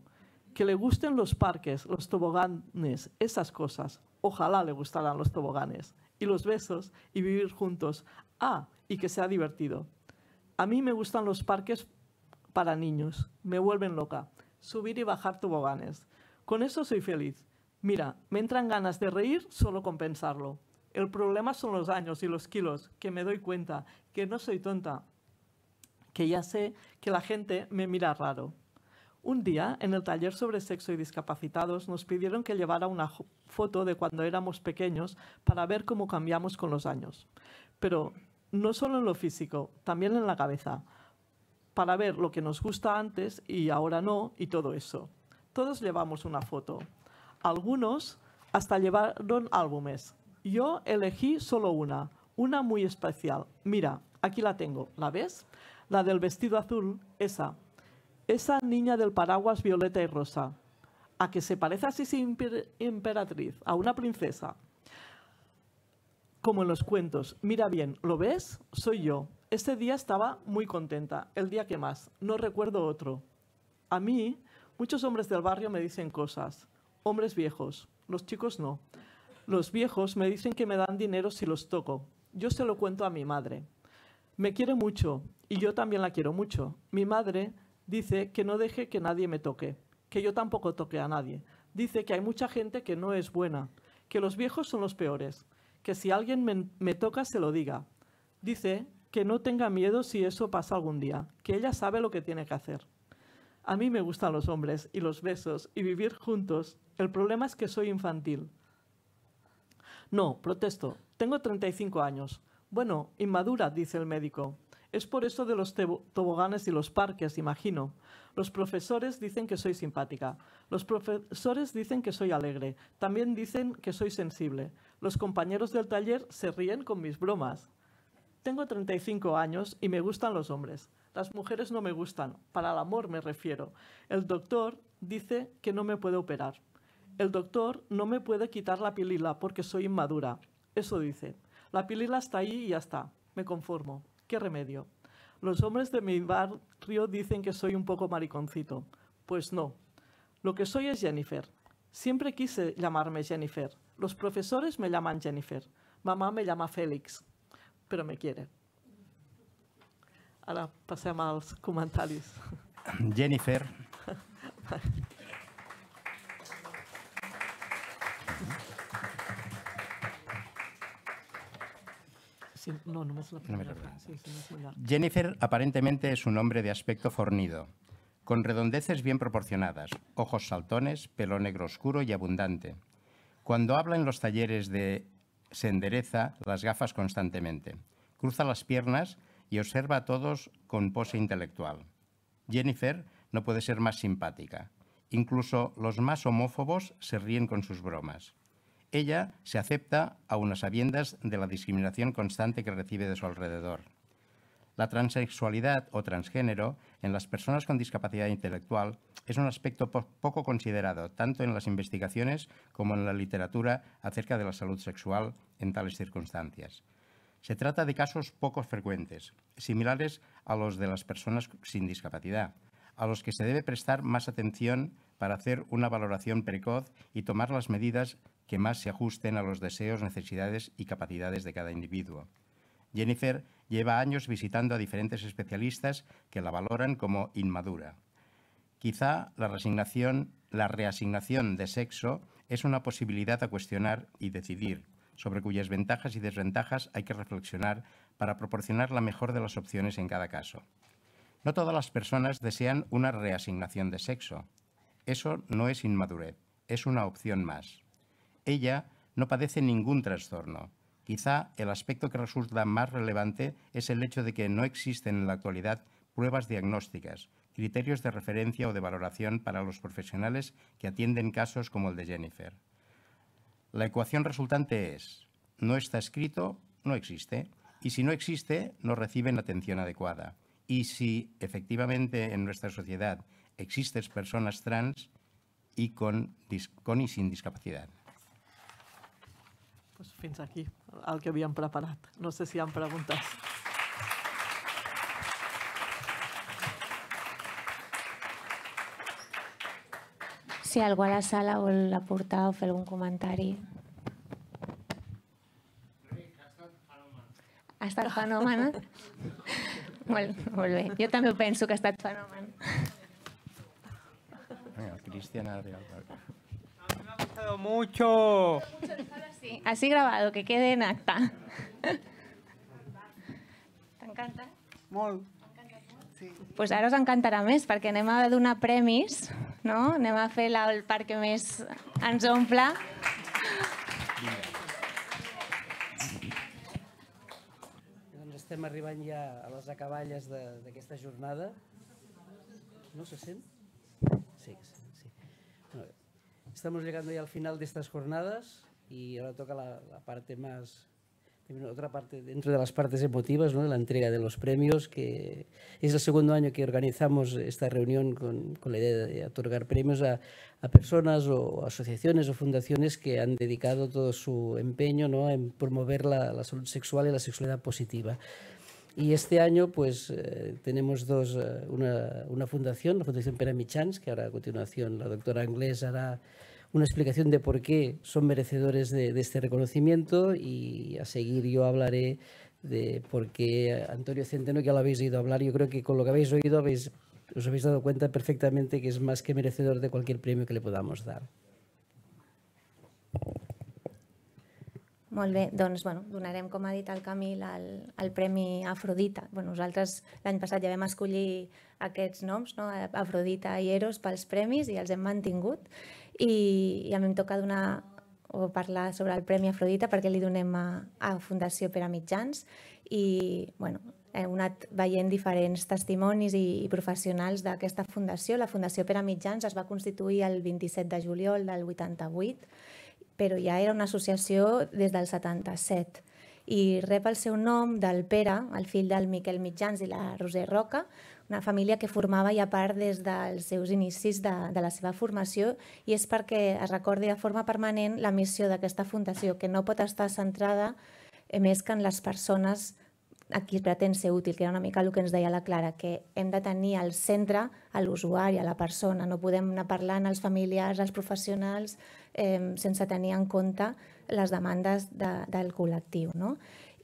Que le gusten los parques, los toboganes, esas cosas. Ojalá le gustaran los toboganes y los besos y vivir juntos. Ah, y que sea divertido. A mí me gustan los parques para niños, me vuelven loca. Subir y bajar toboganes. Con eso soy feliz. Mira, me entran ganas de reír solo con pensarlo. El problema son los años y los kilos, que me doy cuenta, que no soy tonta, que ya sé que la gente me mira raro. Un día, en el taller sobre sexo y discapacitados, nos pidieron que llevara una foto de cuando éramos pequeños para ver cómo cambiamos con los años. Pero no solo en lo físico, también en la cabeza, para ver lo que nos gusta antes y ahora no y todo eso. Todos llevamos una foto. Algunos hasta llevaron álbumes. Yo elegí solo una, una muy especial. Mira, aquí la tengo. ¿La ves? La del vestido azul, esa. Esa niña del paraguas violeta y rosa, a que se parece así sin emperatriz, a una princesa. Como en los cuentos. Mira bien, ¿lo ves? Soy yo. Ese día estaba muy contenta, el día que más, no recuerdo otro. A mí, muchos hombres del barrio me dicen cosas, hombres viejos, los chicos no. Los viejos me dicen que me dan dinero si los toco. Yo se lo cuento a mi madre. Me quiere mucho y yo también la quiero mucho. Mi madre Dice que no deje que nadie me toque, que yo tampoco toque a nadie. Dice que hay mucha gente que no es buena, que los viejos son los peores, que si alguien me, toca se lo diga. Dice que no tenga miedo si eso pasa algún día, que ella sabe lo que tiene que hacer. A mí me gustan los hombres y los besos y vivir juntos. El problema es que soy infantil. No, protesto. Tengo 35 años. Bueno, inmadura, dice el médico. Es por eso de los toboganes y los parques, imagino. Los profesores dicen que soy simpática. Los profesores dicen que soy alegre. También dicen que soy sensible. Los compañeros del taller se ríen con mis bromas. Tengo 35 años y me gustan los hombres. Las mujeres no me gustan, para el amor me refiero. El doctor dice que no me puede operar. El doctor no me puede quitar la pilila porque soy inmadura. Eso dice. La pilila está ahí y ya está. Me conformo. ¿Qué remedio? Los hombres de mi barrio dicen que soy un poco mariconcito. Pues no. Lo que soy es Jennifer. Siempre quise llamarme Jennifer. Los profesores me llaman Jennifer. Mamá me llama Félix. Pero me quiere. Ahora pasemos a los comentarios. Jennifer. Jennifer aparentemente es un hombre de aspecto fornido, con redondeces bien proporcionadas, ojos saltones, pelo negro oscuro y abundante. Cuando habla en los talleres de se endereza las gafas constantemente, cruza las piernas y observa a todos con pose intelectual. Jennifer no puede ser más simpática. Incluso los más homófobos se ríen con sus bromas. Ella se acepta a unas sabiendas de la discriminación constante que recibe de su alrededor. La transexualidad o transgénero en las personas con discapacidad intelectual es un aspecto poco considerado tanto en las investigaciones como en la literatura acerca de la salud sexual en tales circunstancias. Se trata de casos poco frecuentes, similares a los de las personas sin discapacidad, a los que se debe prestar más atención para hacer una valoración precoz y tomar las medidas que más se ajusten a los deseos, necesidades y capacidades de cada individuo. Jennifer lleva años visitando a diferentes especialistas que la valoran como inmadura. Quizá la resignación, la reasignación de sexo es una posibilidad a cuestionar y decidir, sobre cuyas ventajas y desventajas hay que reflexionar para proporcionar la mejor de las opciones en cada caso. No todas las personas desean una reasignación de sexo. Eso no es inmadurez, es una opción más ella no padece ningún trastorno. Quizá el aspecto que resulta más relevante es el hecho de que no existen en la actualidad pruebas diagnósticas, criterios de referencia o de valoración para los profesionales que atienden casos como el de Jennifer. La ecuación resultante es, no está escrito, no existe, y si no existe, no reciben atención adecuada. Y si efectivamente en nuestra sociedad existen personas trans y con y sin discapacidad. Pues fins aquí, el que havíem preparat. No sé si hi ha preguntes. Si algú a la sala vol aportar o fer algun comentari. Ha estat fenomen, eh? molt, molt bé. Jo també penso que ha estat fenomen. Venga, Cristian Arriaga. A mi m'ha ha gustado mucho. Sí, así grabado, que quede en acta. T'encanta? Molt. Sí. Pues ara us encantarà més, perquè anem a donar premis, no? Anem a fer el parc que més ens omple. Doncs estem arribant ja a les acaballes d'aquesta jornada. ¿No se sent? Sí, sí. estamos llegando ya al final de estas jornadas. y ahora toca la, parte más otra parte dentro de las partes emotivas, ¿no? la entrega de los premios, que es el segundo año que organizamos esta reunión con, con la idea de otorgar premios a, a, personas o asociaciones o fundaciones que han dedicado todo su empeño ¿no? en promover la, la salud sexual y la sexualidad positiva. Y este año pues eh, tenemos dos, eh, una, una, fundación, la Fundación Michans, que ahora a continuación la doctora Anglés hará una explicación de por qué son merecedores de, este reconocimiento y a seguir yo hablaré de por qué Antonio Centeno, que ya lo habéis oído hablar, yo creo que con lo que habéis oído habéis, os habéis dado cuenta perfectamente que es más que merecedor de cualquier premio que le podamos dar. Molt bé, bueno, donarem, como ha dit Camil, al premio Afrodita. Bueno, nosaltres l'any passat ja vam escollir aquests noms, no? Afrodita i Eros, pels premis i els hem mantingut. i, i a mi em toca donar o parlar sobre el Premi Afrodita perquè li donem a, a Fundació per a Mitjans i bueno, heu anat veient diferents testimonis i, i professionals d'aquesta fundació. La Fundació per a Mitjans es va constituir el 27 de juliol del 88, però ja era una associació des del 77 i rep el seu nom del Pere, el fill del Miquel Mitjans i la Roser Roca, una família que formava ja part des dels seus inicis de, de la seva formació i és perquè es recordi de forma permanent la missió d'aquesta fundació, que no pot estar centrada eh, més que en les persones a qui pretén ser útil, que era una mica el que ens deia la Clara, que hem de tenir al centre a l'usuari, a la persona. No podem anar parlant als familiars, als professionals, eh, sense tenir en compte les demandes de, del col·lectiu. No?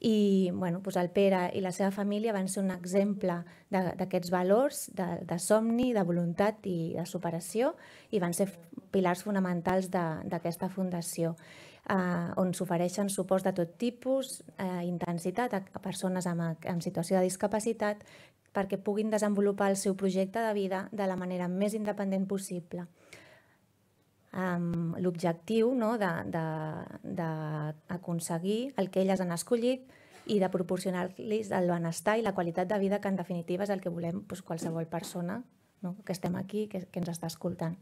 i bueno, doncs el Pere i la seva família van ser un exemple d'aquests valors, de, de somni, de voluntat i de superació i van ser pilars fonamentals d'aquesta fundació eh, on s'ofereixen suports de tot tipus, eh, intensitat a, a persones amb, amb situació de discapacitat perquè puguin desenvolupar el seu projecte de vida de la manera més independent possible amb l'objectiu no, d'aconseguir el que elles han escollit i de proporcionar-los el benestar i la qualitat de vida que en definitiva és el que volem doncs, qualsevol persona no, que estem aquí, que, que ens està escoltant.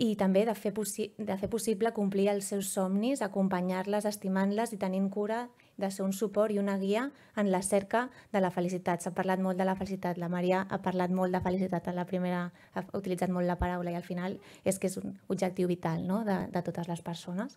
I també de fer, de fer possible complir els seus somnis, acompanyar-les, estimant-les i tenint cura de ser un suport i una guia en la cerca de la felicitat. S'ha parlat molt de la felicitat, la Maria ha parlat molt de felicitat en la primera, ha utilitzat molt la paraula i al final és que és un objectiu vital no? de, de totes les persones.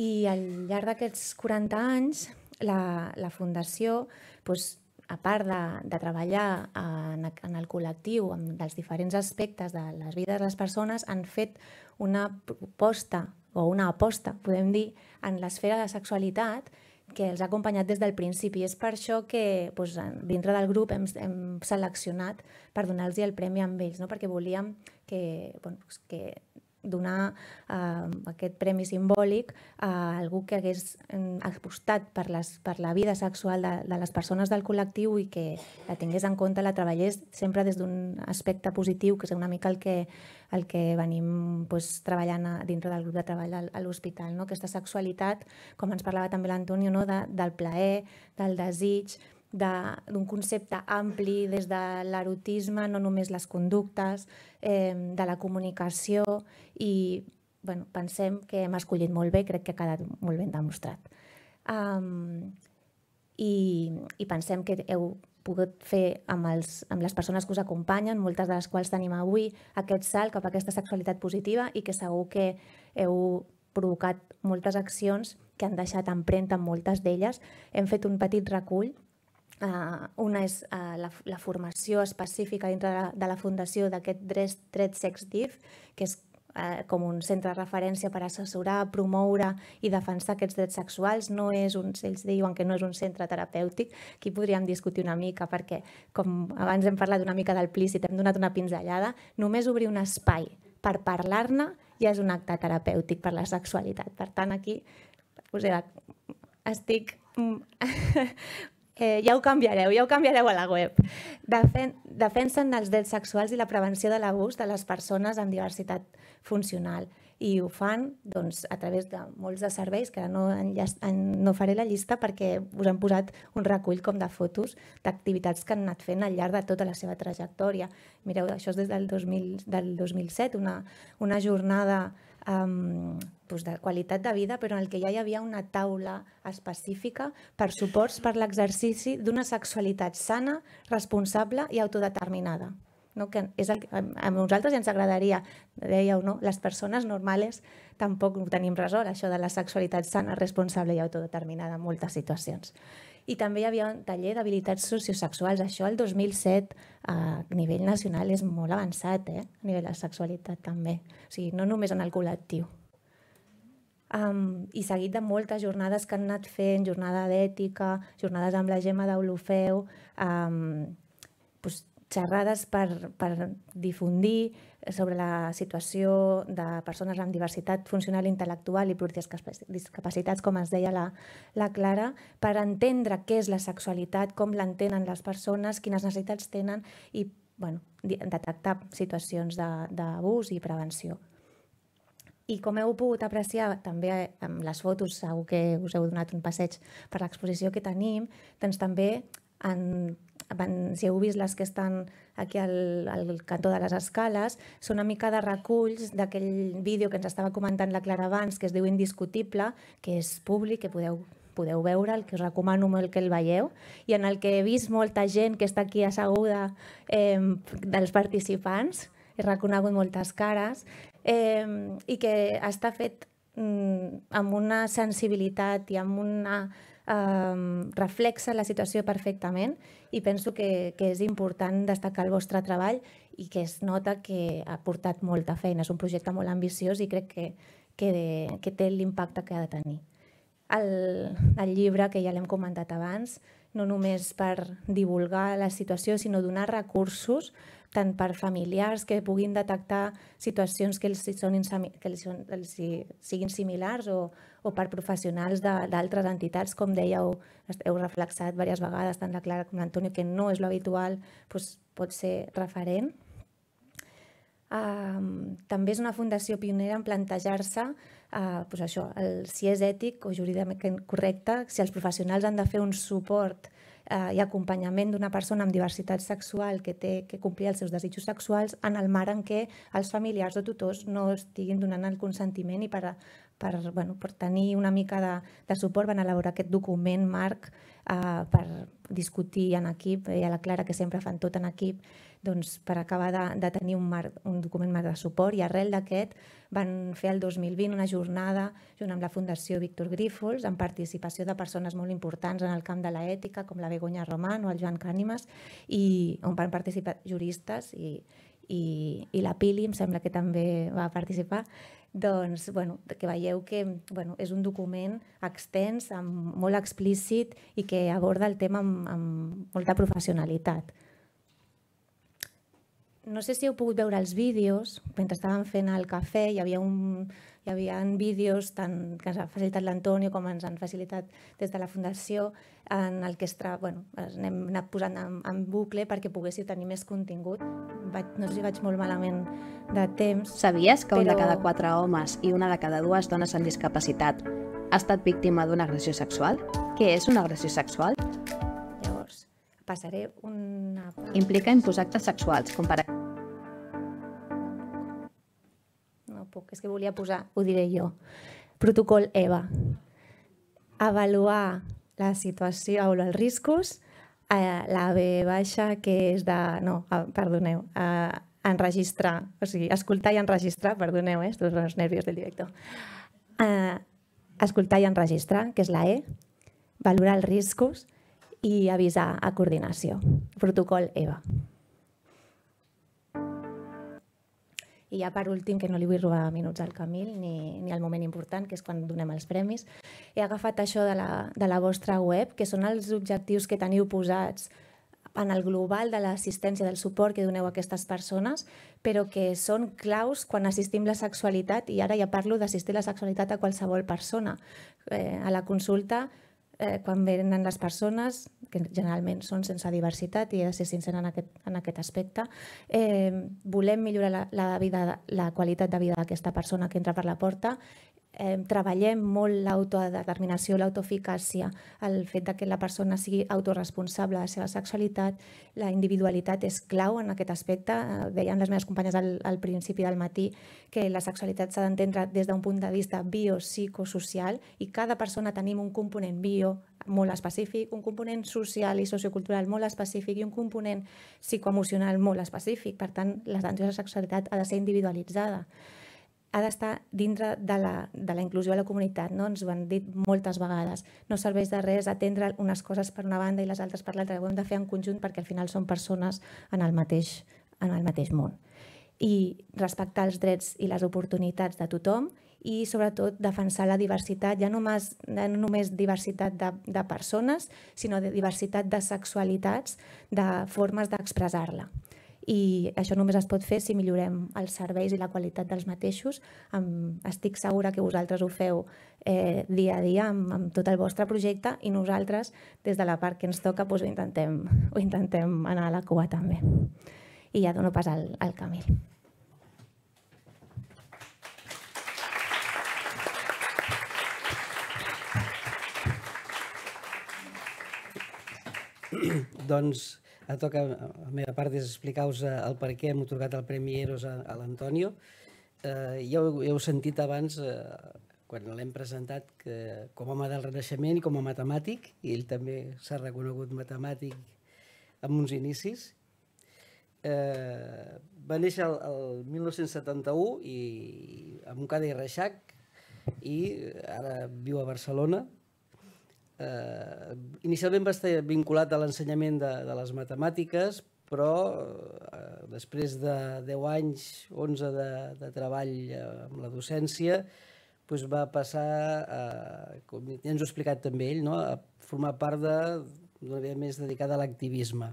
I al llarg d'aquests 40 anys, la, la Fundació, doncs, a part de, de treballar en, en el col·lectiu, en dels diferents aspectes de les vides de les persones, han fet una proposta o una aposta, podem dir, en l'esfera de sexualitat que els ha acompanyat des del principi. És per això que doncs, dintre del grup hem, hem seleccionat per donar-los el premi amb ells, no? perquè volíem que, bueno, que donar eh, aquest premi simbòlic a algú que hagués mm, apostat per, les, per la vida sexual de, de les persones del col·lectiu i que la tingués en compte, la treballés sempre des d'un aspecte positiu, que és una mica el que, el que venim pues, treballant a, dintre del grup de treball a l'hospital. No? Aquesta sexualitat, com ens parlava també l'Antonio, no? de, del plaer, del desig, d'un concepte ampli des de l'erotisme, no només les conductes, eh, de la comunicació i bueno, pensem que hem escollit molt bé, crec que ha quedat molt ben demostrat. Um, i, I pensem que heu pogut fer amb, els, amb les persones que us acompanyen, moltes de les quals tenim avui, aquest salt cap a aquesta sexualitat positiva i que segur que heu provocat moltes accions que han deixat empremta en moltes d'elles. Hem fet un petit recull Uh, una és uh, la, la formació específica dintre de la, de la fundació d'aquest dret, dret sex div, que és uh, com un centre de referència per assessorar, promoure i defensar aquests drets sexuals. No és un, ells diuen que no és un centre terapèutic. Aquí podríem discutir una mica perquè, com abans hem parlat una mica del plícit, hem donat una pinzellada, només obrir un espai per parlar-ne ja és un acte terapèutic per la sexualitat. Per tant, aquí us he de... estic mm, Eh, ja ho canviareu, ja ho canviareu a la web. Defen defensen els drets sexuals i la prevenció de l'abús de les persones amb diversitat funcional i ho fan doncs, a través de molts de serveis, que no, en, no faré la llista perquè us han posat un recull com de fotos d'activitats que han anat fent al llarg de tota la seva trajectòria. Mireu, això és des del, 2000, del 2007, una, una jornada um, pues doncs, de qualitat de vida, però en el que ja hi havia una taula específica per suports per l'exercici d'una sexualitat sana, responsable i autodeterminada. No? Que és el que a nosaltres ja ens agradaria, dèieu, no? les persones normals tampoc ho tenim resolt, això de la sexualitat sana, responsable i autodeterminada en moltes situacions i també hi havia un taller d'habilitats sociosexuals. Això el 2007 a nivell nacional és molt avançat, eh? a nivell de sexualitat també. O sigui, no només en el col·lectiu. Um, I seguit de moltes jornades que han anat fent, jornada d'ètica, jornades amb la Gemma d'Olofeu, um, xerrades per, per difundir sobre la situació de persones amb diversitat funcional, intel·lectual i discapacitats, com es deia la, la Clara, per entendre què és la sexualitat, com l'entenen les persones, quines necessitats tenen i bueno, detectar situacions d'abús i prevenció. I com heu pogut apreciar també eh, amb les fotos, segur que us heu donat un passeig per l'exposició que tenim, doncs també en abans si heu vist les que estan aquí al, al cantó de les escales, són una mica de reculls d'aquell vídeo que ens estava comentant la Clara abans, que es diu Indiscutible, que és públic, que podeu podeu veure, el que us recomano molt que el veieu, i en el que he vist molta gent que està aquí asseguda eh, dels participants, he reconegut moltes cares, eh, i que està fet mm, amb una sensibilitat i amb una reflexa la situació perfectament i penso que, que és important destacar el vostre treball i que es nota que ha portat molta feina. És un projecte molt ambiciós i crec que, que, de, que té l'impacte que ha de tenir. El, el llibre, que ja l'hem comentat abans, no només per divulgar la situació, sinó donar recursos tant per familiars que puguin detectar situacions que els, són que els, són, els siguin similars o, o per professionals d'altres entitats, com dèieu, heu reflexat diverses vegades, tant la Clara com l'Antonio, que no és l'habitual, doncs pot ser referent. Uh, també és una fundació pionera en plantejar-se uh, eh, pues doncs això, el, si és ètic o jurídicament correcte, si els professionals han de fer un suport eh, i acompanyament d'una persona amb diversitat sexual que té que complir els seus desitjos sexuals en el mar en què els familiars o tutors no estiguin donant el consentiment i per, per, bueno, per tenir una mica de, de suport van elaborar aquest document marc eh, per discutir en equip eh, i a la Clara que sempre fan tot en equip doncs, per acabar de, de tenir un, marc, un document marc de suport i arrel d'aquest van fer el 2020 una jornada junt amb la Fundació Víctor Grífols amb participació de persones molt importants en el camp de l'ètica com la Begoña Román o el Joan Cànimes i on van participar juristes i, i, i la Pili, em sembla que també va participar, doncs, bueno, que veieu que bueno, és un document extens, amb, molt explícit i que aborda el tema amb, amb molta professionalitat no sé si heu pogut veure els vídeos, mentre estàvem fent el cafè hi havia, un, hi havia vídeos tant que ens ha facilitat l'Antonio com ens han facilitat des de la Fundació en el que estra, bueno, anem anat posant en, en bucle perquè poguéssiu tenir més contingut. Vaig, no sé si vaig molt malament de temps. Sabies que però... un de cada quatre homes i una de cada dues dones amb discapacitat ha estat víctima d'una agressió sexual? Què és una agressió sexual? Passaré una... Implica imposar actes sexuals, com per... No puc, és que volia posar, ho diré jo. Protocol EVA. Avaluar la situació o els riscos, eh, la B baixa, que és de... No, ah, perdoneu, eh, enregistrar, o sigui, escoltar i enregistrar, perdoneu, eh, estos són els nervis del director. Eh, escoltar i enregistrar, que és la E, valorar els riscos, i avisar a coordinació. Protocol EVA. I ja per últim, que no li vull robar minuts al Camil ni, ni al moment important, que és quan donem els premis, he agafat això de la, de la vostra web, que són els objectius que teniu posats en el global de l'assistència, del suport que doneu a aquestes persones, però que són claus quan assistim la sexualitat, i ara ja parlo d'assistir la sexualitat a qualsevol persona. Eh, a la consulta eh, quan venen les persones, que generalment són sense diversitat, i he de ser sincera en aquest, en aquest aspecte, eh, volem millorar la, la, vida, la qualitat de vida d'aquesta persona que entra per la porta eh, treballem molt l'autodeterminació, l'autoeficàcia, el fet de que la persona sigui autoresponsable de la seva sexualitat, la individualitat és clau en aquest aspecte. Eh, deien les meves companyes al, al principi del matí que la sexualitat s'ha d'entendre des d'un punt de vista biopsicosocial i cada persona tenim un component bio molt específic, un component social i sociocultural molt específic i un component psicoemocional molt específic. Per tant, l'atenció a la sexualitat ha de ser individualitzada ha d'estar dintre de la, de la inclusió a la comunitat, no? ens ho han dit moltes vegades. No serveix de res atendre unes coses per una banda i les altres per l'altra, ho hem de fer en conjunt perquè al final són persones en el mateix, en el mateix món. I respectar els drets i les oportunitats de tothom i sobretot defensar la diversitat, ja no només, no només diversitat de, de persones, sinó de diversitat de sexualitats, de formes d'expressar-la i això només es pot fer si millorem els serveis i la qualitat dels mateixos. Estic segura que vosaltres ho feu eh, dia a dia amb, amb tot el vostre projecte i nosaltres, des de la part que ens toca, doncs ho, intentem, ho intentem anar a la cua també. I ja dono pas al, al Camil. doncs Ara toca la meva part és explicar-vos eh, el per què hem otorgat el Premi Eros a, a l'Antonio. Eh, ja ho heu sentit abans eh, quan l'hem presentat que, com a home del Renaixement i com a matemàtic, i ell també s'ha reconegut matemàtic amb uns inicis. Eh, va néixer el, el 1971 i, amb un cadell reixac i ara viu a Barcelona, eh, inicialment va estar vinculat a l'ensenyament de, de les matemàtiques, però eh, després de 10 anys, 11 de, de treball eh, amb la docència, doncs va passar, a, eh, com ja ens ho ha explicat també ell, no? a formar part d'una via més dedicada a l'activisme.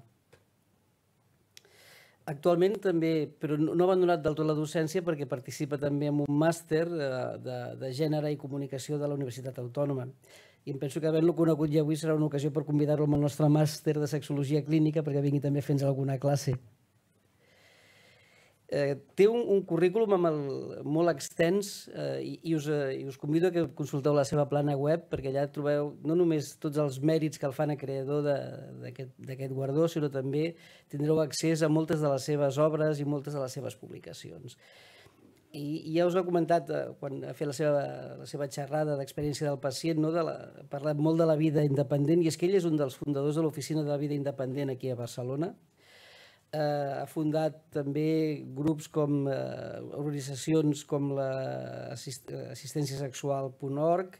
Actualment també, però no ha abandonat del tot la docència perquè participa també en un màster de, eh, de, de gènere i comunicació de la Universitat Autònoma i em penso que haver lo conegut ja avui serà una ocasió per convidar-lo amb el nostre màster de sexologia clínica perquè vingui també a alguna classe. Eh, té un, un currículum amb el, molt extens eh, i, i, us, eh, i us convido a que consulteu la seva plana web perquè allà trobeu no només tots els mèrits que el fan a creador d'aquest guardó, sinó també tindreu accés a moltes de les seves obres i moltes de les seves publicacions. I, I ja us ha he comentat eh, quan ha fet la seva, la seva xerrada d'experiència del pacient, no? de la, ha parlat molt de la vida independent, i és que ell és un dels fundadors de l'Oficina de la Vida Independent aquí a Barcelona. Eh, ha fundat també grups com eh, organitzacions com l'Assistència la assist, Sexual.org,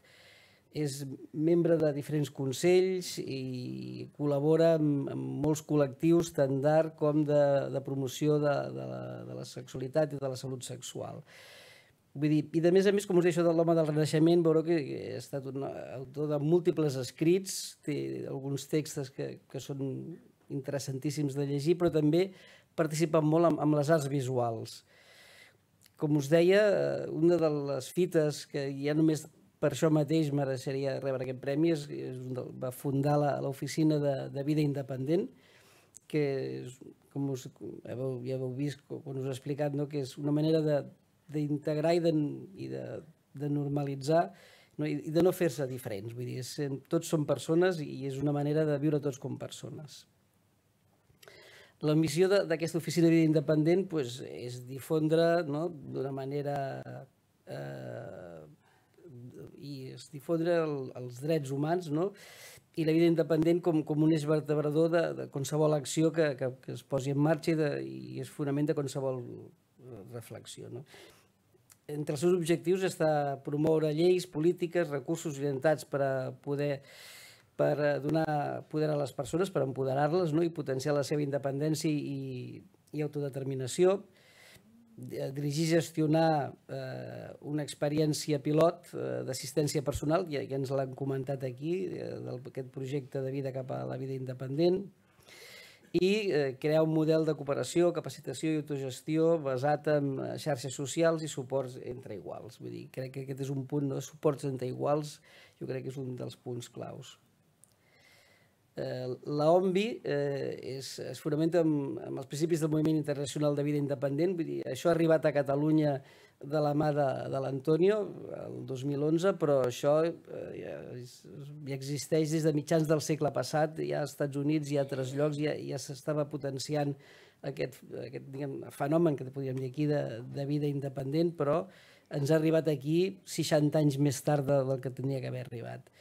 és membre de diferents consells i col·labora amb, amb molts col·lectius tant d'art com de, de promoció de, de, la, de la sexualitat i de la salut sexual. Vull dir, I de més a més, com us deia això de l'home del Renaixement, veureu que ha estat un autor de múltiples escrits, té alguns textos que, que són interessantíssims de llegir, però també participa molt amb, amb les arts visuals. Com us deia, eh, una de les fites que ja només per això mateix mereixeria rebre aquest premi. És, és va fundar l'oficina de, de vida independent, que és, com us, heu, ja heu vist quan us he explicat, no? que és una manera d'integrar i, de, i de, de normalitzar no? i de no fer-se diferents. Vull dir, és, tots som persones i és una manera de viure tots com persones. La missió d'aquesta oficina de vida independent pues, és difondre no? d'una manera eh, i es difondre el, els drets humans no? i la vida independent com, com un eix vertebrador de, de qualsevol acció que, que, que es posi en marxa i, de, i es de qualsevol eh, reflexió. No? Entre els seus objectius està promoure lleis, polítiques, recursos orientats per a poder per donar poder a les persones, per empoderar-les no? i potenciar la seva independència i, i autodeterminació Eh, dirigir i gestionar eh, una experiència pilot eh, d'assistència personal, ja, ja ens l'han comentat aquí, eh, d'aquest projecte de vida cap a la vida independent, i eh, crear un model de cooperació, capacitació i autogestió basat en eh, xarxes socials i suports entre iguals. Vull dir, crec que aquest és un punt, no? suports entre iguals, jo crec que és un dels punts claus. Eh, eh, es, es fonamenta amb, amb els principis del Moviment Internacional de Vida Independent. Vull dir, això ha arribat a Catalunya de la mà de, de l'Antonio el 2011, però això eh, ja, ja existeix des de mitjans del segle passat, ja als Estats Units i a altres llocs ja, ja s'estava potenciant aquest, aquest diguem, fenomen que podríem dir aquí de, de vida independent, però ens ha arribat aquí 60 anys més tard del que tenia que haver arribat.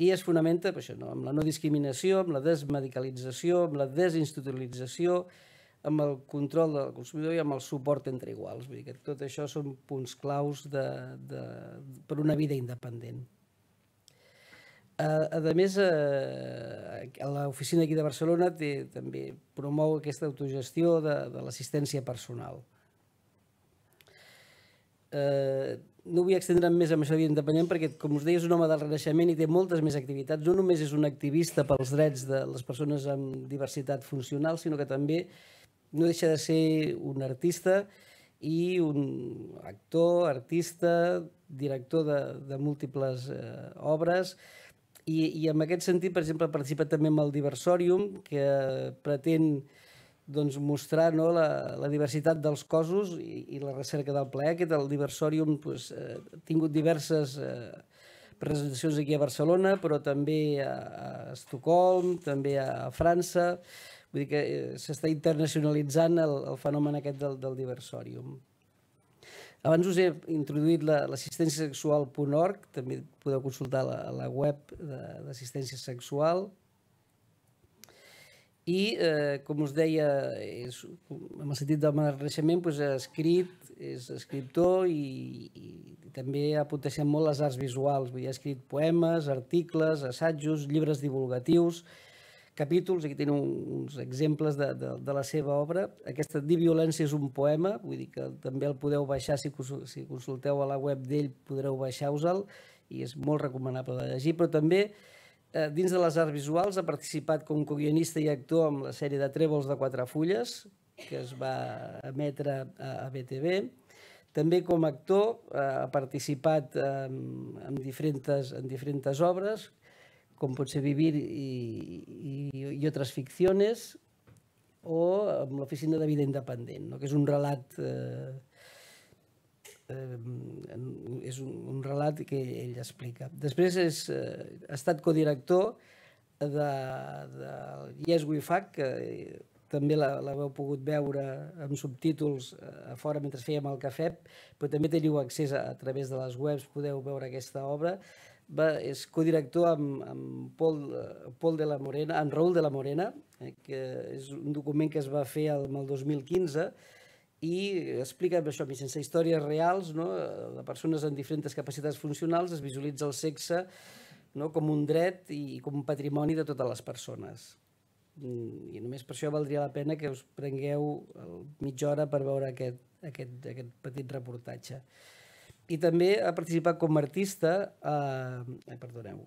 I es fonamenta per això, no? amb la no discriminació, amb la desmedicalització, amb la desinstitucionalització, amb el control del consumidor i amb el suport entre iguals. Vull dir que tot això són punts claus de, de, per una vida independent. A, a més, a, eh, a l'oficina aquí de Barcelona té, també promou aquesta autogestió de, de l'assistència personal. Eh, no vull extendre'm més amb això de vida independent perquè, com us deia, és un home del Renaixement i té moltes més activitats. No només és un activista pels drets de les persones amb diversitat funcional, sinó que també no deixa de ser un artista i un actor, artista, director de, de múltiples eh, obres. I, I en aquest sentit, per exemple, participa també amb el Diversorium, que pretén eh, doncs, mostrar no, la, la diversitat dels cossos i, i la recerca del plaer. Aquest, el Diversorium, doncs, ha tingut diverses eh, presentacions aquí a Barcelona, però també a, a Estocolm, també a França. Vull dir que eh, s'està internacionalitzant el, el fenomen aquest del, del Diversorium. Abans us he introduït l'assistència la, sexual.org, també podeu consultar la, la web d'assistència sexual i, eh, com us deia, és, en el sentit del mereixement, doncs, ha escrit, és escriptor i, i també ha potenciat molt les arts visuals. Vull dir, ha escrit poemes, articles, assajos, llibres divulgatius, capítols, aquí teniu uns exemples de, de, de la seva obra. Aquesta Di violència és un poema, vull dir que també el podeu baixar, si, si consulteu a la web d'ell podreu baixar-vos-el i és molt recomanable de llegir, però també Eh, dins de les arts visuals ha participat com coguionista i actor amb la sèrie de Trèvols de quatre fulles, que es va emetre a, a BTV. També com a actor eh, ha participat eh, en, diferents, en diferents obres, com pot ser Vivir i, i, i altres ficcions, o amb l'oficina de vida independent, no? que és un relat eh, eh, és un, un relat que ell explica. Després és, eh, ha estat codirector de, de Yes We Fact, que també la, l'haveu pogut veure amb subtítols eh, a fora mentre fèiem el cafè, però també teniu accés a, a través de les webs, podeu veure aquesta obra. Va, és codirector amb, amb Paul, eh, Paul de la Morena, en Raül de la Morena, eh, que és un document que es va fer el, el 2015, i explica això mitjançant històries reals no? de persones amb diferents capacitats funcionals, es visualitza el sexe no? com un dret i com un patrimoni de totes les persones. Mm, I només per això valdria la pena que us prengueu mitja hora per veure aquest, aquest, aquest petit reportatge. I també ha participat com a artista... Eh, eh perdoneu.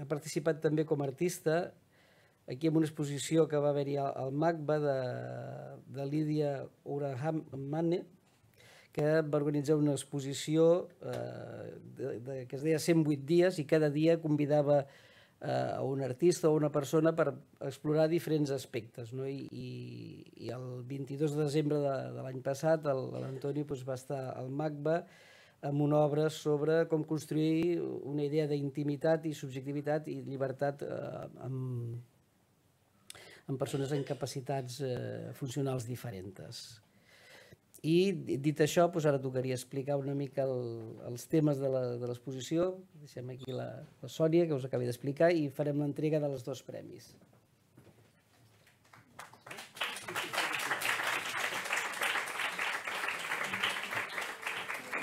Ha participat també com a artista aquí en una exposició que va haver-hi al MACBA de, de Lídia Urahamane, que va organitzar una exposició eh, de, de, que es deia 108 dies i cada dia convidava eh, a un artista o una persona per explorar diferents aspectes. No? I, i, I el 22 de desembre de, de l'any passat l'Antoni doncs, va estar al MACBA amb una obra sobre com construir una idea d'intimitat i subjectivitat i llibertat eh, amb, amb persones amb capacitats eh, funcionals diferents. I dit això, doncs ara tocaria explicar una mica el, els temes de l'exposició. De Deixem aquí la, la Sònia, que us acabi d'explicar, i farem l'entrega dels dos premis.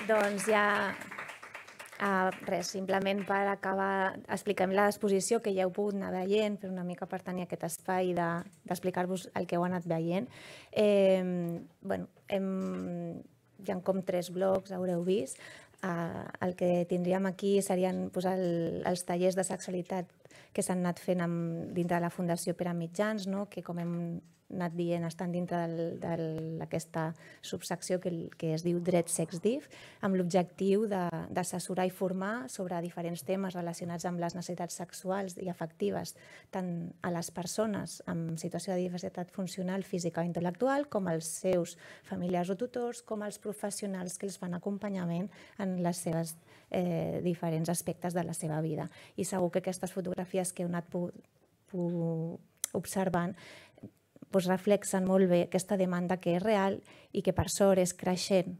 Doncs ja Uh, res, simplement per acabar explicant la que ja heu pogut anar veient, però una mica per tenir aquest espai d'explicar-vos de, el que heu anat veient. Eh, bueno, hem, hi ha com tres blocs, haureu vist. Uh, el que tindríem aquí serien posar el, els tallers de sexualitat que s'han anat fent amb, dintre de la Fundació Pere Mitjans, no? que com hem anat dient estan dintre d'aquesta subsecció que, que es diu Dret Sex Div, amb l'objectiu d'assessorar i formar sobre diferents temes relacionats amb les necessitats sexuals i afectives, tant a les persones amb situació de diversitat funcional, física o intel·lectual, com als seus familiars o tutors, com als professionals que els fan acompanyament en les seves eh, diferents aspectes de la seva vida. I segur que aquestes fotografies que he anat pu, pu observant doncs reflexen molt bé aquesta demanda que és real i que per sort és creixent.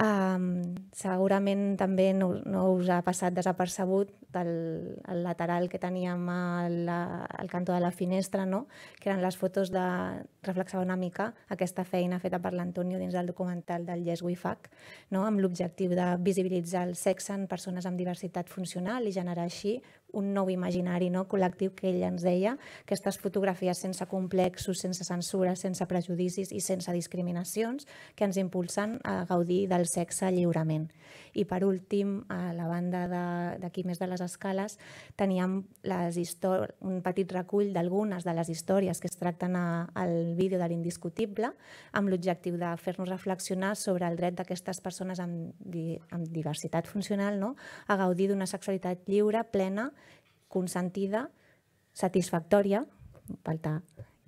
Um, segurament també no, no us ha passat desapercebut del, el lateral que teníem al, al cantó de la finestra, no? que eren les fotos de reflexar una mica aquesta feina feta per l'Antonio dins del documental del Yes We Fuck, no? amb l'objectiu de visibilitzar el sexe en persones amb diversitat funcional i generar així un nou imaginari no? col·lectiu que ell ens deia, aquestes fotografies sense complexos, sense censura, sense prejudicis i sense discriminacions que ens impulsen a gaudir del sexe lliurement. I per últim, a la banda d'aquí més de les escales, teníem les un petit recull d'algunes de les històries que es tracten a, al vídeo de l'Indiscutible amb l'objectiu de fer-nos reflexionar sobre el dret d'aquestes persones amb, di amb diversitat funcional no? a gaudir d'una sexualitat lliure, plena consentida, satisfactòria, falta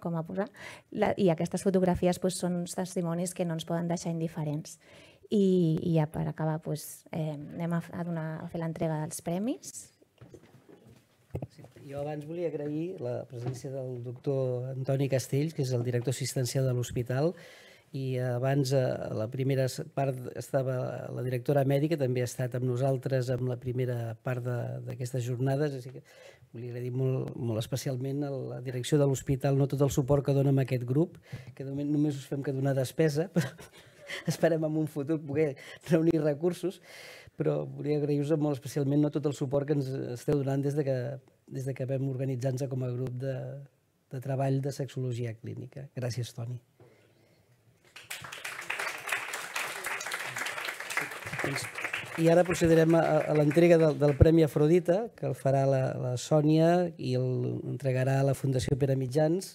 com a posar, la, i aquestes fotografies doncs, són uns testimonis que no ens poden deixar indiferents. I, i ja per acabar doncs, eh, anem a, a, donar, a fer l'entrega dels premis. Sí, jo abans volia agrair la presència del doctor Antoni Castells, que és el director assistencial de l'hospital, i abans, a eh, la primera part, estava la directora mèdica, també ha estat amb nosaltres amb la primera part d'aquestes jornades, així que volia agrair molt, molt especialment a la direcció de l'hospital, no tot el suport que dona a aquest grup, que de moment només us fem que donar despesa, però esperem en un futur poder reunir recursos, però volia agrair-vos molt especialment no tot el suport que ens esteu donant des de que, des de que vam organitzar-nos com a grup de, de treball de sexologia clínica. Gràcies, Toni. Doncs, I ara procedirem a, l'entrega del, Premi Afrodita, que el farà la, Sònia i l'entregarà a la Fundació Pere Mitjans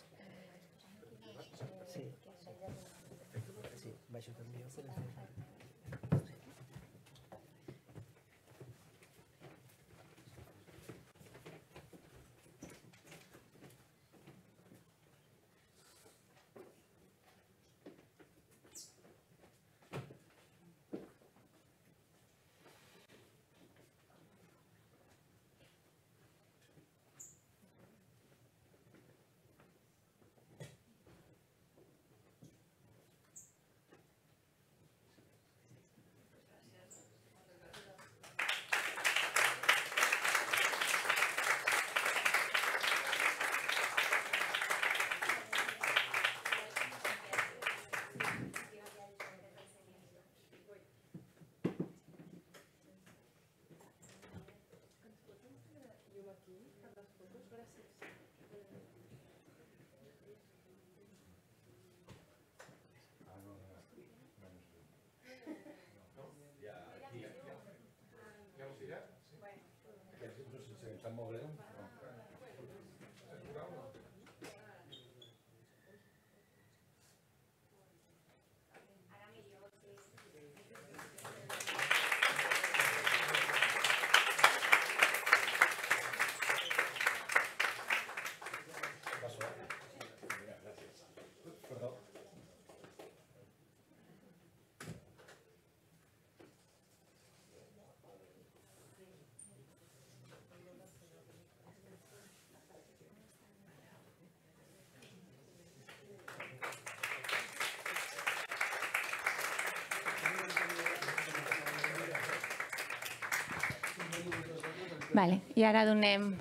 Vale, I ara donem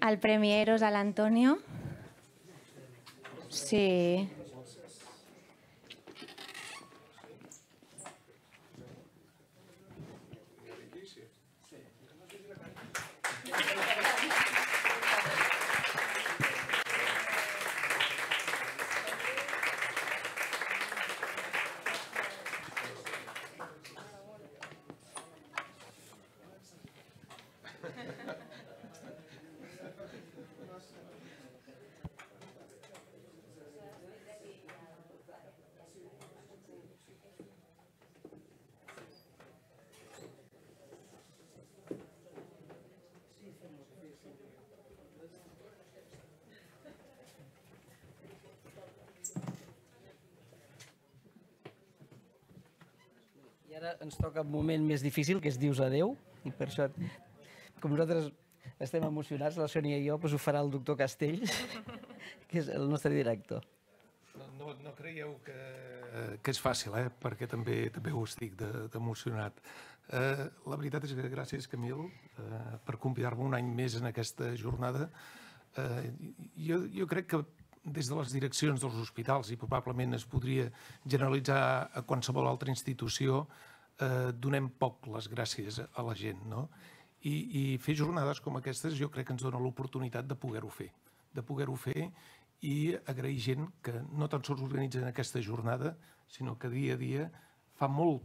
el Premi Eros a l'Antonio. Sí. ens toca un moment més difícil, que és dius adeu, i per això, com nosaltres estem emocionats, la Sònia i jo, doncs ho farà el doctor Castells, que és el nostre director. No, no, no creieu que, que és fàcil, eh? perquè també també ho estic d'emocionat. De, eh, la veritat és que gràcies, Camil, eh, per convidar-me un any més en aquesta jornada. Eh, jo, jo crec que des de les direccions dels hospitals i probablement es podria generalitzar a qualsevol altra institució, eh, donem poc les gràcies a la gent, no? I, I fer jornades com aquestes jo crec que ens dona l'oportunitat de poder-ho fer, de poder-ho fer i agrair gent que no tan sols organitzen aquesta jornada, sinó que dia a dia fa molt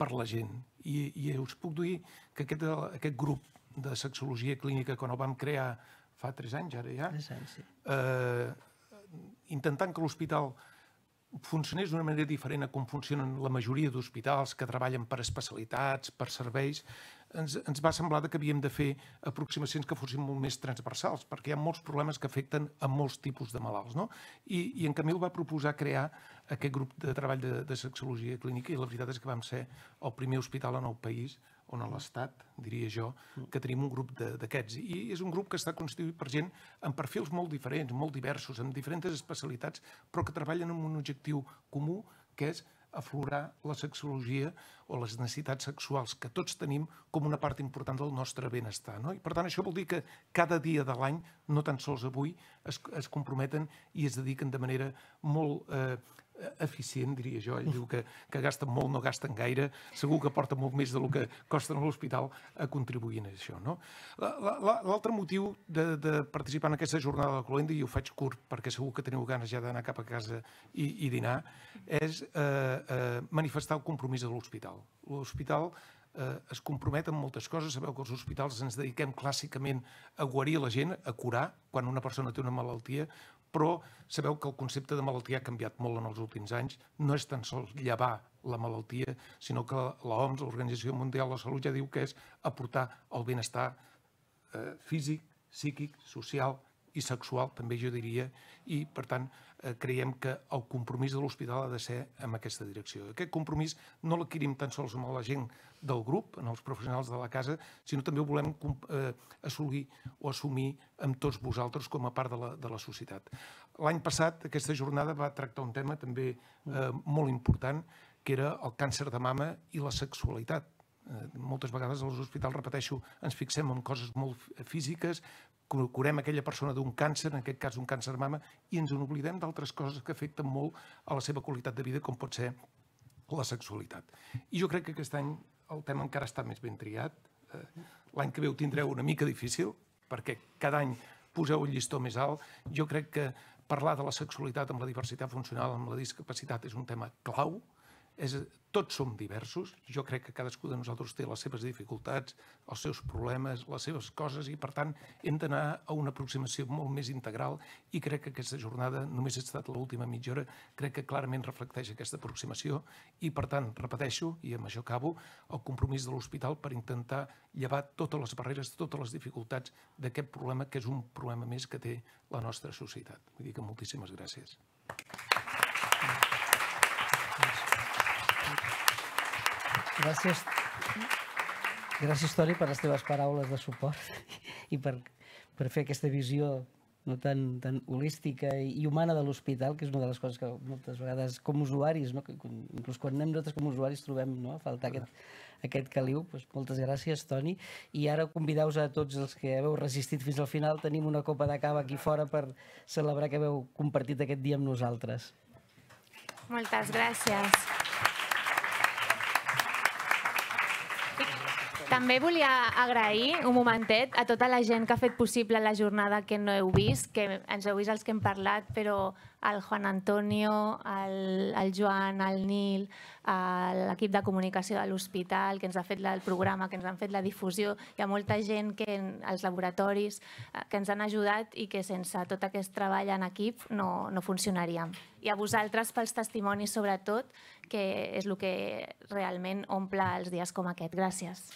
per la gent. I, i us puc dir que aquest, aquest grup de sexologia clínica que no vam crear fa tres anys, ara ja, sí. eh, intentant que l'hospital funcionés d'una manera diferent a com funcionen la majoria d'hospitals que treballen per especialitats, per serveis, ens, ens va semblar que havíem de fer aproximacions que fossin molt més transversals, perquè hi ha molts problemes que afecten a molts tipus de malalts. No? I, I en Camil va proposar crear aquest grup de treball de, de sexologia clínica i la veritat és que vam ser el primer hospital en el país on a l'Estat, diria jo, mm. que tenim un grup d'aquests. I és un grup que està constituït per gent amb perfils molt diferents, molt diversos, amb diferents especialitats, però que treballen amb un objectiu comú, que és aflorar la sexologia o les necessitats sexuals que tots tenim com una part important del nostre benestar. No? I per tant, això vol dir que cada dia de l'any, no tan sols avui, es, es comprometen i es dediquen de manera molt eh, eficient, diria jo. Ell diu que, que gasten molt, no gasten gaire, segur que porta molt més del que costen a l'hospital a contribuir a això. No? L'altre motiu de, de participar en aquesta jornada de Cluenda, i ho faig curt perquè segur que teniu ganes ja d'anar cap a casa i, i dinar, és eh, eh, manifestar el compromís de l'hospital. L'hospital eh, es compromet amb moltes coses. Sabeu que els hospitals ens dediquem clàssicament a guarir la gent, a curar, quan una persona té una malaltia, però sabeu que el concepte de malaltia ha canviat molt en els últims anys. No és tan sols llevar la malaltia, sinó que l'OMS, l'Organització Mundial de la Salut, ja diu que és aportar el benestar eh, físic, psíquic, social i sexual, també jo diria, i per tant eh, creiem que el compromís de l'hospital ha de ser en aquesta direcció. Aquest compromís no l'adquirim tan sols amb la gent del grup, amb els professionals de la casa, sinó també ho volem eh, assolir o assumir amb tots vosaltres com a part de la, de la societat. L'any passat aquesta jornada va tractar un tema també eh, molt important, que era el càncer de mama i la sexualitat eh, moltes vegades als hospitals, repeteixo, ens fixem en coses molt físiques, curem aquella persona d'un càncer, en aquest cas un càncer mama, i ens n'oblidem d'altres coses que afecten molt a la seva qualitat de vida, com pot ser la sexualitat. I jo crec que aquest any el tema encara està més ben triat. Eh, l'any que ve ho tindreu una mica difícil, perquè cada any poseu el llistó més alt. Jo crec que parlar de la sexualitat amb la diversitat funcional, amb la discapacitat, és un tema clau, és, tots som diversos, jo crec que cadascú de nosaltres té les seves dificultats, els seus problemes, les seves coses, i per tant hem d'anar a una aproximació molt més integral i crec que aquesta jornada, només ha estat l'última mitja hora, crec que clarament reflecteix aquesta aproximació i per tant, repeteixo, i amb això acabo, el compromís de l'hospital per intentar llevar totes les barreres, totes les dificultats d'aquest problema, que és un problema més que té la nostra societat. Vull dir que moltíssimes gràcies. Gràcies. Gràcies. Gràcies, Toni, per les teves paraules de suport i per, per fer aquesta visió no, tan, tan holística i humana de l'hospital, que és una de les coses que moltes vegades com usuaris, no, que, inclús quan anem nosaltres com usuaris trobem no, a faltar aquest, aquest caliu. Pues, doncs moltes gràcies, Toni. I ara convidau a tots els que heu resistit fins al final. Tenim una copa de cava aquí fora per celebrar que heu compartit aquest dia amb nosaltres. Moltes gràcies. També volia agrair un momentet a tota la gent que ha fet possible la jornada que no heu vist, que ens heu vist els que hem parlat, però al Juan Antonio, al, al Joan, al Nil, l'equip de comunicació de l'hospital, que ens ha fet el programa, que ens han fet la difusió, hi ha molta gent que els laboratoris eh, que ens han ajudat i que sense tot aquest treball en equip no, no funcionaríem. I a vosaltres pels testimonis, sobretot, que és el que realment omple els dies com aquest. Gràcies.